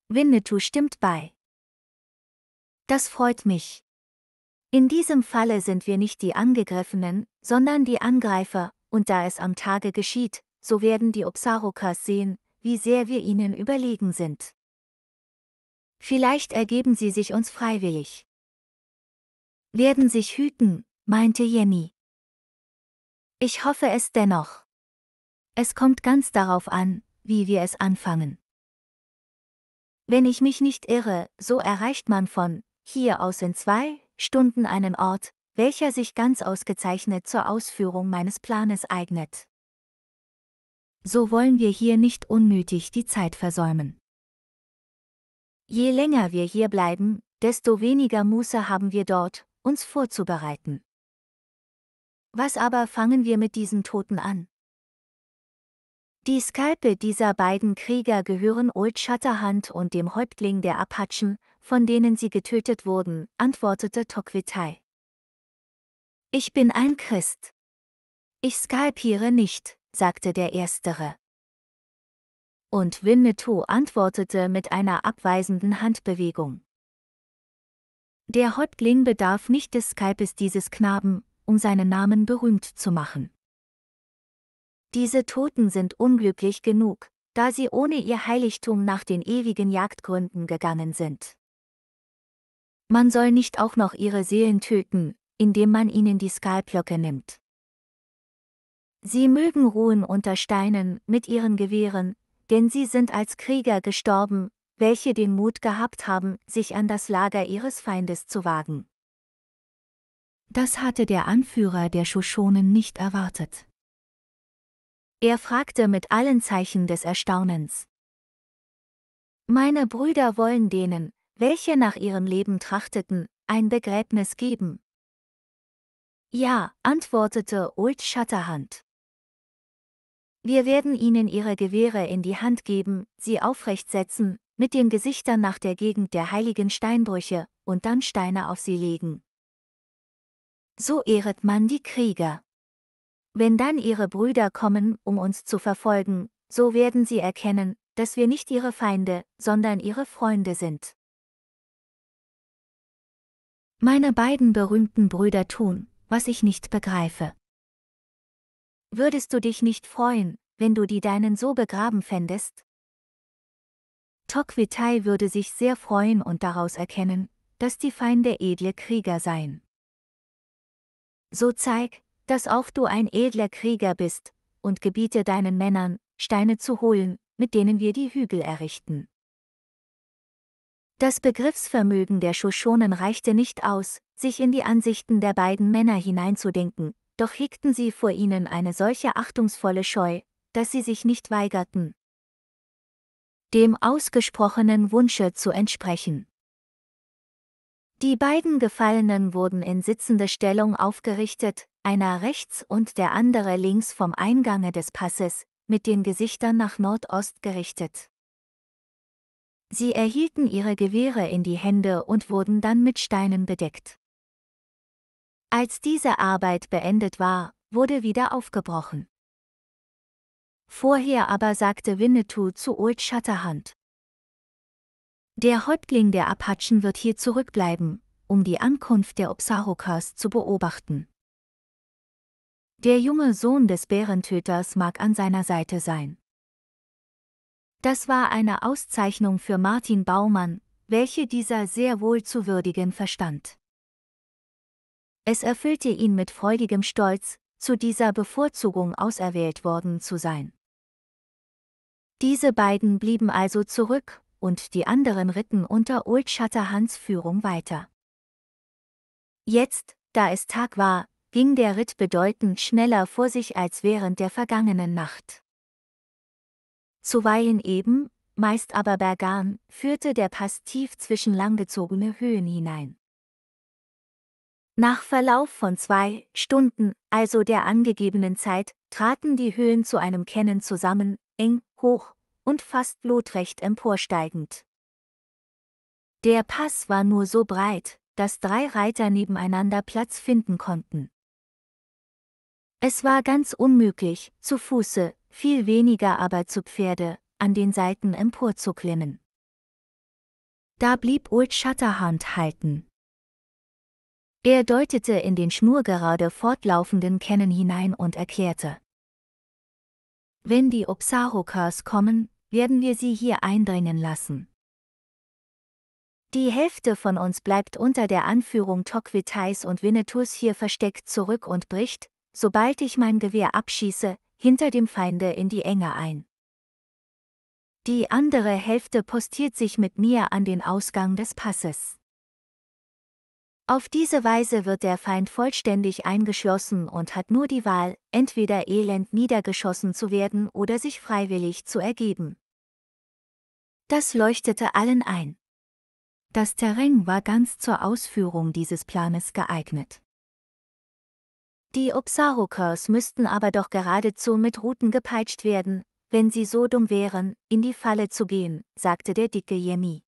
Winnetou stimmt bei. Das freut mich. In diesem Falle sind wir nicht die Angegriffenen, sondern die Angreifer, und da es am Tage geschieht, so werden die Obsarokas sehen, wie sehr wir ihnen überlegen sind. Vielleicht ergeben sie sich uns freiwillig. Werden sich hüten, meinte Yemi. Ich hoffe es dennoch. Es kommt ganz darauf an, wie wir es anfangen. Wenn ich mich nicht irre, so erreicht man von hier aus in zwei Stunden einen Ort, welcher sich ganz ausgezeichnet zur Ausführung meines Planes eignet. So wollen wir hier nicht unnötig die Zeit versäumen. Je länger wir hier bleiben, desto weniger Muße haben wir dort, uns vorzubereiten. Was aber fangen wir mit diesen Toten an? Die Skalpe dieser beiden Krieger gehören Old Shatterhand und dem Häuptling der Apachen, von denen sie getötet wurden, antwortete Tokwitai. Ich bin ein Christ. Ich skalpiere nicht, sagte der Erstere. Und Winnetou antwortete mit einer abweisenden Handbewegung. Der Häuptling bedarf nicht des Skalpes dieses Knaben, um seinen Namen berühmt zu machen. Diese Toten sind unglücklich genug, da sie ohne ihr Heiligtum nach den ewigen Jagdgründen gegangen sind. Man soll nicht auch noch ihre Seelen töten, indem man ihnen die Skalplöcke nimmt. Sie mögen ruhen unter Steinen mit ihren Gewehren, denn sie sind als Krieger gestorben, welche den Mut gehabt haben, sich an das Lager ihres Feindes zu wagen. Das hatte der Anführer der Shoshonen nicht erwartet. Er fragte mit allen Zeichen des Erstaunens. Meine Brüder wollen denen, welche nach ihrem Leben trachteten, ein Begräbnis geben. Ja, antwortete Old Shatterhand. Wir werden ihnen ihre Gewehre in die Hand geben, sie aufrecht setzen, mit den Gesichtern nach der Gegend der heiligen Steinbrüche, und dann Steine auf sie legen. So ehret man die Krieger. Wenn dann ihre Brüder kommen, um uns zu verfolgen, so werden sie erkennen, dass wir nicht ihre Feinde, sondern ihre Freunde sind. Meine beiden berühmten Brüder tun, was ich nicht begreife. Würdest du dich nicht freuen, wenn du die deinen so begraben fändest? Tokwitai würde sich sehr freuen und daraus erkennen, dass die Feinde edle Krieger seien. So zeig, dass auch du ein edler Krieger bist, und gebiete deinen Männern, Steine zu holen, mit denen wir die Hügel errichten. Das Begriffsvermögen der Shoshonen reichte nicht aus, sich in die Ansichten der beiden Männer hineinzudenken, doch hegten sie vor ihnen eine solche achtungsvolle Scheu, dass sie sich nicht weigerten, dem ausgesprochenen Wunsche zu entsprechen. Die beiden Gefallenen wurden in sitzende Stellung aufgerichtet, einer rechts und der andere links vom Eingange des Passes, mit den Gesichtern nach Nordost gerichtet. Sie erhielten ihre Gewehre in die Hände und wurden dann mit Steinen bedeckt. Als diese Arbeit beendet war, wurde wieder aufgebrochen. Vorher aber sagte Winnetou zu Old Shatterhand. Der Häuptling der Apachen wird hier zurückbleiben, um die Ankunft der Obsahokas zu beobachten. Der junge Sohn des Bärentöters mag an seiner Seite sein. Das war eine Auszeichnung für Martin Baumann, welche dieser sehr wohl zu würdigen verstand. Es erfüllte ihn mit freudigem Stolz, zu dieser Bevorzugung auserwählt worden zu sein. Diese beiden blieben also zurück und die anderen ritten unter Old Shatterhands Führung weiter. Jetzt, da es Tag war, ging der Ritt bedeutend schneller vor sich als während der vergangenen Nacht. Zuweilen eben, meist aber bergan, führte der Pass tief zwischen langgezogene Höhen hinein. Nach Verlauf von zwei Stunden, also der angegebenen Zeit, traten die Höhen zu einem Kennen zusammen, eng, hoch und fast lotrecht emporsteigend. Der Pass war nur so breit, dass drei Reiter nebeneinander Platz finden konnten. Es war ganz unmöglich, zu Fuße, viel weniger aber zu Pferde, an den Seiten emporzuklimmen. Da blieb Old Shatterhand halten. Er deutete in den schnurgerade fortlaufenden Kennen hinein und erklärte. Wenn die Obsarokas kommen, werden wir sie hier eindringen lassen. Die Hälfte von uns bleibt unter der Anführung Tokwitais und Winnetous hier versteckt zurück und bricht, sobald ich mein Gewehr abschieße, hinter dem Feinde in die Enge ein. Die andere Hälfte postiert sich mit mir an den Ausgang des Passes. Auf diese Weise wird der Feind vollständig eingeschlossen und hat nur die Wahl, entweder elend niedergeschossen zu werden oder sich freiwillig zu ergeben. Das leuchtete allen ein. Das Terrain war ganz zur Ausführung dieses Planes geeignet. Die Obsarokers müssten aber doch geradezu mit Ruten gepeitscht werden, wenn sie so dumm wären, in die Falle zu gehen, sagte der dicke Yemi.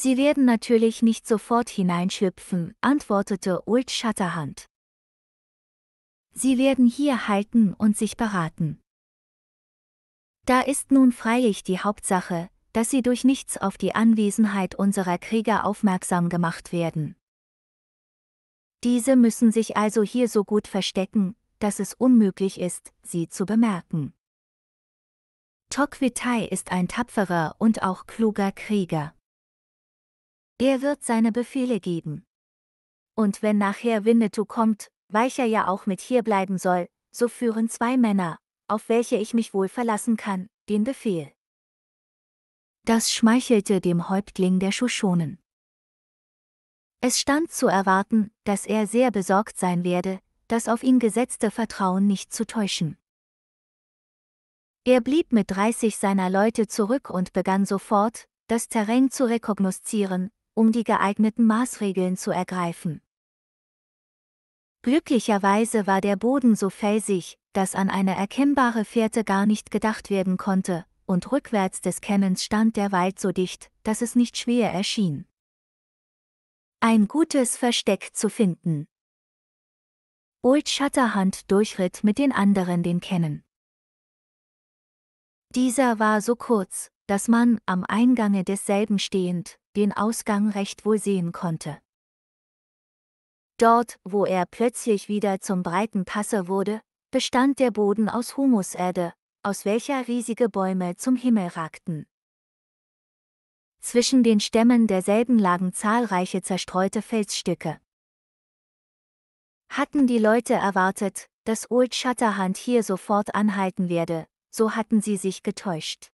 Sie werden natürlich nicht sofort hineinschlüpfen, antwortete Old Shatterhand. Sie werden hier halten und sich beraten. Da ist nun freilich die Hauptsache, dass sie durch nichts auf die Anwesenheit unserer Krieger aufmerksam gemacht werden. Diese müssen sich also hier so gut verstecken, dass es unmöglich ist, sie zu bemerken. Tokwitai ist ein tapferer und auch kluger Krieger. Er wird seine Befehle geben. Und wenn nachher Winnetou kommt, weicher ja auch mit hier bleiben soll, so führen zwei Männer, auf welche ich mich wohl verlassen kann, den Befehl. Das schmeichelte dem Häuptling der Shoshonen. Es stand zu erwarten, dass er sehr besorgt sein werde, das auf ihn gesetzte Vertrauen nicht zu täuschen. Er blieb mit 30 seiner Leute zurück und begann sofort, das Terrain zu rekognoszieren, um die geeigneten Maßregeln zu ergreifen. Glücklicherweise war der Boden so felsig, dass an eine erkennbare Fährte gar nicht gedacht werden konnte, und rückwärts des Kennens stand der Wald so dicht, dass es nicht schwer erschien. Ein gutes Versteck zu finden. Old Shatterhand durchritt mit den anderen den Cannon. Dieser war so kurz, dass man, am Eingange desselben stehend, den Ausgang recht wohl sehen konnte. Dort, wo er plötzlich wieder zum breiten Passe wurde, bestand der Boden aus Humuserde, aus welcher riesige Bäume zum Himmel ragten. Zwischen den Stämmen derselben lagen zahlreiche zerstreute Felsstücke. Hatten die Leute erwartet, dass Old Shatterhand hier sofort anhalten werde, so hatten sie sich getäuscht.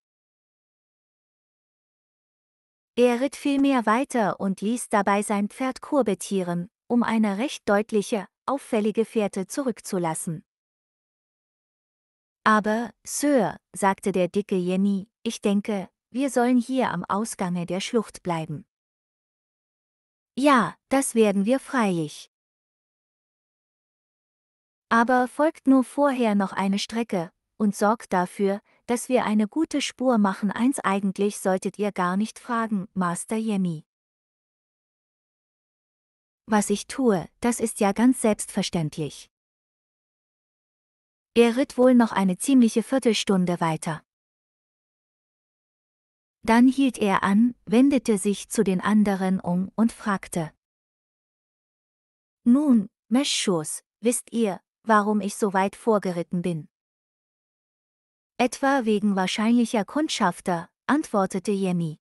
Er ritt vielmehr weiter und ließ dabei sein Pferd kurbetieren, um eine recht deutliche, auffällige Fährte zurückzulassen. Aber, Sir, sagte der dicke Jenny, ich denke, wir sollen hier am Ausgange der Schlucht bleiben. Ja, das werden wir freilich. Aber folgt nur vorher noch eine Strecke und sorgt dafür, dass wir eine gute Spur machen. Eins eigentlich solltet ihr gar nicht fragen, Master Yemi. Was ich tue, das ist ja ganz selbstverständlich. Er ritt wohl noch eine ziemliche Viertelstunde weiter. Dann hielt er an, wendete sich zu den anderen um und fragte. Nun, Meschus, wisst ihr, warum ich so weit vorgeritten bin? etwa wegen wahrscheinlicher Kundschafter, antwortete Yemi.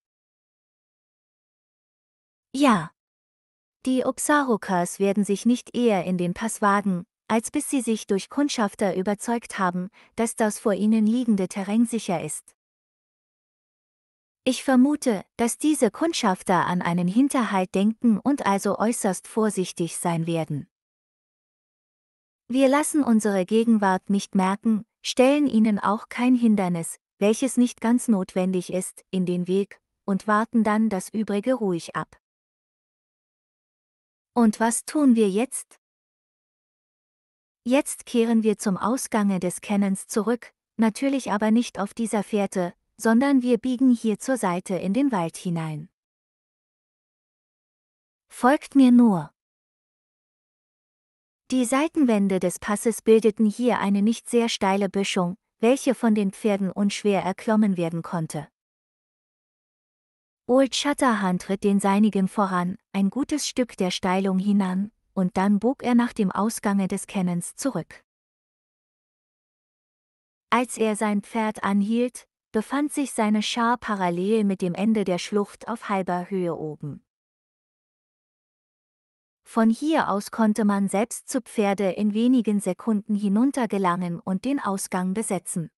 Ja. Die Obsarukas werden sich nicht eher in den Pass wagen, als bis sie sich durch Kundschafter überzeugt haben, dass das vor ihnen liegende Terrain sicher ist. Ich vermute, dass diese Kundschafter an einen Hinterhalt denken und also äußerst vorsichtig sein werden. Wir lassen unsere Gegenwart nicht merken, stellen ihnen auch kein Hindernis, welches nicht ganz notwendig ist, in den Weg, und warten dann das Übrige ruhig ab. Und was tun wir jetzt? Jetzt kehren wir zum Ausgange des Cannons zurück, natürlich aber nicht auf dieser Fährte, sondern wir biegen hier zur Seite in den Wald hinein. Folgt mir nur. Die Seitenwände des Passes bildeten hier eine nicht sehr steile Böschung, welche von den Pferden unschwer erklommen werden konnte. Old Shatterhand ritt den Seinigen voran, ein gutes Stück der Steilung hinan, und dann bog er nach dem Ausgange des Kennens zurück. Als er sein Pferd anhielt, befand sich seine Schar parallel mit dem Ende der Schlucht auf halber Höhe oben. Von hier aus konnte man selbst zu Pferde in wenigen Sekunden hinuntergelangen und den Ausgang besetzen.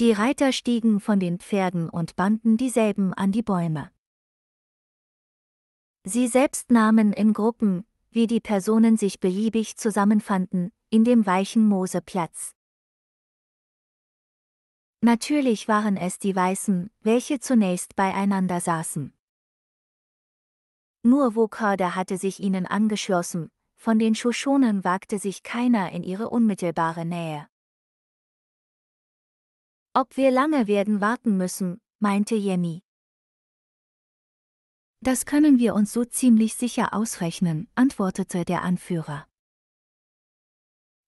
Die Reiter stiegen von den Pferden und banden dieselben an die Bäume. Sie selbst nahmen in Gruppen, wie die Personen sich beliebig zusammenfanden, in dem weichen Moose Platz. Natürlich waren es die Weißen, welche zunächst beieinander saßen. Nur Wokoda hatte sich ihnen angeschlossen, von den Shoshonen wagte sich keiner in ihre unmittelbare Nähe. Ob wir lange werden warten müssen, meinte Yemi. Das können wir uns so ziemlich sicher ausrechnen, antwortete der Anführer.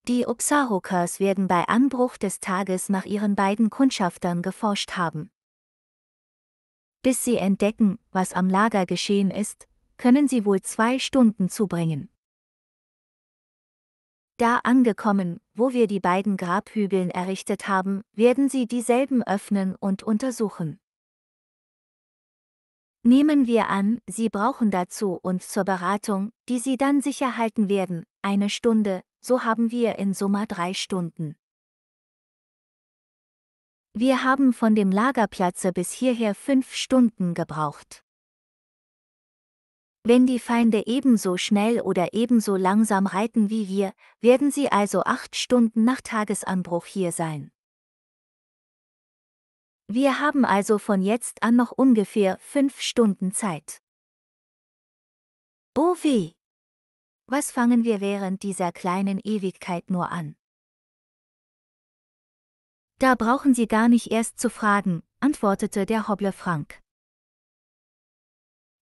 Die Upsarokas werden bei Anbruch des Tages nach ihren beiden Kundschaftern geforscht haben. Bis sie entdecken, was am Lager geschehen ist, können sie wohl zwei Stunden zubringen. Da angekommen, wo wir die beiden Grabhügeln errichtet haben, werden sie dieselben öffnen und untersuchen. Nehmen wir an, Sie brauchen dazu und zur Beratung, die Sie dann sicher halten werden, eine Stunde, so haben wir in Summa drei Stunden. Wir haben von dem Lagerplatze bis hierher fünf Stunden gebraucht. Wenn die Feinde ebenso schnell oder ebenso langsam reiten wie wir, werden sie also acht Stunden nach Tagesanbruch hier sein. Wir haben also von jetzt an noch ungefähr fünf Stunden Zeit. Oh weh! Was fangen wir während dieser kleinen Ewigkeit nur an? Da brauchen Sie gar nicht erst zu fragen, antwortete der Hobble Frank.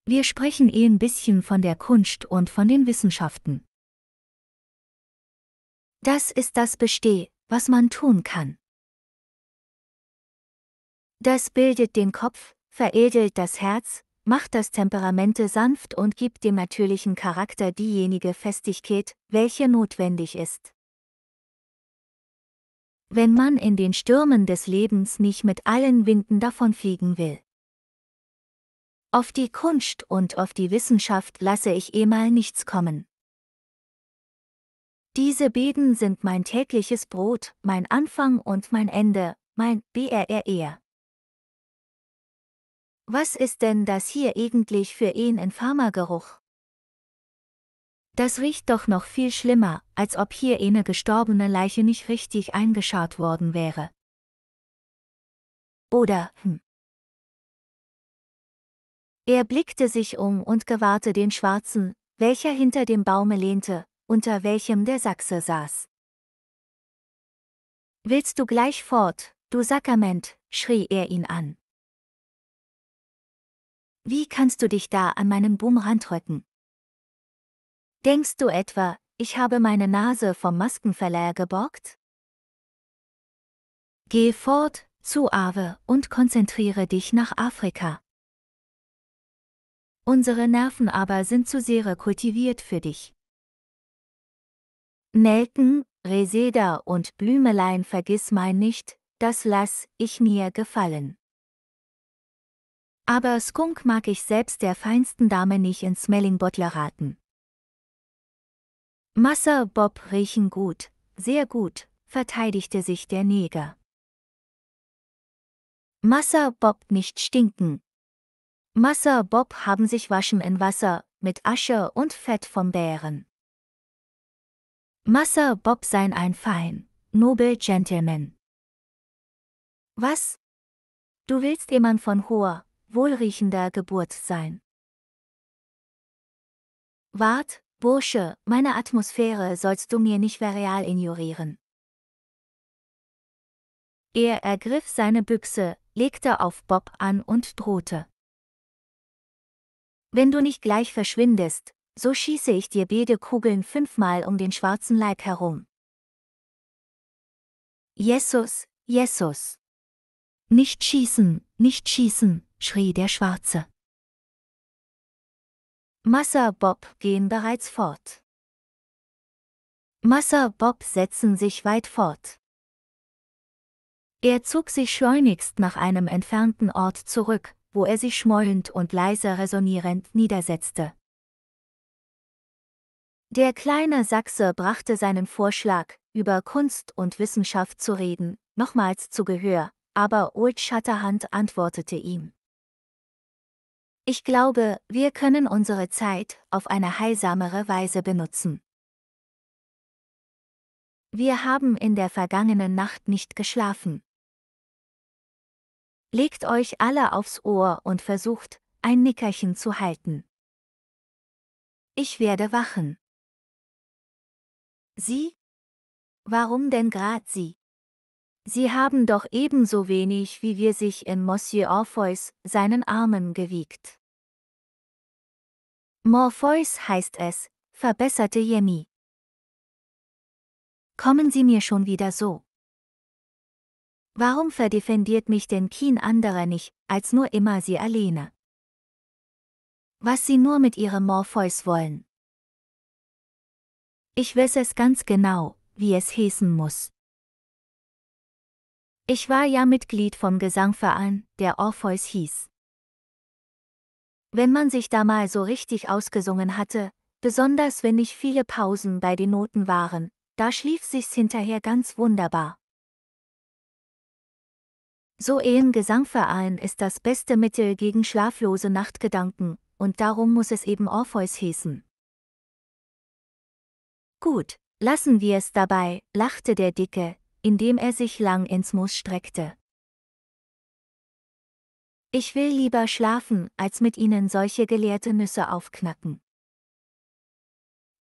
Wir sprechen eh ein bisschen von der Kunst und von den Wissenschaften. Das ist das Besteh, was man tun kann. Das bildet den Kopf, veredelt das Herz, macht das Temperamente sanft und gibt dem natürlichen Charakter diejenige Festigkeit, welche notwendig ist. Wenn man in den Stürmen des Lebens nicht mit allen Winden davonfliegen will. Auf die Kunst und auf die Wissenschaft lasse ich eh mal nichts kommen. Diese Beden sind mein tägliches Brot, mein Anfang und mein Ende, mein BRRR. E. Was ist denn das hier eigentlich für ein infamer Geruch? Das riecht doch noch viel schlimmer, als ob hier eine gestorbene Leiche nicht richtig eingescharrt worden wäre. Oder, hm, er blickte sich um und gewahrte den Schwarzen, welcher hinter dem Baume lehnte, unter welchem der Sachse saß. Willst du gleich fort, du Sackerment, schrie er ihn an. Wie kannst du dich da an meinen Boomerand rücken? Denkst du etwa, ich habe meine Nase vom Maskenverleiher geborgt? Geh fort, zu Ave, und konzentriere dich nach Afrika. Unsere Nerven aber sind zu sehr kultiviert für dich. Nelken, Reseda und Blümelein vergiss mein nicht, das lass ich mir gefallen. Aber Skunk mag ich selbst der feinsten Dame nicht in Smelling-Bottler raten. Massa Bob riechen gut, sehr gut, verteidigte sich der Neger. Massa Bob nicht stinken, Massa Bob haben sich waschen in Wasser, mit Asche und Fett vom Bären. Massa Bob sein ein fein, nobel Gentleman. Was? Du willst jemand von hoher, wohlriechender Geburt sein. Wart, Bursche, meine Atmosphäre sollst du mir nicht real ignorieren. Er ergriff seine Büchse, legte auf Bob an und drohte. Wenn du nicht gleich verschwindest, so schieße ich dir beide Kugeln fünfmal um den schwarzen Leib herum. Jesus, Jesus. Nicht schießen, nicht schießen, schrie der Schwarze. Massa Bob gehen bereits fort. Massa Bob setzen sich weit fort. Er zog sich schleunigst nach einem entfernten Ort zurück, wo er sich schmollend und leise resonierend niedersetzte. Der kleine Sachse brachte seinen Vorschlag, über Kunst und Wissenschaft zu reden, nochmals zu Gehör, aber Old Shatterhand antwortete ihm. Ich glaube, wir können unsere Zeit auf eine heilsamere Weise benutzen. Wir haben in der vergangenen Nacht nicht geschlafen legt euch alle aufs Ohr und versucht, ein Nickerchen zu halten. Ich werde wachen. Sie? Warum denn grad Sie? Sie haben doch ebenso wenig wie wir sich in Monsieur Orpheus, seinen Armen gewiegt. Morpheus heißt es, verbesserte Jemmy. Kommen Sie mir schon wieder so. Warum verdefendiert mich denn kein anderer nicht, als nur immer sie alleine? Was sie nur mit ihrem Morpheus wollen. Ich weiß es ganz genau, wie es hießen muss. Ich war ja Mitglied vom Gesangverein, der Orpheus hieß. Wenn man sich da mal so richtig ausgesungen hatte, besonders wenn nicht viele Pausen bei den Noten waren, da schlief sich's hinterher ganz wunderbar. So Ehen Gesangverein ist das beste Mittel gegen schlaflose Nachtgedanken, und darum muss es eben Orpheus hießen. Gut, lassen wir es dabei, lachte der Dicke, indem er sich lang ins Moos streckte. Ich will lieber schlafen, als mit ihnen solche gelehrte Nüsse aufknacken.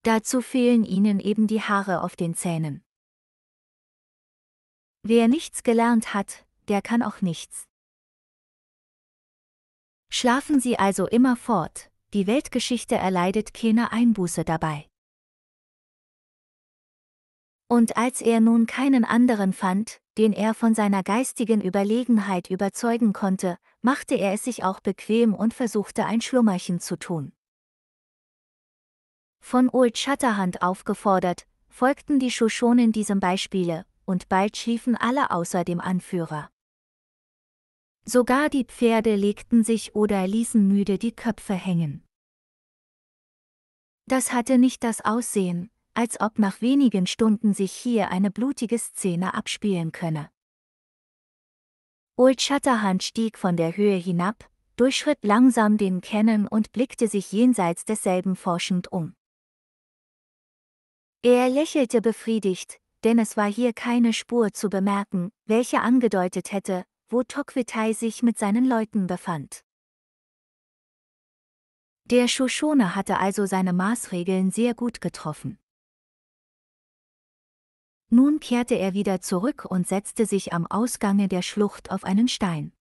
Dazu fehlen ihnen eben die Haare auf den Zähnen. Wer nichts gelernt hat, der kann auch nichts. Schlafen Sie also immer fort, die Weltgeschichte erleidet keine Einbuße dabei. Und als er nun keinen anderen fand, den er von seiner geistigen Überlegenheit überzeugen konnte, machte er es sich auch bequem und versuchte ein Schlummerchen zu tun. Von Old Shatterhand aufgefordert, folgten die Shoshonen diesem Beispiele, und bald schliefen alle außer dem Anführer. Sogar die Pferde legten sich oder ließen müde die Köpfe hängen. Das hatte nicht das Aussehen, als ob nach wenigen Stunden sich hier eine blutige Szene abspielen könne. Old Shatterhand stieg von der Höhe hinab, durchschritt langsam den Kennen und blickte sich jenseits desselben forschend um. Er lächelte befriedigt, denn es war hier keine Spur zu bemerken, welche angedeutet hätte, wo Tokwitai sich mit seinen Leuten befand. Der Shoshone hatte also seine Maßregeln sehr gut getroffen. Nun kehrte er wieder zurück und setzte sich am Ausgange der Schlucht auf einen Stein.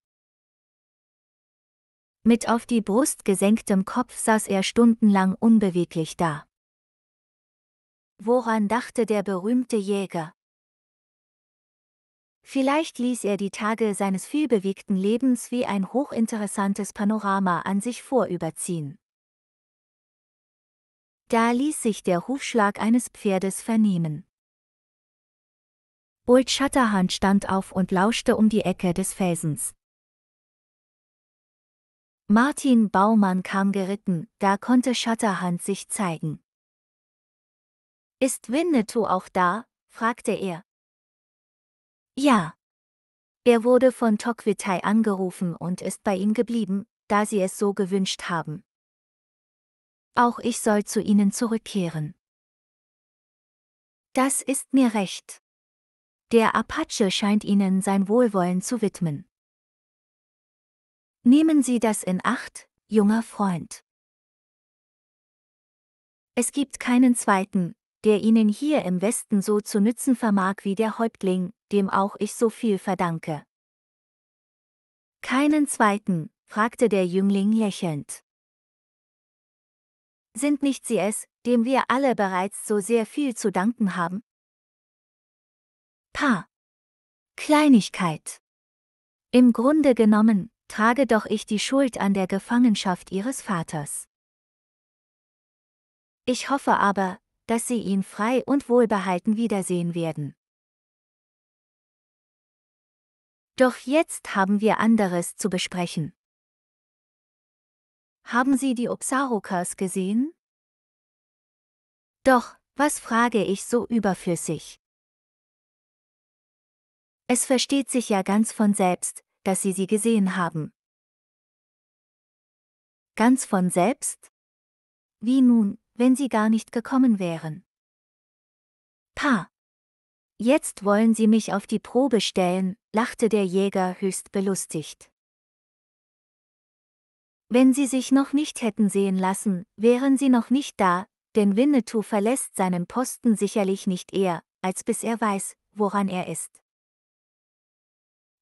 Mit auf die Brust gesenktem Kopf saß er stundenlang unbeweglich da. Woran dachte der berühmte Jäger? Vielleicht ließ er die Tage seines vielbewegten Lebens wie ein hochinteressantes Panorama an sich vorüberziehen. Da ließ sich der Hufschlag eines Pferdes vernehmen. Old Shatterhand stand auf und lauschte um die Ecke des Felsens. Martin Baumann kam geritten, da konnte Shatterhand sich zeigen. Ist Winnetou auch da? fragte er. Ja. Er wurde von Tokwitai angerufen und ist bei ihm geblieben, da sie es so gewünscht haben. Auch ich soll zu ihnen zurückkehren. Das ist mir recht. Der Apache scheint ihnen sein Wohlwollen zu widmen. Nehmen Sie das in Acht, junger Freund. Es gibt keinen zweiten, der Ihnen hier im Westen so zu nützen vermag wie der Häuptling, dem auch ich so viel verdanke. Keinen zweiten, fragte der Jüngling lächelnd. Sind nicht Sie es, dem wir alle bereits so sehr viel zu danken haben? Pa. Kleinigkeit. Im Grunde genommen, trage doch ich die Schuld an der Gefangenschaft Ihres Vaters. Ich hoffe aber, dass Sie ihn frei und wohlbehalten wiedersehen werden. Doch jetzt haben wir anderes zu besprechen. Haben Sie die Obsarukas gesehen? Doch, was frage ich so überflüssig? Es versteht sich ja ganz von selbst, dass Sie sie gesehen haben. Ganz von selbst? Wie nun, wenn Sie gar nicht gekommen wären? Pah! Jetzt wollen Sie mich auf die Probe stellen, lachte der Jäger höchst belustigt. Wenn Sie sich noch nicht hätten sehen lassen, wären Sie noch nicht da, denn Winnetou verlässt seinen Posten sicherlich nicht eher, als bis er weiß, woran er ist.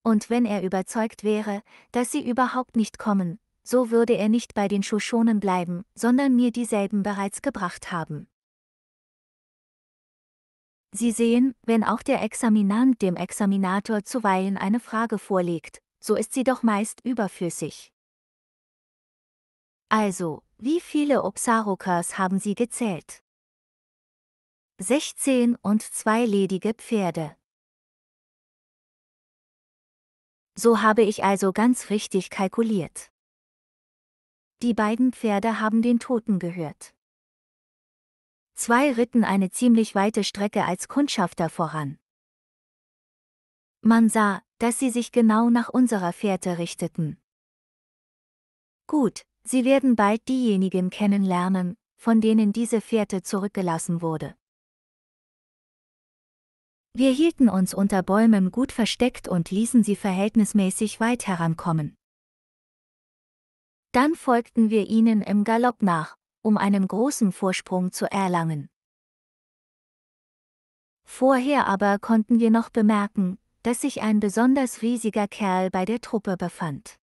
Und wenn er überzeugt wäre, dass Sie überhaupt nicht kommen, so würde er nicht bei den Shoshonen bleiben, sondern mir dieselben bereits gebracht haben. Sie sehen, wenn auch der Examinant dem Examinator zuweilen eine Frage vorlegt, so ist sie doch meist überflüssig. Also, wie viele Upsarokas haben Sie gezählt? 16 und zwei ledige Pferde. So habe ich also ganz richtig kalkuliert. Die beiden Pferde haben den Toten gehört. Zwei ritten eine ziemlich weite Strecke als Kundschafter voran. Man sah, dass sie sich genau nach unserer Fährte richteten. Gut, sie werden bald diejenigen kennenlernen, von denen diese Fährte zurückgelassen wurde. Wir hielten uns unter Bäumen gut versteckt und ließen sie verhältnismäßig weit herankommen. Dann folgten wir ihnen im Galopp nach, um einen großen Vorsprung zu erlangen. Vorher aber konnten wir noch bemerken, dass sich ein besonders riesiger Kerl bei der Truppe befand.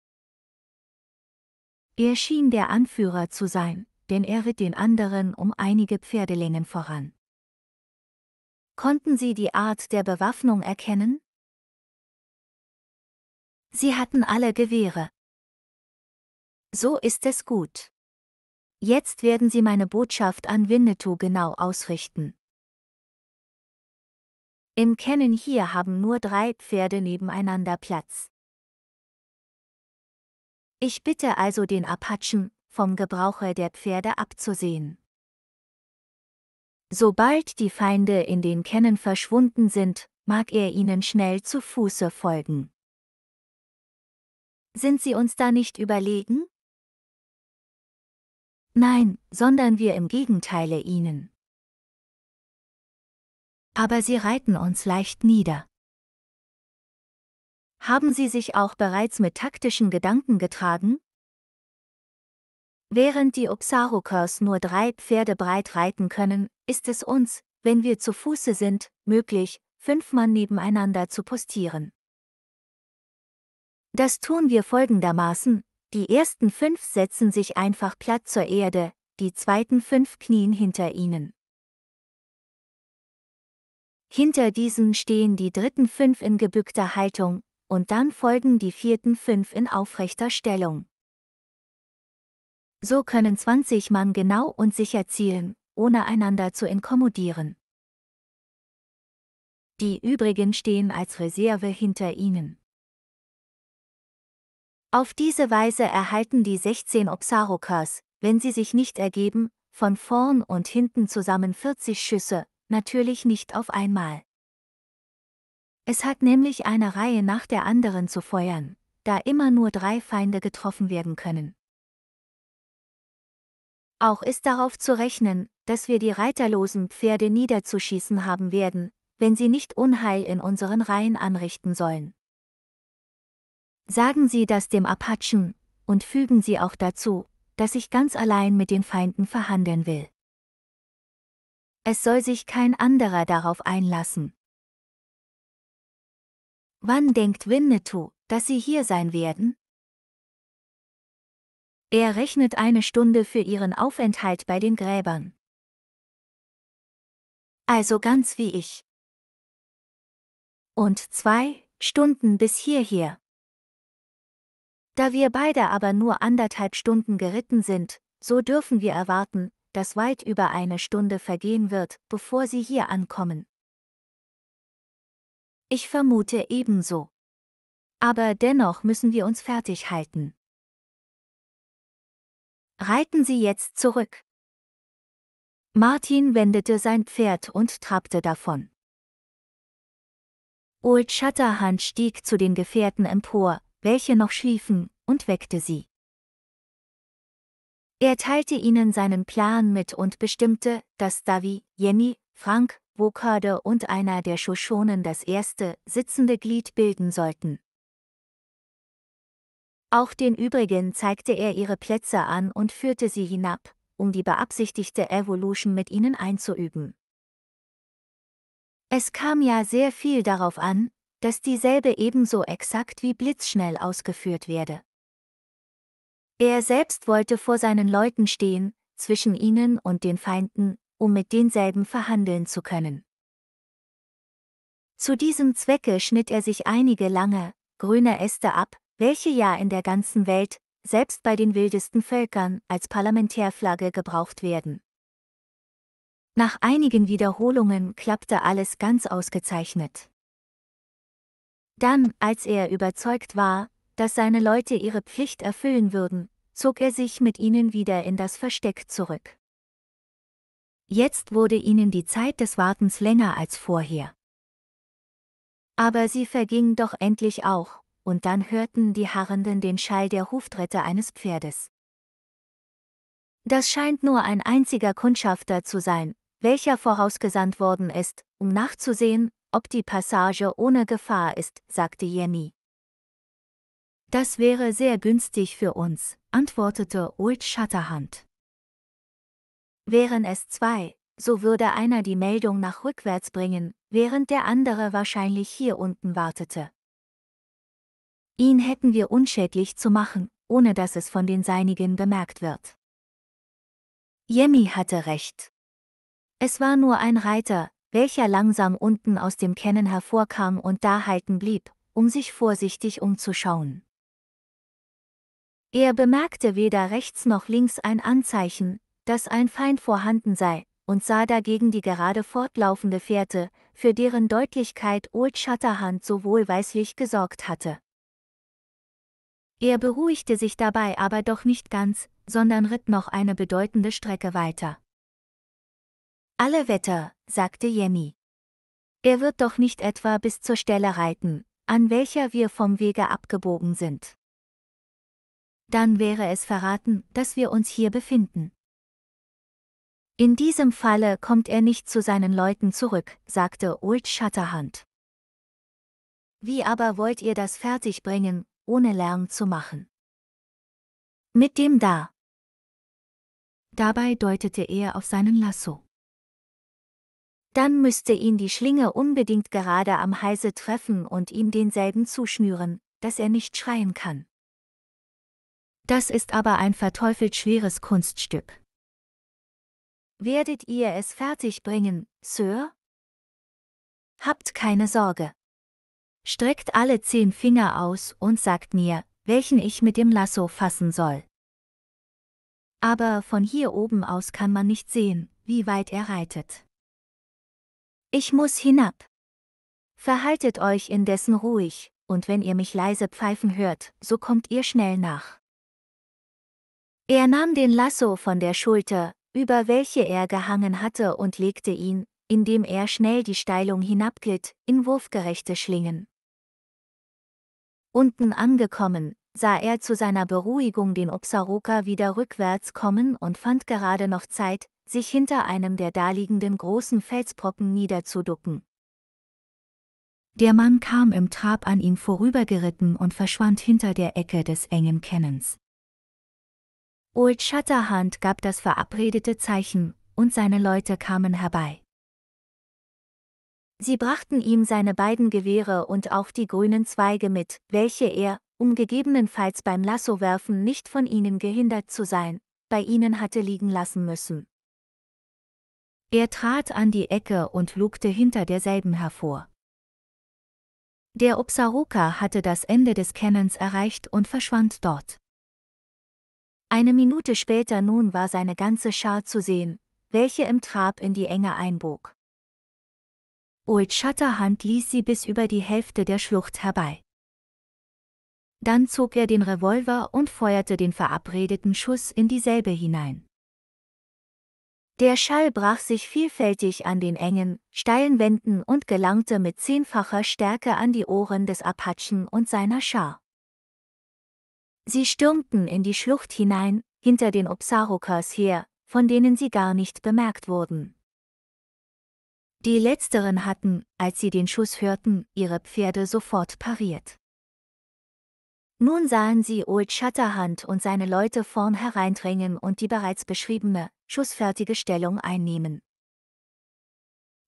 Er schien der Anführer zu sein, denn er ritt den anderen um einige Pferdelängen voran. Konnten Sie die Art der Bewaffnung erkennen? Sie hatten alle Gewehre. So ist es gut. Jetzt werden Sie meine Botschaft an Winnetou genau ausrichten. Im Kennen hier haben nur drei Pferde nebeneinander Platz. Ich bitte also den Apachen, vom Gebrauche der Pferde abzusehen. Sobald die Feinde in den Kennen verschwunden sind, mag er ihnen schnell zu Fuße folgen. Sind sie uns da nicht überlegen? Nein, sondern wir im Gegenteile ihnen. Aber sie reiten uns leicht nieder. Haben sie sich auch bereits mit taktischen Gedanken getragen? Während die Oxarokers nur drei Pferde breit reiten können, ist es uns, wenn wir zu Fuße sind, möglich, fünf Mann nebeneinander zu postieren. Das tun wir folgendermaßen, die ersten fünf setzen sich einfach platt zur Erde, die zweiten fünf knien hinter ihnen. Hinter diesen stehen die dritten fünf in gebückter Haltung, und dann folgen die vierten fünf in aufrechter Stellung. So können 20 Mann genau und sicher zielen, ohne einander zu inkommodieren. Die übrigen stehen als Reserve hinter ihnen. Auf diese Weise erhalten die 16 Obsarokers, wenn sie sich nicht ergeben, von vorn und hinten zusammen 40 Schüsse, natürlich nicht auf einmal. Es hat nämlich eine Reihe nach der anderen zu feuern, da immer nur drei Feinde getroffen werden können. Auch ist darauf zu rechnen, dass wir die reiterlosen Pferde niederzuschießen haben werden, wenn sie nicht Unheil in unseren Reihen anrichten sollen. Sagen Sie das dem Apachen, und fügen Sie auch dazu, dass ich ganz allein mit den Feinden verhandeln will. Es soll sich kein anderer darauf einlassen. Wann denkt Winnetou, dass Sie hier sein werden? Er rechnet eine Stunde für Ihren Aufenthalt bei den Gräbern. Also ganz wie ich. Und zwei Stunden bis hierher. Da wir beide aber nur anderthalb Stunden geritten sind, so dürfen wir erwarten, dass weit über eine Stunde vergehen wird, bevor sie hier ankommen. Ich vermute ebenso. Aber dennoch müssen wir uns fertig halten. Reiten Sie jetzt zurück. Martin wendete sein Pferd und trabte davon. Old Shatterhand stieg zu den Gefährten empor, welche noch schliefen, und weckte sie. Er teilte ihnen seinen Plan mit und bestimmte, dass Davi, Jenny, Frank, Wokarde und einer der Shoshonen das erste, sitzende Glied bilden sollten. Auch den übrigen zeigte er ihre Plätze an und führte sie hinab, um die beabsichtigte Evolution mit ihnen einzuüben. Es kam ja sehr viel darauf an, dass dieselbe ebenso exakt wie blitzschnell ausgeführt werde. Er selbst wollte vor seinen Leuten stehen, zwischen ihnen und den Feinden, um mit denselben verhandeln zu können. Zu diesem Zwecke schnitt er sich einige lange, grüne Äste ab, welche ja in der ganzen Welt, selbst bei den wildesten Völkern, als Parlamentärflagge gebraucht werden. Nach einigen Wiederholungen klappte alles ganz ausgezeichnet. Dann, als er überzeugt war, dass seine Leute ihre Pflicht erfüllen würden, zog er sich mit ihnen wieder in das Versteck zurück. Jetzt wurde ihnen die Zeit des Wartens länger als vorher. Aber sie verging doch endlich auch, und dann hörten die Harrenden den Schall der Huftritte eines Pferdes. Das scheint nur ein einziger Kundschafter zu sein, welcher vorausgesandt worden ist, um nachzusehen, ob die Passage ohne Gefahr ist, sagte Jenny. Das wäre sehr günstig für uns, antwortete Old Shatterhand. Wären es zwei, so würde einer die Meldung nach rückwärts bringen, während der andere wahrscheinlich hier unten wartete. Ihn hätten wir unschädlich zu machen, ohne dass es von den Seinigen bemerkt wird. Jemmy hatte recht. Es war nur ein Reiter, welcher langsam unten aus dem Kennen hervorkam und da halten blieb, um sich vorsichtig umzuschauen. Er bemerkte weder rechts noch links ein Anzeichen, dass ein Feind vorhanden sei, und sah dagegen die gerade fortlaufende Fährte, für deren Deutlichkeit Old Shatterhand so wohlweislich gesorgt hatte. Er beruhigte sich dabei aber doch nicht ganz, sondern ritt noch eine bedeutende Strecke weiter. Alle Wetter, sagte Jemmy. Er wird doch nicht etwa bis zur Stelle reiten, an welcher wir vom Wege abgebogen sind. Dann wäre es verraten, dass wir uns hier befinden. In diesem Falle kommt er nicht zu seinen Leuten zurück, sagte Old Shatterhand. Wie aber wollt ihr das fertigbringen, ohne Lärm zu machen? Mit dem da. Dabei deutete er auf seinen Lasso. Dann müsste ihn die Schlinge unbedingt gerade am Halse treffen und ihm denselben zuschnüren, dass er nicht schreien kann. Das ist aber ein verteufelt schweres Kunststück. Werdet ihr es fertigbringen, Sir? Habt keine Sorge. Streckt alle zehn Finger aus und sagt mir, welchen ich mit dem Lasso fassen soll. Aber von hier oben aus kann man nicht sehen, wie weit er reitet. Ich muss hinab. Verhaltet euch indessen ruhig, und wenn ihr mich leise pfeifen hört, so kommt ihr schnell nach. Er nahm den Lasso von der Schulter, über welche er gehangen hatte, und legte ihn, indem er schnell die Steilung hinabglitt, in wurfgerechte Schlingen. Unten angekommen, sah er zu seiner Beruhigung den Obsaroka wieder rückwärts kommen und fand gerade noch Zeit, sich hinter einem der daliegenden großen Felsbrocken niederzuducken. Der Mann kam im Trab an ihm vorübergeritten und verschwand hinter der Ecke des engen Kennens. Old Shatterhand gab das verabredete Zeichen, und seine Leute kamen herbei. Sie brachten ihm seine beiden Gewehre und auch die grünen Zweige mit, welche er, um gegebenenfalls beim Lassowerfen nicht von ihnen gehindert zu sein, bei ihnen hatte liegen lassen müssen. Er trat an die Ecke und lugte hinter derselben hervor. Der Upsaroka hatte das Ende des Cannons erreicht und verschwand dort. Eine Minute später nun war seine ganze Schar zu sehen, welche im Trab in die Enge einbog. Old Shatterhand ließ sie bis über die Hälfte der Schlucht herbei. Dann zog er den Revolver und feuerte den verabredeten Schuss in dieselbe hinein. Der Schall brach sich vielfältig an den engen, steilen Wänden und gelangte mit zehnfacher Stärke an die Ohren des Apachen und seiner Schar. Sie stürmten in die Schlucht hinein, hinter den Obsarokas her, von denen sie gar nicht bemerkt wurden. Die letzteren hatten, als sie den Schuss hörten, ihre Pferde sofort pariert. Nun sahen sie Old Shatterhand und seine Leute vorn hereindrängen und die bereits beschriebene, schussfertige Stellung einnehmen.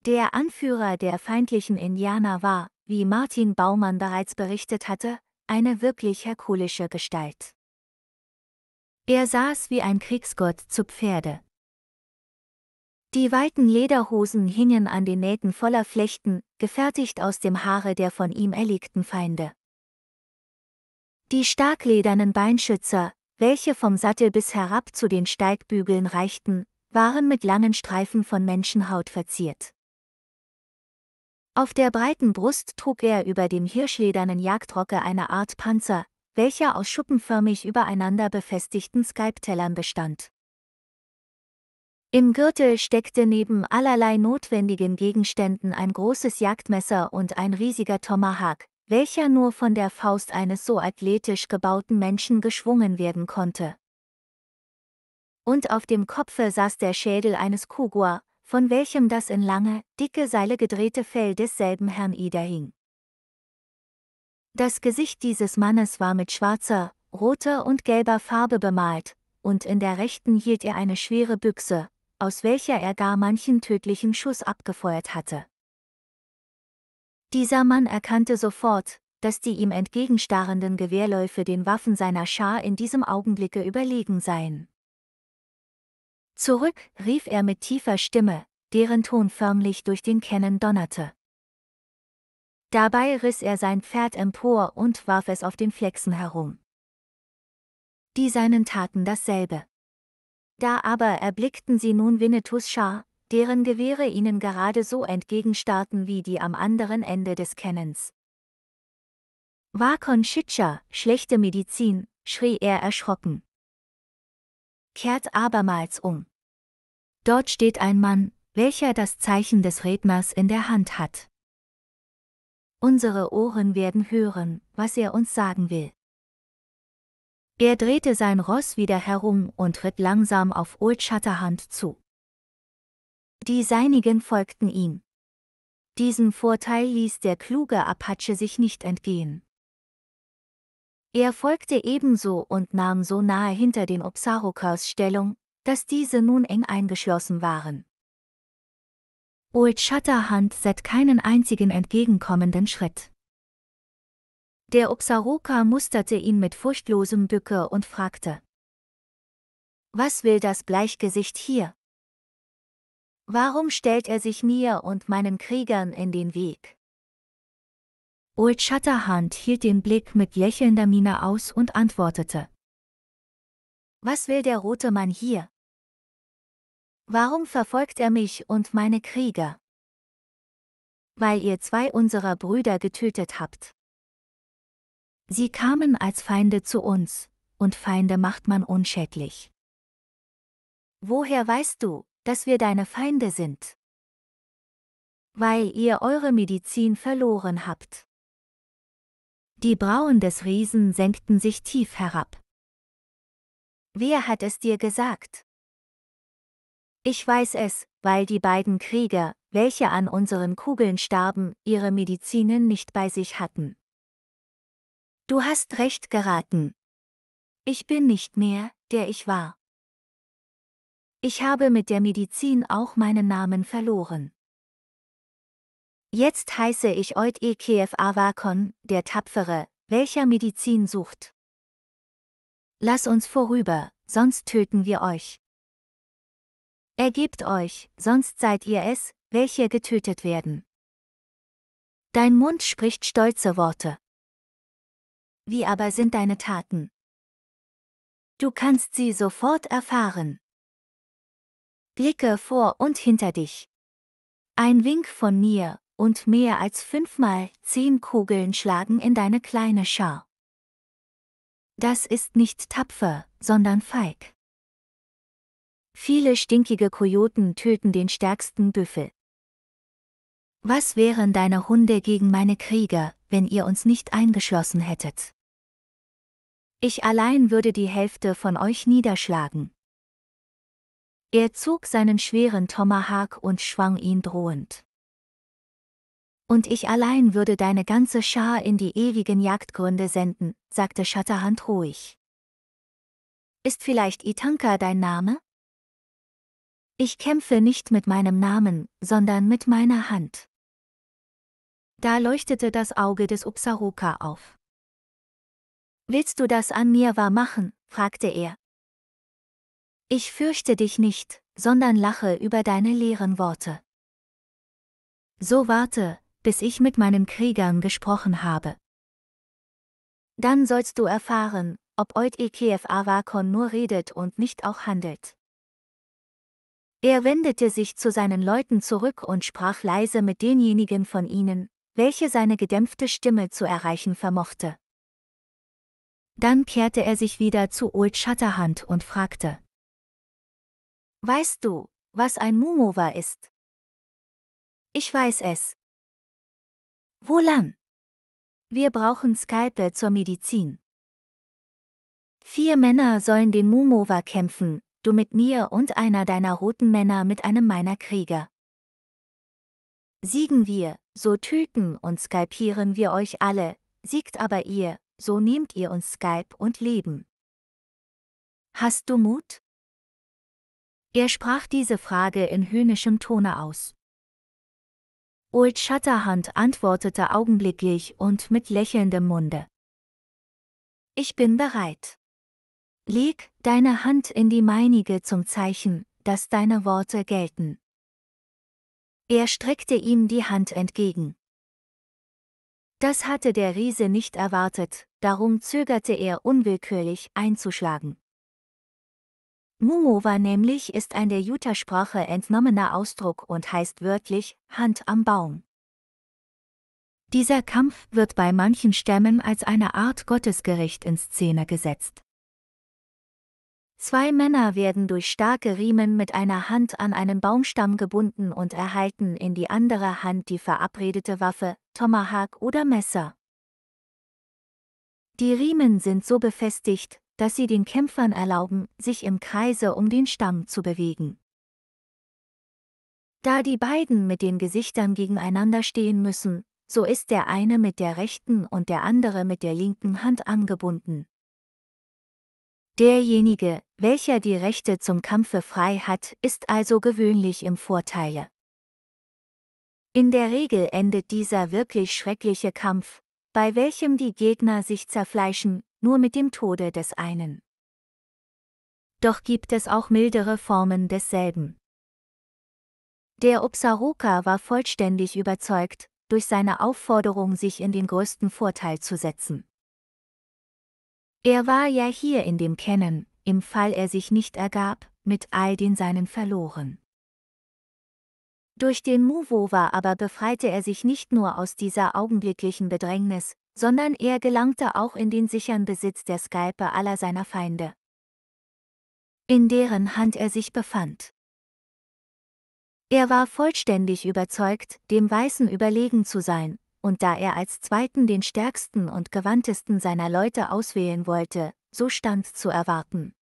Der Anführer der feindlichen Indianer war, wie Martin Baumann bereits berichtet hatte, eine wirklich herkulische Gestalt. Er saß wie ein Kriegsgott zu Pferde. Die weiten Lederhosen hingen an den Nähten voller Flechten, gefertigt aus dem Haare der von ihm erlegten Feinde. Die starkledernen Beinschützer, welche vom Sattel bis herab zu den Steigbügeln reichten, waren mit langen Streifen von Menschenhaut verziert. Auf der breiten Brust trug er über dem hirschledernen Jagdrocke eine Art Panzer, welcher aus schuppenförmig übereinander befestigten Skype-Tellern bestand. Im Gürtel steckte neben allerlei notwendigen Gegenständen ein großes Jagdmesser und ein riesiger Tomahawk, welcher nur von der Faust eines so athletisch gebauten Menschen geschwungen werden konnte. Und auf dem Kopfe saß der Schädel eines Kugua, von welchem das in lange, dicke Seile gedrehte Fell desselben Herrn Ida hing. Das Gesicht dieses Mannes war mit schwarzer, roter und gelber Farbe bemalt, und in der rechten hielt er eine schwere Büchse, aus welcher er gar manchen tödlichen Schuss abgefeuert hatte. Dieser Mann erkannte sofort, dass die ihm entgegenstarrenden Gewehrläufe den Waffen seiner Schar in diesem Augenblicke überlegen seien. Zurück, rief er mit tiefer Stimme, deren Ton förmlich durch den Kennen donnerte. Dabei riss er sein Pferd empor und warf es auf den Flexen herum. Die Seinen taten dasselbe. Da aber erblickten sie nun Winnetous Schar, deren Gewehre ihnen gerade so entgegenstarten wie die am anderen Ende des Kennens. Wakon Schitscher, schlechte Medizin, schrie er erschrocken. Kehrt abermals um. Dort steht ein Mann, welcher das Zeichen des Redners in der Hand hat. Unsere Ohren werden hören, was er uns sagen will. Er drehte sein Ross wieder herum und ritt langsam auf Old Shatterhand zu. Die Seinigen folgten ihm. Diesen Vorteil ließ der kluge Apache sich nicht entgehen. Er folgte ebenso und nahm so nahe hinter den Obsarokas Stellung, dass diese nun eng eingeschlossen waren. Old Shatterhand set keinen einzigen entgegenkommenden Schritt. Der Obsaroka musterte ihn mit furchtlosem Bücke und fragte. Was will das Bleichgesicht hier? Warum stellt er sich mir und meinen Kriegern in den Weg? Old Shatterhand hielt den Blick mit lächelnder Miene aus und antwortete. Was will der rote Mann hier? Warum verfolgt er mich und meine Krieger? Weil ihr zwei unserer Brüder getötet habt. Sie kamen als Feinde zu uns, und Feinde macht man unschädlich. Woher weißt du, dass wir deine Feinde sind. Weil ihr eure Medizin verloren habt. Die Brauen des Riesen senkten sich tief herab. Wer hat es dir gesagt? Ich weiß es, weil die beiden Krieger, welche an unseren Kugeln starben, ihre Medizinen nicht bei sich hatten. Du hast recht geraten. Ich bin nicht mehr, der ich war. Ich habe mit der Medizin auch meinen Namen verloren. Jetzt heiße ich Oid Ekef Avakon, der Tapfere, welcher Medizin sucht. Lass uns vorüber, sonst töten wir euch. Ergebt euch, sonst seid ihr es, welche getötet werden. Dein Mund spricht stolze Worte. Wie aber sind deine Taten? Du kannst sie sofort erfahren. Blicke vor und hinter dich. Ein Wink von mir, und mehr als fünfmal zehn Kugeln schlagen in deine kleine Schar. Das ist nicht tapfer, sondern feig. Viele stinkige Kojoten töten den stärksten Büffel. Was wären deine Hunde gegen meine Krieger, wenn ihr uns nicht eingeschlossen hättet? Ich allein würde die Hälfte von euch niederschlagen. Er zog seinen schweren Tomahawk und schwang ihn drohend. Und ich allein würde deine ganze Schar in die ewigen Jagdgründe senden, sagte Shatterhand ruhig. Ist vielleicht Itanka dein Name? Ich kämpfe nicht mit meinem Namen, sondern mit meiner Hand. Da leuchtete das Auge des Upsaroka auf. Willst du das an mir wahr machen? fragte er, ich fürchte dich nicht, sondern lache über deine leeren Worte. So warte, bis ich mit meinen Kriegern gesprochen habe. Dann sollst du erfahren, ob Oid Ekef Avakon nur redet und nicht auch handelt. Er wendete sich zu seinen Leuten zurück und sprach leise mit denjenigen von ihnen, welche seine gedämpfte Stimme zu erreichen vermochte. Dann kehrte er sich wieder zu Old Shatterhand und fragte, Weißt du, was ein Mumova ist? Ich weiß es. Wo Wir brauchen Skype zur Medizin. Vier Männer sollen den Mumova kämpfen, du mit mir und einer deiner roten Männer mit einem meiner Krieger. Siegen wir, so töten und skalpieren wir euch alle, siegt aber ihr, so nehmt ihr uns Skype und Leben. Hast du Mut? Er sprach diese Frage in höhnischem Tone aus. Old Shatterhand antwortete augenblicklich und mit lächelndem Munde. Ich bin bereit. Leg deine Hand in die meinige zum Zeichen, dass deine Worte gelten. Er streckte ihm die Hand entgegen. Das hatte der Riese nicht erwartet, darum zögerte er unwillkürlich einzuschlagen. Mumova nämlich ist ein der Utah-Sprache entnommener Ausdruck und heißt wörtlich Hand am Baum. Dieser Kampf wird bei manchen Stämmen als eine Art Gottesgericht in Szene gesetzt. Zwei Männer werden durch starke Riemen mit einer Hand an einen Baumstamm gebunden und erhalten in die andere Hand die verabredete Waffe, Tomahawk oder Messer. Die Riemen sind so befestigt, dass sie den Kämpfern erlauben, sich im Kreise um den Stamm zu bewegen. Da die beiden mit den Gesichtern gegeneinander stehen müssen, so ist der eine mit der rechten und der andere mit der linken Hand angebunden. Derjenige, welcher die Rechte zum Kampfe frei hat, ist also gewöhnlich im Vorteile. In der Regel endet dieser wirklich schreckliche Kampf, bei welchem die Gegner sich zerfleischen, nur mit dem Tode des einen. Doch gibt es auch mildere Formen desselben. Der Upsaroka war vollständig überzeugt, durch seine Aufforderung sich in den größten Vorteil zu setzen. Er war ja hier in dem Kennen, im Fall er sich nicht ergab, mit all den Seinen verloren. Durch den Muvo war aber befreite er sich nicht nur aus dieser augenblicklichen Bedrängnis, sondern er gelangte auch in den sicheren Besitz der Skype aller seiner Feinde. In deren Hand er sich befand. Er war vollständig überzeugt, dem Weißen überlegen zu sein, und da er als Zweiten den stärksten und gewandtesten seiner Leute auswählen wollte, so stand zu erwarten,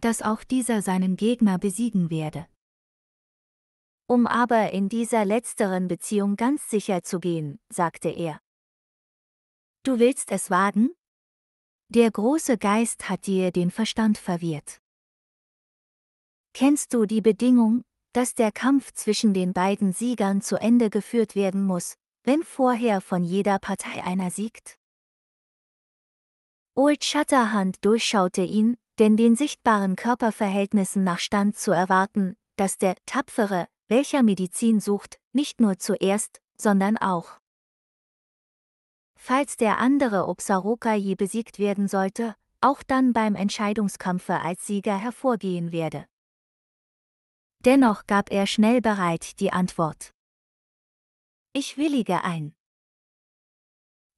dass auch dieser seinen Gegner besiegen werde. Um aber in dieser letzteren Beziehung ganz sicher zu gehen, sagte er, Du willst es wagen? Der große Geist hat dir den Verstand verwirrt. Kennst du die Bedingung, dass der Kampf zwischen den beiden Siegern zu Ende geführt werden muss, wenn vorher von jeder Partei einer siegt? Old Shatterhand durchschaute ihn, denn den sichtbaren Körperverhältnissen nach stand zu erwarten, dass der Tapfere, welcher Medizin sucht, nicht nur zuerst, sondern auch falls der andere Obsaroka je besiegt werden sollte, auch dann beim Entscheidungskampfe als Sieger hervorgehen werde. Dennoch gab er schnell bereit die Antwort. Ich willige ein.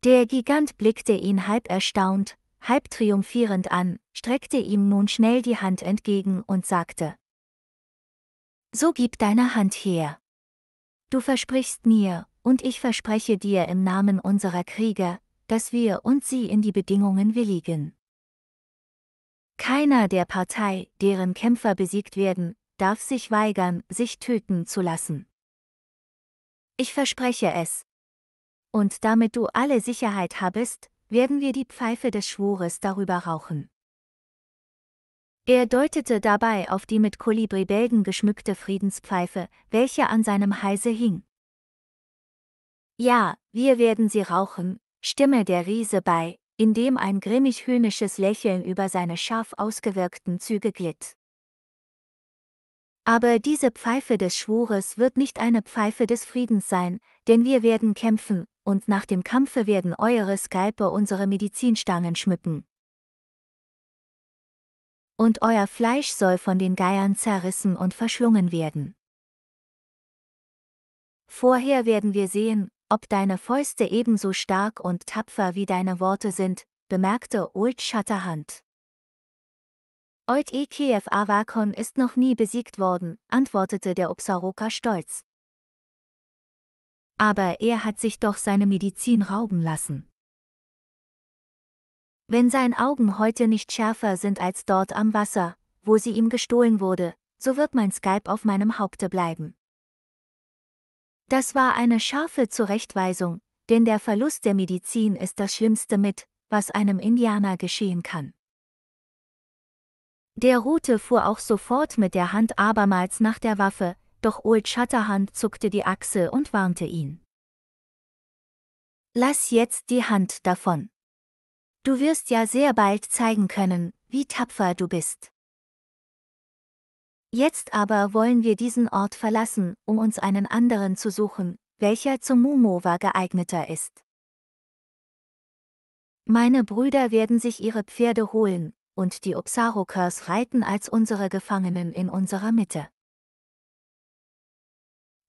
Der Gigant blickte ihn halb erstaunt, halb triumphierend an, streckte ihm nun schnell die Hand entgegen und sagte. So gib deine Hand her. Du versprichst mir, und ich verspreche dir im Namen unserer Krieger, dass wir und sie in die Bedingungen willigen. Keiner der Partei, deren Kämpfer besiegt werden, darf sich weigern, sich töten zu lassen. Ich verspreche es. Und damit du alle Sicherheit habest, werden wir die Pfeife des Schwures darüber rauchen. Er deutete dabei auf die mit Kolibribälgen geschmückte Friedenspfeife, welche an seinem Halse hing. Ja, wir werden sie rauchen, stimme der Riese bei, indem ein grimmig höhnisches Lächeln über seine scharf ausgewirkten Züge glitt. Aber diese Pfeife des Schwures wird nicht eine Pfeife des Friedens sein, denn wir werden kämpfen, und nach dem Kampfe werden eure Skalpe unsere Medizinstangen schmücken. Und euer Fleisch soll von den Geiern zerrissen und verschlungen werden. Vorher werden wir sehen, ob deine Fäuste ebenso stark und tapfer wie deine Worte sind, bemerkte Old Shatterhand. Old Ekef Avakon ist noch nie besiegt worden, antwortete der Upsaroka stolz. Aber er hat sich doch seine Medizin rauben lassen. Wenn seine Augen heute nicht schärfer sind als dort am Wasser, wo sie ihm gestohlen wurde, so wird mein Skype auf meinem Haupte bleiben. Das war eine scharfe Zurechtweisung, denn der Verlust der Medizin ist das Schlimmste mit, was einem Indianer geschehen kann. Der Rote fuhr auch sofort mit der Hand abermals nach der Waffe, doch Old Shatterhand zuckte die Achse und warnte ihn. Lass jetzt die Hand davon. Du wirst ja sehr bald zeigen können, wie tapfer du bist. Jetzt aber wollen wir diesen Ort verlassen, um uns einen anderen zu suchen, welcher zum Mumowa geeigneter ist. Meine Brüder werden sich ihre Pferde holen, und die Opsarokers reiten als unsere Gefangenen in unserer Mitte.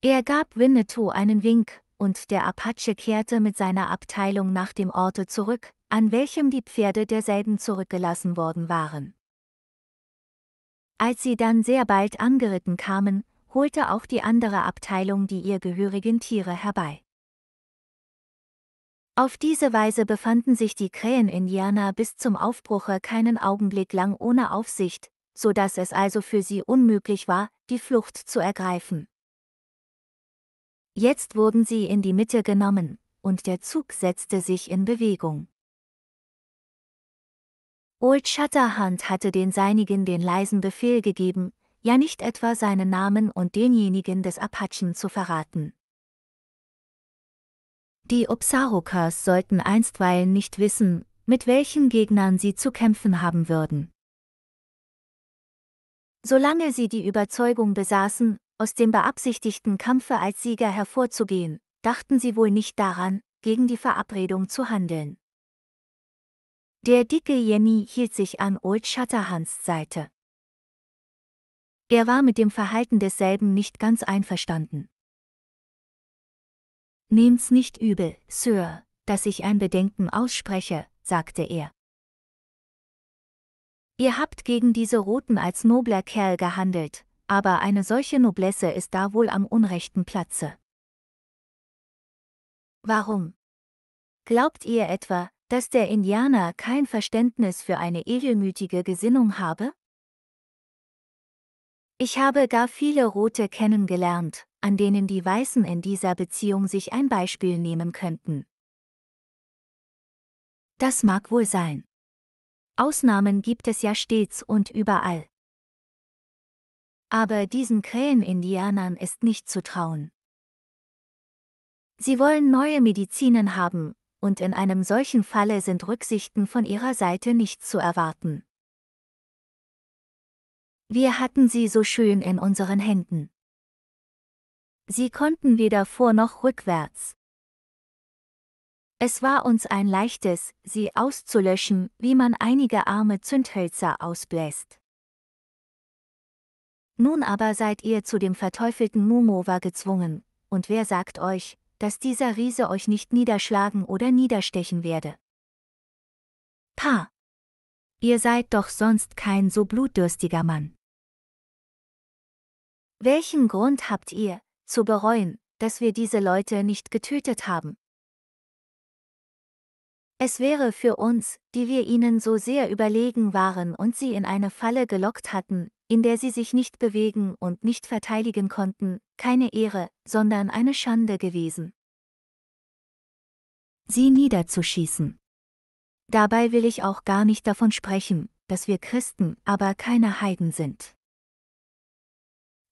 Er gab Winnetou einen Wink, und der Apache kehrte mit seiner Abteilung nach dem Orte zurück, an welchem die Pferde derselben zurückgelassen worden waren. Als sie dann sehr bald angeritten kamen, holte auch die andere Abteilung die ihr gehörigen Tiere herbei. Auf diese Weise befanden sich die Krähen-Indianer bis zum Aufbruche keinen Augenblick lang ohne Aufsicht, so dass es also für sie unmöglich war, die Flucht zu ergreifen. Jetzt wurden sie in die Mitte genommen, und der Zug setzte sich in Bewegung. Old Shatterhand hatte den Seinigen den leisen Befehl gegeben, ja nicht etwa seinen Namen und denjenigen des Apachen zu verraten. Die Obsarokas sollten einstweilen nicht wissen, mit welchen Gegnern sie zu kämpfen haben würden. Solange sie die Überzeugung besaßen, aus dem beabsichtigten Kampfe als Sieger hervorzugehen, dachten sie wohl nicht daran, gegen die Verabredung zu handeln. Der dicke Jenny hielt sich an Old Shatterhands Seite. Er war mit dem Verhalten desselben nicht ganz einverstanden. Nehmt's nicht übel, Sir, dass ich ein Bedenken ausspreche, sagte er. Ihr habt gegen diese Roten als nobler Kerl gehandelt, aber eine solche Noblesse ist da wohl am unrechten Platze. Warum? Glaubt ihr etwa, dass der Indianer kein Verständnis für eine edelmütige Gesinnung habe? Ich habe gar viele Rote kennengelernt, an denen die Weißen in dieser Beziehung sich ein Beispiel nehmen könnten. Das mag wohl sein. Ausnahmen gibt es ja stets und überall. Aber diesen Krähen-Indianern ist nicht zu trauen. Sie wollen neue Medizinen haben, und in einem solchen Falle sind Rücksichten von ihrer Seite nicht zu erwarten. Wir hatten sie so schön in unseren Händen. Sie konnten weder vor noch rückwärts. Es war uns ein leichtes, sie auszulöschen, wie man einige arme Zündhölzer ausbläst. Nun aber seid ihr zu dem verteufelten Mumova gezwungen, und wer sagt euch, dass dieser Riese euch nicht niederschlagen oder niederstechen werde. Pah! Ihr seid doch sonst kein so blutdürstiger Mann. Welchen Grund habt ihr, zu bereuen, dass wir diese Leute nicht getötet haben? Es wäre für uns, die wir ihnen so sehr überlegen waren und sie in eine Falle gelockt hatten, in der sie sich nicht bewegen und nicht verteidigen konnten, keine Ehre, sondern eine Schande gewesen. Sie niederzuschießen. Dabei will ich auch gar nicht davon sprechen, dass wir Christen, aber keine Heiden sind.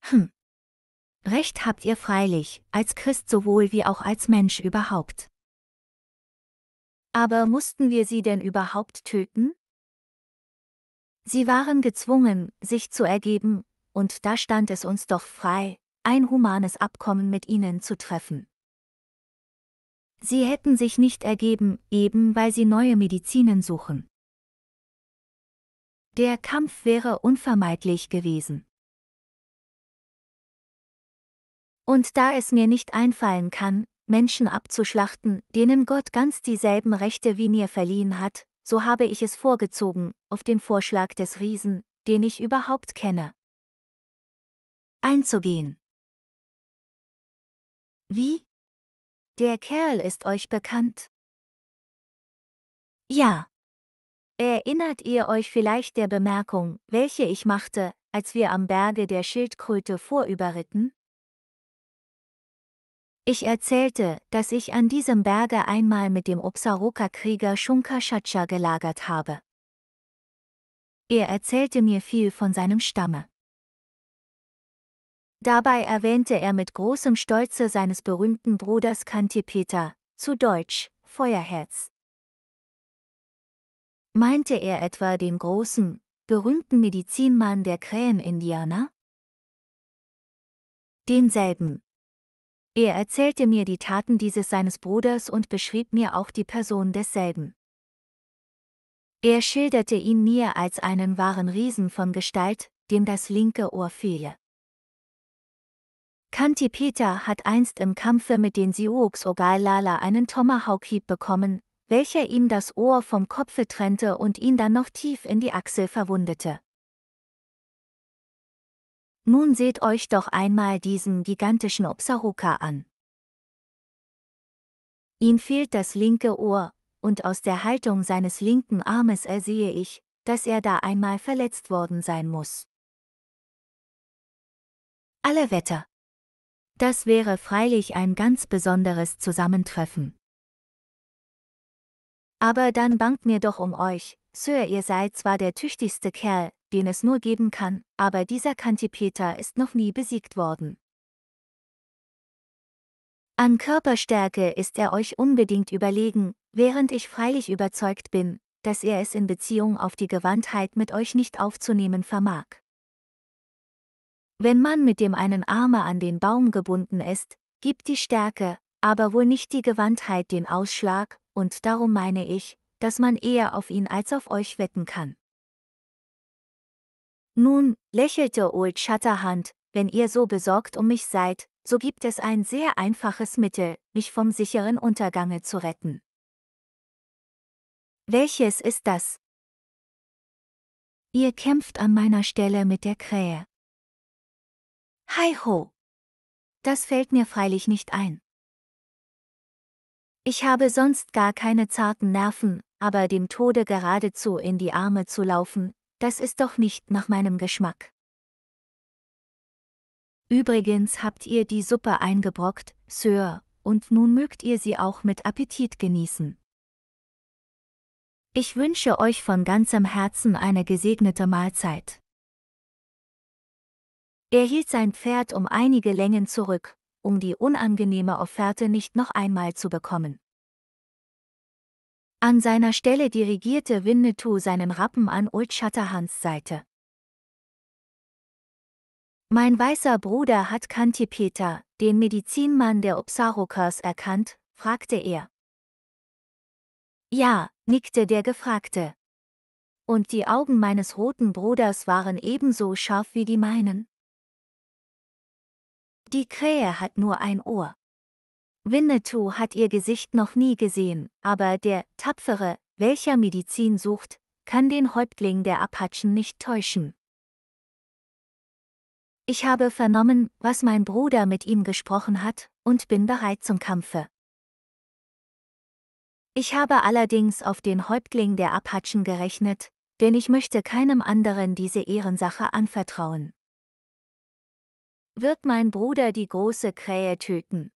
Hm. Recht habt ihr freilich, als Christ sowohl wie auch als Mensch überhaupt. Aber mussten wir sie denn überhaupt töten? Sie waren gezwungen, sich zu ergeben, und da stand es uns doch frei, ein humanes Abkommen mit ihnen zu treffen. Sie hätten sich nicht ergeben, eben weil sie neue Medizinen suchen. Der Kampf wäre unvermeidlich gewesen. Und da es mir nicht einfallen kann, Menschen abzuschlachten, denen Gott ganz dieselben Rechte wie mir verliehen hat, so habe ich es vorgezogen, auf den Vorschlag des Riesen, den ich überhaupt kenne. Einzugehen. Wie? Der Kerl ist euch bekannt? Ja. Erinnert ihr euch vielleicht der Bemerkung, welche ich machte, als wir am Berge der Schildkröte vorüberritten? Ich erzählte, dass ich an diesem Berge einmal mit dem Upsaroka-Krieger Shunkashacha gelagert habe. Er erzählte mir viel von seinem Stamme. Dabei erwähnte er mit großem Stolze seines berühmten Bruders Kantipeta, zu Deutsch, Feuerherz. Meinte er etwa den großen, berühmten Medizinmann der Krähen-Indianer? Denselben, er erzählte mir die Taten dieses seines Bruders und beschrieb mir auch die Person desselben. Er schilderte ihn mir als einen wahren Riesen von Gestalt, dem das linke Ohr fehle. Kanti Peter hat einst im Kampfe mit den Sioux Ogalala einen Tomahawk-Hieb bekommen, welcher ihm das Ohr vom Kopfe trennte und ihn dann noch tief in die Achsel verwundete. Nun seht euch doch einmal diesen gigantischen Opsaruka an. Ihm fehlt das linke Ohr, und aus der Haltung seines linken Armes ersehe ich, dass er da einmal verletzt worden sein muss. Alle Wetter. Das wäre freilich ein ganz besonderes Zusammentreffen. Aber dann bangt mir doch um euch, Sir, ihr seid zwar der tüchtigste Kerl, den es nur geben kann, aber dieser Kantipeter ist noch nie besiegt worden. An Körperstärke ist er euch unbedingt überlegen, während ich freilich überzeugt bin, dass er es in Beziehung auf die Gewandtheit mit euch nicht aufzunehmen vermag. Wenn man mit dem einen Arme an den Baum gebunden ist, gibt die Stärke, aber wohl nicht die Gewandtheit den Ausschlag, und darum meine ich, dass man eher auf ihn als auf euch wetten kann. Nun, lächelte Old Shatterhand, wenn ihr so besorgt um mich seid, so gibt es ein sehr einfaches Mittel, mich vom sicheren Untergange zu retten. Welches ist das? Ihr kämpft an meiner Stelle mit der Krähe. Hi ho! Das fällt mir freilich nicht ein. Ich habe sonst gar keine zarten Nerven, aber dem Tode geradezu in die Arme zu laufen, das ist doch nicht nach meinem Geschmack. Übrigens habt ihr die Suppe eingebrockt, Sir, und nun mögt ihr sie auch mit Appetit genießen. Ich wünsche euch von ganzem Herzen eine gesegnete Mahlzeit. Er hielt sein Pferd um einige Längen zurück, um die unangenehme Offerte nicht noch einmal zu bekommen. An seiner Stelle dirigierte Winnetou seinen Rappen an Old Shatterhands Seite. Mein weißer Bruder hat Kantipeta, den Medizinmann der Obsarokers, erkannt, fragte er. Ja, nickte der Gefragte. Und die Augen meines roten Bruders waren ebenso scharf wie die meinen. Die Krähe hat nur ein Ohr. Winnetou hat ihr Gesicht noch nie gesehen, aber der Tapfere, welcher Medizin sucht, kann den Häuptling der Apachen nicht täuschen. Ich habe vernommen, was mein Bruder mit ihm gesprochen hat, und bin bereit zum Kampfe. Ich habe allerdings auf den Häuptling der Apachen gerechnet, denn ich möchte keinem anderen diese Ehrensache anvertrauen. Wird mein Bruder die große Krähe töten,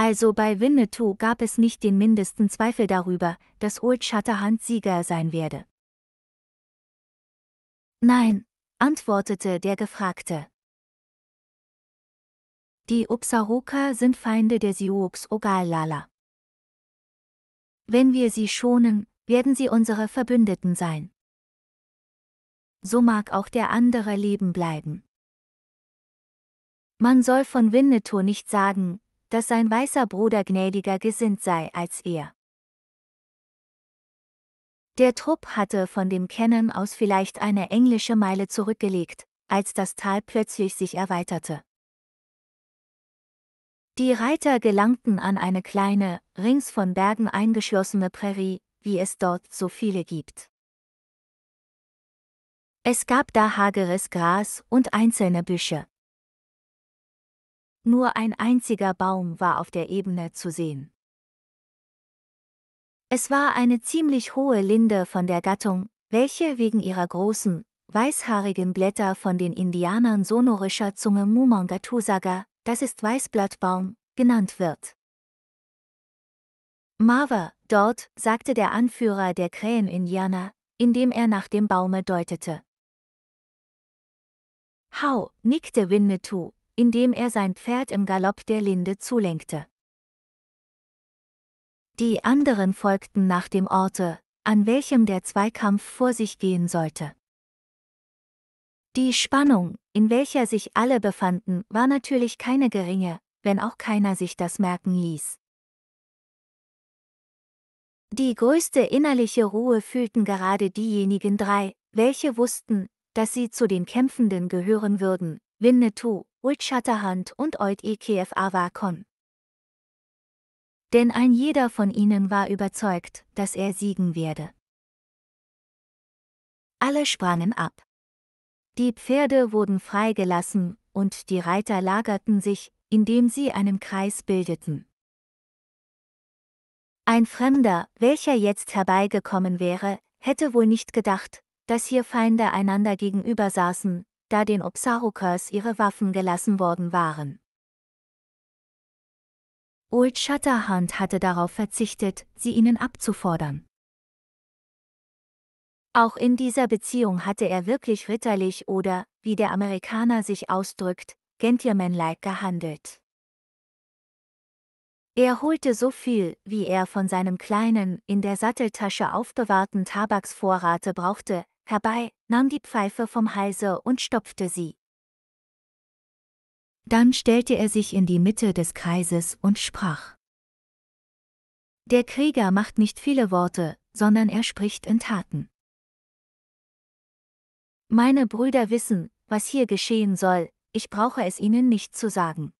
also bei Winnetou gab es nicht den mindesten Zweifel darüber, dass Old Shatterhand Sieger sein werde. Nein, antwortete der Gefragte. Die Upsaroka sind Feinde der Sioux Ogallala. Wenn wir sie schonen, werden sie unsere Verbündeten sein. So mag auch der andere leben bleiben. Man soll von Winnetou nicht sagen, dass sein weißer Bruder gnädiger gesinnt sei als er. Der Trupp hatte von dem Kennen aus vielleicht eine englische Meile zurückgelegt, als das Tal plötzlich sich erweiterte. Die Reiter gelangten an eine kleine, rings von Bergen eingeschlossene Prärie, wie es dort so viele gibt. Es gab da hageres Gras und einzelne Büsche. Nur ein einziger Baum war auf der Ebene zu sehen. Es war eine ziemlich hohe Linde von der Gattung, welche wegen ihrer großen, weißhaarigen Blätter von den Indianern sonorischer Zunge Mumongatusaga, das ist Weißblattbaum, genannt wird. Marva, dort, sagte der Anführer der Krähen-Indianer, indem er nach dem Baume deutete. Hau, nickte Winnetou, indem er sein Pferd im Galopp der Linde zulenkte. Die anderen folgten nach dem Orte, an welchem der Zweikampf vor sich gehen sollte. Die Spannung, in welcher sich alle befanden, war natürlich keine geringe, wenn auch keiner sich das merken ließ. Die größte innerliche Ruhe fühlten gerade diejenigen drei, welche wussten, dass sie zu den Kämpfenden gehören würden, Winnetou, Ult Shatterhand und Oid EKFA Avakon. Denn ein jeder von ihnen war überzeugt, dass er siegen werde. Alle sprangen ab. Die Pferde wurden freigelassen, und die Reiter lagerten sich, indem sie einen Kreis bildeten. Ein Fremder, welcher jetzt herbeigekommen wäre, hätte wohl nicht gedacht, dass hier Feinde einander gegenüber saßen, da den Opsarokers ihre Waffen gelassen worden waren. Old Shatterhand hatte darauf verzichtet, sie ihnen abzufordern. Auch in dieser Beziehung hatte er wirklich ritterlich oder, wie der Amerikaner sich ausdrückt, gentlemanlike gehandelt. Er holte so viel, wie er von seinem kleinen, in der Satteltasche aufbewahrten Tabaksvorrate brauchte, herbei, nahm die Pfeife vom Halse und stopfte sie. Dann stellte er sich in die Mitte des Kreises und sprach. Der Krieger macht nicht viele Worte, sondern er spricht in Taten. Meine Brüder wissen, was hier geschehen soll, ich brauche es ihnen nicht zu sagen.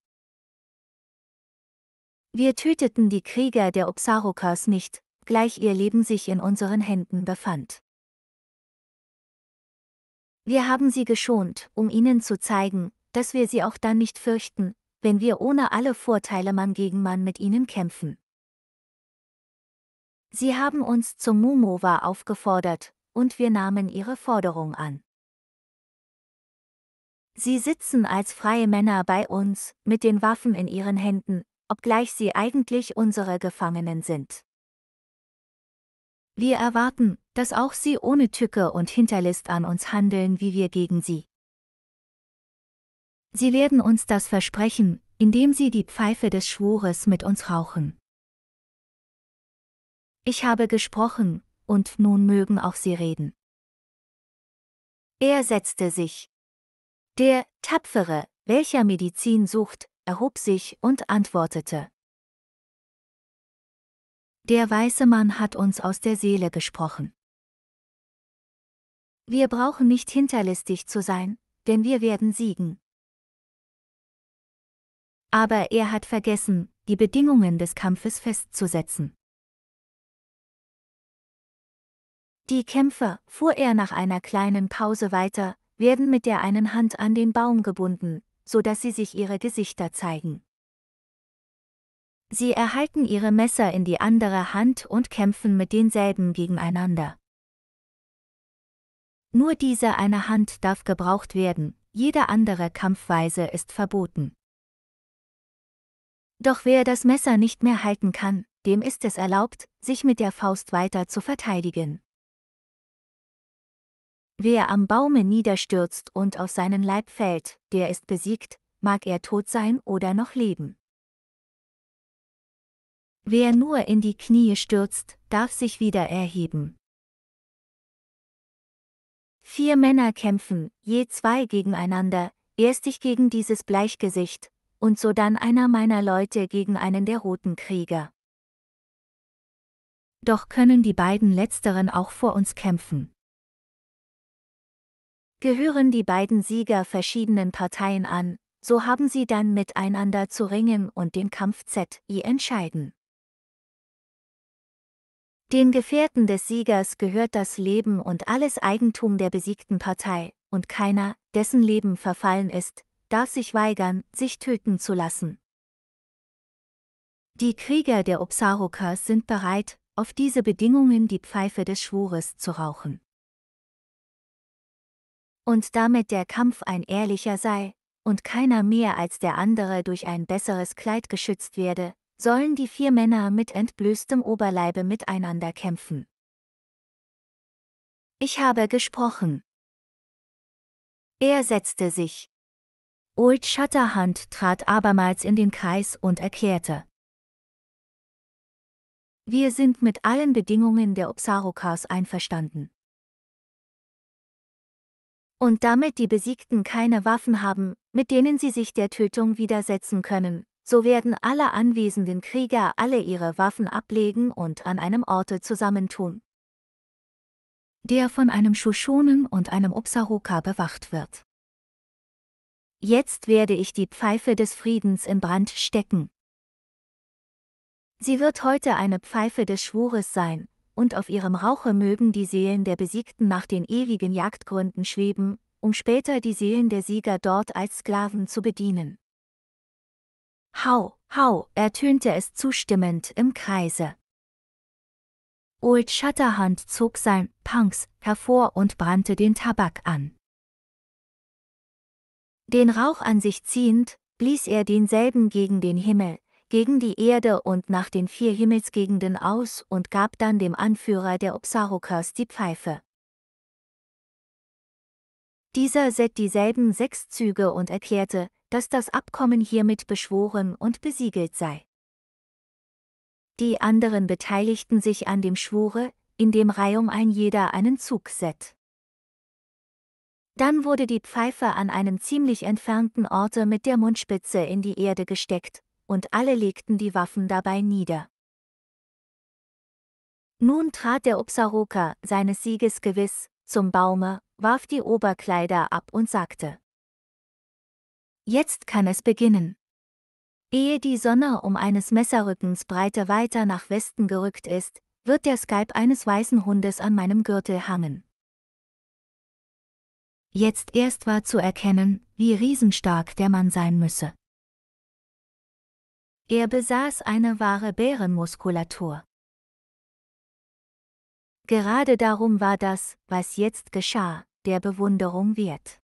Wir töteten die Krieger der Upsarukas nicht, gleich ihr Leben sich in unseren Händen befand. Wir haben sie geschont, um ihnen zu zeigen, dass wir sie auch dann nicht fürchten, wenn wir ohne alle Vorteile Mann gegen Mann mit ihnen kämpfen. Sie haben uns zum Mumova aufgefordert, und wir nahmen ihre Forderung an. Sie sitzen als freie Männer bei uns, mit den Waffen in ihren Händen, obgleich sie eigentlich unsere Gefangenen sind. Wir erwarten, dass auch sie ohne Tücke und Hinterlist an uns handeln, wie wir gegen sie. Sie werden uns das versprechen, indem sie die Pfeife des Schwures mit uns rauchen. Ich habe gesprochen, und nun mögen auch sie reden. Er setzte sich. Der Tapfere, welcher Medizin sucht, erhob sich und antwortete. Der weiße Mann hat uns aus der Seele gesprochen. Wir brauchen nicht hinterlistig zu sein, denn wir werden siegen. Aber er hat vergessen, die Bedingungen des Kampfes festzusetzen. Die Kämpfer, fuhr er nach einer kleinen Pause weiter, werden mit der einen Hand an den Baum gebunden, so dass sie sich ihre Gesichter zeigen. Sie erhalten ihre Messer in die andere Hand und kämpfen mit denselben gegeneinander. Nur diese eine Hand darf gebraucht werden, jede andere Kampfweise ist verboten. Doch wer das Messer nicht mehr halten kann, dem ist es erlaubt, sich mit der Faust weiter zu verteidigen. Wer am Baume niederstürzt und auf seinen Leib fällt, der ist besiegt, mag er tot sein oder noch leben. Wer nur in die Knie stürzt, darf sich wieder erheben. Vier Männer kämpfen, je zwei gegeneinander, erst ich gegen dieses Bleichgesicht, und so dann einer meiner Leute gegen einen der roten Krieger. Doch können die beiden letzteren auch vor uns kämpfen. Gehören die beiden Sieger verschiedenen Parteien an, so haben sie dann miteinander zu ringen und den Kampf ZI entscheiden. Den Gefährten des Siegers gehört das Leben und alles Eigentum der besiegten Partei, und keiner, dessen Leben verfallen ist, darf sich weigern, sich töten zu lassen. Die Krieger der Upsarokas sind bereit, auf diese Bedingungen die Pfeife des Schwures zu rauchen. Und damit der Kampf ein ehrlicher sei, und keiner mehr als der andere durch ein besseres Kleid geschützt werde, sollen die vier Männer mit entblößtem Oberleibe miteinander kämpfen. Ich habe gesprochen. Er setzte sich. Old Shatterhand trat abermals in den Kreis und erklärte. Wir sind mit allen Bedingungen der Obsarokas einverstanden. Und damit die Besiegten keine Waffen haben, mit denen sie sich der Tötung widersetzen können, so werden alle anwesenden Krieger alle ihre Waffen ablegen und an einem Orte zusammentun, der von einem Shoshonen und einem Upsaruka bewacht wird. Jetzt werde ich die Pfeife des Friedens in Brand stecken. Sie wird heute eine Pfeife des Schwures sein, und auf ihrem Rauche mögen die Seelen der Besiegten nach den ewigen Jagdgründen schweben, um später die Seelen der Sieger dort als Sklaven zu bedienen. Hau, hau, ertönte es zustimmend im Kreise. Old Shatterhand zog sein Punks hervor und brannte den Tabak an. Den Rauch an sich ziehend, blies er denselben gegen den Himmel, gegen die Erde und nach den vier Himmelsgegenden aus und gab dann dem Anführer der Obsarokas die Pfeife. Dieser set dieselben sechs Züge und erklärte, dass das Abkommen hiermit beschworen und besiegelt sei. Die anderen beteiligten sich an dem Schwure, in dem Reihum ein jeder einen Zug set. Dann wurde die Pfeife an einem ziemlich entfernten Orte mit der Mundspitze in die Erde gesteckt, und alle legten die Waffen dabei nieder. Nun trat der Upsaroka, seines Sieges gewiss, zum Baume, warf die Oberkleider ab und sagte, Jetzt kann es beginnen. Ehe die Sonne um eines Messerrückens Breite weiter nach Westen gerückt ist, wird der Skype eines weißen Hundes an meinem Gürtel hangen. Jetzt erst war zu erkennen, wie riesenstark der Mann sein müsse. Er besaß eine wahre Bärenmuskulatur. Gerade darum war das, was jetzt geschah, der Bewunderung wert.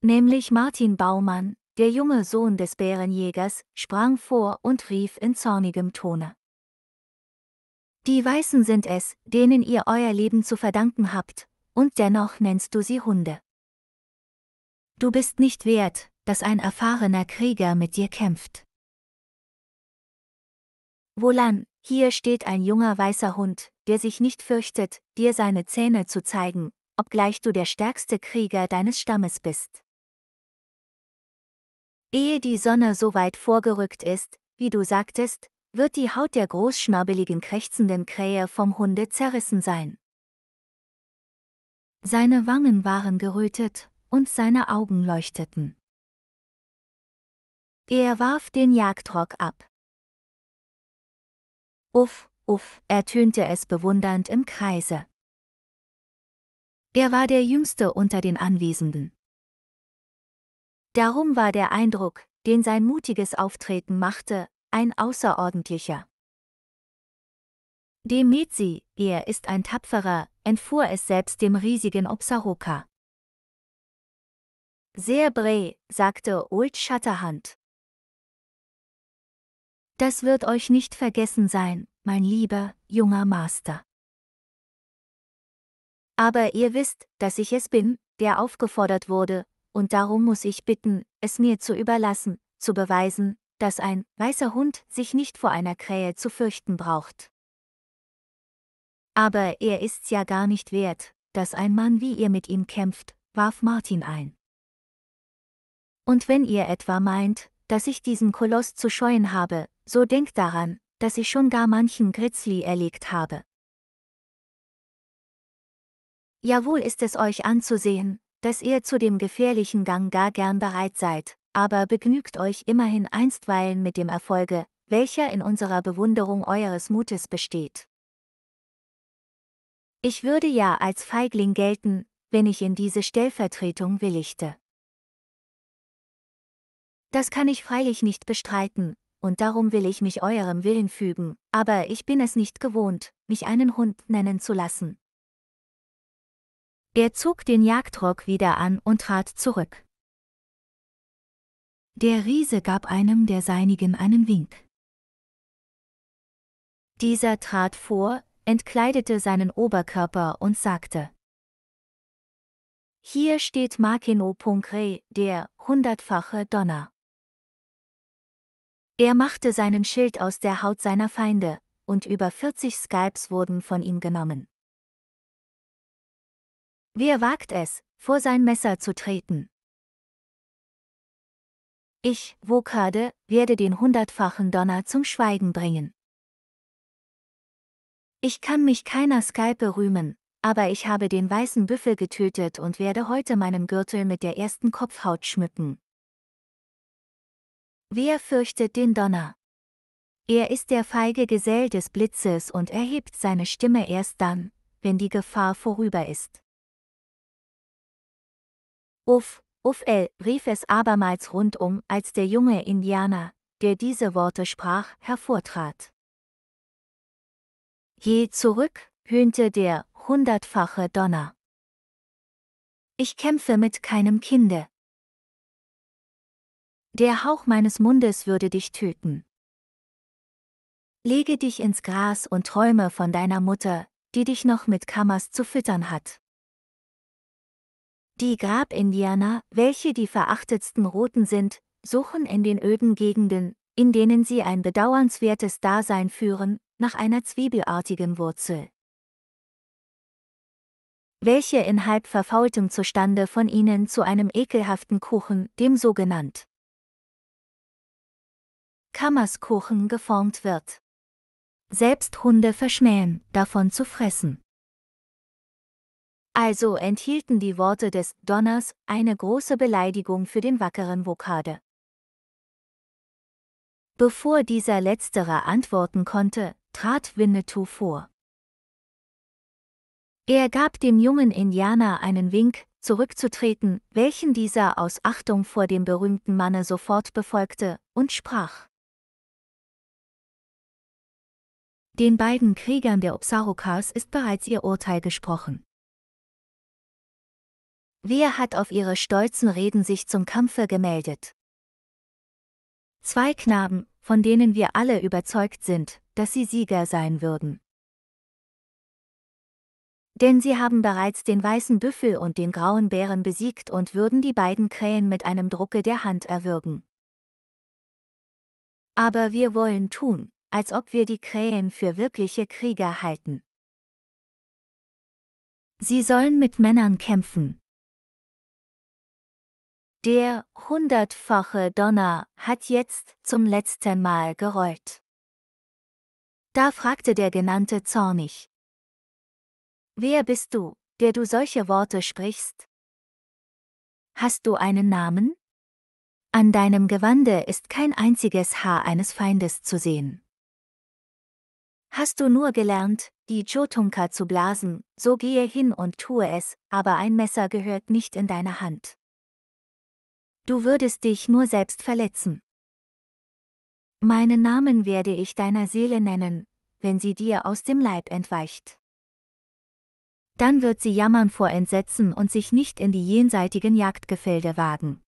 Nämlich Martin Baumann, der junge Sohn des Bärenjägers, sprang vor und rief in zornigem Tone. Die Weißen sind es, denen ihr euer Leben zu verdanken habt, und dennoch nennst du sie Hunde. Du bist nicht wert, dass ein erfahrener Krieger mit dir kämpft. Wohlan, hier steht ein junger weißer Hund, der sich nicht fürchtet, dir seine Zähne zu zeigen, obgleich du der stärkste Krieger deines Stammes bist. Ehe die Sonne so weit vorgerückt ist, wie du sagtest, wird die Haut der großschnabeligen krächzenden Krähe vom Hunde zerrissen sein. Seine Wangen waren gerötet, und seine Augen leuchteten. Er warf den Jagdrock ab. Uff, uff, ertönte es bewundernd im Kreise. Er war der jüngste unter den Anwesenden. Darum war der Eindruck, den sein mutiges Auftreten machte, ein außerordentlicher. Demetsi, er ist ein Tapferer, entfuhr es selbst dem riesigen Obsaroka. Sehr brä, sagte Old Shatterhand. Das wird euch nicht vergessen sein, mein lieber, junger Master. Aber ihr wisst, dass ich es bin, der aufgefordert wurde, und darum muss ich bitten, es mir zu überlassen, zu beweisen, dass ein weißer Hund sich nicht vor einer Krähe zu fürchten braucht. Aber er ist's ja gar nicht wert, dass ein Mann wie ihr mit ihm kämpft, warf Martin ein. Und wenn ihr etwa meint, dass ich diesen Koloss zu scheuen habe, so denkt daran, dass ich schon gar manchen Grizzly erlegt habe. Jawohl ist es euch anzusehen, dass ihr zu dem gefährlichen Gang gar gern bereit seid, aber begnügt euch immerhin einstweilen mit dem Erfolge, welcher in unserer Bewunderung eures Mutes besteht. Ich würde ja als Feigling gelten, wenn ich in diese Stellvertretung willigte. Das kann ich freilich nicht bestreiten, und darum will ich mich eurem Willen fügen, aber ich bin es nicht gewohnt, mich einen Hund nennen zu lassen. Er zog den Jagdrock wieder an und trat zurück. Der Riese gab einem der Seinigen einen Wink. Dieser trat vor, entkleidete seinen Oberkörper und sagte. Hier steht Makino Poncre, der hundertfache Donner. Er machte seinen Schild aus der Haut seiner Feinde, und über 40 Skypes wurden von ihm genommen. Wer wagt es, vor sein Messer zu treten? Ich, Wokade, werde den hundertfachen Donner zum Schweigen bringen. Ich kann mich keiner Skype rühmen, aber ich habe den weißen Büffel getötet und werde heute meinen Gürtel mit der ersten Kopfhaut schmücken. Wer fürchtet den Donner? Er ist der feige Gesell des Blitzes und erhebt seine Stimme erst dann, wenn die Gefahr vorüber ist. Uff, uff el, rief es abermals rundum, als der junge Indianer, der diese Worte sprach, hervortrat. Je zurück, höhnte der hundertfache Donner. Ich kämpfe mit keinem Kinde. Der Hauch meines Mundes würde dich töten. Lege dich ins Gras und träume von deiner Mutter, die dich noch mit Kammers zu füttern hat. Die Grabindianer, welche die verachtetsten Roten sind, suchen in den öden Gegenden, in denen sie ein bedauernswertes Dasein führen, nach einer zwiebelartigen Wurzel welche in halb verfaultem Zustande von ihnen zu einem ekelhaften Kuchen, dem sogenannten Kammerskuchen geformt wird. Selbst Hunde verschmähen, davon zu fressen. Also enthielten die Worte des Donners eine große Beleidigung für den wackeren Vokade. Bevor dieser letztere antworten konnte, trat Winnetou vor. Er gab dem jungen Indianer einen Wink, zurückzutreten, welchen dieser aus Achtung vor dem berühmten Manne sofort befolgte, und sprach. Den beiden Kriegern der Obsarokas ist bereits ihr Urteil gesprochen. Wer hat auf ihre stolzen Reden sich zum Kampfe gemeldet? Zwei Knaben, von denen wir alle überzeugt sind, dass sie Sieger sein würden. Denn sie haben bereits den weißen Büffel und den grauen Bären besiegt und würden die beiden Krähen mit einem Drucke der Hand erwürgen. Aber wir wollen tun, als ob wir die Krähen für wirkliche Krieger halten. Sie sollen mit Männern kämpfen, der hundertfache Donner hat jetzt zum letzten Mal gerollt. Da fragte der Genannte zornig. Wer bist du, der du solche Worte sprichst? Hast du einen Namen? An deinem Gewande ist kein einziges Haar eines Feindes zu sehen. Hast du nur gelernt, die Jotunka zu blasen, so gehe hin und tue es, aber ein Messer gehört nicht in deine Hand. Du würdest dich nur selbst verletzen. Meinen Namen werde ich deiner Seele nennen, wenn sie dir aus dem Leib entweicht. Dann wird sie jammern vor Entsetzen und sich nicht in die jenseitigen Jagdgefilde wagen.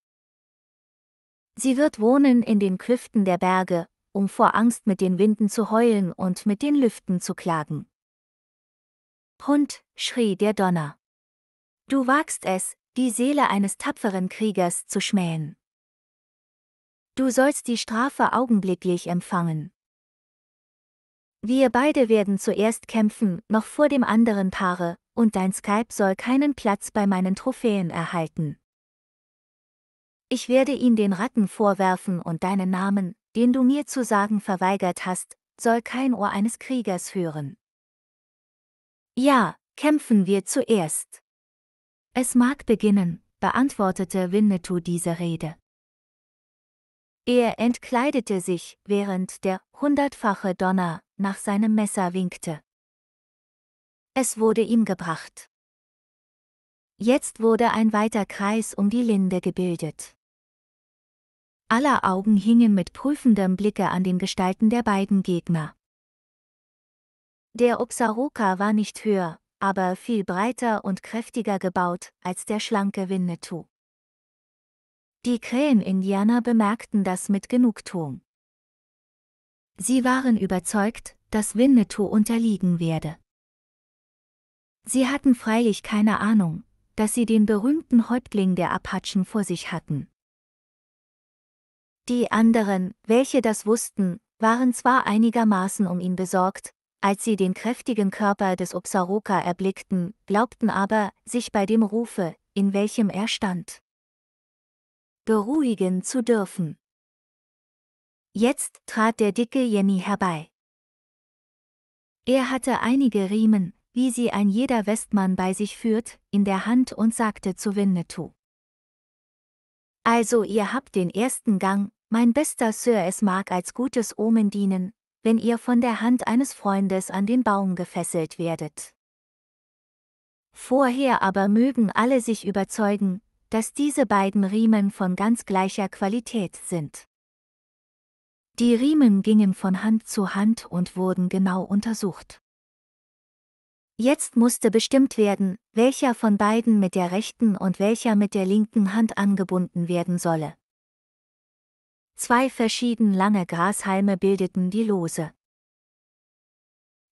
Sie wird wohnen in den Klüften der Berge, um vor Angst mit den Winden zu heulen und mit den Lüften zu klagen. Hund, schrie der Donner. Du wagst es, die Seele eines tapferen Kriegers zu schmähen. Du sollst die Strafe augenblicklich empfangen. Wir beide werden zuerst kämpfen, noch vor dem anderen Paare, und dein Skype soll keinen Platz bei meinen Trophäen erhalten. Ich werde ihn den Ratten vorwerfen und deinen Namen, den du mir zu sagen verweigert hast, soll kein Ohr eines Kriegers hören. Ja, kämpfen wir zuerst. Es mag beginnen, beantwortete Winnetou diese Rede. Er entkleidete sich, während der hundertfache Donner nach seinem Messer winkte. Es wurde ihm gebracht. Jetzt wurde ein weiter Kreis um die Linde gebildet. Aller Augen hingen mit prüfendem Blicke an den Gestalten der beiden Gegner. Der Oxaroka war nicht höher, aber viel breiter und kräftiger gebaut als der schlanke Winnetou. Die Krähen-Indianer bemerkten das mit Genugtuung. Sie waren überzeugt, dass Winnetou unterliegen werde. Sie hatten freilich keine Ahnung, dass sie den berühmten Häuptling der Apachen vor sich hatten. Die anderen, welche das wussten, waren zwar einigermaßen um ihn besorgt, als sie den kräftigen Körper des Upsaroka erblickten, glaubten aber, sich bei dem Rufe, in welchem er stand, beruhigen zu dürfen. Jetzt trat der dicke Jenny herbei. Er hatte einige Riemen, wie sie ein jeder Westmann bei sich führt, in der Hand und sagte zu Winnetou. Also ihr habt den ersten Gang, mein bester Sir es mag als gutes Omen dienen, wenn ihr von der Hand eines Freundes an den Baum gefesselt werdet. Vorher aber mögen alle sich überzeugen, dass diese beiden Riemen von ganz gleicher Qualität sind. Die Riemen gingen von Hand zu Hand und wurden genau untersucht. Jetzt musste bestimmt werden, welcher von beiden mit der rechten und welcher mit der linken Hand angebunden werden solle. Zwei verschieden lange Grashalme bildeten die Lose.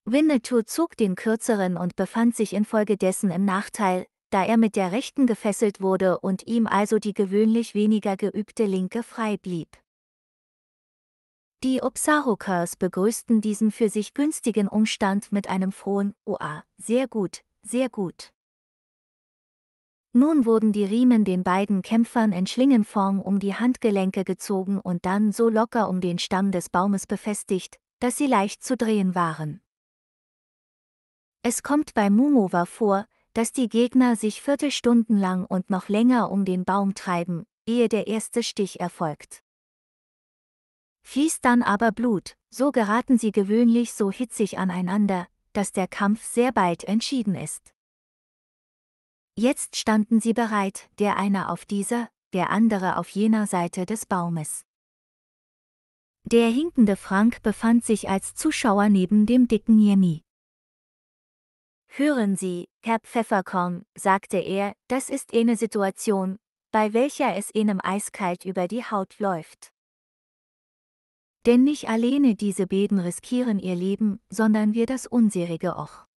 Winnetou zog den kürzeren und befand sich infolgedessen im Nachteil, da er mit der rechten gefesselt wurde und ihm also die gewöhnlich weniger geübte linke frei blieb. Die Obsarokers begrüßten diesen für sich günstigen Umstand mit einem frohen Oa, sehr gut, sehr gut. Nun wurden die Riemen den beiden Kämpfern in Schlingenform um die Handgelenke gezogen und dann so locker um den Stamm des Baumes befestigt, dass sie leicht zu drehen waren. Es kommt bei Mumova vor, dass die Gegner sich viertelstundenlang und noch länger um den Baum treiben, ehe der erste Stich erfolgt. Fließt dann aber Blut, so geraten sie gewöhnlich so hitzig aneinander, dass der Kampf sehr bald entschieden ist. Jetzt standen sie bereit, der eine auf dieser, der andere auf jener Seite des Baumes. Der hinkende Frank befand sich als Zuschauer neben dem dicken Jemmy. Hören Sie, Herr Pfefferkorn, sagte er, das ist eine Situation, bei welcher es enem eiskalt über die Haut läuft. Denn nicht alleine diese Bäden riskieren ihr Leben, sondern wir das unserige auch.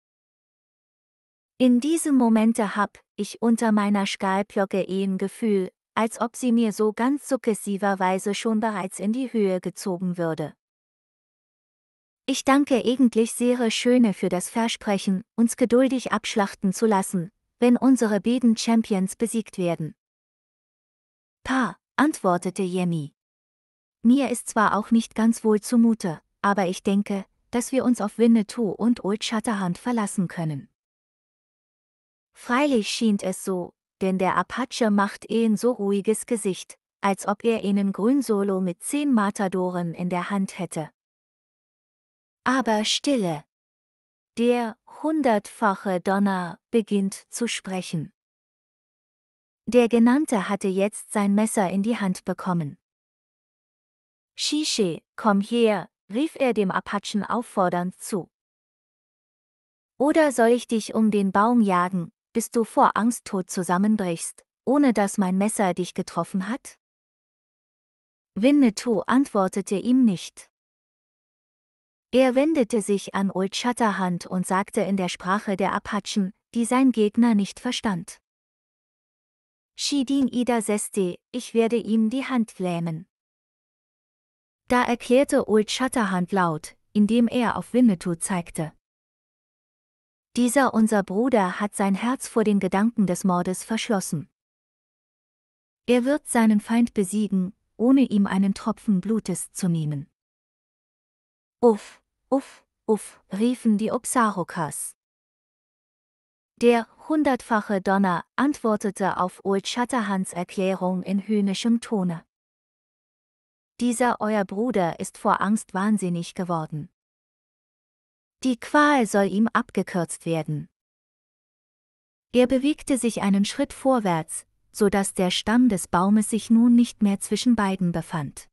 In diesem Momente hab ich unter meiner Stahlplocke ein Gefühl, als ob sie mir so ganz sukzessiverweise schon bereits in die Höhe gezogen würde. Ich danke eigentlich sehr Schöne für das Versprechen, uns geduldig abschlachten zu lassen, wenn unsere beiden Champions besiegt werden. Pa, antwortete Yemi. Mir ist zwar auch nicht ganz wohl zumute, aber ich denke, dass wir uns auf Winnetou und Old Shatterhand verlassen können. Freilich schien es so, denn der Apache macht ihnen so ruhiges Gesicht, als ob er ihnen Grünsolo mit zehn Matadoren in der Hand hätte. Aber Stille. Der hundertfache Donner beginnt zu sprechen. Der Genannte hatte jetzt sein Messer in die Hand bekommen. Shishi, komm her, rief er dem Apachen auffordernd zu. Oder soll ich dich um den Baum jagen, bis du vor Angst tot zusammenbrichst, ohne dass mein Messer dich getroffen hat? Winnetou antwortete ihm nicht. Er wendete sich an Old Shatterhand und sagte in der Sprache der Apachen, die sein Gegner nicht verstand. Shidin Ida Seste, ich werde ihm die Hand lähmen. Da erklärte Old Shatterhand laut, indem er auf Winnetou zeigte. Dieser unser Bruder hat sein Herz vor den Gedanken des Mordes verschlossen. Er wird seinen Feind besiegen, ohne ihm einen Tropfen Blutes zu nehmen. Uff, uff, uff, riefen die Oxarokas. Der hundertfache Donner antwortete auf Old Shatterhands Erklärung in höhnischem Tone. Dieser euer Bruder ist vor Angst wahnsinnig geworden. Die Qual soll ihm abgekürzt werden. Er bewegte sich einen Schritt vorwärts, so dass der Stamm des Baumes sich nun nicht mehr zwischen beiden befand.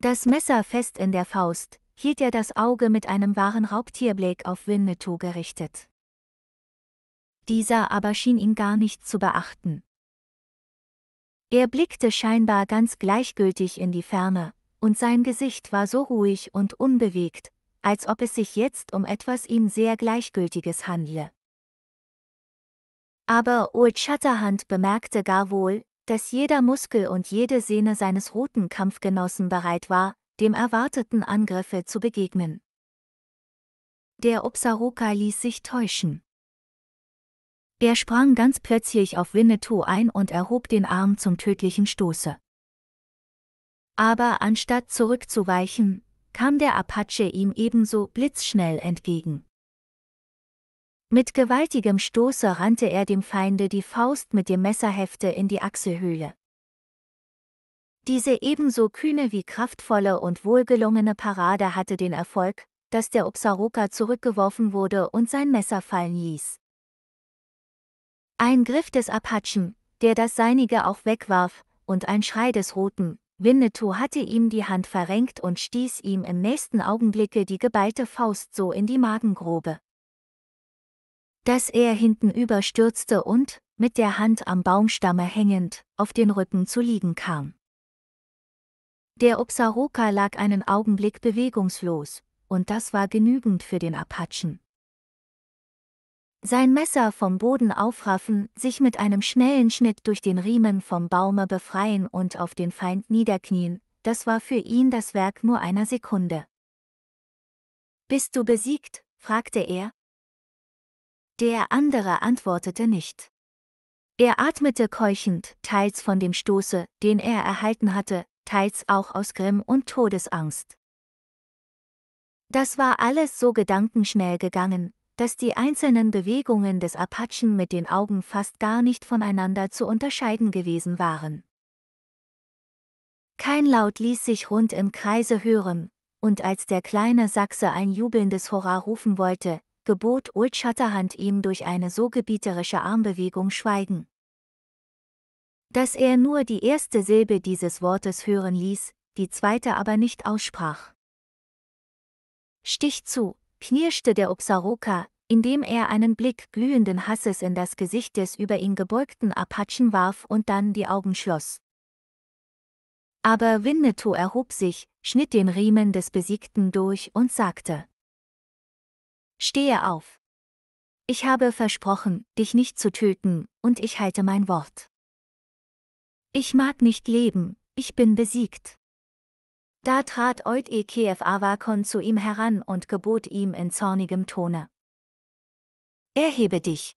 Das Messer fest in der Faust, hielt er das Auge mit einem wahren Raubtierblick auf Winnetou gerichtet. Dieser aber schien ihn gar nicht zu beachten. Er blickte scheinbar ganz gleichgültig in die Ferne, und sein Gesicht war so ruhig und unbewegt, als ob es sich jetzt um etwas ihm sehr Gleichgültiges handle. Aber Old Shatterhand bemerkte gar wohl, dass jeder Muskel und jede Sehne seines roten Kampfgenossen bereit war, dem erwarteten Angriffe zu begegnen. Der Upsaroka ließ sich täuschen. Er sprang ganz plötzlich auf Winnetou ein und erhob den Arm zum tödlichen Stoße. Aber anstatt zurückzuweichen, kam der Apache ihm ebenso blitzschnell entgegen. Mit gewaltigem Stoße rannte er dem Feinde die Faust mit dem Messerhefte in die Achselhöhle. Diese ebenso kühne wie kraftvolle und wohlgelungene Parade hatte den Erfolg, dass der Upsaroka zurückgeworfen wurde und sein Messer fallen ließ. Ein Griff des Apachen, der das seinige auch wegwarf, und ein Schrei des Roten, Winnetou hatte ihm die Hand verrenkt und stieß ihm im nächsten Augenblicke die geballte Faust so in die Magengrube. Dass er hintenüber stürzte und, mit der Hand am Baumstamme hängend, auf den Rücken zu liegen kam. Der Upsaroka lag einen Augenblick bewegungslos, und das war genügend für den Apachen sein Messer vom Boden aufraffen, sich mit einem schnellen Schnitt durch den Riemen vom Baume befreien und auf den Feind niederknien, das war für ihn das Werk nur einer Sekunde. Bist du besiegt? fragte er. Der andere antwortete nicht. Er atmete keuchend, teils von dem Stoße, den er erhalten hatte, teils auch aus Grimm und Todesangst. Das war alles so gedankenschnell gegangen, dass die einzelnen Bewegungen des Apachen mit den Augen fast gar nicht voneinander zu unterscheiden gewesen waren. Kein Laut ließ sich rund im Kreise hören, und als der kleine Sachse ein jubelndes Hurra rufen wollte, gebot Old Shatterhand ihm durch eine so gebieterische Armbewegung Schweigen. Dass er nur die erste Silbe dieses Wortes hören ließ, die zweite aber nicht aussprach. Stich zu, knirschte der Upsaroka, indem er einen Blick glühenden Hasses in das Gesicht des über ihn gebeugten Apachen warf und dann die Augen schloss. Aber Winnetou erhob sich, schnitt den Riemen des Besiegten durch und sagte. Stehe auf. Ich habe versprochen, dich nicht zu töten, und ich halte mein Wort. Ich mag nicht leben, ich bin besiegt. Da trat Oid Ekef Avakon zu ihm heran und gebot ihm in zornigem Tone. Erhebe dich!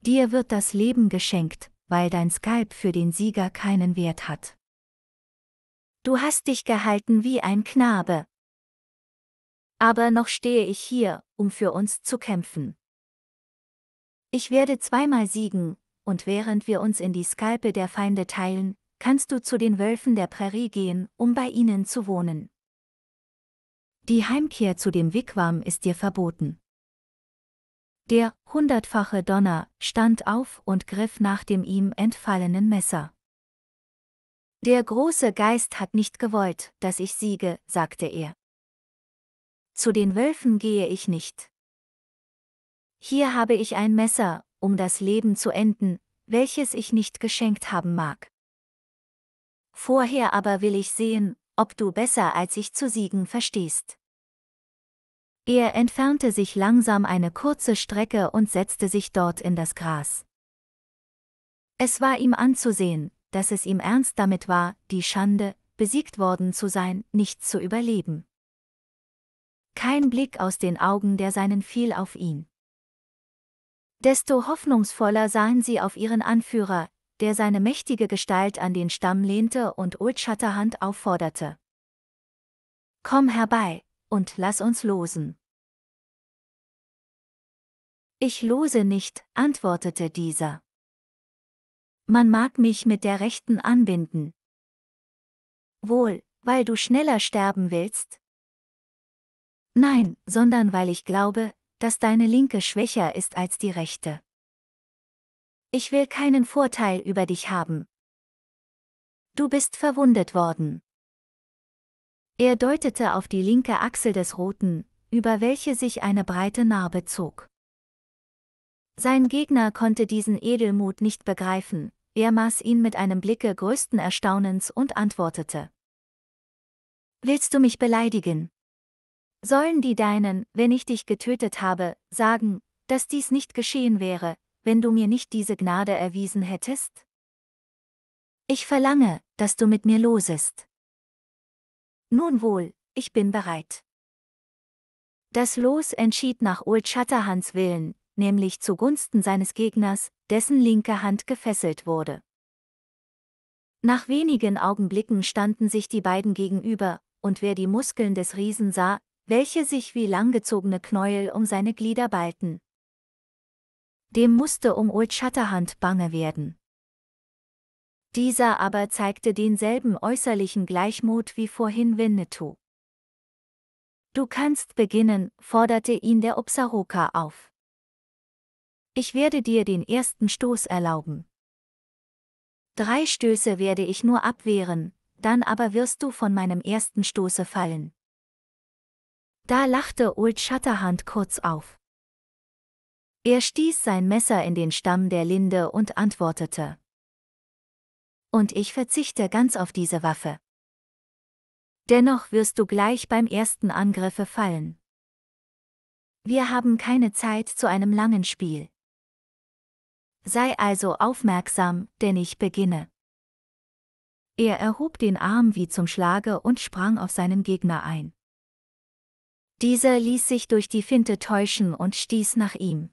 Dir wird das Leben geschenkt, weil dein Skalp für den Sieger keinen Wert hat. Du hast dich gehalten wie ein Knabe. Aber noch stehe ich hier, um für uns zu kämpfen. Ich werde zweimal siegen, und während wir uns in die Skalpe der Feinde teilen, kannst du zu den Wölfen der Prärie gehen, um bei ihnen zu wohnen. Die Heimkehr zu dem Wigwam ist dir verboten. Der hundertfache Donner stand auf und griff nach dem ihm entfallenen Messer. Der große Geist hat nicht gewollt, dass ich siege, sagte er. Zu den Wölfen gehe ich nicht. Hier habe ich ein Messer, um das Leben zu enden, welches ich nicht geschenkt haben mag. Vorher aber will ich sehen, ob du besser als ich zu siegen verstehst. Er entfernte sich langsam eine kurze Strecke und setzte sich dort in das Gras. Es war ihm anzusehen, dass es ihm ernst damit war, die Schande, besiegt worden zu sein, nicht zu überleben. Kein Blick aus den Augen der seinen fiel auf ihn. Desto hoffnungsvoller sahen sie auf ihren Anführer, der seine mächtige Gestalt an den Stamm lehnte und Old Shatterhand aufforderte. Komm herbei, und lass uns losen. Ich lose nicht, antwortete dieser. Man mag mich mit der Rechten anbinden. Wohl, weil du schneller sterben willst? Nein, sondern weil ich glaube, dass deine linke schwächer ist als die rechte. Ich will keinen Vorteil über dich haben. Du bist verwundet worden. Er deutete auf die linke Achsel des Roten, über welche sich eine breite Narbe zog. Sein Gegner konnte diesen Edelmut nicht begreifen, er maß ihn mit einem Blicke größten Erstaunens und antwortete. Willst du mich beleidigen? Sollen die Deinen, wenn ich dich getötet habe, sagen, dass dies nicht geschehen wäre, wenn du mir nicht diese Gnade erwiesen hättest? Ich verlange, dass du mit mir losest. Nun wohl, ich bin bereit. Das Los entschied nach Old Shatterhands Willen, nämlich zugunsten seines Gegners, dessen linke Hand gefesselt wurde. Nach wenigen Augenblicken standen sich die beiden gegenüber, und wer die Muskeln des Riesen sah, welche sich wie langgezogene Knäuel um seine Glieder ballten, dem musste um Old Shatterhand bange werden. Dieser aber zeigte denselben äußerlichen Gleichmut wie vorhin Winnetou. Du kannst beginnen, forderte ihn der Upsaroka auf. Ich werde dir den ersten Stoß erlauben. Drei Stöße werde ich nur abwehren, dann aber wirst du von meinem ersten Stoße fallen. Da lachte Old Shatterhand kurz auf. Er stieß sein Messer in den Stamm der Linde und antwortete. Und ich verzichte ganz auf diese Waffe. Dennoch wirst du gleich beim ersten Angriffe fallen. Wir haben keine Zeit zu einem langen Spiel. Sei also aufmerksam, denn ich beginne. Er erhob den Arm wie zum Schlage und sprang auf seinen Gegner ein. Dieser ließ sich durch die Finte täuschen und stieß nach ihm.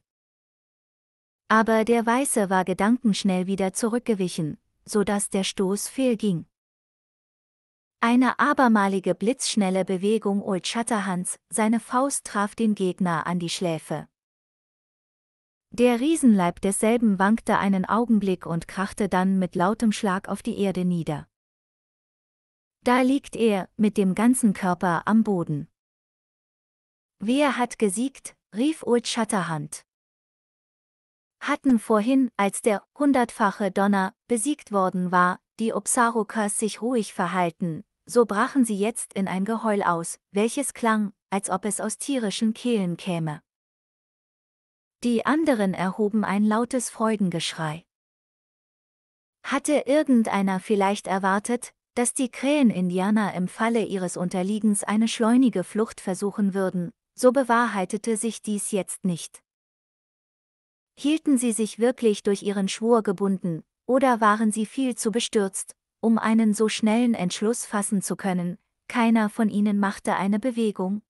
Aber der Weiße war gedankenschnell wieder zurückgewichen, so dass der Stoß fehlging. Eine abermalige blitzschnelle Bewegung Old Shatterhands, seine Faust traf den Gegner an die Schläfe. Der Riesenleib desselben wankte einen Augenblick und krachte dann mit lautem Schlag auf die Erde nieder. Da liegt er, mit dem ganzen Körper am Boden. Wer hat gesiegt? rief Old Shatterhand hatten vorhin, als der hundertfache Donner besiegt worden war, die Obsarukas sich ruhig verhalten, so brachen sie jetzt in ein Geheul aus, welches klang, als ob es aus tierischen Kehlen käme. Die anderen erhoben ein lautes Freudengeschrei. Hatte irgendeiner vielleicht erwartet, dass die Krähen-Indianer im Falle ihres Unterliegens eine schleunige Flucht versuchen würden, so bewahrheitete sich dies jetzt nicht. Hielten sie sich wirklich durch ihren Schwur gebunden, oder waren sie viel zu bestürzt, um einen so schnellen Entschluss fassen zu können, keiner von ihnen machte eine Bewegung,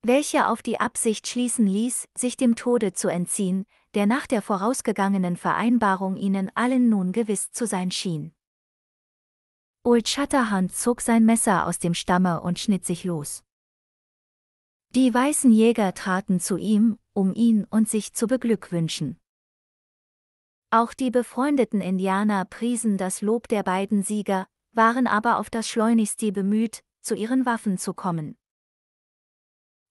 welche auf die Absicht schließen ließ, sich dem Tode zu entziehen, der nach der vorausgegangenen Vereinbarung ihnen allen nun gewiss zu sein schien. Old Shatterhand zog sein Messer aus dem Stamme und schnitt sich los. Die weißen Jäger traten zu ihm um ihn und sich zu beglückwünschen. Auch die befreundeten Indianer priesen das Lob der beiden Sieger, waren aber auf das schleunigste bemüht, zu ihren Waffen zu kommen.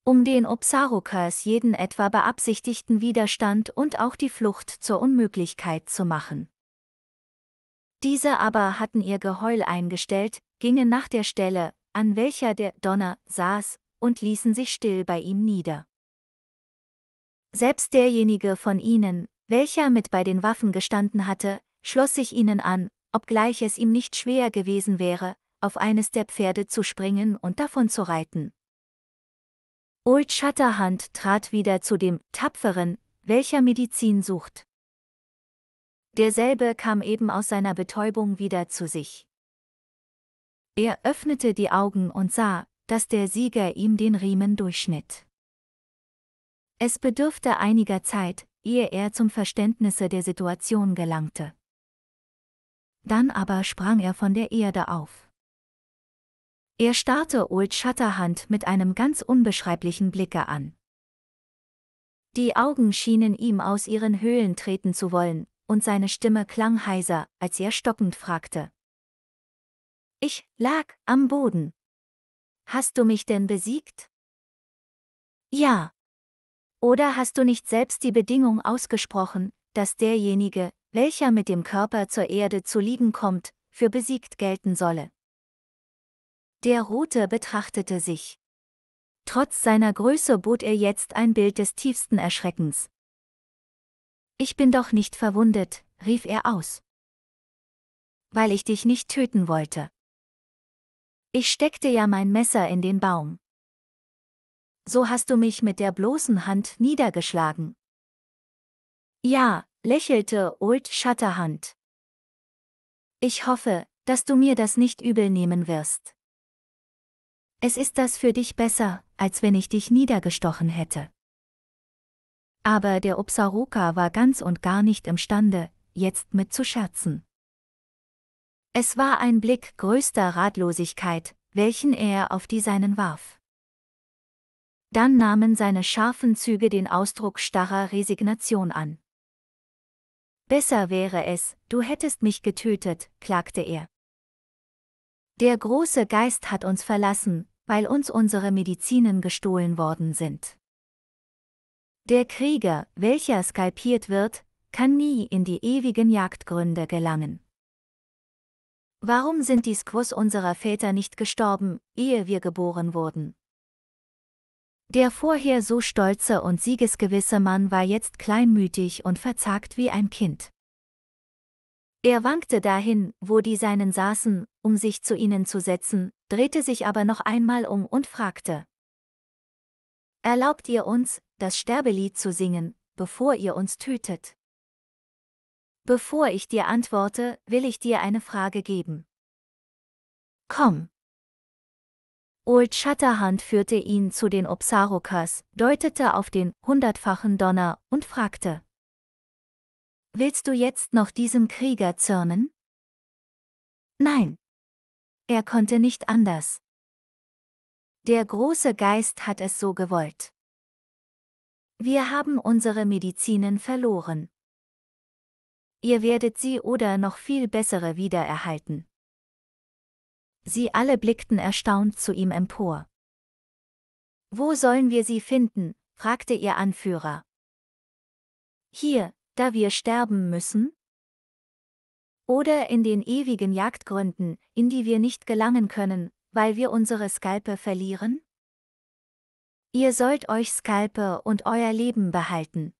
Um den Obsarukers jeden etwa beabsichtigten Widerstand und auch die Flucht zur Unmöglichkeit zu machen. Diese aber hatten ihr Geheul eingestellt, gingen nach der Stelle, an welcher der Donner saß, und ließen sich still bei ihm nieder. Selbst derjenige von ihnen, welcher mit bei den Waffen gestanden hatte, schloss sich ihnen an, obgleich es ihm nicht schwer gewesen wäre, auf eines der Pferde zu springen und davon zu reiten. Old Shatterhand trat wieder zu dem Tapferen, welcher Medizin sucht. Derselbe kam eben aus seiner Betäubung wieder zu sich. Er öffnete die Augen und sah, dass der Sieger ihm den Riemen durchschnitt. Es bedürfte einiger Zeit, ehe er zum Verständnisse der Situation gelangte. Dann aber sprang er von der Erde auf. Er starrte Old Shatterhand mit einem ganz unbeschreiblichen Blicke an. Die Augen schienen ihm aus ihren Höhlen treten zu wollen, und seine Stimme klang heiser, als er stockend fragte. Ich lag am Boden. Hast du mich denn besiegt? Ja, oder hast du nicht selbst die Bedingung ausgesprochen, dass derjenige, welcher mit dem Körper zur Erde zu liegen kommt, für besiegt gelten solle? Der Rote betrachtete sich. Trotz seiner Größe bot er jetzt ein Bild des tiefsten Erschreckens. Ich bin doch nicht verwundet, rief er aus. Weil ich dich nicht töten wollte. Ich steckte ja mein Messer in den Baum so hast du mich mit der bloßen Hand niedergeschlagen. Ja, lächelte Old Shatterhand. Ich hoffe, dass du mir das nicht übel nehmen wirst. Es ist das für dich besser, als wenn ich dich niedergestochen hätte. Aber der Upsaroka war ganz und gar nicht imstande, jetzt mit zu scherzen. Es war ein Blick größter Ratlosigkeit, welchen er auf die seinen warf. Dann nahmen seine scharfen Züge den Ausdruck starrer Resignation an. Besser wäre es, du hättest mich getötet, klagte er. Der große Geist hat uns verlassen, weil uns unsere Medizinen gestohlen worden sind. Der Krieger, welcher skalpiert wird, kann nie in die ewigen Jagdgründe gelangen. Warum sind die Squaws unserer Väter nicht gestorben, ehe wir geboren wurden? Der vorher so stolze und siegesgewisse Mann war jetzt kleinmütig und verzagt wie ein Kind. Er wankte dahin, wo die Seinen saßen, um sich zu ihnen zu setzen, drehte sich aber noch einmal um und fragte. Erlaubt ihr uns, das Sterbelied zu singen, bevor ihr uns tötet? Bevor ich dir antworte, will ich dir eine Frage geben. Komm. Old Shatterhand führte ihn zu den Obsarokas, deutete auf den hundertfachen Donner und fragte. Willst du jetzt noch diesem Krieger zürnen? Nein. Er konnte nicht anders. Der große Geist hat es so gewollt. Wir haben unsere Medizinen verloren. Ihr werdet sie oder noch viel bessere wiedererhalten. Sie alle blickten erstaunt zu ihm empor. Wo sollen wir sie finden? fragte ihr Anführer. Hier, da wir sterben müssen? Oder in den ewigen Jagdgründen, in die wir nicht gelangen können, weil wir unsere Skalpe verlieren? Ihr sollt euch Skalpe und euer Leben behalten.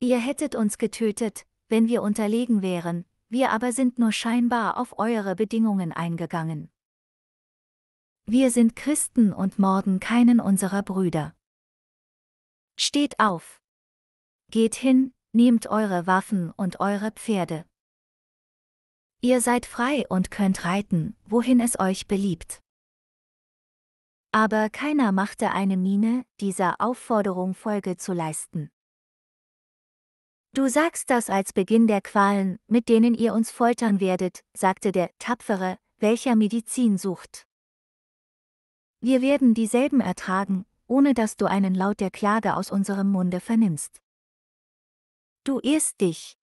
Ihr hättet uns getötet, wenn wir unterlegen wären, wir aber sind nur scheinbar auf eure Bedingungen eingegangen. Wir sind Christen und morden keinen unserer Brüder. Steht auf. Geht hin, nehmt eure Waffen und eure Pferde. Ihr seid frei und könnt reiten, wohin es euch beliebt. Aber keiner machte eine Miene, dieser Aufforderung Folge zu leisten. Du sagst das als Beginn der Qualen, mit denen ihr uns foltern werdet, sagte der Tapfere, welcher Medizin sucht. Wir werden dieselben ertragen, ohne dass du einen Laut der Klage aus unserem Munde vernimmst. Du irrst dich.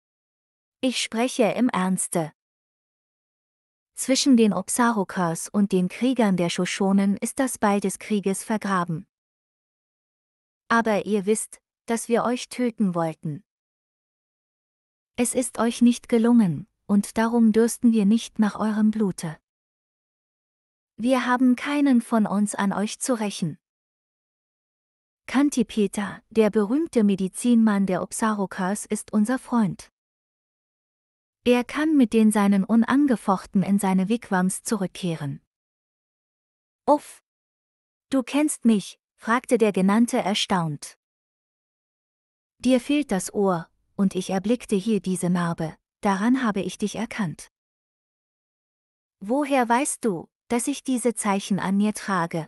Ich spreche im Ernste. Zwischen den Obsarukas und den Kriegern der Shoshonen ist das Beil des Krieges vergraben. Aber ihr wisst, dass wir euch töten wollten. Es ist euch nicht gelungen, und darum dürsten wir nicht nach eurem Blute. Wir haben keinen von uns an euch zu rächen. Kantipeter, der berühmte Medizinmann der Obsarokers, ist unser Freund. Er kann mit den Seinen unangefochten in seine Wigwams zurückkehren. Uff! Du kennst mich, fragte der Genannte erstaunt. Dir fehlt das Ohr, und ich erblickte hier diese Narbe, daran habe ich dich erkannt. Woher weißt du, dass ich diese Zeichen an mir trage?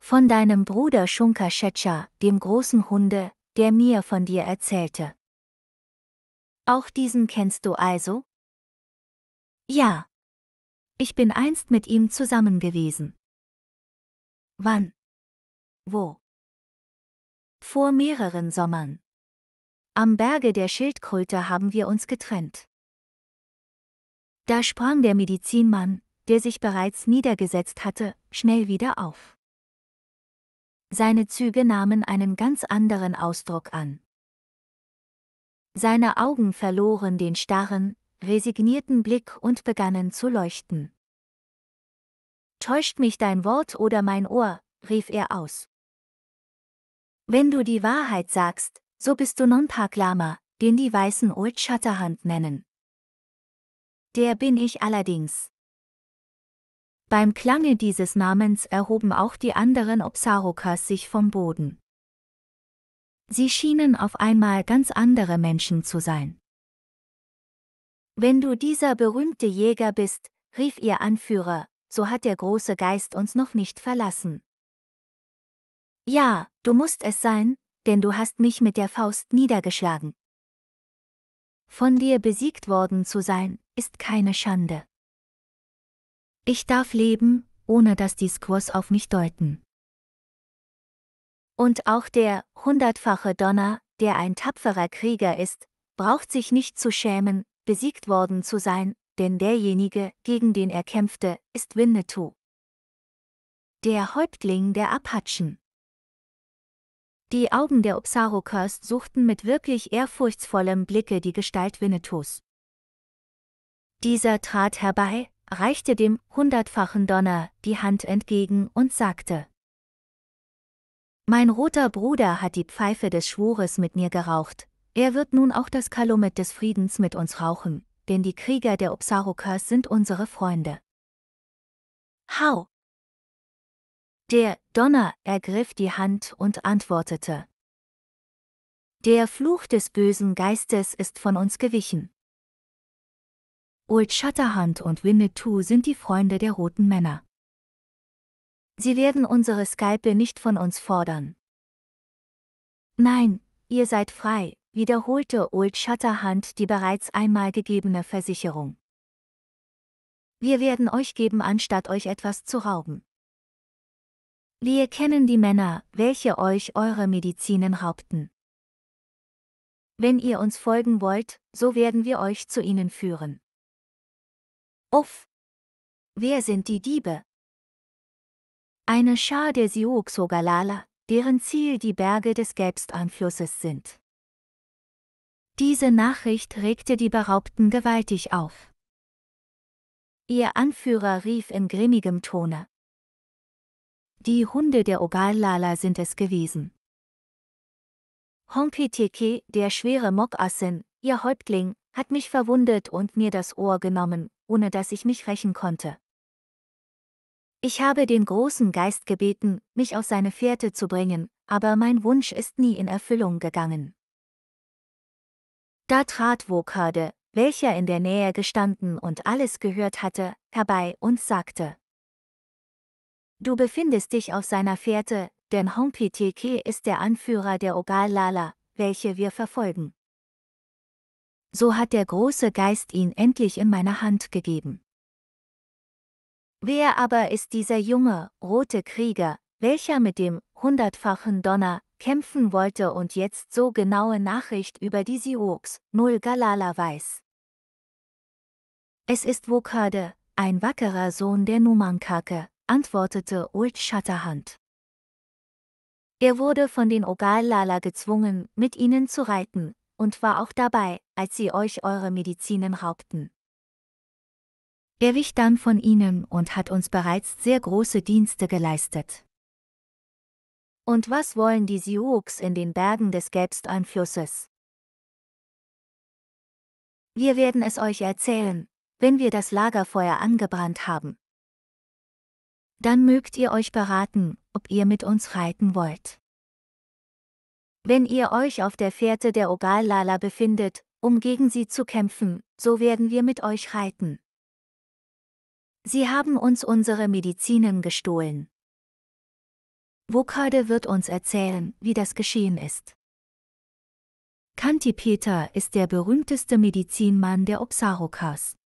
Von deinem Bruder Shunka Shetcha, dem großen Hunde, der mir von dir erzählte. Auch diesen kennst du also? Ja. Ich bin einst mit ihm zusammen gewesen. Wann? Wo? Vor mehreren Sommern. Am Berge der Schildkröte haben wir uns getrennt. Da sprang der Medizinmann, der sich bereits niedergesetzt hatte, schnell wieder auf. Seine Züge nahmen einen ganz anderen Ausdruck an. Seine Augen verloren den starren, resignierten Blick und begannen zu leuchten. Täuscht mich dein Wort oder mein Ohr, rief er aus. Wenn du die Wahrheit sagst, so bist du Nonpak Lama, den die Weißen Old Shatterhand nennen. Der bin ich allerdings. Beim Klange dieses Namens erhoben auch die anderen Obsarokas sich vom Boden. Sie schienen auf einmal ganz andere Menschen zu sein. Wenn du dieser berühmte Jäger bist, rief ihr Anführer, so hat der große Geist uns noch nicht verlassen. Ja, du musst es sein, denn du hast mich mit der Faust niedergeschlagen. Von dir besiegt worden zu sein, ist keine Schande. Ich darf leben, ohne dass die Squaws auf mich deuten. Und auch der hundertfache Donner, der ein tapferer Krieger ist, braucht sich nicht zu schämen, besiegt worden zu sein, denn derjenige, gegen den er kämpfte, ist Winnetou. Der Häuptling der Apachen. Die Augen der Obsaro suchten mit wirklich ehrfurchtsvollem Blicke die Gestalt Winnetous. Dieser trat herbei, reichte dem hundertfachen Donner die Hand entgegen und sagte, Mein roter Bruder hat die Pfeife des Schwures mit mir geraucht, er wird nun auch das Kalumet des Friedens mit uns rauchen, denn die Krieger der Obsarokers sind unsere Freunde. Hau! Der Donner ergriff die Hand und antwortete. Der Fluch des bösen Geistes ist von uns gewichen. Old Shatterhand und Winnetou sind die Freunde der roten Männer. Sie werden unsere Skype nicht von uns fordern. Nein, ihr seid frei, wiederholte Old Shatterhand die bereits einmal gegebene Versicherung. Wir werden euch geben, anstatt euch etwas zu rauben. Wir kennen die Männer, welche euch eure Medizinen raubten. Wenn ihr uns folgen wollt, so werden wir euch zu ihnen führen. Uff! Wer sind die Diebe? Eine Schar der Sioux-Ogalala, deren Ziel die Berge des Gebstanflusses sind. Diese Nachricht regte die Beraubten gewaltig auf. Ihr Anführer rief in grimmigem Tone. Die Hunde der Ogallala sind es gewesen. Honki Teke, der schwere Mokassin, ihr Häuptling, hat mich verwundet und mir das Ohr genommen, ohne dass ich mich rächen konnte. Ich habe den großen Geist gebeten, mich auf seine Fährte zu bringen, aber mein Wunsch ist nie in Erfüllung gegangen. Da trat Wokade, welcher in der Nähe gestanden und alles gehört hatte, herbei und sagte, Du befindest dich auf seiner Fährte, denn Hompi ist der Anführer der ogal welche wir verfolgen. So hat der große Geist ihn endlich in meine Hand gegeben. Wer aber ist dieser junge, rote Krieger, welcher mit dem hundertfachen Donner kämpfen wollte und jetzt so genaue Nachricht über die Sioux, Null Galala weiß? Es ist Wokade, ein wackerer Sohn der Numankake, antwortete Old Shatterhand. Er wurde von den Ogal-Lala gezwungen, mit ihnen zu reiten, und war auch dabei, als sie euch eure Medizinen raubten. Er wich dann von ihnen und hat uns bereits sehr große Dienste geleistet. Und was wollen die Sioux in den Bergen des Gelbsteinflusses? Wir werden es euch erzählen, wenn wir das Lagerfeuer angebrannt haben. Dann mögt ihr euch beraten, ob ihr mit uns reiten wollt. Wenn ihr euch auf der Fährte der Ogallala befindet, um gegen sie zu kämpfen, so werden wir mit euch reiten. Sie haben uns unsere Medizinen gestohlen. Wokade wird uns erzählen, wie das geschehen ist. Kanti ist der berühmteste Medizinmann der Obsarukas.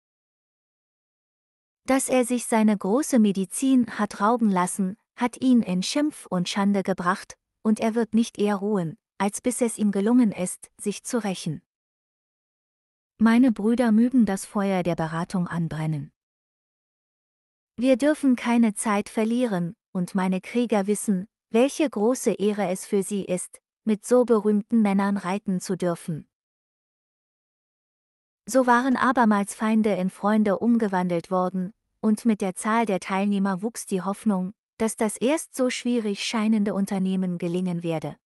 Dass er sich seine große Medizin hat rauben lassen, hat ihn in Schimpf und Schande gebracht, und er wird nicht eher ruhen, als bis es ihm gelungen ist, sich zu rächen. Meine Brüder mögen das Feuer der Beratung anbrennen. Wir dürfen keine Zeit verlieren, und meine Krieger wissen, welche große Ehre es für sie ist, mit so berühmten Männern reiten zu dürfen. So waren abermals Feinde in Freunde umgewandelt worden, und mit der Zahl der Teilnehmer wuchs die Hoffnung, dass das erst so schwierig scheinende Unternehmen gelingen werde.